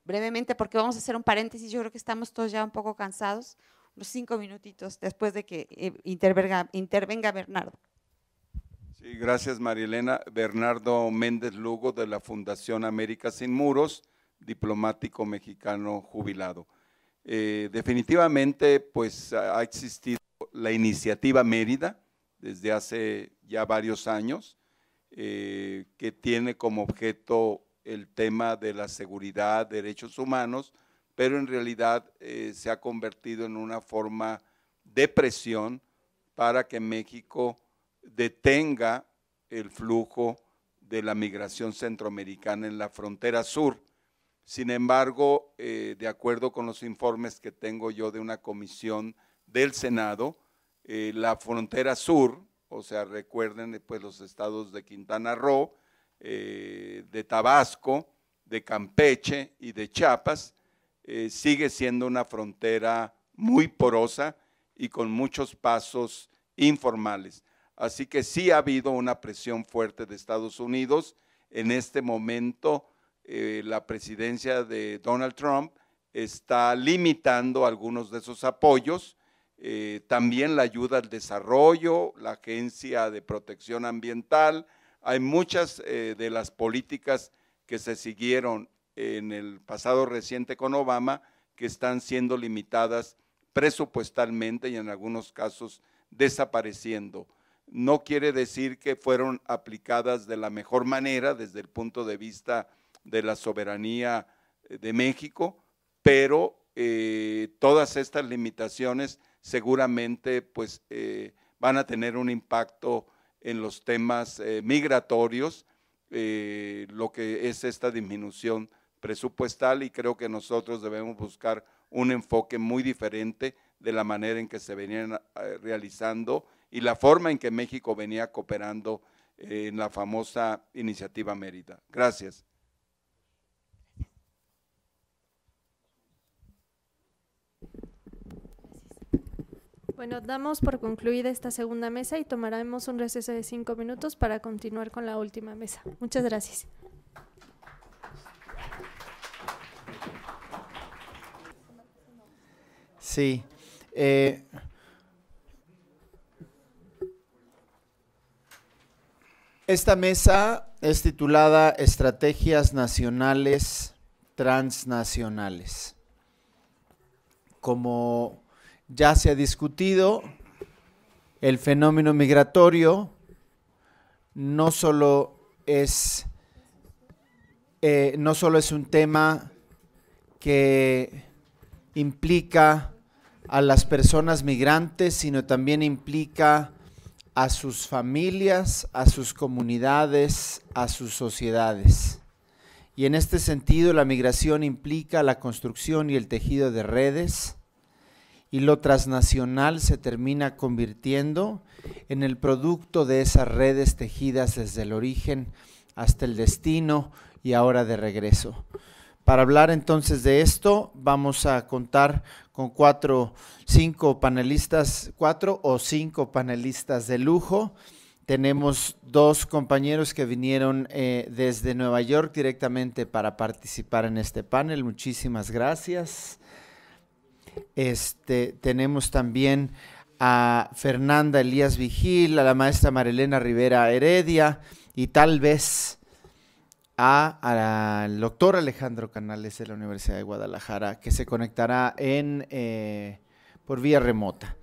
Brevemente, porque vamos a hacer un paréntesis, yo creo que estamos todos ya un poco cansados, unos cinco minutitos después de que eh, intervenga, intervenga Bernardo. Sí, gracias Elena, Bernardo Méndez Lugo de la Fundación América Sin Muros, diplomático mexicano jubilado. Eh, definitivamente, pues ha existido la iniciativa Mérida desde hace ya varios años, eh, que tiene como objeto el tema de la seguridad, derechos humanos, pero en realidad eh, se ha convertido en una forma de presión para que México detenga el flujo de la migración centroamericana en la frontera sur. Sin embargo, eh, de acuerdo con los informes que tengo yo de una comisión del Senado, eh, la frontera sur, o sea, recuerden eh, pues, los estados de Quintana Roo, de Tabasco, de Campeche y de Chiapas, sigue siendo una frontera muy porosa y con muchos pasos informales. Así que sí ha habido una presión fuerte de Estados Unidos en este momento eh, la presidencia de Donald Trump está limitando algunos de esos apoyos, eh, también la ayuda al desarrollo, la agencia de protección ambiental, hay muchas eh, de las políticas que se siguieron en el pasado reciente con Obama que están siendo limitadas presupuestalmente y en algunos casos desapareciendo. No quiere decir que fueron aplicadas de la mejor manera desde el punto de vista de la soberanía eh, de México, pero eh, todas estas limitaciones seguramente pues, eh, van a tener un impacto en los temas migratorios, lo que es esta disminución presupuestal y creo que nosotros debemos buscar un enfoque muy diferente de la manera en que se venían realizando y la forma en que México venía cooperando en la famosa iniciativa Mérida. Gracias. Bueno, damos por concluida esta segunda mesa y tomaremos un receso de cinco minutos para continuar con la última mesa. Muchas gracias. Sí. Eh, esta mesa es titulada Estrategias Nacionales Transnacionales. Como ya se ha discutido el fenómeno migratorio, no solo es, eh, no es un tema que implica a las personas migrantes, sino también implica a sus familias, a sus comunidades, a sus sociedades. Y en este sentido, la migración implica la construcción y el tejido de redes, y lo transnacional se termina convirtiendo en el producto de esas redes tejidas desde el origen hasta el destino y ahora de regreso. Para hablar entonces de esto, vamos a contar con cuatro, cinco panelistas, cuatro o cinco panelistas de lujo. Tenemos dos compañeros que vinieron eh, desde Nueva York directamente para participar en este panel. Muchísimas gracias. Este, tenemos también a Fernanda Elías Vigil, a la maestra Marilena Rivera Heredia y tal vez al doctor Alejandro Canales de la Universidad de Guadalajara, que se conectará en, eh, por vía remota.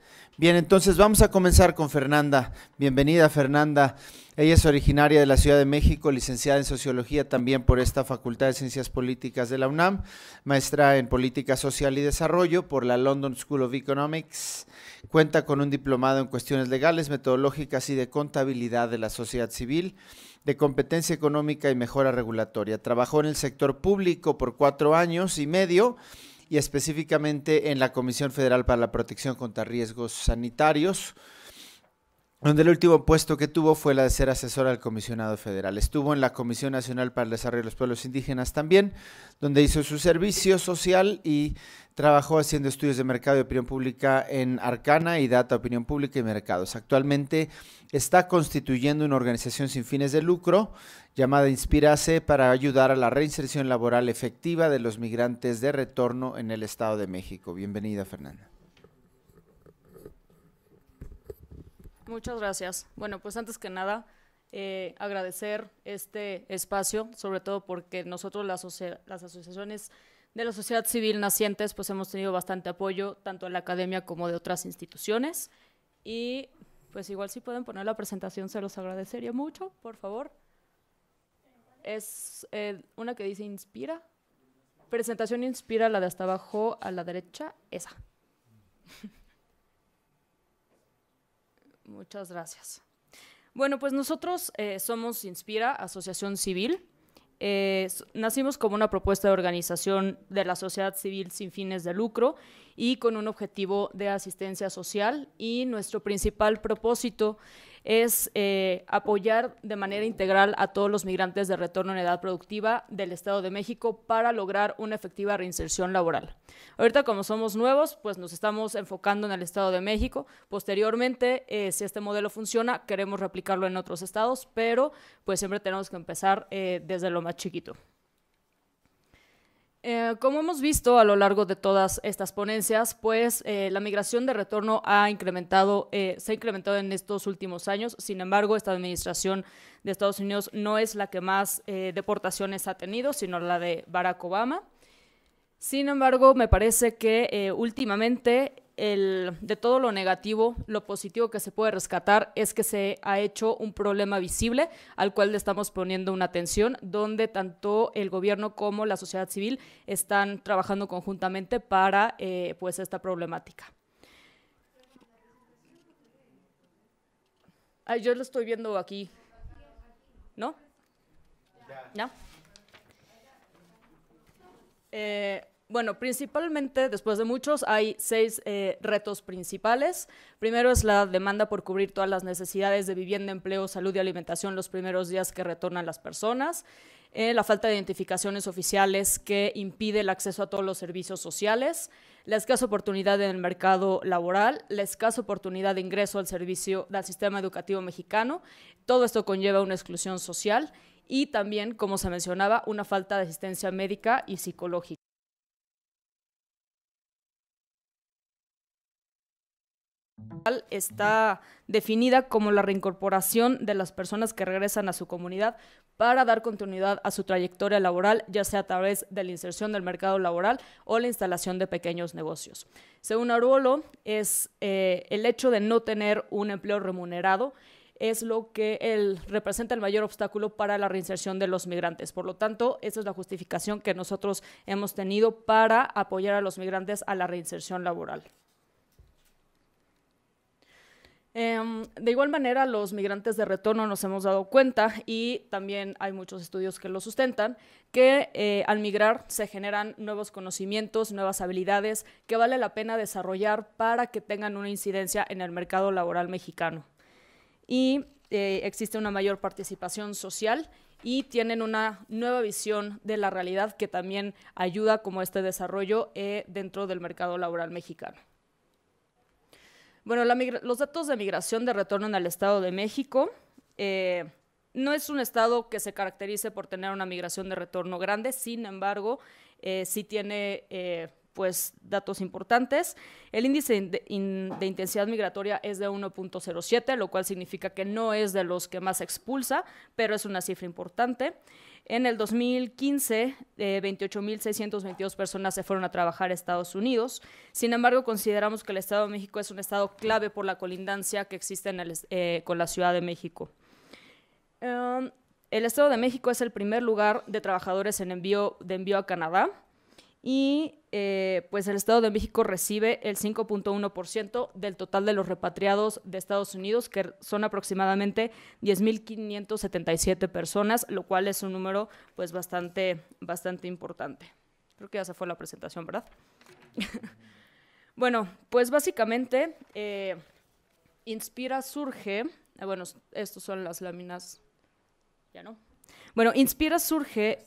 Bien, entonces vamos a comenzar con Fernanda. Bienvenida, Fernanda. Ella es originaria de la Ciudad de México, licenciada en Sociología también por esta Facultad de Ciencias Políticas de la UNAM, maestra en Política Social y Desarrollo por la London School of Economics. Cuenta con un diplomado en cuestiones legales, metodológicas y de contabilidad de la sociedad civil de competencia económica y mejora regulatoria. Trabajó en el sector público por cuatro años y medio y específicamente en la Comisión Federal para la Protección contra Riesgos Sanitarios donde el último puesto que tuvo fue la de ser asesora al comisionado federal. Estuvo en la Comisión Nacional para el Desarrollo de los Pueblos Indígenas también, donde hizo su servicio social y trabajó haciendo estudios de mercado y opinión pública en Arcana y Data Opinión Pública y Mercados. Actualmente está constituyendo una organización sin fines de lucro llamada Inspirase para ayudar a la reinserción laboral efectiva de los migrantes de retorno en el Estado de México. Bienvenida, Fernanda. Muchas gracias. Bueno, pues antes que nada, eh, agradecer este espacio, sobre todo porque nosotros las, asociaciones de la sociedad civil nacientes, pues hemos tenido bastante apoyo, tanto de la academia como de otras instituciones. Y pues igual si pueden poner la presentación, se los agradecería mucho, por favor. Es eh, una que dice Inspira. Presentación Inspira, la de hasta abajo a la derecha, esa. Muchas gracias. Bueno, pues nosotros eh, somos Inspira, Asociación Civil. Eh, nacimos como una propuesta de organización de la sociedad civil sin fines de lucro y con un objetivo de asistencia social y nuestro principal propósito es es eh, apoyar de manera integral a todos los migrantes de retorno en edad productiva del Estado de México para lograr una efectiva reinserción laboral. Ahorita como somos nuevos, pues nos estamos enfocando en el Estado de México. Posteriormente, eh, si este modelo funciona, queremos replicarlo en otros estados, pero pues siempre tenemos que empezar eh, desde lo más chiquito. Eh, como hemos visto a lo largo de todas estas ponencias, pues eh, la migración de retorno ha incrementado, eh, se ha incrementado en estos últimos años. Sin embargo, esta administración de Estados Unidos no es la que más deportaciones ha tenido, sino la de Barack Obama. Sin embargo, me parece que últimamente de todo lo negativo, lo positivo que se puede rescatar es que se ha hecho un problema visible al cual le estamos poniendo una atención, donde tanto el gobierno como la sociedad civil están trabajando conjuntamente para eh, pues esta problemática. Ay, yo lo estoy viendo aquí. ¿No? ¿No? Eh, bueno, principalmente, después de muchos, hay seis eh, retos principales. Primero es la demanda por cubrir todas las necesidades de vivienda, empleo, salud y alimentación los primeros días que retornan las personas. Eh, la falta de identificaciones oficiales que impide el acceso a todos los servicios sociales, la escasa oportunidad en el mercado laboral, la escasa oportunidad de ingreso al servicio del sistema educativo mexicano. Todo esto conlleva una exclusión social y también, como se mencionaba, una falta de asistencia médica y psicológica. está definida como la reincorporación de las personas que regresan a su comunidad para dar continuidad a su trayectoria laboral, ya sea a través de la inserción del mercado laboral o la instalación de pequeños negocios. Según Aruolo, eh, el hecho de no tener un empleo remunerado es lo que representa el mayor obstáculo para la reinserción de los migrantes. Por lo tanto, esa es la justificación que nosotros hemos tenido para apoyar a los migrantes a la reinserción laboral. Em, de igual manera, los migrantes de retorno nos hemos dado cuenta, y también hay muchos estudios que lo sustentan, que eh, al migrar se generan nuevos conocimientos, nuevas habilidades que vale la pena desarrollar para que tengan una incidencia en el mercado laboral mexicano. Y eh, existe una mayor participación social y tienen una nueva visión de la realidad que también ayuda como este desarrollo eh, dentro del mercado laboral mexicano. Bueno, los datos de migración de retorno en el Estado de México. Eh, no es un estado que se caracterice por tener una migración de retorno grande, sin embargo, eh, sí tiene eh, pues, datos importantes. El índice de intensidad migratoria es de 1.07, lo cual significa que no es de los que más expulsa, pero es una cifra importante. En el 2015, 28.622 eh, personas se fueron a trabajar a Estados Unidos. Sin embargo, consideramos que el Estado de México es un estado clave por la colindancia que existe eh, con la Ciudad de México. Em, el Estado de México es el primer lugar de trabajadores en de envío a Canadá y eh, pues el Estado de México recibe el 5.1% del total de los repatriados de Estados Unidos, que son aproximadamente 10.577 personas, lo cual es un número pues bastante, bastante importante. Creo que ya se fue la presentación, ¿verdad? bueno, pues básicamente eh, Inspira surge, eh, bueno, estos son las láminas, ya no. Bueno, Inspira surge...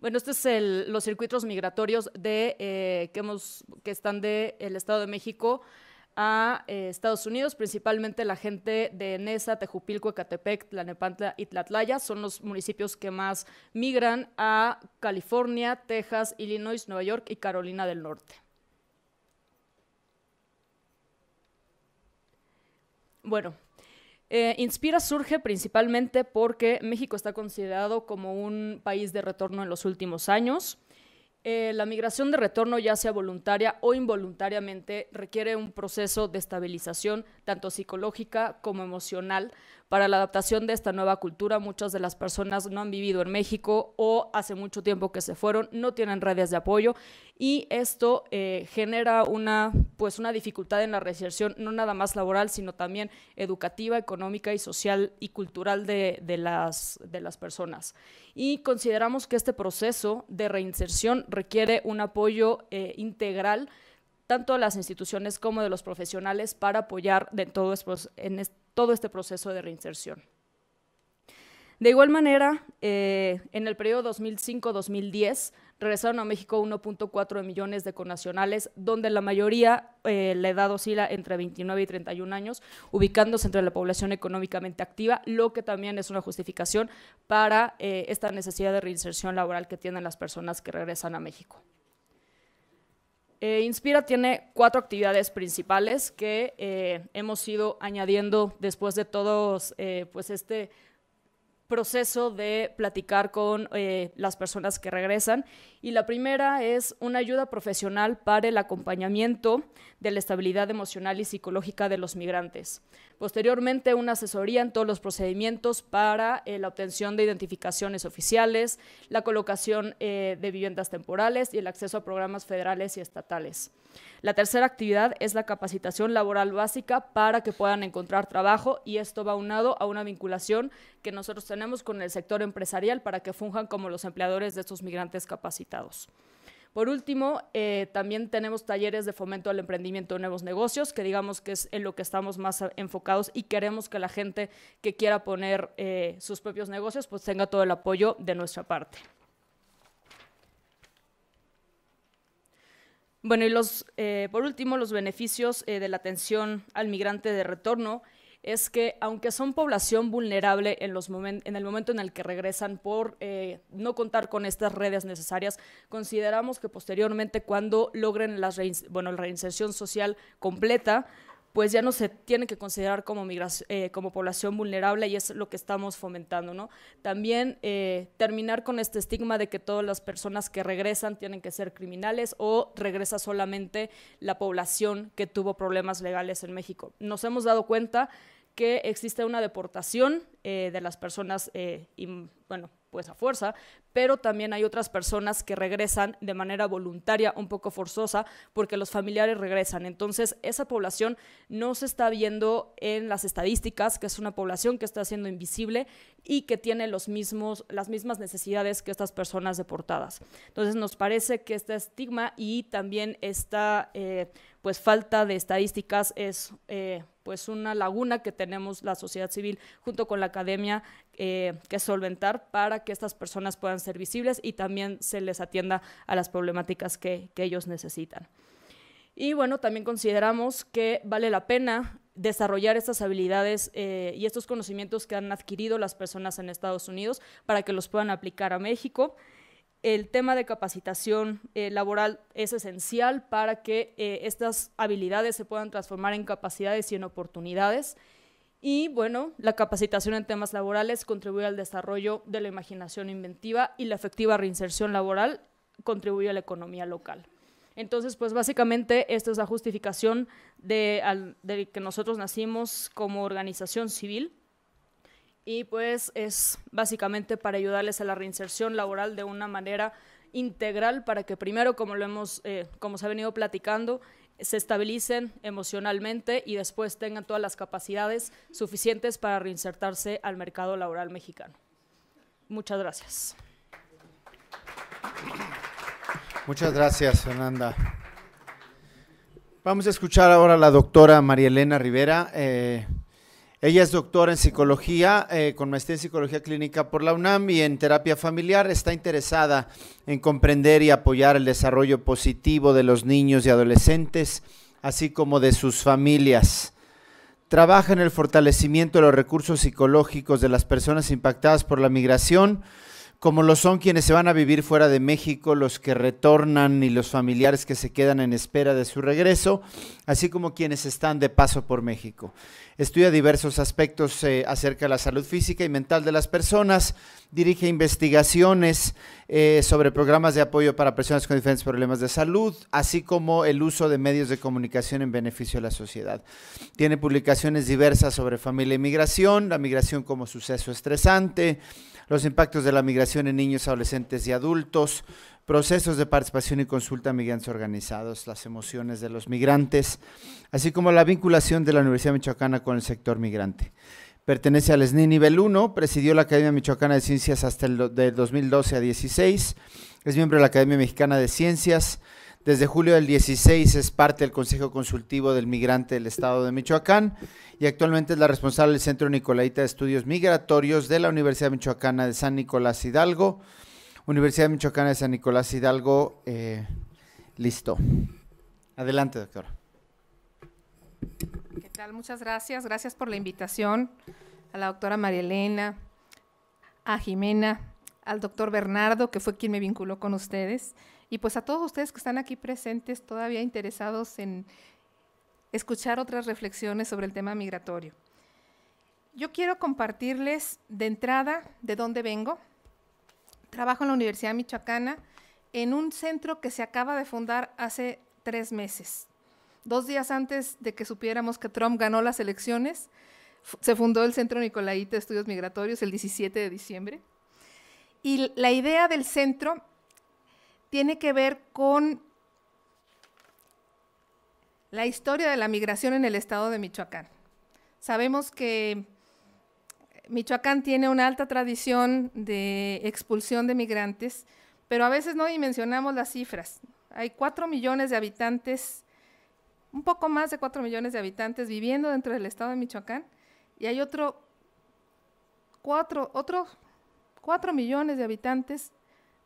Bueno, este es el, los circuitos migratorios de, eh, que, que están del el Estado de México a eh, Estados Unidos, principalmente la gente de Nesa, Tejupilco, Ecatepec, Tlanepantla y Tlatlaya, son los municipios que más migran a California, Texas, Illinois, Nueva York y Carolina del Norte. Bueno, eh, Inspira surge principalmente porque México está considerado como un país de retorno en los últimos años. Eh, la migración de retorno, ya sea voluntaria o involuntariamente, requiere un proceso de estabilización tanto psicológica como emocional para la adaptación de esta nueva cultura. Muchas de las personas no han vivido en México o hace mucho tiempo que se fueron, no tienen redes de apoyo y esto eh, genera una, pues una dificultad en la reinserción, no nada más laboral, sino también educativa, económica y social y cultural de, de, las, de las personas. Y consideramos que este proceso de reinserción requiere un apoyo eh, integral tanto de las instituciones como de los profesionales para apoyar de todo, en, todo este proceso de reinserción. De igual manera, eh, en el periodo 2005-2010 regresaron a México 1.4 millones de conacionales, donde la mayoría eh, la edad oscila entre 29 y 31 años, ubicándose entre la población económicamente activa, lo que también es una justificación para eh, esta necesidad de reinserción laboral que tienen las personas que regresan a México. Eh, Inspira tiene cuatro actividades principales que eh, hemos ido añadiendo después de todo eh, pues, este proceso de platicar con las personas que regresan. Y la primera es una ayuda profesional para el acompañamiento de la estabilidad emocional y psicológica de los migrantes. Posteriormente, una asesoría en todos los procedimientos para eh, la obtención de identificaciones oficiales, la colocación eh, de viviendas temporales y el acceso a programas federales y estatales. La tercera actividad es la capacitación laboral básica para que puedan encontrar trabajo y esto va unado a una vinculación que nosotros tenemos con el sector empresarial para que funjan como los empleadores de estos migrantes capacitados. Por último, eh, también tenemos talleres de fomento al emprendimiento de nuevos negocios, que digamos que es en lo que estamos más enfocados y queremos que la gente que quiera poner eh, sus propios negocios, pues tenga todo el apoyo de nuestra parte. Bueno, y los, eh, por último, los beneficios de la atención al migrante de retorno es que aunque son población vulnerable en, los en el momento en el que regresan por eh, no contar con estas redes necesarias, consideramos que posteriormente cuando logren la, bueno, reinserción social completa, pues ya no se tiene que considerar como, eh, como población vulnerable y es lo que estamos fomentando. ¿no? También eh, terminar con este estigma de que todas las personas que regresan tienen que ser criminales o regresa solamente la población que tuvo problemas legales en México. Nos hemos dado cuenta que existe una deportación eh, de las personas, eh, bueno, pues a fuerza, pero también hay otras personas que regresan de manera voluntaria, un poco forzosa, porque los familiares regresan. Entonces, esa población no se está viendo en las estadísticas, que es una población que está siendo invisible y que tiene los mismos, las mismas necesidades que estas personas deportadas. Entonces, nos parece que este estigma y también esta... Eh, pues falta de estadísticas es eh, pues una laguna que tenemos la sociedad civil junto con la academia eh, que solventar para que estas personas puedan ser visibles y también se les atienda a las problemáticas que, ellos necesitan. Y bueno, también consideramos que vale la pena desarrollar estas habilidades eh, y estos conocimientos que han adquirido las personas en Estados Unidos para que los puedan aplicar a México el tema de capacitación eh, laboral es esencial para que eh, estas habilidades se puedan transformar en capacidades y en oportunidades. Y bueno, la capacitación en temas laborales contribuye al desarrollo de la imaginación inventiva y la efectiva reinserción laboral contribuye a la economía local. Entonces, pues básicamente esta es la justificación de que nosotros nacimos como organización civil y pues es básicamente para ayudarles a la reinserción laboral de una manera integral para que primero, como lo hemos, eh, como se ha venido platicando, se estabilicen emocionalmente y después tengan todas las capacidades suficientes para reinsertarse al mercado laboral mexicano. Muchas gracias. Muchas gracias, Fernanda. Vamos a escuchar ahora a la doctora María Elena Rivera. Eh, ella es doctora en psicología, eh, con maestría en psicología clínica por la UNAM y en terapia familiar. Está interesada en comprender y apoyar el desarrollo positivo de los niños y adolescentes, así como de sus familias. Trabaja en el fortalecimiento de los recursos psicológicos de las personas impactadas por la migración, como lo son quienes se van a vivir fuera de México, los que retornan y los familiares que se quedan en espera de su regreso, así como quienes están de paso por México. Estudia diversos aspectos eh, acerca de la salud física y mental de las personas. Dirige investigaciones eh, sobre programas de apoyo para personas con diferentes problemas de salud, así como el uso de medios de comunicación en beneficio de la sociedad. Tiene publicaciones diversas sobre familia y e migración, la migración como suceso estresante, los impactos de la migración en niños, adolescentes y adultos, procesos de participación y consulta migrantes organizados, las emociones de los migrantes, así como la vinculación de la Universidad Michoacana con el sector migrante. Pertenece al SNI nivel 1, presidió la Academia Michoacana de Ciencias hasta el 2012 a 16, es miembro de la Academia Mexicana de Ciencias, desde julio del 16 es parte del Consejo Consultivo del Migrante del Estado de Michoacán y actualmente es la responsable del Centro Nicolaita de Estudios Migratorios de la Universidad Michoacana de San Nicolás Hidalgo. Universidad Michoacana de San Nicolás Hidalgo. Eh, listo. Adelante, doctora. ¿Qué tal? Muchas gracias. Gracias por la invitación a la doctora María Elena, a Jimena, al doctor Bernardo, que fue quien me vinculó con ustedes, y pues a todos ustedes que están aquí presentes, todavía interesados en escuchar otras reflexiones sobre el tema migratorio. Yo quiero compartirles de entrada de dónde vengo, Trabajo en la Universidad Michoacana en un centro que se acaba de fundar hace tres meses. Dos días antes de que supiéramos que Trump ganó las elecciones, se fundó el Centro Nicolaita de Estudios Migratorios el 17 de diciembre. Y la idea del centro tiene que ver con la historia de la migración en el estado de Michoacán. Sabemos que Michoacán tiene una alta tradición de expulsión de migrantes, pero a veces no dimensionamos las cifras. Hay cuatro millones de habitantes, un poco más de cuatro millones de habitantes viviendo dentro del estado de Michoacán, y hay otro 4, otros 4 millones de habitantes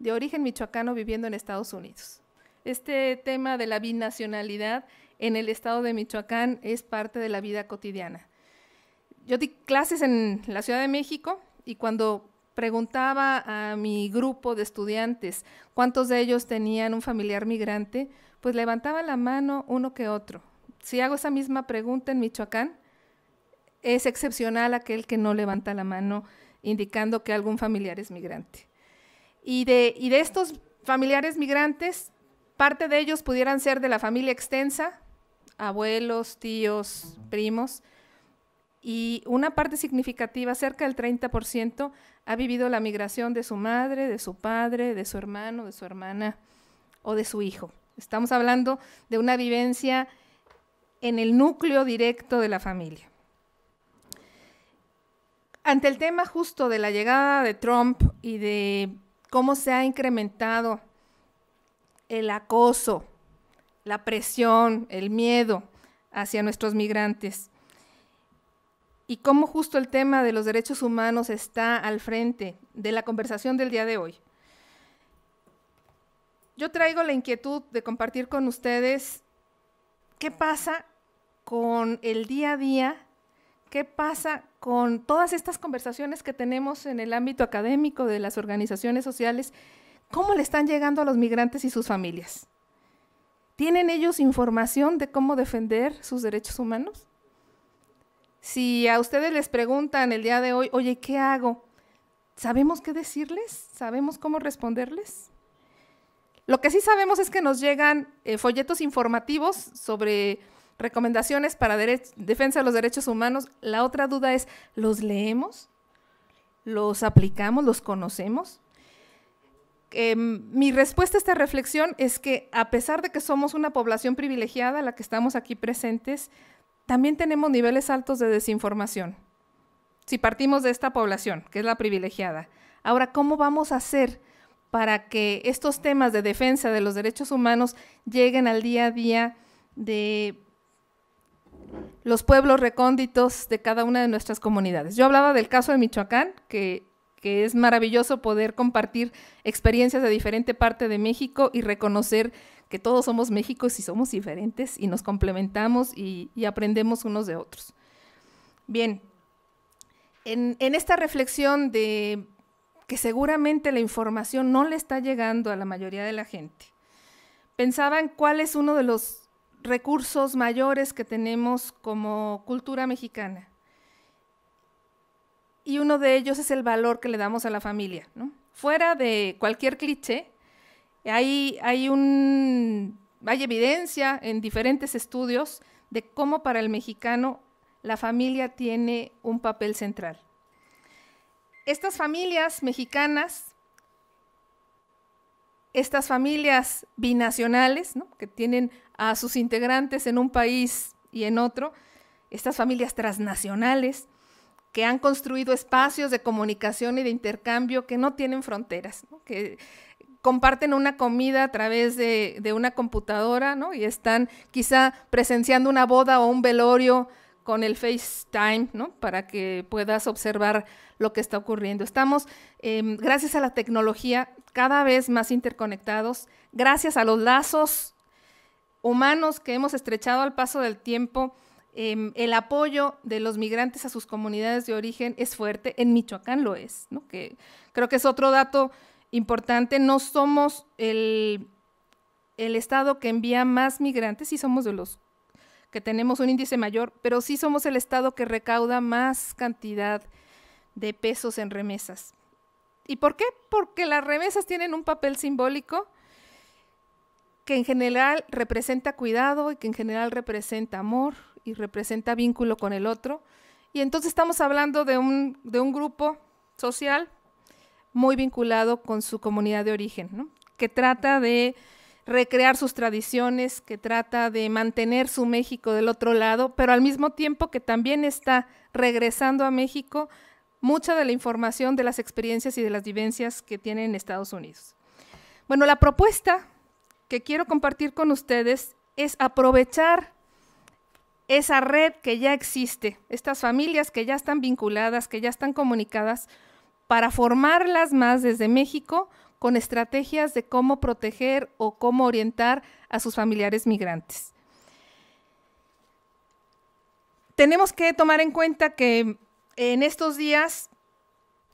de origen michoacano viviendo en Estados Unidos. Este tema de la binacionalidad en el estado de Michoacán es parte de la vida cotidiana yo di clases en la Ciudad de México y cuando preguntaba a mi grupo de estudiantes cuántos de ellos tenían un familiar migrante, pues levantaba la mano uno que otro. Si hago esa misma pregunta en Michoacán, es excepcional aquel que no levanta la mano indicando que algún familiar es migrante. Y de, y de estos familiares migrantes, parte de ellos pudieran ser de la familia extensa, abuelos, tíos, primos, y una parte significativa, cerca del 30%, ha vivido la migración de su madre, de su padre, de su hermano, de su hermana o de su hijo. Estamos hablando de una vivencia en el núcleo directo de la familia. Ante el tema justo de la llegada de Trump y de cómo se ha incrementado el acoso, la presión, el miedo hacia nuestros migrantes, y cómo justo el tema de los derechos humanos está al frente de la conversación del día de hoy. Yo traigo la inquietud de compartir con ustedes qué pasa con el día a día, qué pasa con todas estas conversaciones que tenemos en el ámbito académico de las organizaciones sociales, cómo le están llegando a los migrantes y sus familias. ¿Tienen ellos información de cómo defender sus derechos humanos? Si a ustedes les preguntan el día de hoy, oye, ¿qué hago? ¿Sabemos qué decirles? ¿Sabemos cómo responderles? Lo que sí sabemos es que nos llegan eh, folletos informativos sobre recomendaciones para defensa de los derechos humanos. La otra duda es, ¿los leemos? ¿Los aplicamos? ¿Los conocemos? Em, mi respuesta a esta reflexión es que a pesar de que somos una población privilegiada, la que estamos aquí presentes, también tenemos niveles altos de desinformación. Si partimos de esta población, que es la privilegiada, ahora, ¿cómo vamos a hacer para que estos temas de defensa de los derechos humanos lleguen al día a día de los pueblos recónditos de cada una de nuestras comunidades? Yo hablaba del caso de Michoacán, que, es maravilloso poder compartir experiencias de diferente parte de México y reconocer que todos somos México y somos diferentes y nos complementamos y, aprendemos unos de otros. Bien, en, esta reflexión de que seguramente la información no le está llegando a la mayoría de la gente, pensaba en cuál es uno de los recursos mayores que tenemos como cultura mexicana. Y uno de ellos es el valor que le damos a la familia. Fuera de cualquier cliché, hay, hay, un, evidencia en diferentes estudios de cómo para el mexicano la familia tiene un papel central. Estas familias mexicanas, estas familias binacionales, que tienen a sus integrantes en un país y en otro, estas familias transnacionales, que han construido espacios de comunicación y de intercambio que no tienen fronteras, que comparten una comida a través de, una computadora, ¿no? Y están quizá presenciando una boda o un velorio con el FaceTime, ¿no? Para que puedas observar lo que está ocurriendo. Estamos, em, gracias a la tecnología, cada vez más interconectados, gracias a los lazos humanos que hemos estrechado al paso del tiempo. Em, el apoyo de los migrantes a sus comunidades de origen es fuerte, en Michoacán lo es, ¿no? que creo que es otro dato importante, no somos el, estado que envía más migrantes, sí somos de los que tenemos un índice mayor, pero sí somos el estado que recauda más cantidad de pesos en remesas. ¿Y por qué? Porque las remesas tienen un papel simbólico que en general representa cuidado y que en general representa amor y representa vínculo con el otro. Y entonces estamos hablando de un, de un grupo social muy vinculado con su comunidad de origen, que trata de recrear sus tradiciones, que trata de mantener su México del otro lado, pero al mismo tiempo que también está regresando a México mucha de la información de las experiencias y de las vivencias que tiene en Estados Unidos. Bueno, la propuesta que quiero compartir con ustedes es aprovechar esa red que ya existe, estas familias que ya están vinculadas, que ya están comunicadas, para formarlas más desde México con estrategias de cómo proteger o cómo orientar a sus familiares migrantes. Tenemos que tomar en cuenta que en estos días,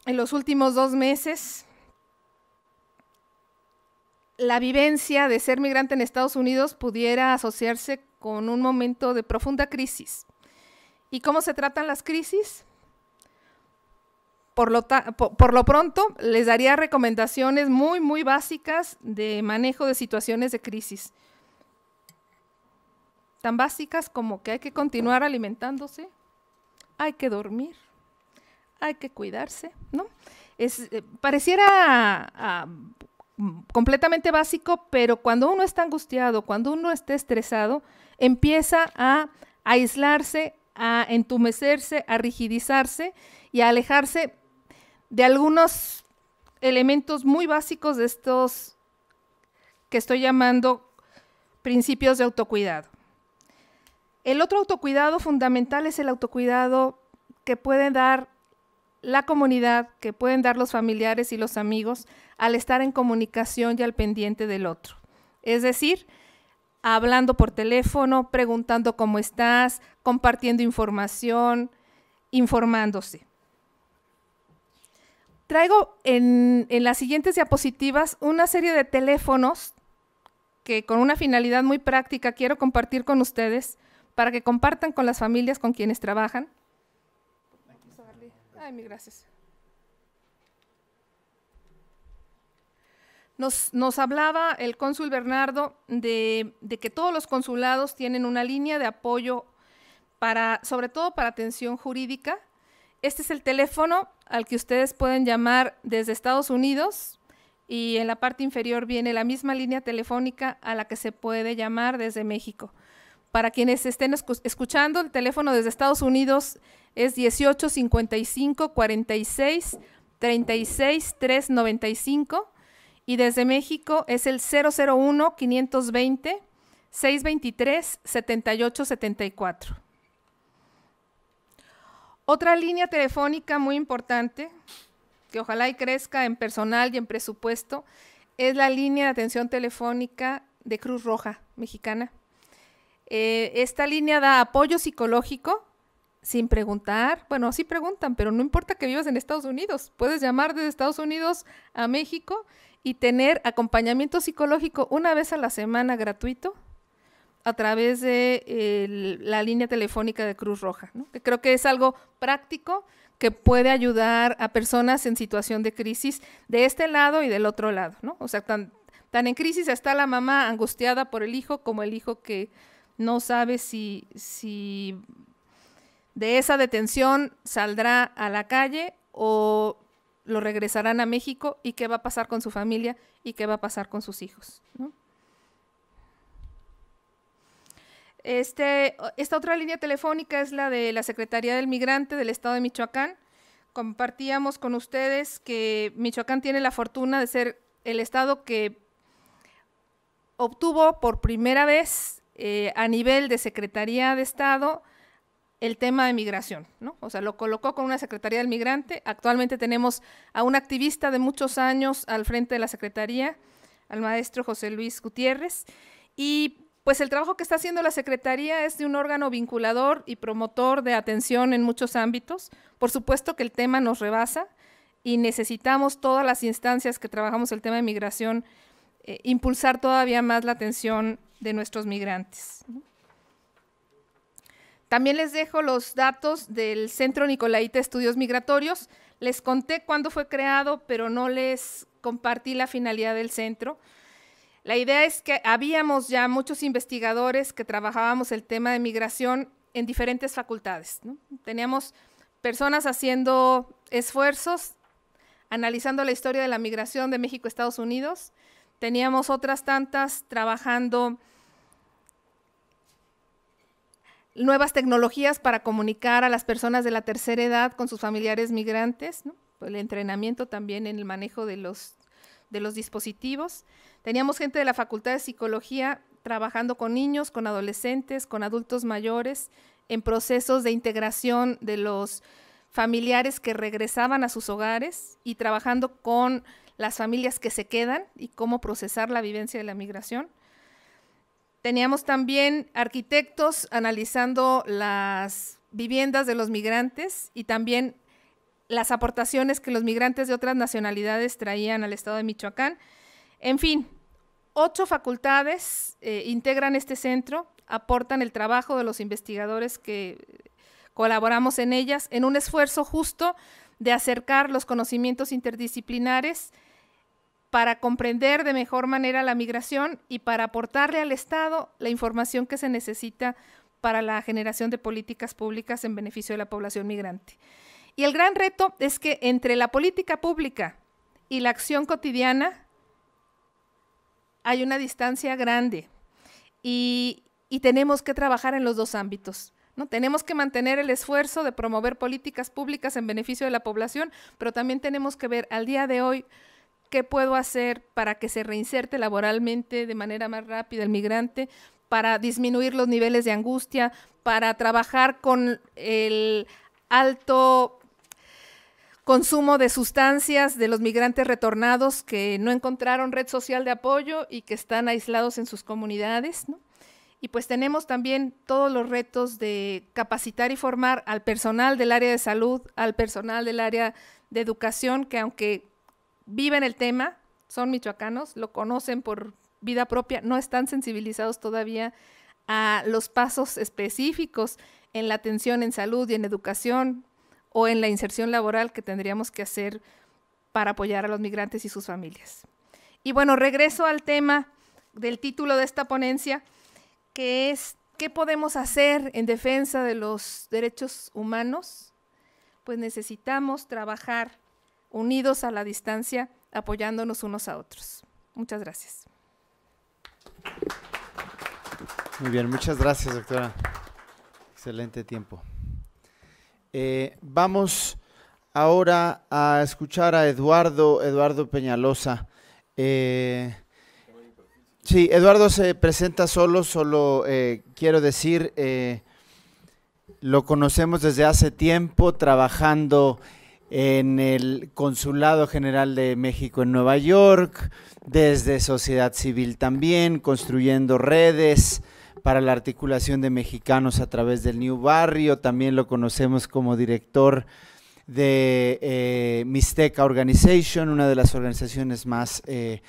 en los últimos dos meses, la vivencia de ser migrante en Estados Unidos pudiera asociarse con un momento de profunda crisis. ¿Y cómo se tratan las crisis? Por lo, lo pronto, les daría recomendaciones muy, muy básicas de manejo de situaciones de crisis. Tan básicas como que hay que continuar alimentándose, hay que dormir, hay que cuidarse, ¿no? Es, eh, pareciera ah, mm, completamente básico, pero cuando uno está angustiado, cuando uno está estresado, empieza a aislarse, a entumecerse, a rigidizarse y a alejarse de algunos elementos muy básicos de estos que estoy llamando principios de autocuidado. El otro autocuidado fundamental es el autocuidado que puede dar la comunidad, que pueden dar los familiares y los amigos al estar en comunicación y al pendiente del otro. Es decir, hablando por teléfono, preguntando cómo estás, compartiendo información, informándose. Traigo en, las siguientes diapositivas una serie de teléfonos que con una finalidad muy práctica quiero compartir con ustedes para que compartan con las familias con quienes trabajan. Ay, mi gracias. Nos, hablaba el cónsul Bernardo de, de, que todos los consulados tienen una línea de apoyo para, sobre todo para atención jurídica, este es el teléfono al que ustedes pueden llamar desde Estados Unidos y en la parte inferior viene la misma línea telefónica a la que se puede llamar desde México. Para quienes estén escuchando, el teléfono desde Estados Unidos es 18 55 46 36 395 y desde México es el 001 520 623 7874. Otra línea telefónica muy importante, que ojalá y crezca en personal y en presupuesto, es la línea de atención telefónica de Cruz Roja Mexicana. Eh, esta línea da apoyo psicológico sin preguntar, bueno, sí preguntan, pero no importa que vivas en Estados Unidos, puedes llamar desde Estados Unidos a México y tener acompañamiento psicológico una vez a la semana gratuito a través de eh, la línea telefónica de Cruz Roja, ¿no? que creo que es algo práctico que puede ayudar a personas en situación de crisis de este lado y del otro lado, ¿no? O sea, tan, en crisis está la mamá angustiada por el hijo como el hijo que no sabe si, si de esa detención saldrá a la calle o lo regresarán a México y qué va a pasar con su familia y qué va a pasar con sus hijos. ¿no? Este, esta otra línea telefónica es la de la Secretaría del Migrante del Estado de Michoacán. Compartíamos con ustedes que Michoacán tiene la fortuna de ser el estado que obtuvo por primera vez eh, a nivel de Secretaría de Estado el tema de migración, O sea, lo colocó con una Secretaría del Migrante. Actualmente tenemos a un activista de muchos años al frente de la Secretaría, al maestro José Luis Gutiérrez, y pues el trabajo que está haciendo la Secretaría es de un órgano vinculador y promotor de atención en muchos ámbitos. Por supuesto que el tema nos rebasa y necesitamos todas las instancias que trabajamos el tema de migración eh, impulsar todavía más la atención de nuestros migrantes. También les dejo los datos del Centro Nicolaita Estudios Migratorios. Les conté cuándo fue creado, pero no les compartí la finalidad del centro. La idea es que habíamos ya muchos investigadores que trabajábamos el tema de migración en diferentes facultades. Teníamos personas haciendo esfuerzos, analizando la historia de la migración de México a Estados Unidos. Teníamos otras tantas trabajando nuevas tecnologías para comunicar a las personas de la tercera edad con sus familiares migrantes, el entrenamiento también en el manejo de los dispositivos. Teníamos gente de la Facultad de Psicología trabajando con niños, con adolescentes, con adultos mayores, en procesos de integración de los familiares que regresaban a sus hogares y trabajando con las familias que se quedan y cómo procesar la vivencia de la migración. Teníamos también arquitectos analizando las viviendas de los migrantes y también las aportaciones que los migrantes de otras nacionalidades traían al estado de Michoacán en fin, ocho facultades eh, integran este centro, aportan el trabajo de los investigadores que colaboramos en ellas en un esfuerzo justo de acercar los conocimientos interdisciplinares para comprender de mejor manera la migración y para aportarle al Estado la información que se necesita para la generación de políticas públicas en beneficio de la población migrante. Y el gran reto es que entre la política pública y la acción cotidiana hay una distancia grande y, tenemos que trabajar en los dos ámbitos. ¿No? Tenemos que mantener el esfuerzo de promover políticas públicas en beneficio de la población, pero también tenemos que ver al día de hoy qué puedo hacer para que se reinserte laboralmente de manera más rápida el migrante, para disminuir los niveles de angustia, para trabajar con el alto consumo de sustancias de los migrantes retornados que no encontraron red social de apoyo y que están aislados en sus comunidades. Y pues tenemos también todos los retos de capacitar y formar al personal del área de salud, al personal del área de educación, que aunque viven el tema, son michoacanos, lo conocen por vida propia, no están sensibilizados todavía a los pasos específicos en la atención en salud y en educación, o en la inserción laboral que tendríamos que hacer para apoyar a los migrantes y sus familias. Y bueno, regreso al tema del título de esta ponencia, que es ¿qué podemos hacer en defensa de los derechos humanos? Pues necesitamos trabajar unidos a la distancia, apoyándonos unos a otros. Muchas gracias. Muy bien, muchas gracias, doctora. Excelente tiempo. Eh, vamos ahora a escuchar a Eduardo, Eduardo Peñalosa. Eh, sí, Eduardo se presenta solo, solo eh, quiero decir, lo conocemos desde hace tiempo trabajando en el Consulado General de México en Nueva York, desde sociedad civil también, construyendo redes, para la articulación de mexicanos a través del New Barrio, también lo conocemos como director de eh, Misteca Organization, una de las organizaciones más eh,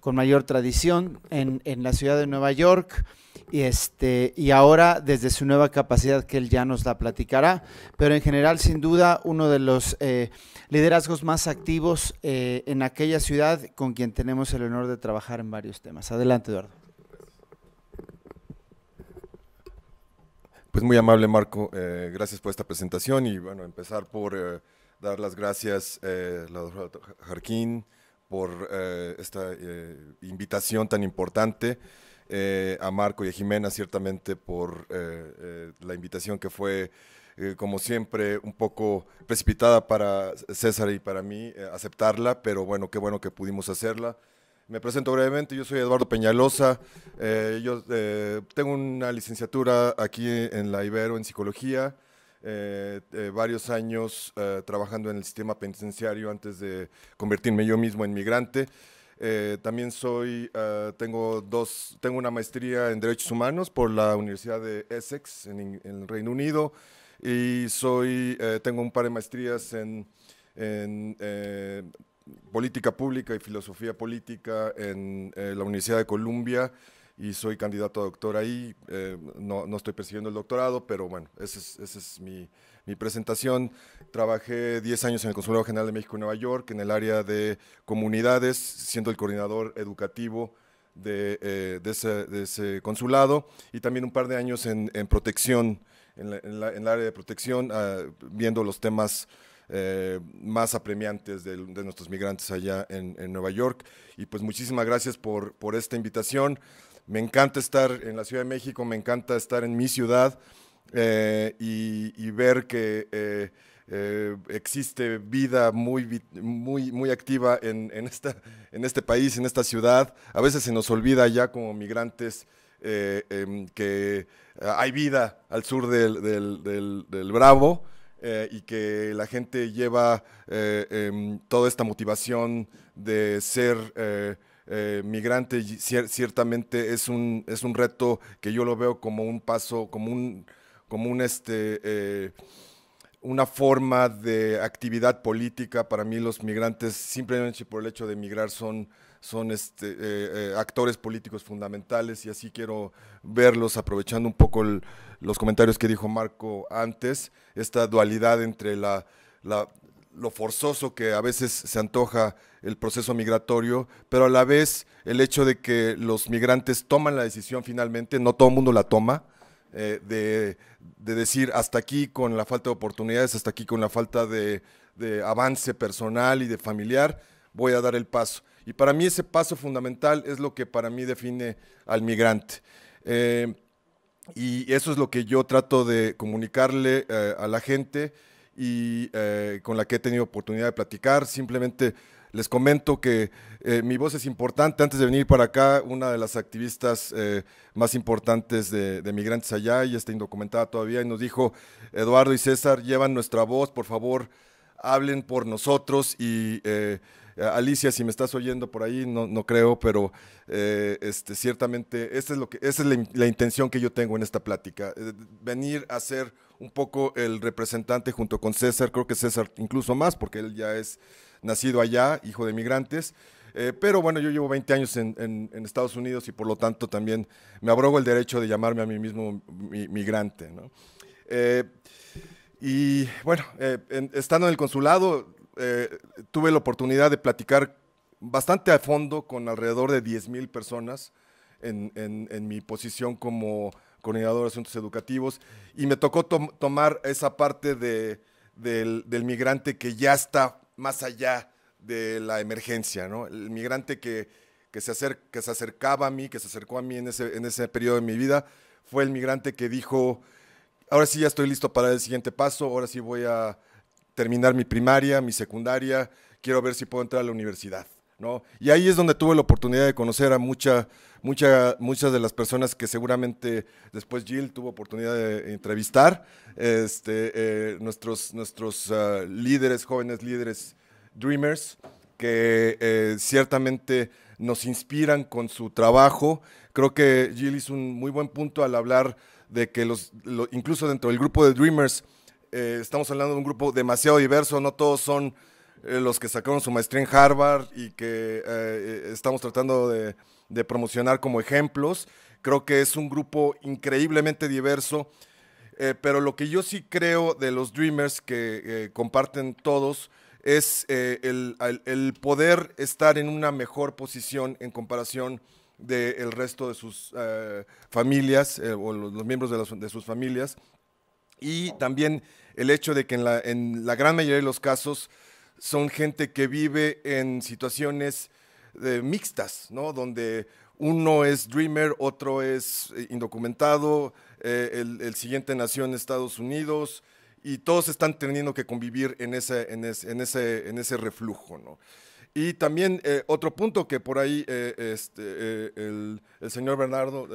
con mayor tradición en, la ciudad de Nueva York. Este, y, ahora desde su nueva capacidad que él ya nos la platicará, pero en general sin duda uno de los eh, liderazgos más activos en aquella ciudad con quien tenemos el honor de trabajar en varios temas. Adelante, Eduardo. Pues muy amable Marco, eh, gracias por esta presentación y bueno, empezar por eh, dar las gracias a eh, la doctora Jarquín por esta invitación tan importante, a Marco y a Jimena ciertamente por la invitación que fue como siempre, un poco precipitada para César y para mí aceptarla, pero bueno, qué bueno que pudimos hacerla. Me presento brevemente, yo soy Eduardo Peñalosa, eh, yo eh, tengo una licenciatura aquí en la Ibero en psicología, eh, varios años trabajando en el sistema penitenciario antes de convertirme yo mismo en migrante. también soy, tengo, dos, tengo una maestría en Derechos Humanos por la Universidad de Essex en, el Reino Unido y soy, tengo un par de maestrías en política pública y filosofía política en eh, la Universidad de Columbia y soy candidato a doctor ahí. Eh, no, estoy persiguiendo el doctorado, pero bueno, esa es, mi, presentación. Trabajé 10 años en el Consulado General de México en Nueva York, en el área de comunidades, siendo el coordinador educativo de, eh, de, ese, consulado, y también un par de años en, protección, en, el área de protección, ah, viendo los temas eh, más apremiantes de, nuestros migrantes allá en, Nueva York. Y pues muchísimas gracias por, esta invitación. Me encanta estar en la Ciudad de México, me encanta estar en mi ciudad eh, y, ver que eh, existe vida muy, muy, muy activa en, esta, en este país, en esta ciudad. A veces se nos olvida ya como migrantes em, que hay vida al sur del, del Bravo eh, y que la gente lleva eh, em, toda esta motivación de ser eh, migrante, ciertamente es un, reto que yo lo veo como un paso, como un, como un este una forma de actividad política. Para mí los migrantes, simplemente por el hecho de emigrar, son, son este, eh, eh, actores políticos fundamentales y así quiero verlos aprovechando un poco los comentarios que dijo Marco antes, esta dualidad entre la, lo forzoso que a veces se antoja el proceso migratorio, pero a la vez el hecho de que los migrantes toman la decisión finalmente, no todo el mundo la toma, eh, de, decir hasta aquí con la falta de oportunidades, hasta aquí con la falta de avance personal y de familiar, voy a dar el paso. Y para mí ese paso fundamental es lo que para mí define al migrante. Eh, y eso es lo que yo trato de comunicarle eh, a la gente y eh, con la que he tenido oportunidad de platicar. Simplemente les comento que mi voz es importante. Antes de venir para acá, una de las activistas más importantes de, Migrantes Allá, y está indocumentada todavía, y nos dijo, Eduardo y César, llevan nuestra voz, por favor, hablen por nosotros y eh, Alicia, si me estás oyendo por ahí, no, creo, pero eh, este, ciertamente lo que, esa es la, intención que yo tengo en esta plática. Eh, venir a ser un poco el representante junto con César, creo que César incluso más, porque él ya es nacido allá, hijo de migrantes. pero bueno, yo llevo 20 años en, Estados Unidos y por lo tanto también me abrogo el derecho de llamarme a mí mismo migrante. y bueno, estando en el consulado, eh, tuve la oportunidad de platicar bastante a fondo con alrededor de 10.000 personas en, mi posición como coordinador de asuntos educativos y me tocó tomar esa parte del, migrante que ya está más allá de la emergencia, El migrante que, que, se, que se acercaba a mí, que se acercó a mí en ese, en ese periodo de mi vida, fue el migrante que dijo, ahora sí ya estoy listo para el siguiente paso, ahora sí voy a terminar mi primaria, mi secundaria, quiero ver si puedo entrar a la universidad. ¿no? Y ahí es donde tuve la oportunidad de conocer a mucha, muchas de las personas que seguramente después Jill tuvo oportunidad de entrevistar, este, eh, nuestros, nuestros ah, líderes, jóvenes líderes, dreamers, que eh, ciertamente nos inspiran con su trabajo. Creo que Jill hizo un muy buen punto al hablar de que los, incluso dentro del grupo de dreamers, eh, estamos hablando de un grupo demasiado diverso, no todos son eh, los que sacaron su maestría en Harvard y que eh, estamos tratando de, promocionar como ejemplos. Creo que es un grupo increíblemente diverso, pero lo que yo sí creo de los Dreamers que comparten todos es el, poder estar en una mejor posición en comparación del resto de sus familias o los, miembros de, de sus familias y también el hecho de que en la, gran mayoría de los casos son gente que vive en situaciones eh, mixtas, ¿no? Donde uno es dreamer, otro es eh, indocumentado, eh, el, siguiente nació en Estados Unidos y todos están teniendo que convivir en ese, en ese, en ese, reflujo, ¿no? Y también otro punto que por ahí este, el, señor Bernardo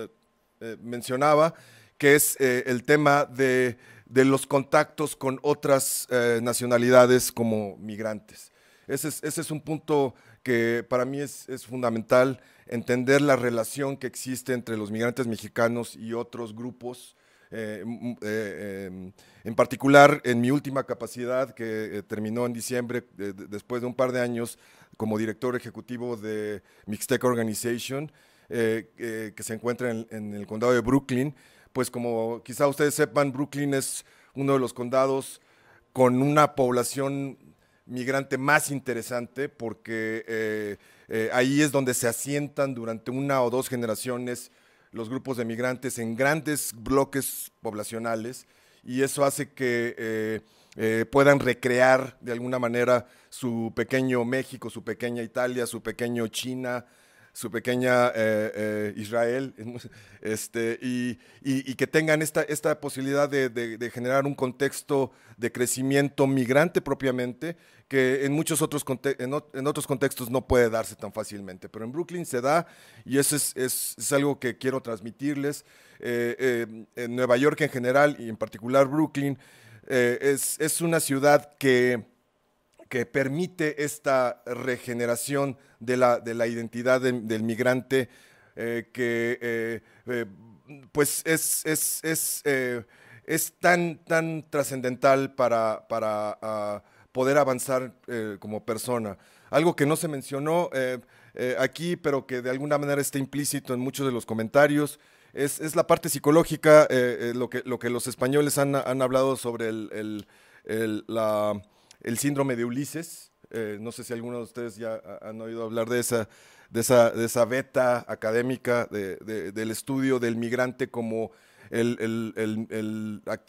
mencionaba, que es el tema de de los contactos con otras eh, nacionalidades como migrantes. Ese es, un punto que para mí es, fundamental, entender la relación que existe entre los migrantes mexicanos y otros grupos. Eh, eh, em, en particular, en mi última capacidad, que terminó en diciembre, después de un par de años como director ejecutivo de Mixtec Organization, que se encuentra en el condado de Brooklyn, pues como quizá ustedes sepan, Brooklyn es uno de los condados con una población migrante más interesante porque eh, eh, ahí es donde se asientan durante una o dos generaciones los grupos de migrantes en grandes bloques poblacionales y eso hace que eh, puedan recrear de alguna manera su pequeño México, su pequeña Italia, su pequeño China, su pequeña eh, eh, Israel, este, y, que tengan esta, esta posibilidad de, generar un contexto de crecimiento migrante propiamente, que en muchos otros, en, otros contextos no puede darse tan fácilmente, pero en Brooklyn se da y eso es, algo que quiero transmitirles. Eh, en Nueva York en general y en particular Brooklyn es, es una ciudad que que permite esta regeneración de la, de la identidad del migrante eh, que eh, eh, pues es, es, tan, tan trascendental para, para ah, poder avanzar como persona. Algo que no se mencionó aquí, pero que de alguna manera está implícito en muchos de los comentarios, es, la parte psicológica, lo, que, lo que los españoles han, hablado sobre el, la, el síndrome de Ulises. Eh, no sé si alguno de ustedes ya han oído hablar de esa, de esa, de esa beta académica del estudio del migrante como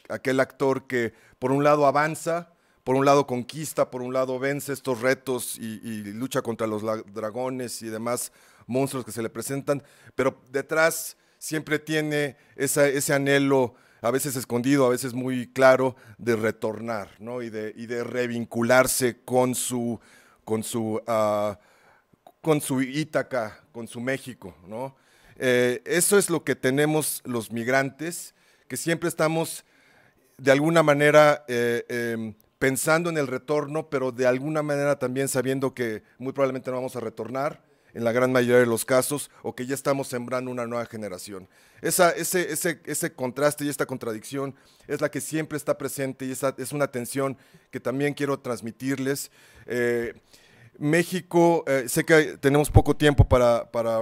aquel actor que por un lado avanza, por un lado conquista, por un lado vence estos retos y, lucha contra los dragones y demás monstruos que se le presentan, pero detrás siempre tiene ese anhelo a veces escondido, a veces muy claro, de retornar ¿no? y, de, y de revincularse con su, con su, ah, con su Ítaca, con su México. ¿no? Eh, eso es lo que tenemos los migrantes, que siempre estamos de alguna manera eh, em, pensando en el retorno, pero de alguna manera también sabiendo que muy probablemente no vamos a retornar en la gran mayoría de los casos, o que ya estamos sembrando una nueva generación. Esa, ese, ese, ese contraste y esta contradicción es la que siempre está presente y esa, es una tensión que también quiero transmitirles. Eh, México, eh, sé que tenemos poco tiempo para,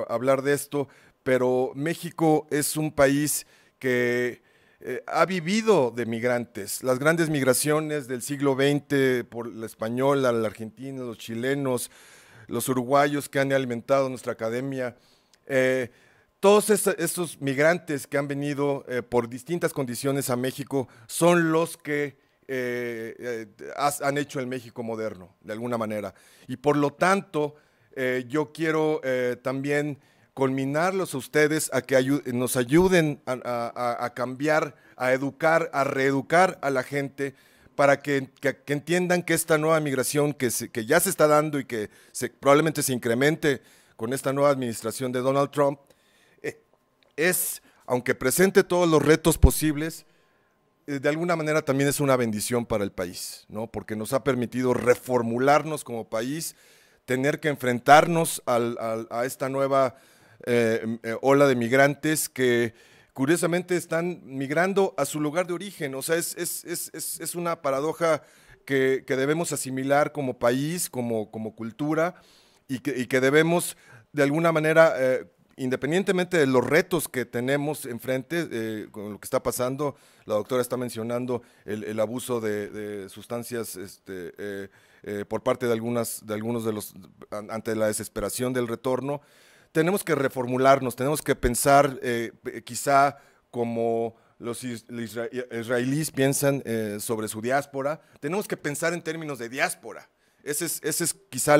hablar de esto, pero México es un país que eh, ha vivido de migrantes. Las grandes migraciones del siglo XX por la española, la argentina, los chilenos, los uruguayos que han alimentado nuestra academia, eh, todos esos migrantes que han venido eh, por distintas condiciones a México son los que eh, han hecho el México moderno, de alguna manera. Y por lo tanto, yo quiero también culminarlos a ustedes a que nos ayuden a, a cambiar, a educar, a reeducar a la gente para que, entiendan que esta nueva migración que, ya se está dando y que probablemente se incremente con esta nueva administración de Donald Trump, eh, es, aunque presente todos los retos posibles, eh, de alguna manera también es una bendición para el país, ¿no? porque nos ha permitido reformularnos como país, tener que enfrentarnos a esta nueva eh, ola de migrantes que curiosamente están migrando a su lugar de origen. O sea, es, una paradoja que, debemos asimilar como país, como, como cultura, y que, debemos de alguna manera... Eh, independientemente de los retos que tenemos enfrente, eh, con lo que está pasando, la doctora está mencionando el, abuso de, sustancias este, eh, por parte de, algunas, de algunos de los, ante la desesperación del retorno, tenemos que reformularnos, tenemos que pensar eh, quizá como los israelíes piensan eh, sobre su diáspora, tenemos que pensar en términos de diáspora. Ese es, quizá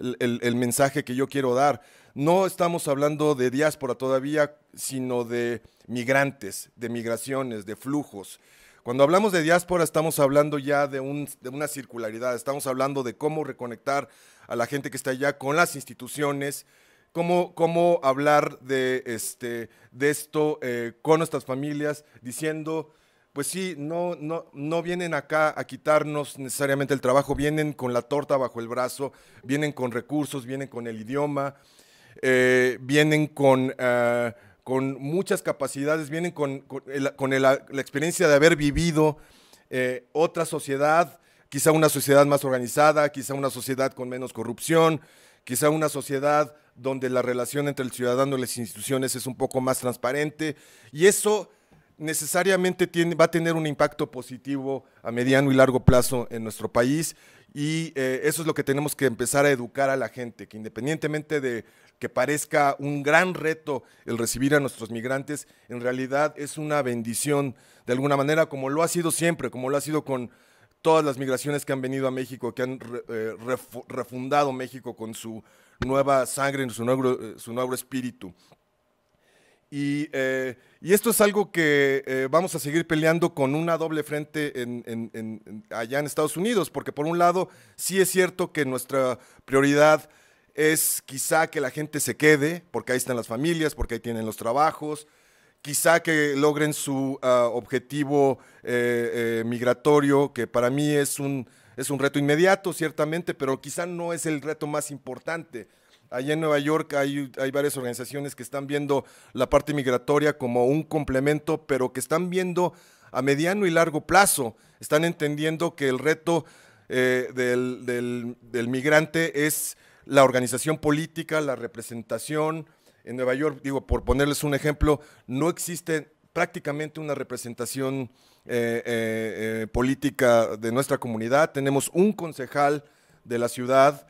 el, mensaje que yo quiero dar. No estamos hablando de diáspora todavía, sino de migrantes, de migraciones, de flujos. Cuando hablamos de diáspora estamos hablando ya de, un, de una circularidad, estamos hablando de cómo reconectar a la gente que está allá con las instituciones, cómo, hablar de, este, de esto eh, con nuestras familias, diciendo, pues sí, no, no, no vienen acá a quitarnos necesariamente el trabajo, vienen con la torta bajo el brazo, vienen con recursos, vienen con el idioma, eh, vienen con... Ah, con muchas capacidades, vienen con, con, la, experiencia de haber vivido eh, otra sociedad, quizá una sociedad más organizada, quizá una sociedad con menos corrupción, quizá una sociedad donde la relación entre el ciudadano y las instituciones es un poco más transparente y eso necesariamente va a tener un impacto positivo a mediano y largo plazo en nuestro país y eh, eso es lo que tenemos que empezar a educar a la gente, que independientemente de que parezca un gran reto el recibir a nuestros migrantes, en realidad es una bendición de alguna manera, como lo ha sido siempre, como lo ha sido con todas las migraciones que han venido a México, que han eh, refundado México con su nueva sangre, su nuevo, eh, su nuevo espíritu. Eh, y, esto es algo que vamos a seguir peleando con una doble frente allá en Estados Unidos, porque por un lado sí es cierto que nuestra prioridad es quizá que la gente se quede, porque ahí están las familias, porque ahí tienen los trabajos, quizá que logren su ah, objetivo eh, eh, migratorio, que para mí es un, es un reto inmediato, ciertamente, pero quizá no es el reto más importante. Allí en Nueva York hay, hay, varias organizaciones que están viendo la parte migratoria como un complemento, pero que están viendo a mediano y largo plazo. Están entendiendo que el reto eh, del, del migrante es la organización política, la representación, en Nueva York, digo, por ponerles un ejemplo, no existe prácticamente una representación eh, eh, eh, política de nuestra comunidad. Tenemos un concejal de la ciudad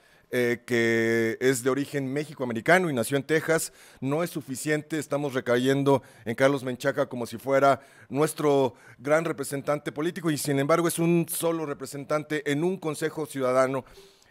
que es de origen mexicoamericano y nació en Texas. No es suficiente, estamos recayendo en Carlos Menchaca como si fuera nuestro gran representante político y sin embargo es un solo representante en un consejo ciudadano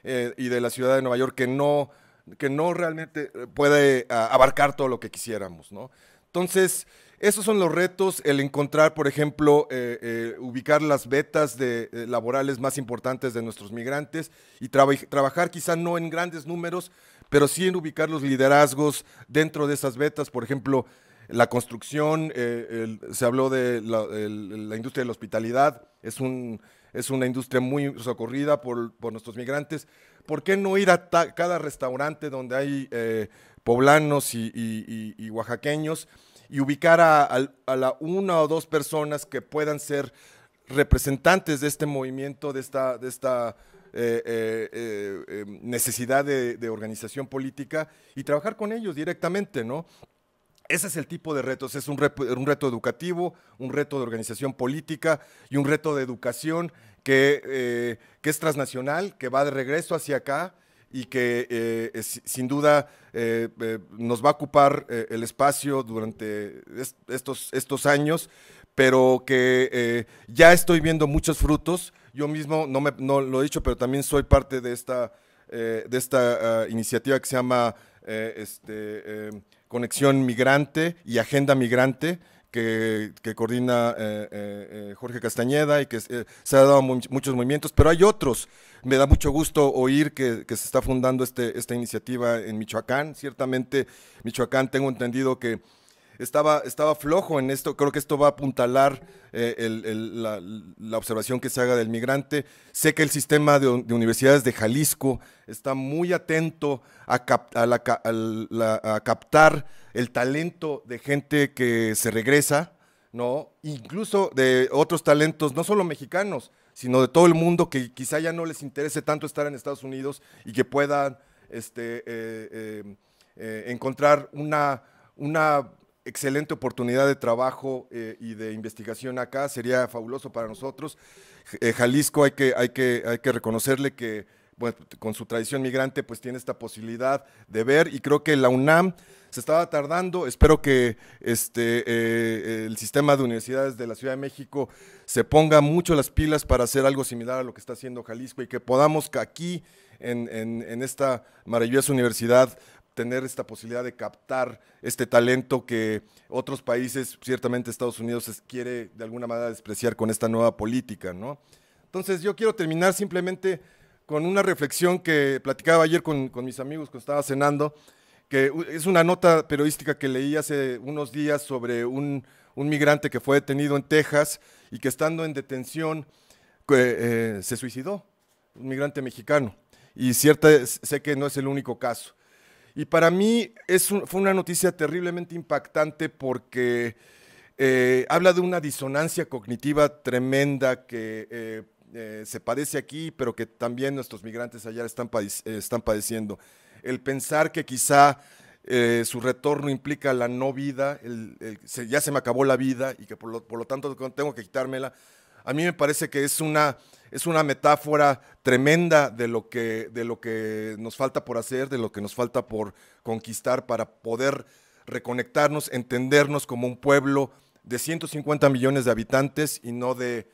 y de la ciudad de Nueva York que no que no realmente eh, puede ah, abarcar todo lo que quisiéramos, ¿no? Entonces, esos son los retos, el encontrar, por ejemplo, eh, eh, ubicar las vetas de, laborales más importantes de nuestros migrantes y trabajar quizá no en grandes números, pero sí en ubicar los liderazgos dentro de esas vetas, por ejemplo, la construcción, se habló de la, industria de la hospitalidad, es, un, es una industria muy socorrida por, por nuestros migrantes, ¿por qué no ir a cada restaurante donde hay eh, poblanos y, oaxaqueños y ubicar a, la una o dos personas que puedan ser representantes de este movimiento, de esta, de esta eh, eh, necesidad de, de organización política y trabajar con ellos directamente, ¿no? Ese es el tipo de retos, es un, reto educativo, un reto de organización política y un reto de educación que, eh, es transnacional, que va de regreso hacia acá y que eh, sin duda eh, nos va a ocupar el espacio durante estos, estos años, pero que ya estoy viendo muchos frutos. Yo mismo, no, lo he dicho, pero también soy parte de esta, de esta ah, iniciativa que se llama... este, Conexión Migrante y Agenda Migrante. Que, coordina eh, eh, eh, Jorge Castañeda y que se ha dado muchos movimientos, pero hay otros. Me da mucho gusto oír que, se está fundando este, esta iniciativa en Michoacán. Ciertamente, Michoacán, tengo entendido que estaba, estaba flojo en esto. Creo que esto va a apuntalar eh, la, observación que se haga del migrante. Sé que el sistema de, universidades de Jalisco está muy atento a, captar el talento de gente que se regresa, ¿no? Incluso de otros talentos, no solo mexicanos, sino de todo el mundo que quizá ya no les interese tanto estar en Estados Unidos y que puedan este, eh, eh, encontrar una, una excelente oportunidad de trabajo eh, y de investigación acá, sería fabuloso para nosotros. Eh, Jalisco hay que, hay, que, hay que reconocerle que bueno, con su tradición migrante pues tiene esta posibilidad de ver y creo que la UNAM se estaba tardando, espero que este, eh, el sistema de universidades de la Ciudad de México se ponga mucho las pilas para hacer algo similar a lo que está haciendo Jalisco y que podamos que aquí en esta maravillosa universidad tener esta posibilidad de captar este talento que otros países, ciertamente Estados Unidos, quiere de alguna manera despreciar con esta nueva política, ¿no? Entonces yo quiero terminar simplemente con una reflexión que platicaba ayer con, mis amigos cuando estaba cenando, que es una nota periodística que leí hace unos días sobre un, un migrante que fue detenido en Texas y que estando en detención eh, se suicidó, un migrante mexicano. Y cierta, sé que no es el único caso. Y para mí es fue una noticia terriblemente impactante porque eh, habla de una disonancia cognitiva tremenda que eh, eh, se padece aquí, pero que también nuestros migrantes allá están, padeciendo. El pensar que quizá su retorno implica la no vida, ya se me acabó la vida y que por lo tanto tengo que quitármela, a mí me parece que es una es una metáfora tremenda de lo, que, de lo que nos falta por hacer, de lo que nos falta por conquistar para poder reconectarnos, entendernos como un pueblo de 150 millones de habitantes y no de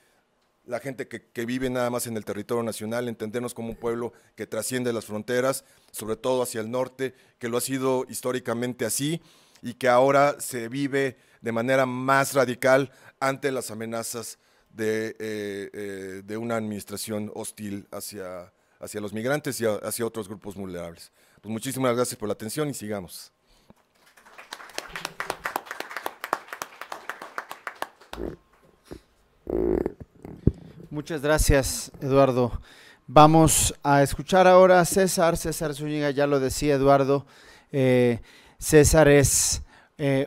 la gente que, que, vive nada más en el territorio nacional, entendernos como un pueblo que trasciende las fronteras, sobre todo hacia el norte, que lo ha sido históricamente así y que ahora se vive de manera más radical ante las amenazas eh, eh, de, una administración hostil hacia, hacia los migrantes y hacia otros grupos vulnerables. Pues muchísimas gracias por la atención y sigamos. Muchas gracias, Eduardo. Vamos a escuchar ahora a César. César Zúñiga, ya lo decía Eduardo, eh, César es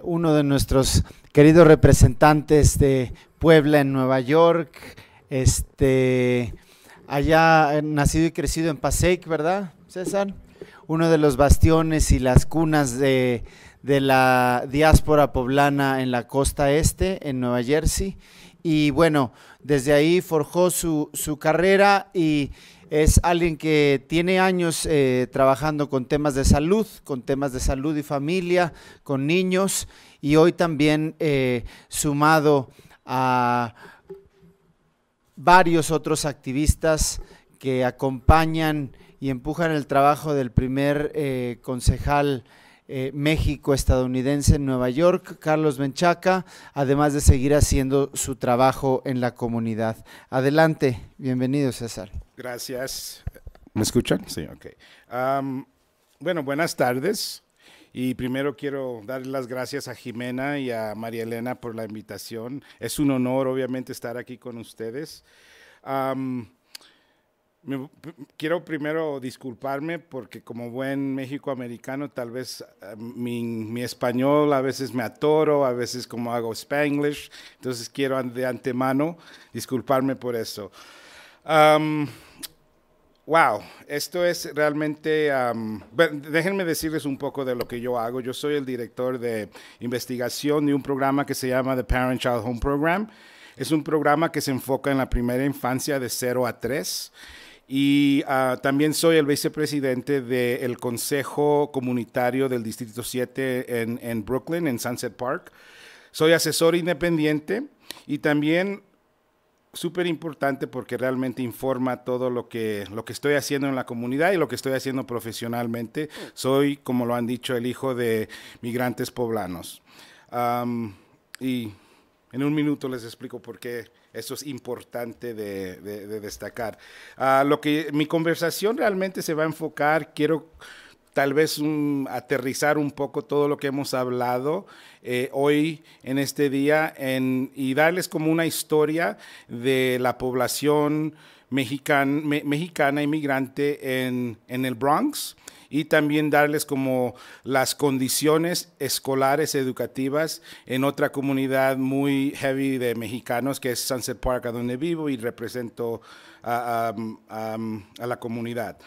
uno de nuestros queridos representantes de Puebla, en Nueva York, este, allá eh, nacido y crecido en Passaic, ¿verdad, César? Uno de los bastiones y las cunas de, la diáspora poblana en la costa este, en Nueva Jersey. Y bueno, desde ahí forjó su, carrera y es alguien que tiene años eh, trabajando con temas de salud, con temas de salud y familia, con niños, y hoy también eh, sumado a varios otros activistas que acompañan y empujan el trabajo del primer eh, concejal eh, México-estadounidense en Nueva York, Carlos Menchaca, además de seguir haciendo su trabajo en la comunidad. Adelante, bienvenido César. Gracias. ¿Me escuchan? Sí, ok. bueno, buenas tardes. Y primero quiero dar las gracias a Jimena y a María Elena por la invitación. Es un honor, obviamente, estar aquí con ustedes. quiero primero disculparme porque como buen méxico-americano, tal vez mi, español a veces me atoro, a veces como hago spanglish. Entonces quiero de antemano disculparme por eso. Wow, esto es realmente, déjenme decirles un poco de lo que yo hago. Yo soy el director de investigación de un programa que se llama The Parent Child Home Program. Es un programa que se enfoca en la primera infancia de 0 a 3. Y ah, también soy el vicepresidente del Consejo Comunitario del Distrito 7 en, en Brooklyn, en Sunset Park. Soy asesor independiente y también súper importante porque realmente informa todo lo que, lo que estoy haciendo en la comunidad y lo que estoy haciendo profesionalmente. Soy, como lo han dicho, el hijo de migrantes poblanos. y en un minuto les explico por qué eso es importante de, destacar. Ah, lo que mi conversación realmente se va a enfocar, quiero tal vez aterrizar un poco todo lo que hemos hablado eh, hoy en este día y darles como una historia de la población mexicana inmigrante en, en el Bronx y también darles como las condiciones escolares educativas en otra comunidad muy heavy de mexicanos que es Sunset Park, a donde vivo y represento a, la comunidad.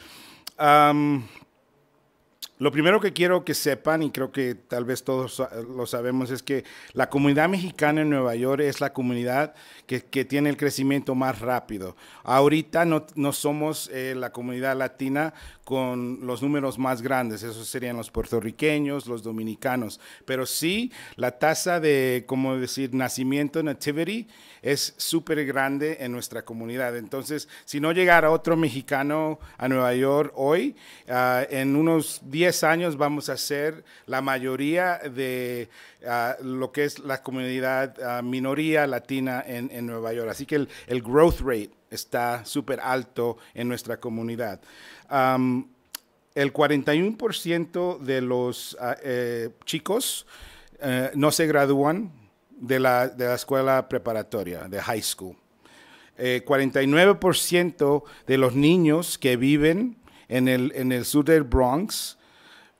Lo primero que quiero que sepan, y creo que tal vez todos lo sabemos, es que la comunidad mexicana en Nueva York es la comunidad que, tiene el crecimiento más rápido. Ahorita no, somos eh, la comunidad latina con los números más grandes, esos serían los puertorriqueños, los dominicanos, pero sí la tasa de, como decir, nacimiento, nativity, es súper grande en nuestra comunidad. Entonces, si no llegara otro mexicano a Nueva York hoy, ah, en unos 10 10 años vamos a ser la mayoría de ah, lo que es la comunidad ah, minoría latina en, Nueva York. Así que el, growth rate está súper alto en nuestra comunidad. el 41% de los ah, eh, chicos eh, no se gradúan de la, escuela preparatoria, de high school. Eh, 49% de los niños que viven en el, en el sur del Bronx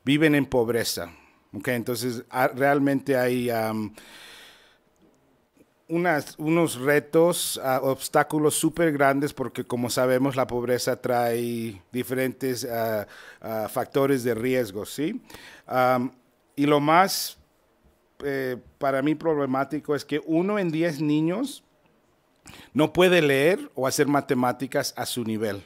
viven en pobreza. Okay, entonces, realmente hay unas, unos retos, obstáculos súper grandes porque como sabemos la pobreza trae diferentes factores de riesgo, ¿sí? y lo más eh, para mí problemático es que uno en diez niños no puede leer o hacer matemáticas a su nivel.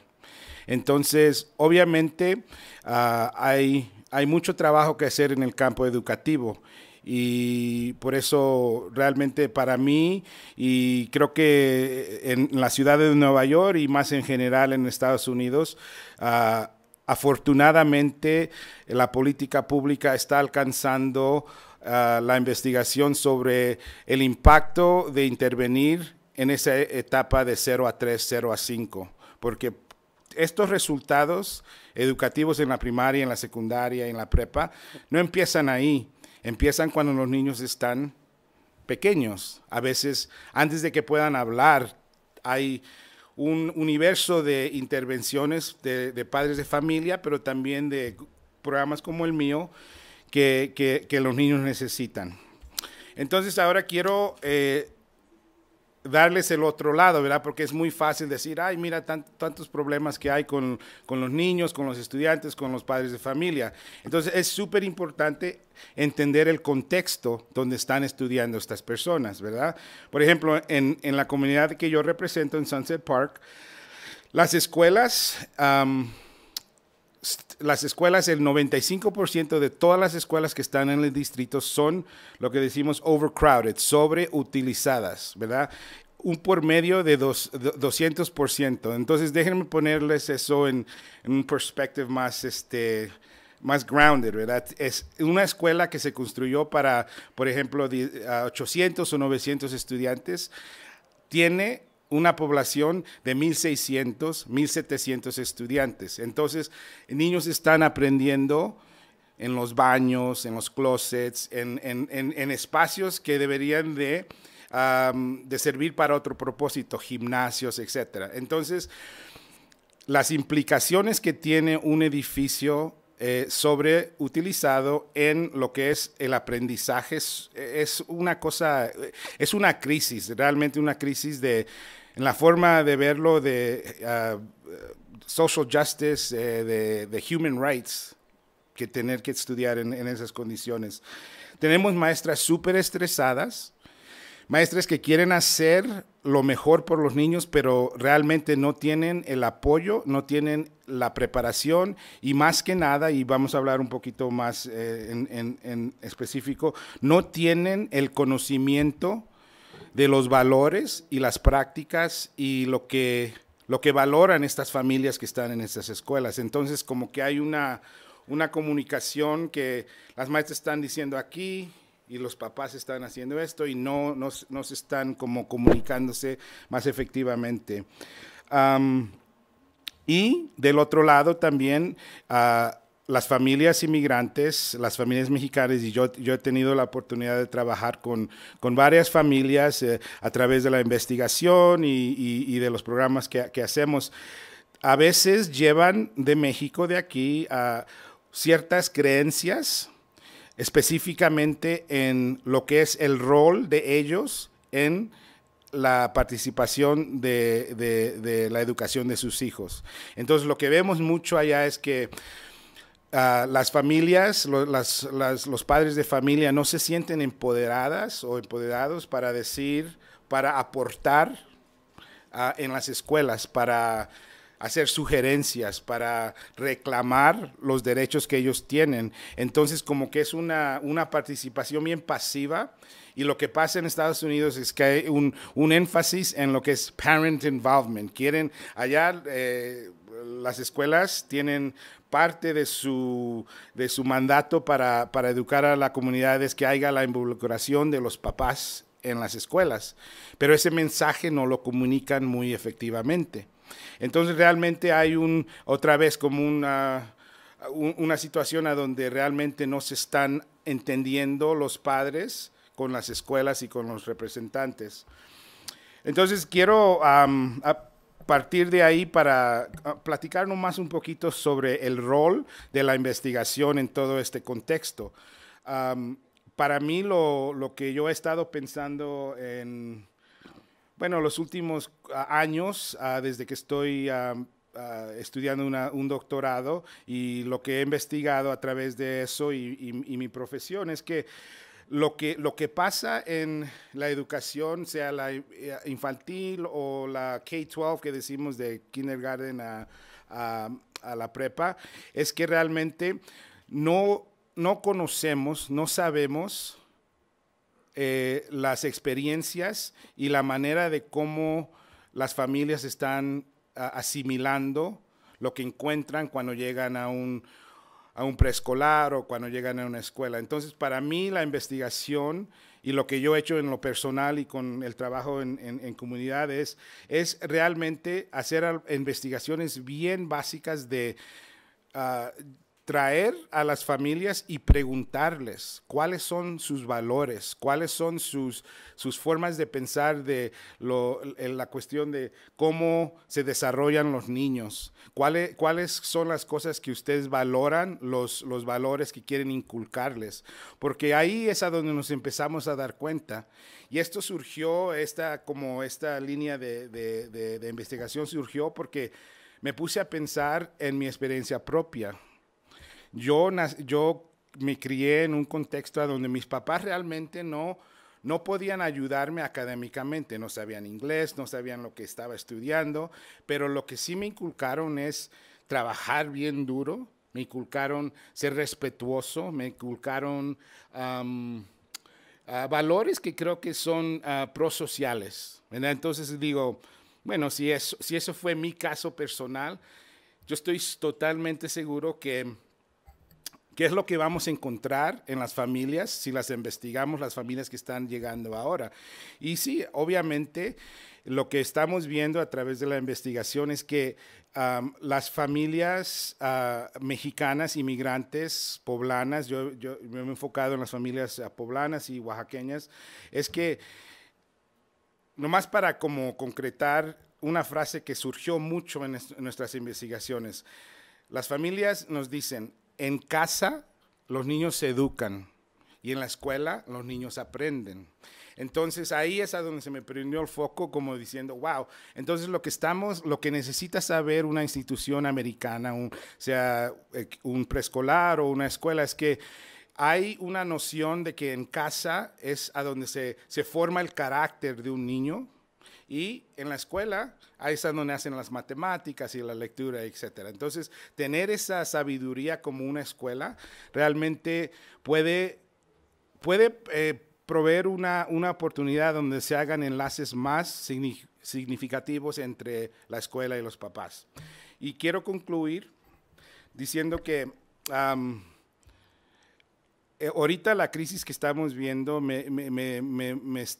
Entonces, obviamente ah, hay hay mucho trabajo que hacer en el campo educativo y por eso realmente para mí y creo que en la ciudad de Nueva York y más en general en Estados Unidos, ah, afortunadamente la política pública está alcanzando ah, la investigación sobre el impacto de intervenir en esa etapa de 0 a 3, 0 a 5, porque estos resultados educativos en la primaria, en la secundaria, en la prepa, no empiezan ahí, empiezan cuando los niños están pequeños. A veces, antes de que puedan hablar, hay un universo de intervenciones de, padres de familia, pero también de programas como el mío que, los niños necesitan. Entonces, ahora quiero... Eh, darles el otro lado, ¿verdad? Porque es muy fácil decir, ay, mira tantos problemas que hay con, los niños, con los estudiantes, con los padres de familia. Entonces es súper importante entender el contexto donde están estudiando estas personas, ¿verdad? Por ejemplo, en, la comunidad que yo represento en Sunset Park, las escuelas las escuelas, el 95% de todas las escuelas que están en el distrito son lo que decimos overcrowded, sobreutilizadas, ¿verdad? Un por medio de 200%. Entonces, déjenme ponerles eso en, un perspective más, este, más grounded, ¿verdad? Es una escuela que se construyó para, por ejemplo, 800 o 900 estudiantes, tiene una población de 1.600, 1.700 estudiantes. Entonces, niños están aprendiendo en los baños, en los closets, en, espacios que deberían de, de servir para otro propósito, gimnasios, etc. Entonces, las implicaciones que tiene un edificio eh, sobreutilizado en lo que es el aprendizaje es, una cosa, es una crisis, realmente una crisis de, en la forma de verlo de ah, social justice, eh, de, human rights, que tener que estudiar en, esas condiciones. Tenemos maestras súper estresadas, maestras que quieren hacer lo mejor por los niños, pero realmente no tienen el apoyo, no tienen la preparación y más que nada, y vamos a hablar un poquito más eh, en, en, específico, no tienen el conocimiento de los valores y las prácticas y lo que, lo que valoran estas familias que están en estas escuelas. Entonces, como que hay una, una comunicación que las maestras están diciendo aquí y los papás están haciendo esto y no, se están como comunicándose más efectivamente. y del otro lado también ah, las familias inmigrantes, las familias mexicanas, y yo, yo he tenido la oportunidad de trabajar con, con varias familias eh, a través de la investigación y, de los programas que, hacemos, a veces llevan de México, de aquí, a ciertas creencias, específicamente en lo que es el rol de ellos en la participación de, de la educación de sus hijos. Entonces, lo que vemos mucho allá es que las familias, los padres de familia no se sienten empoderadas o empoderados para decir, para aportar ah, en las escuelas, para hacer sugerencias, para reclamar los derechos que ellos tienen. Entonces, como que es una, participación bien pasiva. Y lo que pasa en Estados Unidos es que hay un, énfasis en lo que es parent involvement. Quieren allá... Eh, las escuelas tienen parte de su, de su mandato para, educar a la comunidad es que haya la involucración de los papás en las escuelas, pero ese mensaje no lo comunican muy efectivamente. Entonces realmente hay un, otra vez como una, una situación a donde realmente no se están entendiendo los padres con las escuelas y con los representantes. Entonces quiero partir de ahí para ah, platicarnos más un poquito sobre el rol de la investigación en todo este contexto. para mí lo, que yo he estado pensando en, bueno, los últimos ah, años, ah, desde que estoy estudiando un doctorado y lo que he investigado a través de eso y mi profesión es que lo que, lo que pasa en la educación, sea la eh, infantil o la K-12 que decimos de kindergarten a, la prepa, es que realmente no, no conocemos, no sabemos eh, las experiencias y la manera de cómo las familias están asimilando lo que encuentran cuando llegan a un a un preescolar o cuando llegan a una escuela. Entonces, para mí la investigación y lo que yo he hecho en lo personal y con el trabajo en, en, comunidades es realmente hacer investigaciones bien básicas de... Ah, traer a las familias y preguntarles cuáles son sus valores, cuáles son sus, sus formas de pensar de lo, la cuestión de cómo se desarrollan los niños, cuáles, cuáles son las cosas que ustedes valoran, los, los valores que quieren inculcarles, porque ahí es a donde nos empezamos a dar cuenta. Y esto surgió, esta, como esta línea de, de, de, de investigación surgió porque me puse a pensar en mi experiencia propia yo, yo me crié en un contexto donde mis papás realmente no, no podían ayudarme académicamente, no sabían inglés, no sabían lo que estaba estudiando, pero lo que sí me inculcaron es trabajar bien duro, me inculcaron ser respetuoso, me inculcaron valores que creo que son ah, prosociales. Entonces digo, bueno, si eso, si eso fue mi caso personal, yo estoy totalmente seguro que ¿Qué es lo que vamos a encontrar en las familias si las investigamos, las familias que están llegando ahora? Y sí, obviamente, lo que estamos viendo a través de la investigación es que las familias ah, mexicanas, inmigrantes, poblanas, yo, me he enfocado en las familias ah, poblanas y oaxaqueñas, es que, nomás para como concretar una frase que surgió mucho en nuestras investigaciones, las familias nos dicen, en casa los niños se educan y en la escuela los niños aprenden. Entonces ahí es a donde se me prendió el foco como diciendo, wow, entonces lo que estamos, lo que necesita saber una institución americana, sea eh, un preescolar o una escuela, es que hay una noción de que en casa es a donde se forma el carácter de un niño, y en la escuela, ahí es donde hacen las matemáticas y la lectura, etc. Entonces, tener esa sabiduría como una escuela realmente puede, puede eh, proveer una, una oportunidad donde se hagan enlaces más significativos entre la escuela y los papás. Y quiero concluir diciendo que eh, ahorita la crisis que estamos viendo, me,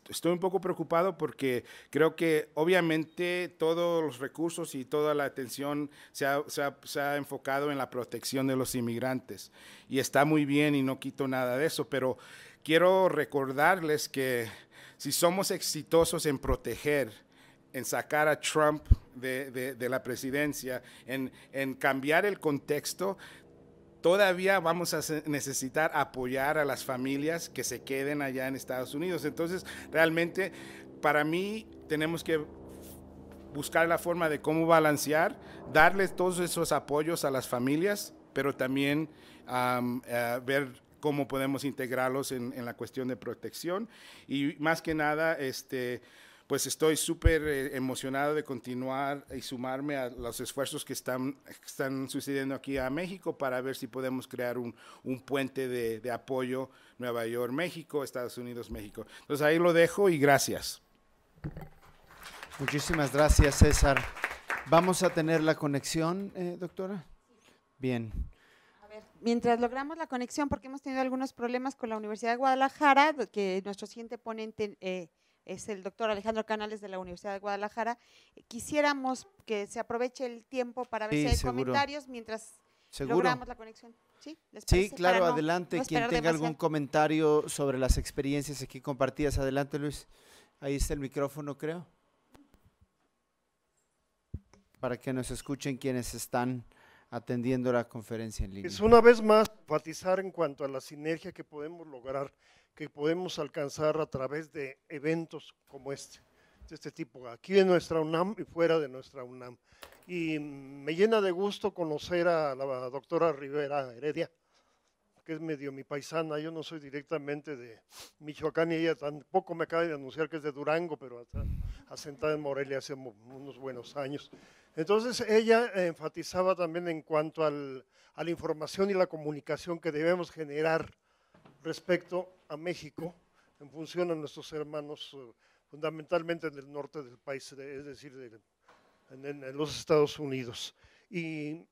estoy un poco preocupado porque creo que obviamente todos los recursos y toda la atención se ha, enfocado en la protección de los inmigrantes. Y está muy bien y no quito nada de eso, pero quiero recordarles que si somos exitosos en proteger, en sacar a Trump de, la presidencia, en, en cambiar el contexto, todavía vamos a necesitar apoyar a las familias que se queden allá en Estados Unidos. Entonces, realmente, para mí, tenemos que buscar la forma de cómo balancear, darles todos esos apoyos a las familias, pero también eh, ver cómo podemos integrarlos en, en, la cuestión de protección y más que nada, este, pues estoy súper eh, emocionado de continuar y sumarme a los esfuerzos que están, están sucediendo aquí a México para ver si podemos crear un, puente de, apoyo Nueva York, México, Estados Unidos, México. Entonces ahí lo dejo y gracias. Muchísimas gracias, César. ¿Vamos a tener la conexión, eh, doctora? Bien mientras logramos la conexión, porque hemos tenido algunos problemas con la Universidad de Guadalajara, que nuestro siguiente ponente eh, es el doctor Alejandro Canales de la Universidad de Guadalajara. Eh, quisiéramos que se aproveche el tiempo para ver si hay comentarios mientras logramos la conexión. Sí, claro, adelante. Quien tenga algún comentario sobre las experiencias aquí compartidas, adelante Luis. Ahí está el micrófono, creo. Para que nos escuchen quienes están atendiendo la conferencia en línea. Es una vez más batizar en cuanto a la sinergia que podemos lograr que podemos alcanzar a través de eventos como este, de este tipo, aquí en nuestra UNAM y fuera de nuestra UNAM. Y me llena de gusto conocer a la doctora Rivera Heredia, que es medio mi paisana, yo no soy directamente de Michoacán y ella tampoco me acaba de anunciar que es de Durango, pero está asentada en Morelia hace unos buenos años. Entonces ella enfatizaba también en cuanto a la información y la comunicación que debemos generar respecto a México en función a nuestros hermanos eh, fundamentalmente en el norte del país, es decir, en, los Estados Unidos. Y,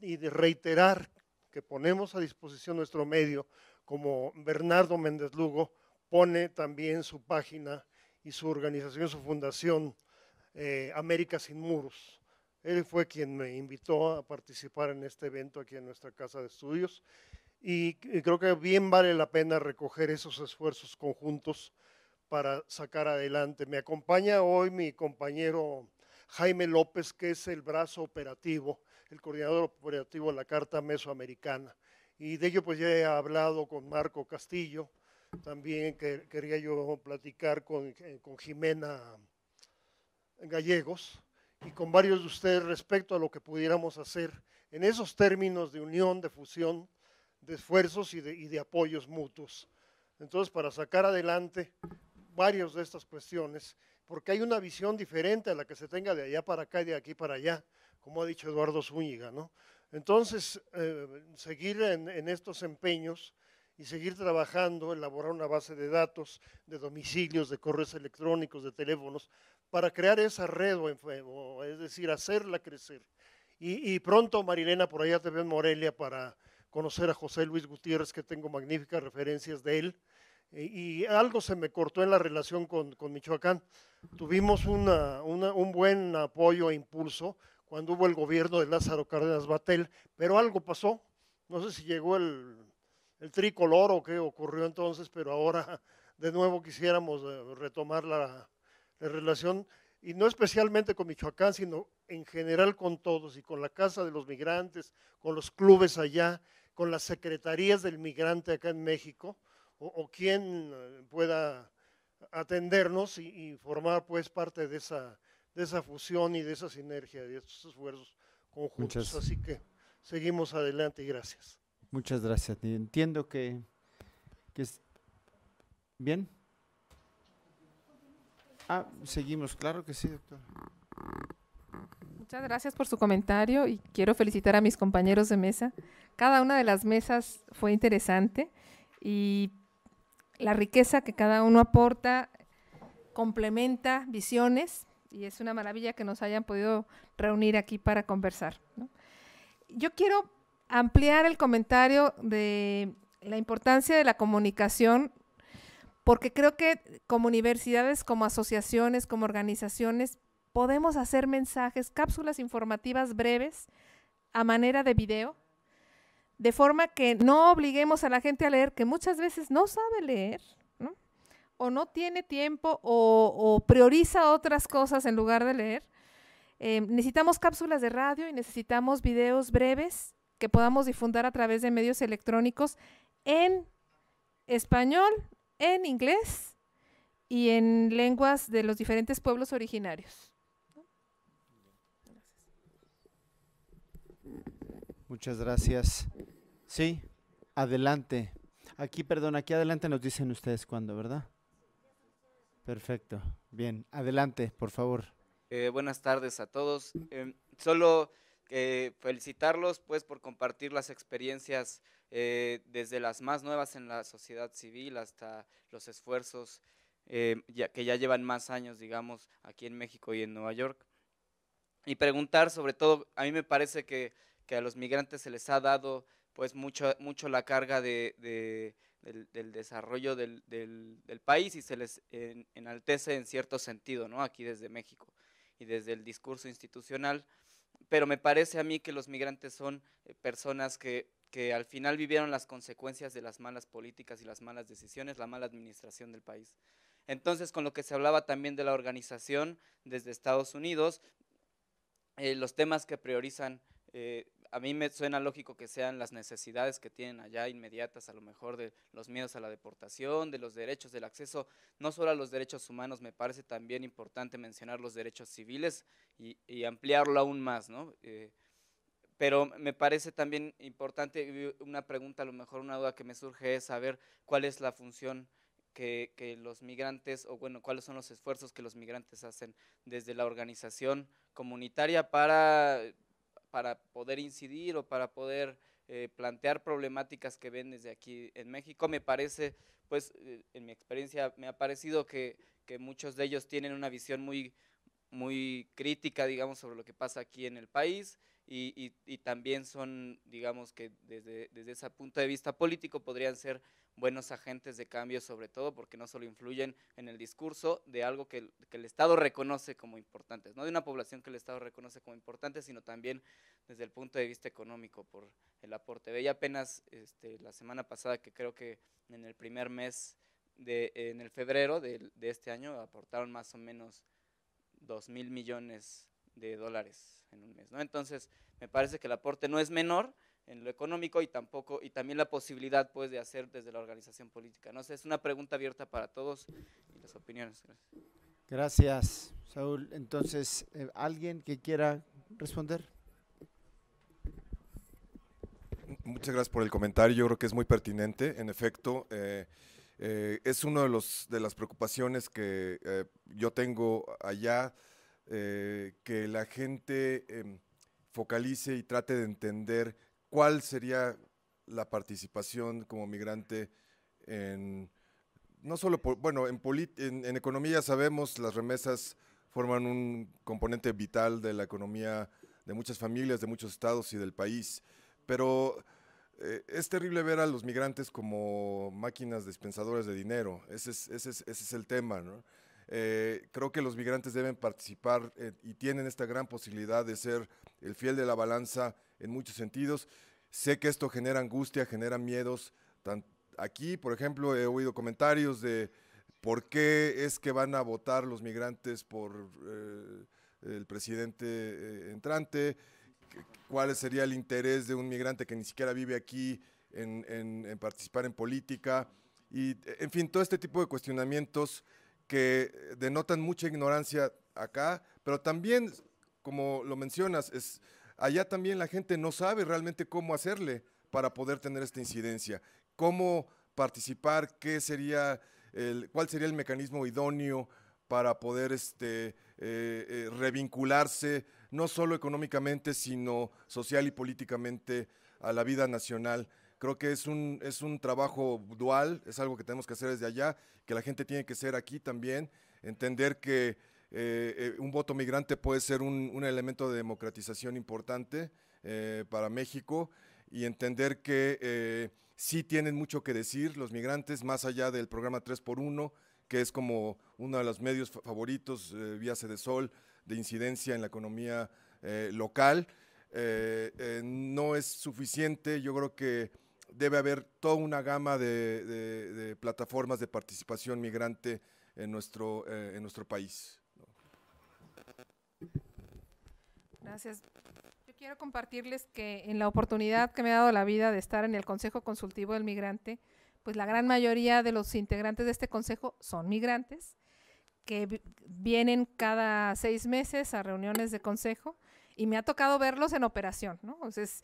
de reiterar que ponemos a disposición nuestro medio, como Bernardo Méndez Lugo pone también su página y su organización, su fundación, eh, América Sin Muros. Él fue quien me invitó a participar en este evento aquí en nuestra casa de estudios y creo que bien vale la pena recoger esos esfuerzos conjuntos para sacar adelante. Me acompaña hoy mi compañero Jaime López, que es el brazo operativo, el coordinador operativo de la Carta Mesoamericana. Y de ello pues ya he hablado con Marco Castillo, también que, quería yo platicar con, eh, con Jimena Gallegos y con varios de ustedes respecto a lo que pudiéramos hacer en esos términos de unión, de fusión, de esfuerzos y de, apoyos mutuos. Entonces, para sacar adelante varios de estas cuestiones, porque hay una visión diferente a la que se tenga de allá para acá y de aquí para allá, como ha dicho Eduardo Zúñiga, ¿no? Entonces, eh, seguir en, estos empeños y seguir trabajando, elaborar una base de datos, de domicilios, de correos electrónicos, de teléfonos, para crear esa red, o, es decir, hacerla crecer. Y, y pronto, Marilena, por allá te veo en Morelia para conocer a José Luis Gutiérrez, que tengo magníficas referencias de él, e, y algo se me cortó en la relación con, con Michoacán. Tuvimos un buen apoyo e impulso cuando hubo el gobierno de Lázaro Cárdenas Batel, pero algo pasó. No sé si llegó el, el tricolor o qué ocurrió entonces, pero ahora de nuevo quisiéramos eh, retomar la, la relación, y no especialmente con Michoacán, sino en general con todos y con la Casa de los Migrantes, con los clubes allá con las secretarías del migrante acá en México o, quien eh, pueda atendernos y, formar pues parte de esa, de esa fusión y de esa sinergia, de estos esfuerzos conjuntos. Así que seguimos adelante y gracias. Muchas gracias. Entiendo que, bien. Ah, seguimos, claro que sí, doctor. Muchas gracias por su comentario y quiero felicitar a mis compañeros de mesa cada una de las mesas fue interesante y la riqueza que cada uno aporta complementa visiones y es una maravilla que nos hayan podido reunir aquí para conversar. Yo quiero ampliar el comentario de la importancia de la comunicación porque creo que como universidades, como asociaciones, como organizaciones, podemos hacer mensajes, cápsulas informativas breves a manera de video de forma que no obliguemos a la gente a leer, que muchas veces no sabe leer, o no tiene tiempo, o, prioriza otras cosas en lugar de leer. Eh, necesitamos cápsulas de radio y necesitamos videos breves que podamos difundir a través de medios electrónicos en español, en inglés y en lenguas de los diferentes pueblos originarios. Muchas gracias. Sí, adelante. Aquí, perdón, aquí adelante nos dicen ustedes cuándo, ¿verdad? Perfecto. Bien, adelante, por favor. Eh, buenas tardes a todos. Em, solo eh, felicitarlos pues por compartir las experiencias eh, desde las más nuevas en la sociedad civil hasta los esfuerzos em, que ya llevan más años, digamos, aquí en México y en Nueva York. Y preguntar sobre todo, a mí me parece que, que a los migrantes se les ha dado pues mucho, mucho la carga del, desarrollo del, país y se les enaltece en cierto sentido, ¿no? Aquí desde México y desde el discurso institucional. Pero me parece a mí que los migrantes son eh, personas que, al final vivieron las consecuencias de las malas políticas y las malas decisiones, la mala administración del país. Entonces, con lo que se hablaba también de la organización desde Estados Unidos, eh, los temas que priorizan eh, a mí me suena lógico que sean las necesidades que tienen allá inmediatas, a lo mejor de los miedos a la deportación, de los derechos del acceso, no solo a los derechos humanos, me parece también importante mencionar los derechos civiles y, ampliarlo aún más, ¿no? Eh, pero me parece también importante, una pregunta, a lo mejor una duda que me surge es saber cuál es la función que, que, los migrantes, o bueno, cuáles son los esfuerzos que los migrantes hacen desde la organización comunitaria para para poder incidir o para poder eh, plantear problemáticas que ven desde aquí en México. Me parece, pues eh, en mi experiencia me ha parecido que, muchos de ellos tienen una visión muy, muy crítica, digamos, sobre lo que pasa aquí en el país y, también son, digamos, que desde, desde ese punto de vista político podrían ser buenos agentes de cambio, sobre todo porque no solo influyen en el discurso de algo que, el Estado reconoce como importante, no de una población que el Estado reconoce como importante, sino también desde el punto de vista económico por el aporte. Veía apenas este, la semana pasada que creo que en el primer mes, de, en el febrero de, este año, aportaron más o menos 2 mil millones de dólares en un mes. ¿no? Entonces, me parece que el aporte no es menor, en lo económico y tampoco y también la posibilidad pues de hacer desde la organización política. No sé, es una pregunta abierta para todos y las opiniones. Gracias. Saúl. Entonces, eh, alguien que quiera responder. Muchas gracias por el comentario. Yo creo que es muy pertinente. En efecto, eh, eh, es una de, los, de las preocupaciones que yo tengo allá, que la gente em, focalice y trate de entender ¿cuál sería la participación como migrante en, no solo, por, bueno, en, en, economía sabemos las remesas forman un componente vital de la economía de muchas familias, de muchos estados y del país, pero eh, es terrible ver a los migrantes como máquinas dispensadoras de dinero, ese es, el tema, ¿no? Eh, creo que los migrantes deben participar eh, y tienen esta gran posibilidad de ser el fiel de la balanza en muchos sentidos. Sé que esto genera angustia, genera miedos. aquí, por ejemplo, he oído comentarios de por qué es que van a votar los migrantes por eh, el presidente eh, entrante, cuál sería el interés de un migrante que ni siquiera vive aquí en, en participar en política. Y, en fin, todo este tipo de cuestionamientos que denotan mucha ignorancia acá, pero también, como lo mencionas, es, allá también la gente no sabe realmente cómo hacerle para poder tener esta incidencia. ¿Cómo participar? ¿Qué sería el, ¿Cuál sería el mecanismo idóneo para poder este, eh, eh, revincularse, no solo económicamente, sino social y políticamente a la vida nacional? Creo que es un, es un trabajo dual, es algo que tenemos que hacer desde allá, que la gente tiene que ser aquí también, entender que eh, eh, un voto migrante puede ser un, elemento de democratización importante eh, para México y entender que sí tienen mucho que decir los migrantes, más allá del programa 3x1, que es como uno de los medios favoritos, vía de Sol, de incidencia en la economía local. no es suficiente, yo creo que debe haber toda una gama de, plataformas de participación migrante en nuestro país. Gracias. Yo quiero compartirles que en la oportunidad que me ha dado la vida de estar en el Consejo Consultivo del Migrante, pues la gran mayoría de los integrantes de este consejo son migrantes que vienen cada seis meses a reuniones de consejo y me ha tocado verlos en operación, ¿no? Entonces,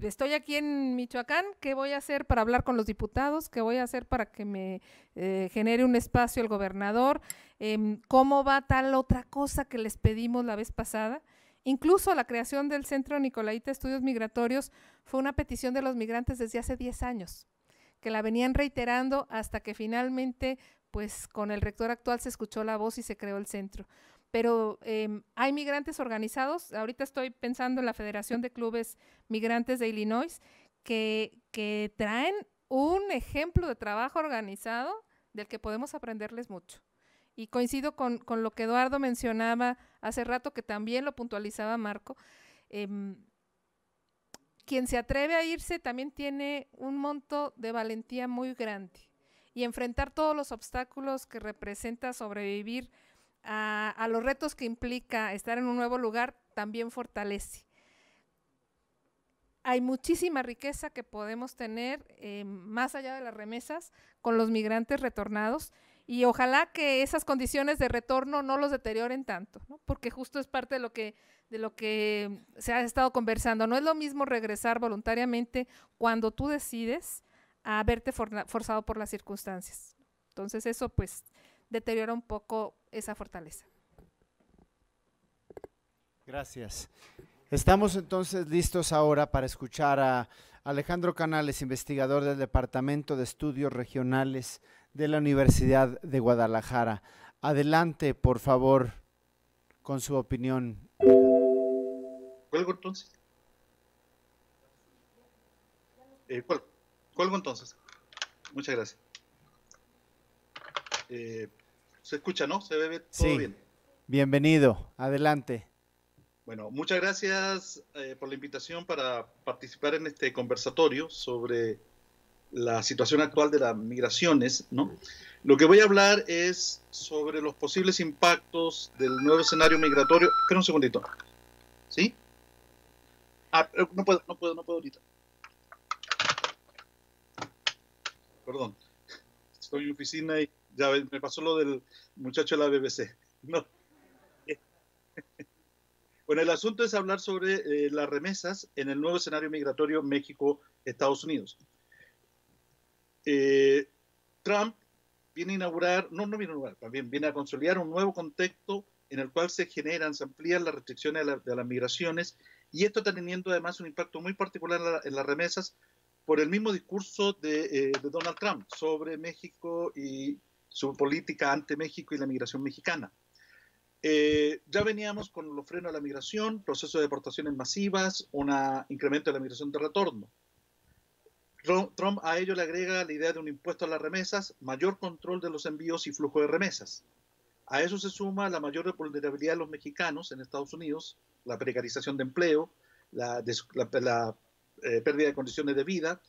estoy aquí en Michoacán, ¿qué voy a hacer para hablar con los diputados? ¿Qué voy a hacer para que me eh, genere un espacio el gobernador? Em, ¿Cómo va tal otra cosa que les pedimos la vez pasada? Incluso la creación del Centro Nicolaita Estudios Migratorios fue una petición de los migrantes desde hace 10 años, que la venían reiterando hasta que finalmente, pues con el rector actual se escuchó la voz y se creó el centro. Pero em, hay migrantes organizados, ahorita estoy pensando en la Federación de Clubes Migrantes de Illinois, que, que traen un ejemplo de trabajo organizado del que podemos aprenderles mucho. Y coincido con, lo que Eduardo mencionaba hace rato, que también lo puntualizaba Marco. Em, quien se atreve a irse también tiene un monto de valentía muy grande y enfrentar todos los obstáculos que representa sobrevivir a, los retos que implica estar en un nuevo lugar también fortalece hay muchísima riqueza que podemos tener em, más allá de las remesas con los migrantes retornados y ojalá que esas condiciones de retorno no los deterioren tanto, porque justo es parte de lo que de lo que se ha estado conversando. No es lo mismo regresar voluntariamente cuando tú decides a verte forzado por las circunstancias. Entonces eso pues deteriora un poco esa fortaleza. Gracias. Estamos entonces listos ahora para escuchar a Alejandro Canales, investigador del Departamento de Estudios Regionales de la Universidad de Guadalajara. Adelante, por favor, con su opinión. ¿Cuelgo entonces? Eh, entonces. Muchas gracias. Eh, se escucha, ¿no? Se ve todo sí. bien. Bienvenido, adelante. Bueno, muchas gracias eh, por la invitación para participar en este conversatorio sobre la situación actual de las migraciones, ¿no? Lo que voy a hablar es sobre los posibles impactos del nuevo escenario migratorio. Espera un segundito. ¿Sí? Ah, eh, no puedo, no puedo, no puedo ahorita. Perdón. Estoy en oficina y ya me pasó lo del muchacho de la BBC. No. Bueno, el asunto es hablar sobre eh, las remesas en el nuevo escenario migratorio México-Estados Unidos. Eh, Trump viene a inaugurar, no, no viene a inaugurar, también viene a consolidar un nuevo contexto en el cual se generan, se amplían las restricciones de, las migraciones y esto está teniendo además un impacto muy particular en, las remesas por el mismo discurso eh, de, Donald Trump sobre México y su política ante México y la migración mexicana. Eh, ya veníamos con los frenos a la migración, proceso de deportaciones masivas, un incremento de la migración de retorno. Trump a ello le agrega la idea de un impuesto a las remesas, mayor control de los envíos y flujo de remesas. A eso se suma la mayor vulnerabilidad de los mexicanos en Estados Unidos, la precarización de empleo, la, eh, pérdida de condiciones de vida,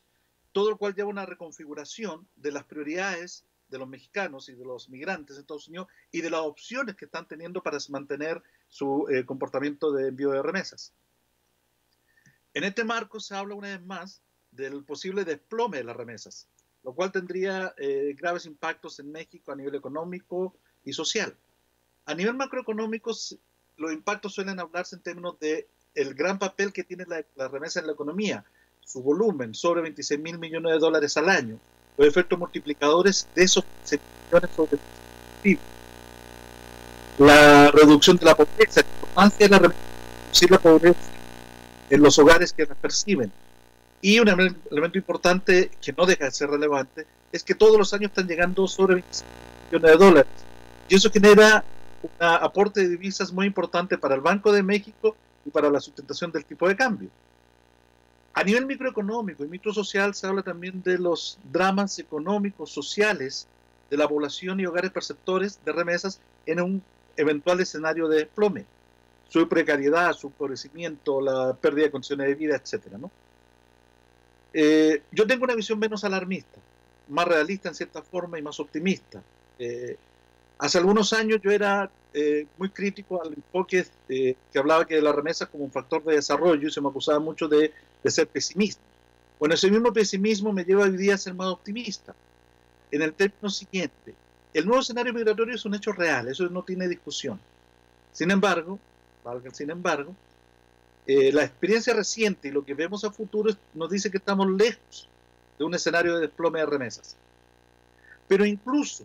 todo lo cual lleva a una reconfiguración de las prioridades de los mexicanos y de los migrantes en Estados Unidos y de las opciones que están teniendo para mantener su eh, comportamiento de envío de remesas. En este marco se habla una vez más del posible desplome de las remesas, lo cual tendría eh, graves impactos en México a nivel económico y social. A nivel macroeconómico, los impactos suelen hablarse en términos de el gran papel que tiene la, remesa en la economía, su volumen, sobre 26 mil millones de dólares al año, los efectos multiplicadores de esos millones sobre el la reducción de la pobreza, la importancia de la remesa, la pobreza en los hogares que la perciben, y un elemento importante que no deja de ser relevante es que todos los años están llegando sobre 25 millones de dólares. Y eso genera un aporte de divisas muy importante para el Banco de México y para la sustentación del tipo de cambio. A nivel microeconómico y microsocial se habla también de los dramas económicos, sociales de la población y hogares perceptores de remesas en un eventual escenario de desplome. Su precariedad, su empobrecimiento, la pérdida de condiciones de vida, etcétera, ¿no? Eh, yo tengo una visión menos alarmista, más realista en cierta forma y más optimista. Eh, hace algunos años yo era eh, muy crítico al enfoque que hablaba que de las remesas como un factor de desarrollo y se me acusaba mucho de, ser pesimista. Bueno, ese mismo pesimismo me lleva hoy día a ser más optimista. En el término siguiente, el nuevo escenario migratorio es un hecho real, eso no tiene discusión. Sin embargo, valga sin embargo, eh, la experiencia reciente y lo que vemos a futuro nos dice que estamos lejos de un escenario de desplome de remesas. Pero incluso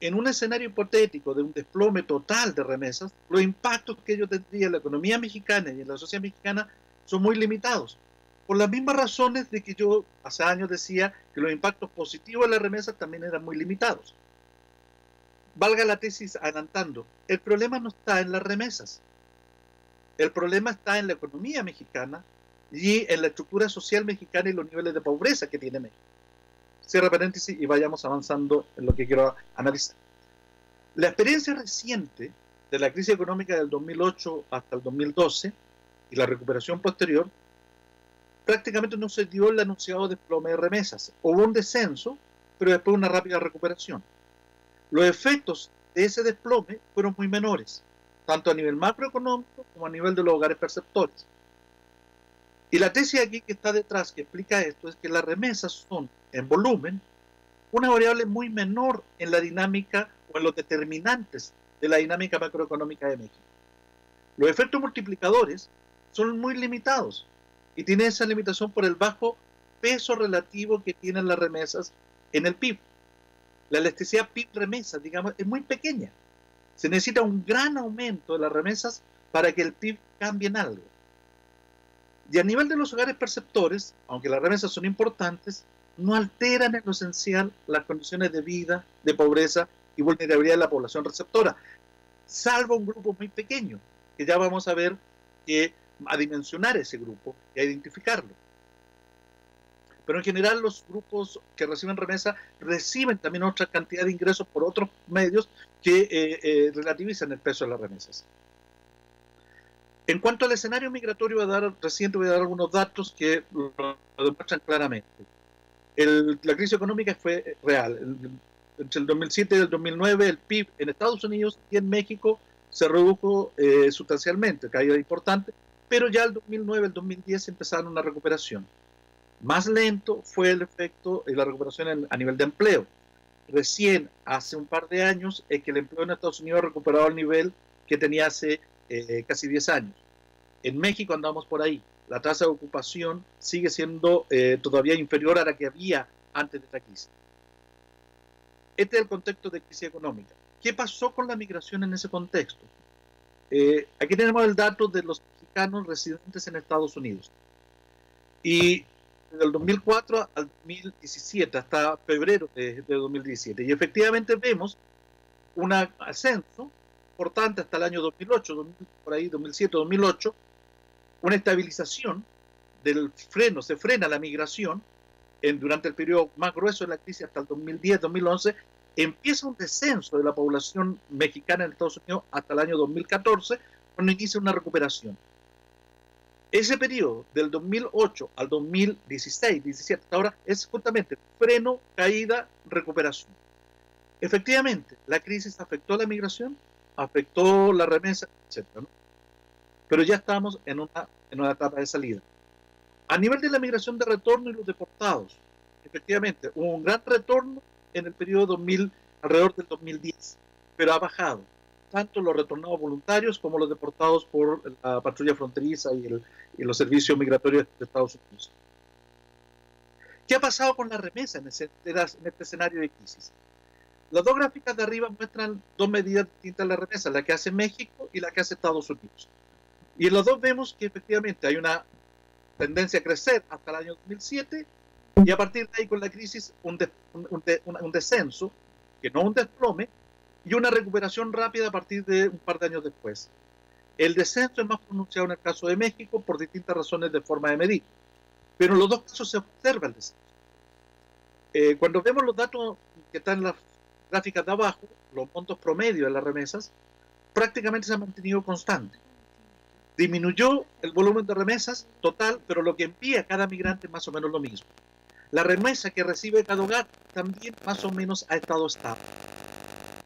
en un escenario hipotético de un desplome total de remesas, los impactos que ello tendría en la economía mexicana y en la sociedad mexicana son muy limitados. Por las mismas razones de que yo hace años decía que los impactos positivos de las remesas también eran muy limitados. Valga la tesis adelantando, el problema no está en las remesas, el problema está en la economía mexicana y en la estructura social mexicana y los niveles de pobreza que tiene México. Cierra paréntesis y vayamos avanzando en lo que quiero analizar. La experiencia reciente de la crisis económica del 2008 hasta el 2012 y la recuperación posterior prácticamente no se dio el anunciado desplome de remesas. Hubo un descenso, pero después una rápida recuperación. Los efectos de ese desplome fueron muy menores tanto a nivel macroeconómico como a nivel de los hogares perceptores. Y la tesis aquí que está detrás, que explica esto, es que las remesas son, en volumen, una variable muy menor en la dinámica o en los determinantes de la dinámica macroeconómica de México. Los efectos multiplicadores son muy limitados y tienen esa limitación por el bajo peso relativo que tienen las remesas en el PIB. La elasticidad PIB-remesa, digamos, es muy pequeña. Se necesita un gran aumento de las remesas para que el PIB cambie en algo. Y a nivel de los hogares perceptores, aunque las remesas son importantes, no alteran en lo esencial las condiciones de vida, de pobreza y vulnerabilidad de la población receptora, salvo un grupo muy pequeño, que ya vamos a ver que a dimensionar ese grupo y a identificarlo. Pero en general los grupos que reciben remesa reciben también otra cantidad de ingresos por otros medios que eh, eh, relativizan el peso de las remesas. En cuanto al escenario migratorio, a dar, reciente voy a dar algunos datos que lo, demuestran claramente. El, la crisis económica fue eh, real. entre el 2007 y el 2009 el PIB en Estados Unidos y en México se redujo sustancialmente, caída importante, pero ya el 2009, el 2010 empezaron una recuperación. Más lento fue el efecto de la recuperación a nivel de empleo recién hace un par de años es que el empleo en Estados Unidos ha recuperado el nivel que tenía hace eh, casi 10 años. En México andamos por ahí. La tasa de ocupación sigue siendo eh, todavía inferior a la que había antes de esta crisis. Este es el contexto de crisis económica. ¿Qué pasó con la migración en ese contexto? Eh, aquí tenemos el dato de los mexicanos residentes en Estados Unidos. Y desde el 2004 al 2017, hasta febrero de, 2017. Y efectivamente vemos un ascenso importante hasta el año 2008, por ahí 2007, 2008, una estabilización del freno, se frena la migración en, durante el periodo más grueso de la crisis hasta el 2010, 2011, empieza un descenso de la población mexicana en Estados Unidos hasta el año 2014, cuando inicia una recuperación. Ese periodo del 2008 al 2016, 17, hasta ahora es justamente freno, caída, recuperación. Efectivamente, la crisis afectó la migración, afectó la remesa, etc. Pero ya estamos en una, en una etapa de salida. A nivel de la migración de retorno y los deportados, efectivamente, hubo un gran retorno en el periodo 2000, alrededor del 2010, pero ha bajado tanto los retornados voluntarios como los deportados por la patrulla fronteriza y, los servicios migratorios de Estados Unidos. ¿Qué ha pasado con la remesa en, este escenario de crisis? Las dos gráficas de arriba muestran dos medidas distintas de la remesa, la que hace México y la que hace Estados Unidos. Y en las dos vemos que efectivamente hay una tendencia a crecer hasta el año 2007 y a partir de ahí con la crisis un, un descenso, que no un desplome, y una recuperación rápida a partir de un par de años después. El descenso es más pronunciado en el caso de México por distintas razones de forma de medir, pero en los dos casos se observa el eh, descenso. cuando vemos los datos que están en las gráficas de abajo, los montos promedios de las remesas, prácticamente se ha mantenido constante. Disminuyó el volumen de remesas total, pero lo que envía cada migrante es más o menos lo mismo. La remesa que recibe cada hogar también más o menos ha estado estable.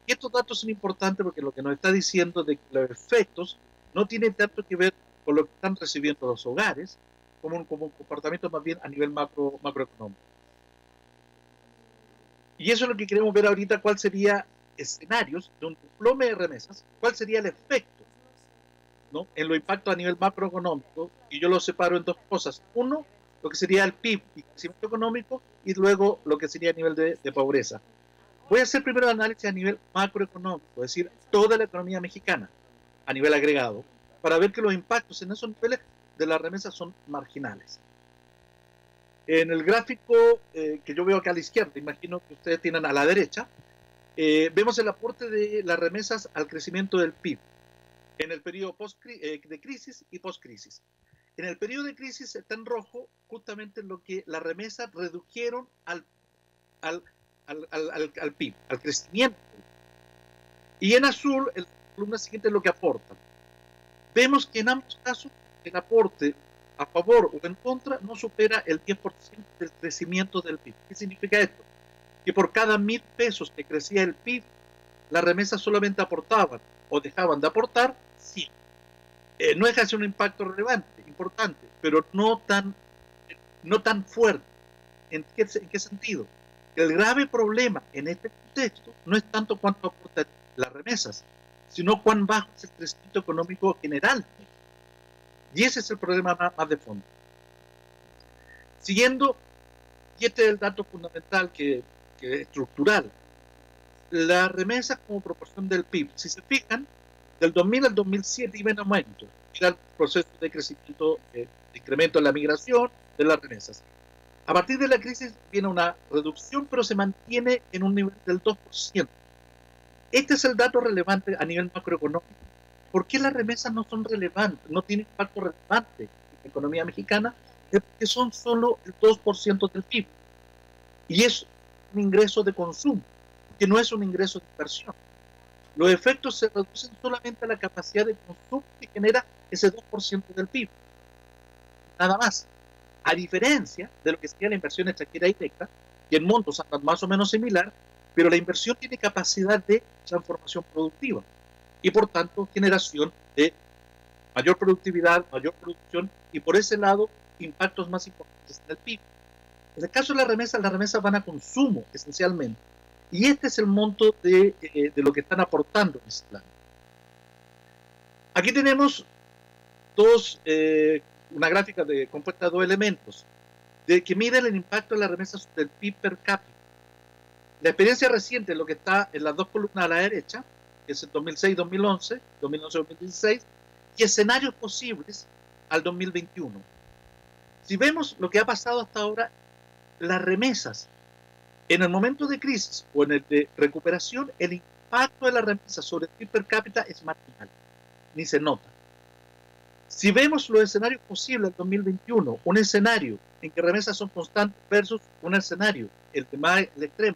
Y Estos datos son importantes porque lo que nos está diciendo de que los efectos no tienen tanto que ver con lo que están recibiendo los hogares, como un, comportamiento más bien a nivel macro, macroeconómico. Y eso es lo que queremos ver ahorita, cuál sería escenarios de un diploma de remesas, cuál sería el efecto ¿no? en los impactos a nivel macroeconómico, y yo lo separo en dos cosas. Uno, lo que sería el PIB y crecimiento económico, y luego lo que sería a nivel de pobreza. Voy a hacer primero el análisis a nivel macroeconómico, es decir, toda la economía mexicana a nivel agregado, para ver que los impactos en esos niveles de las remesas son marginales. En el gráfico eh, que yo veo acá a la izquierda, imagino que ustedes tienen a la derecha, eh, vemos el aporte de las remesas al crecimiento del PIB en el periodo eh, de crisis y post-crisis. En el periodo de crisis está en rojo justamente lo que las remesas redujeron al, al al, al, al, PIB, al crecimiento. Y en azul, el columna siguiente es lo que aporta. Vemos que en ambos casos el aporte a favor o en contra no supera el 10% del crecimiento del PIB. ¿Qué significa esto? Que por cada mil pesos que crecía el PIB, las remesas solamente aportaban o dejaban de aportar sí. Eh, no es casi un impacto relevante, importante, pero no tan, no tan fuerte. ¿En en qué sentido? El grave problema en este contexto no es tanto cuánto aportan las remesas, sino cuán bajo es el crecimiento económico general. Y ese es el problema más, de fondo. Siguiendo, y este es el dato fundamental que, es estructural, las remesas como proporción del PIB, si se fijan, del 2000 al 2007 iba en aumento, ya el proceso de crecimiento, eh, de incremento en la migración, de las remesas. A partir de la crisis viene una reducción, pero se mantiene en un nivel del 2%. Este es el dato relevante a nivel macroeconómico. ¿Por qué las remesas no son relevantes, no tienen impacto relevante en la economía mexicana? Es porque son solo el 2% del PIB. Y es un ingreso de consumo, que no es un ingreso de inversión. Los efectos se reducen solamente a la capacidad de consumo que genera ese 2% del PIB. Nada más a diferencia de lo que sería la inversión extranjera directa, que en montos más o menos similar, pero la inversión tiene capacidad de transformación productiva y por tanto generación de mayor productividad, mayor producción y por ese lado impactos más importantes en el PIB. En el caso de las remesas, las remesas van a consumo esencialmente y este es el monto de, eh, lo que están aportando en este plan. Aquí tenemos dos eh, una gráfica de, compuesta de dos elementos, de que miden el impacto de las remesas del PIB per cápita. La experiencia reciente, lo que está en las dos columnas a la derecha, que es el 2006-2011, 2011-2016, y escenarios posibles al 2021. Si vemos lo que ha pasado hasta ahora, las remesas, en el momento de crisis o en el de recuperación, el impacto de las remesas sobre el PIB per cápita es marginal, ni se nota. Si vemos los escenarios posibles en 2021, un escenario en que remesas son constantes versus un escenario, el tema más extremo,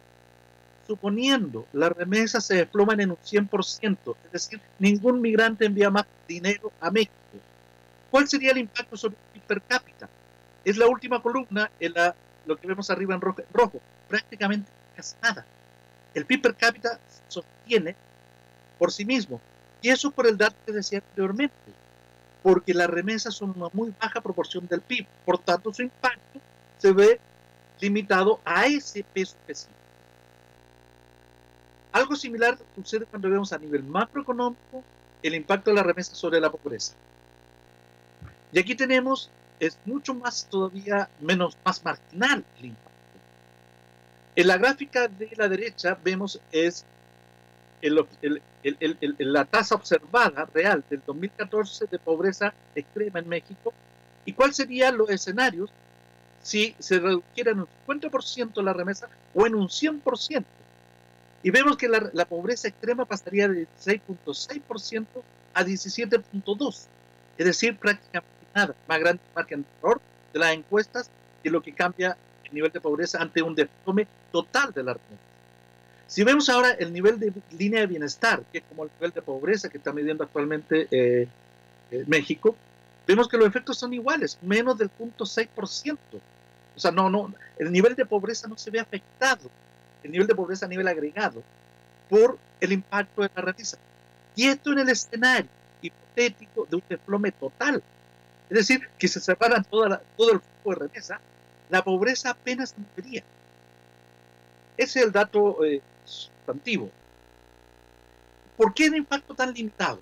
suponiendo las remesas se desploman en un 100%, es decir, ningún migrante envía más dinero a México. ¿Cuál sería el impacto sobre el per cápita? Es la última columna, en la, lo que vemos arriba en rojo, rojo prácticamente casi nada. El PIB per cápita sostiene por sí mismo, y eso por el dato que decía anteriormente, porque las remesas son una muy baja proporción del PIB, por tanto su impacto se ve limitado a ese peso específico. Algo similar sucede cuando vemos a nivel macroeconómico el impacto de las remesas sobre la pobreza. Y aquí tenemos, es mucho más todavía, menos, más marginal el impacto. En la gráfica de la derecha vemos es la tasa observada real del 2014 de pobreza extrema en México y cuáles serían los escenarios si se redujera en un 50% la remesa o en un 100%. Y vemos que la, pobreza extrema pasaría de 6.6% a 17.2%, es decir, prácticamente nada, más grande margen de error de las encuestas que lo que cambia el nivel de pobreza ante un desplome total de la remesa. Si vemos ahora el nivel de línea de bienestar, que es como el nivel de pobreza que está midiendo actualmente eh, eh, México, vemos que los efectos son iguales, menos del 0.6%. O sea, no, no, el nivel de pobreza no se ve afectado, el nivel de pobreza a nivel agregado, por el impacto de la realiza. Y esto en el escenario hipotético de un desplome total. Es decir, que se separan todo el flujo de remesa, la pobreza apenas cambiaría. Ese es el dato eh, sustantivo. ¿Por qué un impacto tan limitado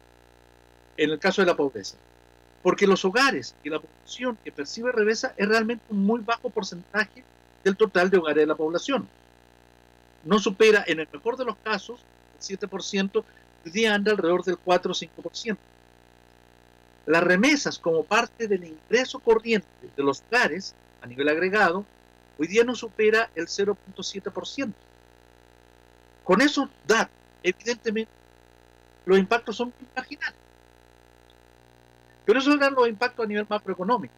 en el caso de la pobreza? Porque los hogares y la población que percibe remesa es realmente un muy bajo porcentaje del total de hogares de la población. No supera, en el mejor de los casos, el 7%, hoy día anda alrededor del 4 o 5%. Las remesas como parte del ingreso corriente de los hogares a nivel agregado, hoy día no supera el 0.7%. Con esos datos, evidentemente, los impactos son marginales. Pero eso dan los impactos a nivel macroeconómico.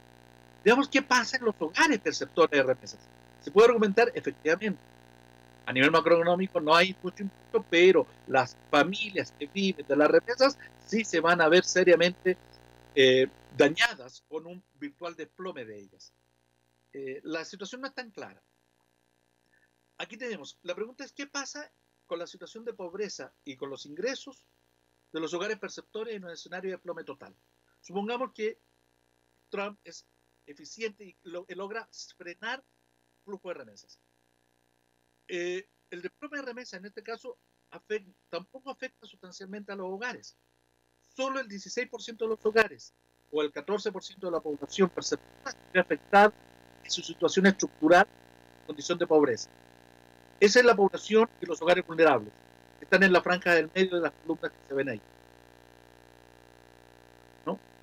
Veamos qué pasa en los hogares sector de remesas. Se puede argumentar, efectivamente, a nivel macroeconómico no hay mucho impacto, pero las familias que viven de las remesas sí se van a ver seriamente eh, dañadas con un virtual desplome de ellas. Eh, la situación no es tan clara. Aquí tenemos, la pregunta es, ¿qué pasa con la situación de pobreza y con los ingresos de los hogares perceptores en un escenario de plome total. Supongamos que Trump es eficiente y logra frenar el flujo de remesas. Eh, el desplome de remesas en este caso tampoco afecta sustancialmente a los hogares. Solo el 16% de los hogares o el 14% de la población perceptora se su situación estructural, condición de pobreza. Esa es la población y los hogares vulnerables. Están en la franja del medio de las columnas que se ven ahí.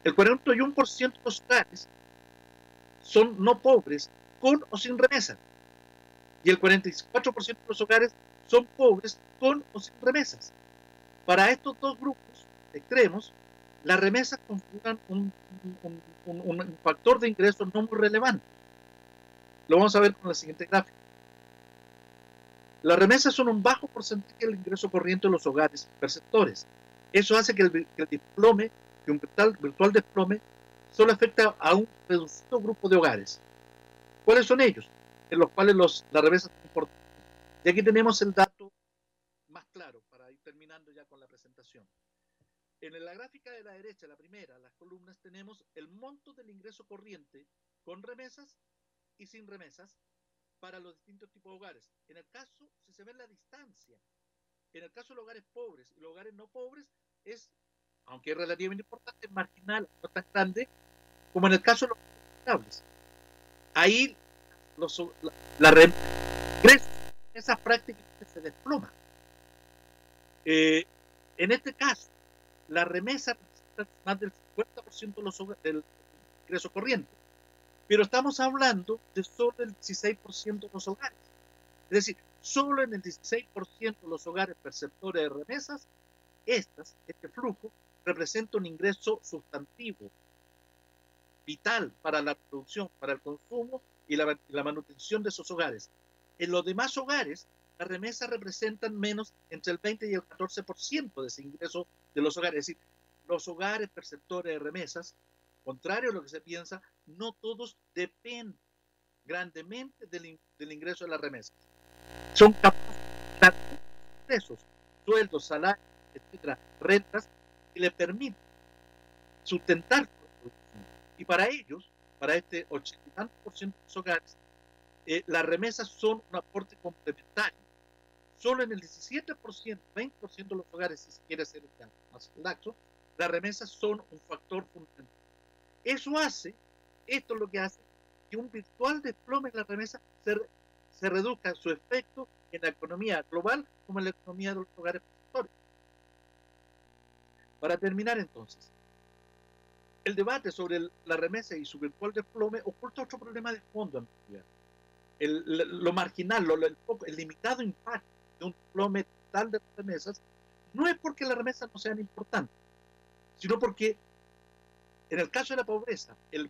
El 41% de los hogares son no pobres, con o sin remesas. Y el 44% de los hogares son pobres con o sin remesas. Para estos dos grupos extremos, las remesas configuran un, factor de ingreso no muy relevante. Lo vamos a ver con la siguiente gráfica. Las remesas son un bajo porcentaje del ingreso corriente de los hogares perceptores. Eso hace que el, diplome, el que un virtual, virtual desplome, solo afecta a un reducido grupo de hogares. ¿Cuáles son ellos? En los cuales los, las remesas son importantes. Y aquí tenemos el dato más claro para ir terminando ya con la presentación. En la gráfica de la derecha, la primera, las columnas, tenemos el monto del ingreso corriente con remesas y sin remesas para los distintos tipos de hogares. En el caso, si se ve la distancia, en el caso de los hogares pobres y los hogares no pobres, es, aunque es relativamente importante, marginal, no tan grande, como en el caso de los estables. Ahí los, la, remesa esas prácticas se desploma eh, en este caso, la remesa representa más del 50% de los, del ingreso corriente pero estamos hablando de solo el 16% de los hogares. Es decir, solo en el 16% de los hogares perceptores de remesas, estas, este flujo representa un ingreso sustantivo, vital para la producción, para el consumo y la, la manutención de esos hogares. En los demás hogares, las remesas representan menos entre el 20 y el 14% de ese ingreso de los hogares. Es decir, los hogares perceptores de remesas contrario a lo que se piensa, no todos dependen grandemente del, ingreso de las remesas. Son capaces de ingresos, sueldos, salarios, etcétera, rentas, que le permiten sustentar Y para ellos, para este 80% de los hogares, eh, las remesas son un aporte complementario. Solo en el 17%, 20% de los hogares, si se quiere hacer más laxo, las remesas son un factor fundamental eso hace, esto es lo que hace, que un virtual desplome en la remesa se, reduzca su efecto en la economía global como en la economía de los hogares productores. Para terminar entonces, el debate sobre la remesa y su virtual desplome oculta otro problema de fondo. El, lo marginal, lo, el, limitado impacto de un desplome tal de remesas no es porque las remesas no sean importantes, sino porque en el caso de la pobreza, el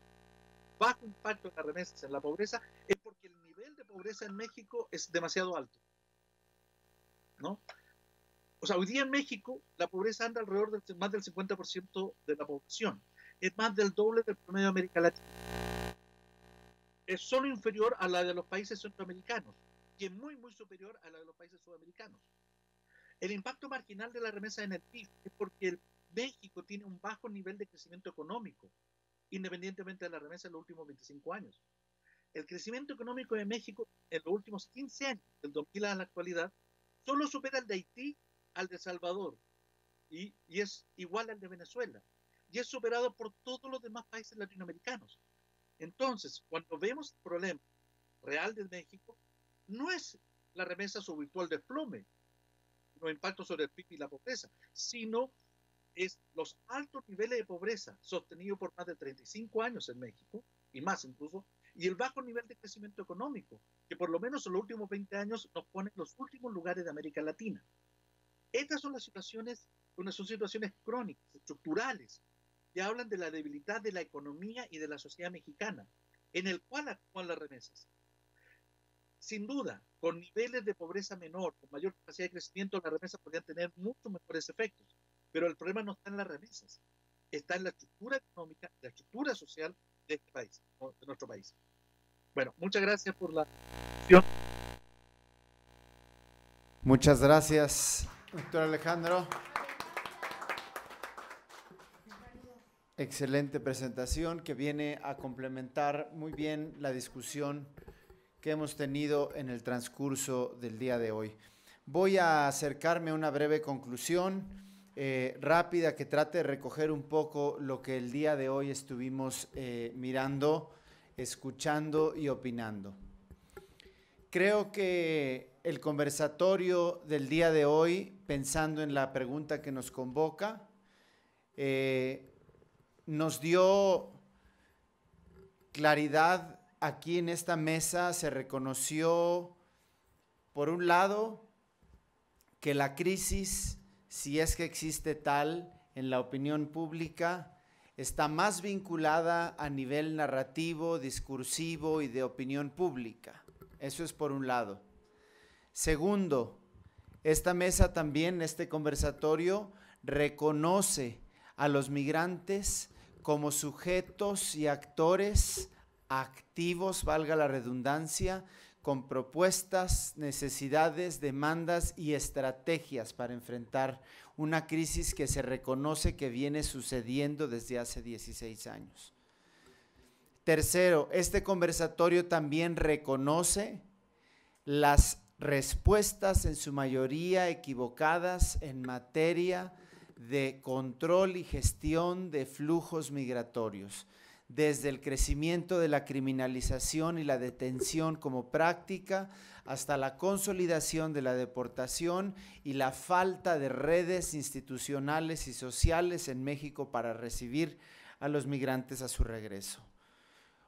bajo impacto de las remesas en la pobreza es porque el nivel de pobreza en México es demasiado alto. ¿No? O sea, hoy día en México la pobreza anda alrededor de más del 50% de la población. Es más del doble del promedio de América Latina. Es solo inferior a la de los países centroamericanos y es muy, muy superior a la de los países sudamericanos. El impacto marginal de la remesa en el PIB es porque el México tiene un bajo nivel de crecimiento económico, independientemente de la remesa en los últimos 25 años. El crecimiento económico de México en los últimos 15 años, del 2000 a la actualidad, solo supera al de Haití, al de Salvador, y, es igual al de Venezuela, y es superado por todos los demás países latinoamericanos. Entonces, cuando vemos el problema real de México, no es la remesa su virtual desplome, los impactos sobre el PIB y la pobreza, sino es los altos niveles de pobreza sostenidos por más de 35 años en México, y más incluso, y el bajo nivel de crecimiento económico, que por lo menos en los últimos 20 años nos pone en los últimos lugares de América Latina. Estas son las situaciones, son situaciones crónicas, estructurales, que hablan de la debilidad de la economía y de la sociedad mexicana, en el cual actúan las remesas. Sin duda, con niveles de pobreza menor, con mayor capacidad de crecimiento, las remesas podrían tener muchos mejores efectos. Pero el problema no está en las remesas, está en la estructura económica, la estructura social de este país, de nuestro país. Bueno, muchas gracias por la atención. Muchas gracias, doctor Alejandro. Excelente presentación que viene a complementar muy bien la discusión que hemos tenido en el transcurso del día de hoy. Voy a acercarme a una breve conclusión. Eh, rápida que trate de recoger un poco lo que el día de hoy estuvimos eh, mirando, escuchando y opinando. Creo que el conversatorio del día de hoy, pensando en la pregunta que nos convoca, eh, nos dio claridad aquí en esta mesa, se reconoció, por un lado, que la crisis si es que existe tal en la opinión pública, está más vinculada a nivel narrativo, discursivo y de opinión pública. Eso es por un lado. Segundo, esta mesa también, este conversatorio, reconoce a los migrantes como sujetos y actores activos, valga la redundancia, con propuestas, necesidades, demandas y estrategias para enfrentar una crisis que se reconoce que viene sucediendo desde hace 16 años. Tercero, este conversatorio también reconoce las respuestas en su mayoría equivocadas en materia de control y gestión de flujos migratorios desde el crecimiento de la criminalización y la detención como práctica hasta la consolidación de la deportación y la falta de redes institucionales y sociales en México para recibir a los migrantes a su regreso.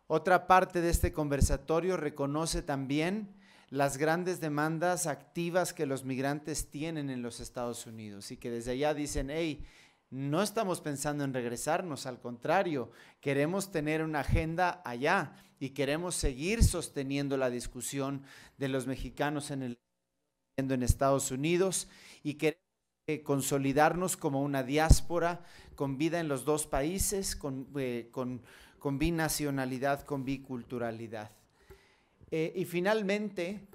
Otra parte de este conversatorio reconoce también las grandes demandas activas que los migrantes tienen en los Estados Unidos y que desde allá dicen, hey, no estamos pensando en regresarnos, al contrario, queremos tener una agenda allá y queremos seguir sosteniendo la discusión de los mexicanos en, el, en Estados Unidos y queremos eh, consolidarnos como una diáspora con vida en los dos países, con, eh, con, binacionalidad, con biculturalidad. Eh, y finalmente,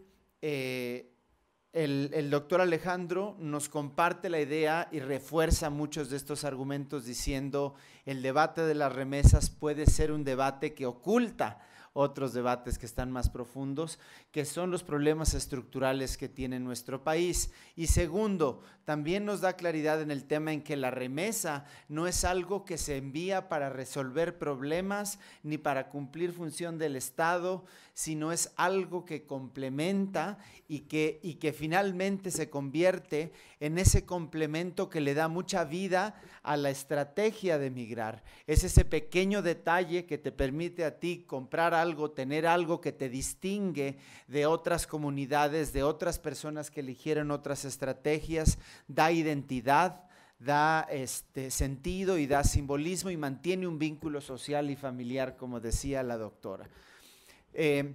el, doctor Alejandro nos comparte la idea y refuerza muchos de estos argumentos diciendo el debate de las remesas puede ser un debate que oculta otros debates que están más profundos, que son los problemas estructurales que tiene nuestro país. Y segundo, también nos da claridad en el tema en que la remesa no es algo que se envía para resolver problemas ni para cumplir función del Estado, sino es algo que complementa y que, finalmente se convierte en ese complemento que le da mucha vida a la estrategia de emigrar. Es ese pequeño detalle que te permite a ti comprar algo, tener algo que te distingue de otras comunidades, de otras personas que eligieron otras estrategias da identidad, da este sentido y da simbolismo y mantiene un vínculo social y familiar, como decía la doctora. Eh,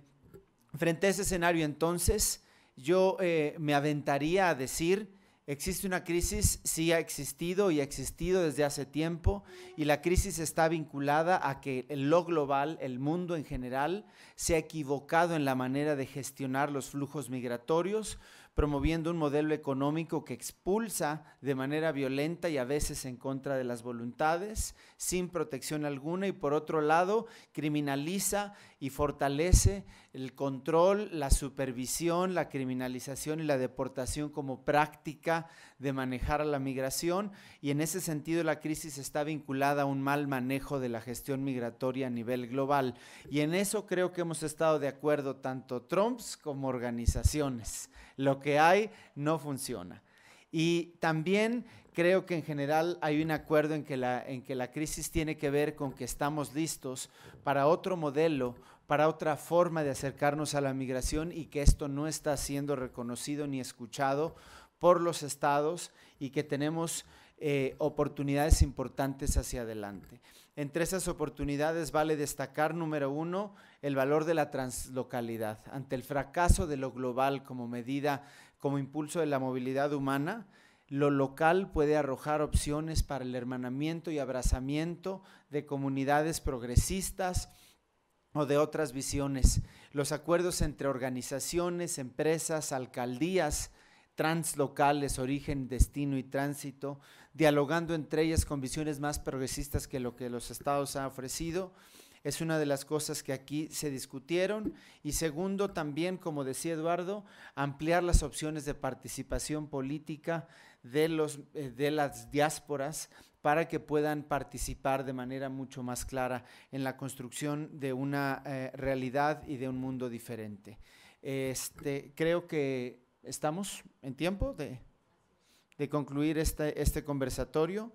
frente a ese escenario, entonces, yo eh, me aventaría a decir, existe una crisis, sí ha existido y ha existido desde hace tiempo, y la crisis está vinculada a que lo global, el mundo en general, se ha equivocado en la manera de gestionar los flujos migratorios, promoviendo un modelo económico que expulsa de manera violenta y a veces en contra de las voluntades, sin protección alguna, y por otro lado criminaliza y fortalece el control, la supervisión, la criminalización y la deportación como práctica de manejar a la migración y en ese sentido la crisis está vinculada a un mal manejo de la gestión migratoria a nivel global y en eso creo que hemos estado de acuerdo tanto Trumps como organizaciones. Lo que hay no funciona. Y también creo que en general hay un acuerdo en que, la, en que la crisis tiene que ver con que estamos listos para otro modelo para otra forma de acercarnos a la migración y que esto no está siendo reconocido ni escuchado por los estados y que tenemos eh, oportunidades importantes hacia adelante. Entre esas oportunidades vale destacar, número uno, el valor de la translocalidad. Ante el fracaso de lo global como medida, como impulso de la movilidad humana, lo local puede arrojar opciones para el hermanamiento y abrazamiento de comunidades progresistas, de otras visiones. Los acuerdos entre organizaciones, empresas, alcaldías, translocales, origen, destino y tránsito, dialogando entre ellas con visiones más progresistas que lo que los estados han ofrecido. Es una de las cosas que aquí se discutieron. Y segundo, también, como decía Eduardo, ampliar las opciones de participación política de, los, eh, de las diásporas para que puedan participar de manera mucho más clara en la construcción de una eh, realidad y de un mundo diferente. Este, creo que estamos en tiempo de, concluir este, este, conversatorio.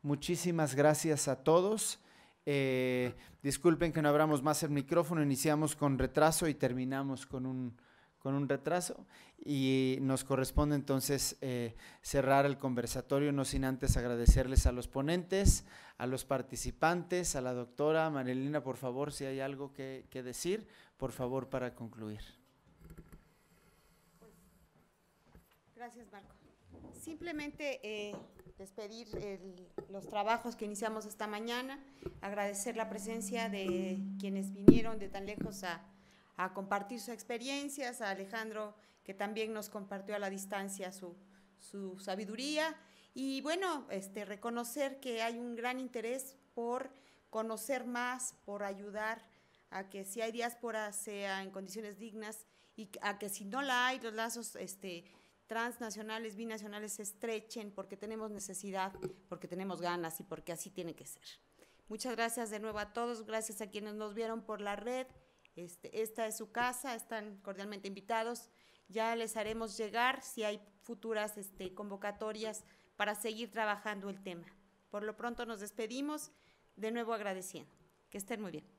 Muchísimas gracias a todos. Eh, disculpen que no abramos más el micrófono, iniciamos con retraso y terminamos con un con un retraso y nos corresponde entonces eh, cerrar el conversatorio, no sin antes agradecerles a los ponentes, a los participantes, a la doctora Marilina por favor, si hay algo que, decir, por favor, para concluir. Gracias, Marco. Simplemente eh, despedir los trabajos que iniciamos esta mañana, agradecer la presencia de quienes vinieron de tan lejos a a compartir sus experiencias, a Alejandro, que también nos compartió a la distancia su, sabiduría. Y bueno, este, reconocer que hay un gran interés por conocer más, por ayudar a que si hay diáspora sea en condiciones dignas y a que si no la hay, los lazos este, transnacionales, binacionales se estrechen porque tenemos necesidad, porque tenemos ganas y porque así tiene que ser. Muchas gracias de nuevo a todos, gracias a quienes nos vieron por la red. Este, esta es su casa, están cordialmente invitados. Ya les haremos llegar si hay futuras este, convocatorias para seguir trabajando el tema. Por lo pronto nos despedimos, de nuevo agradeciendo. Que estén muy bien.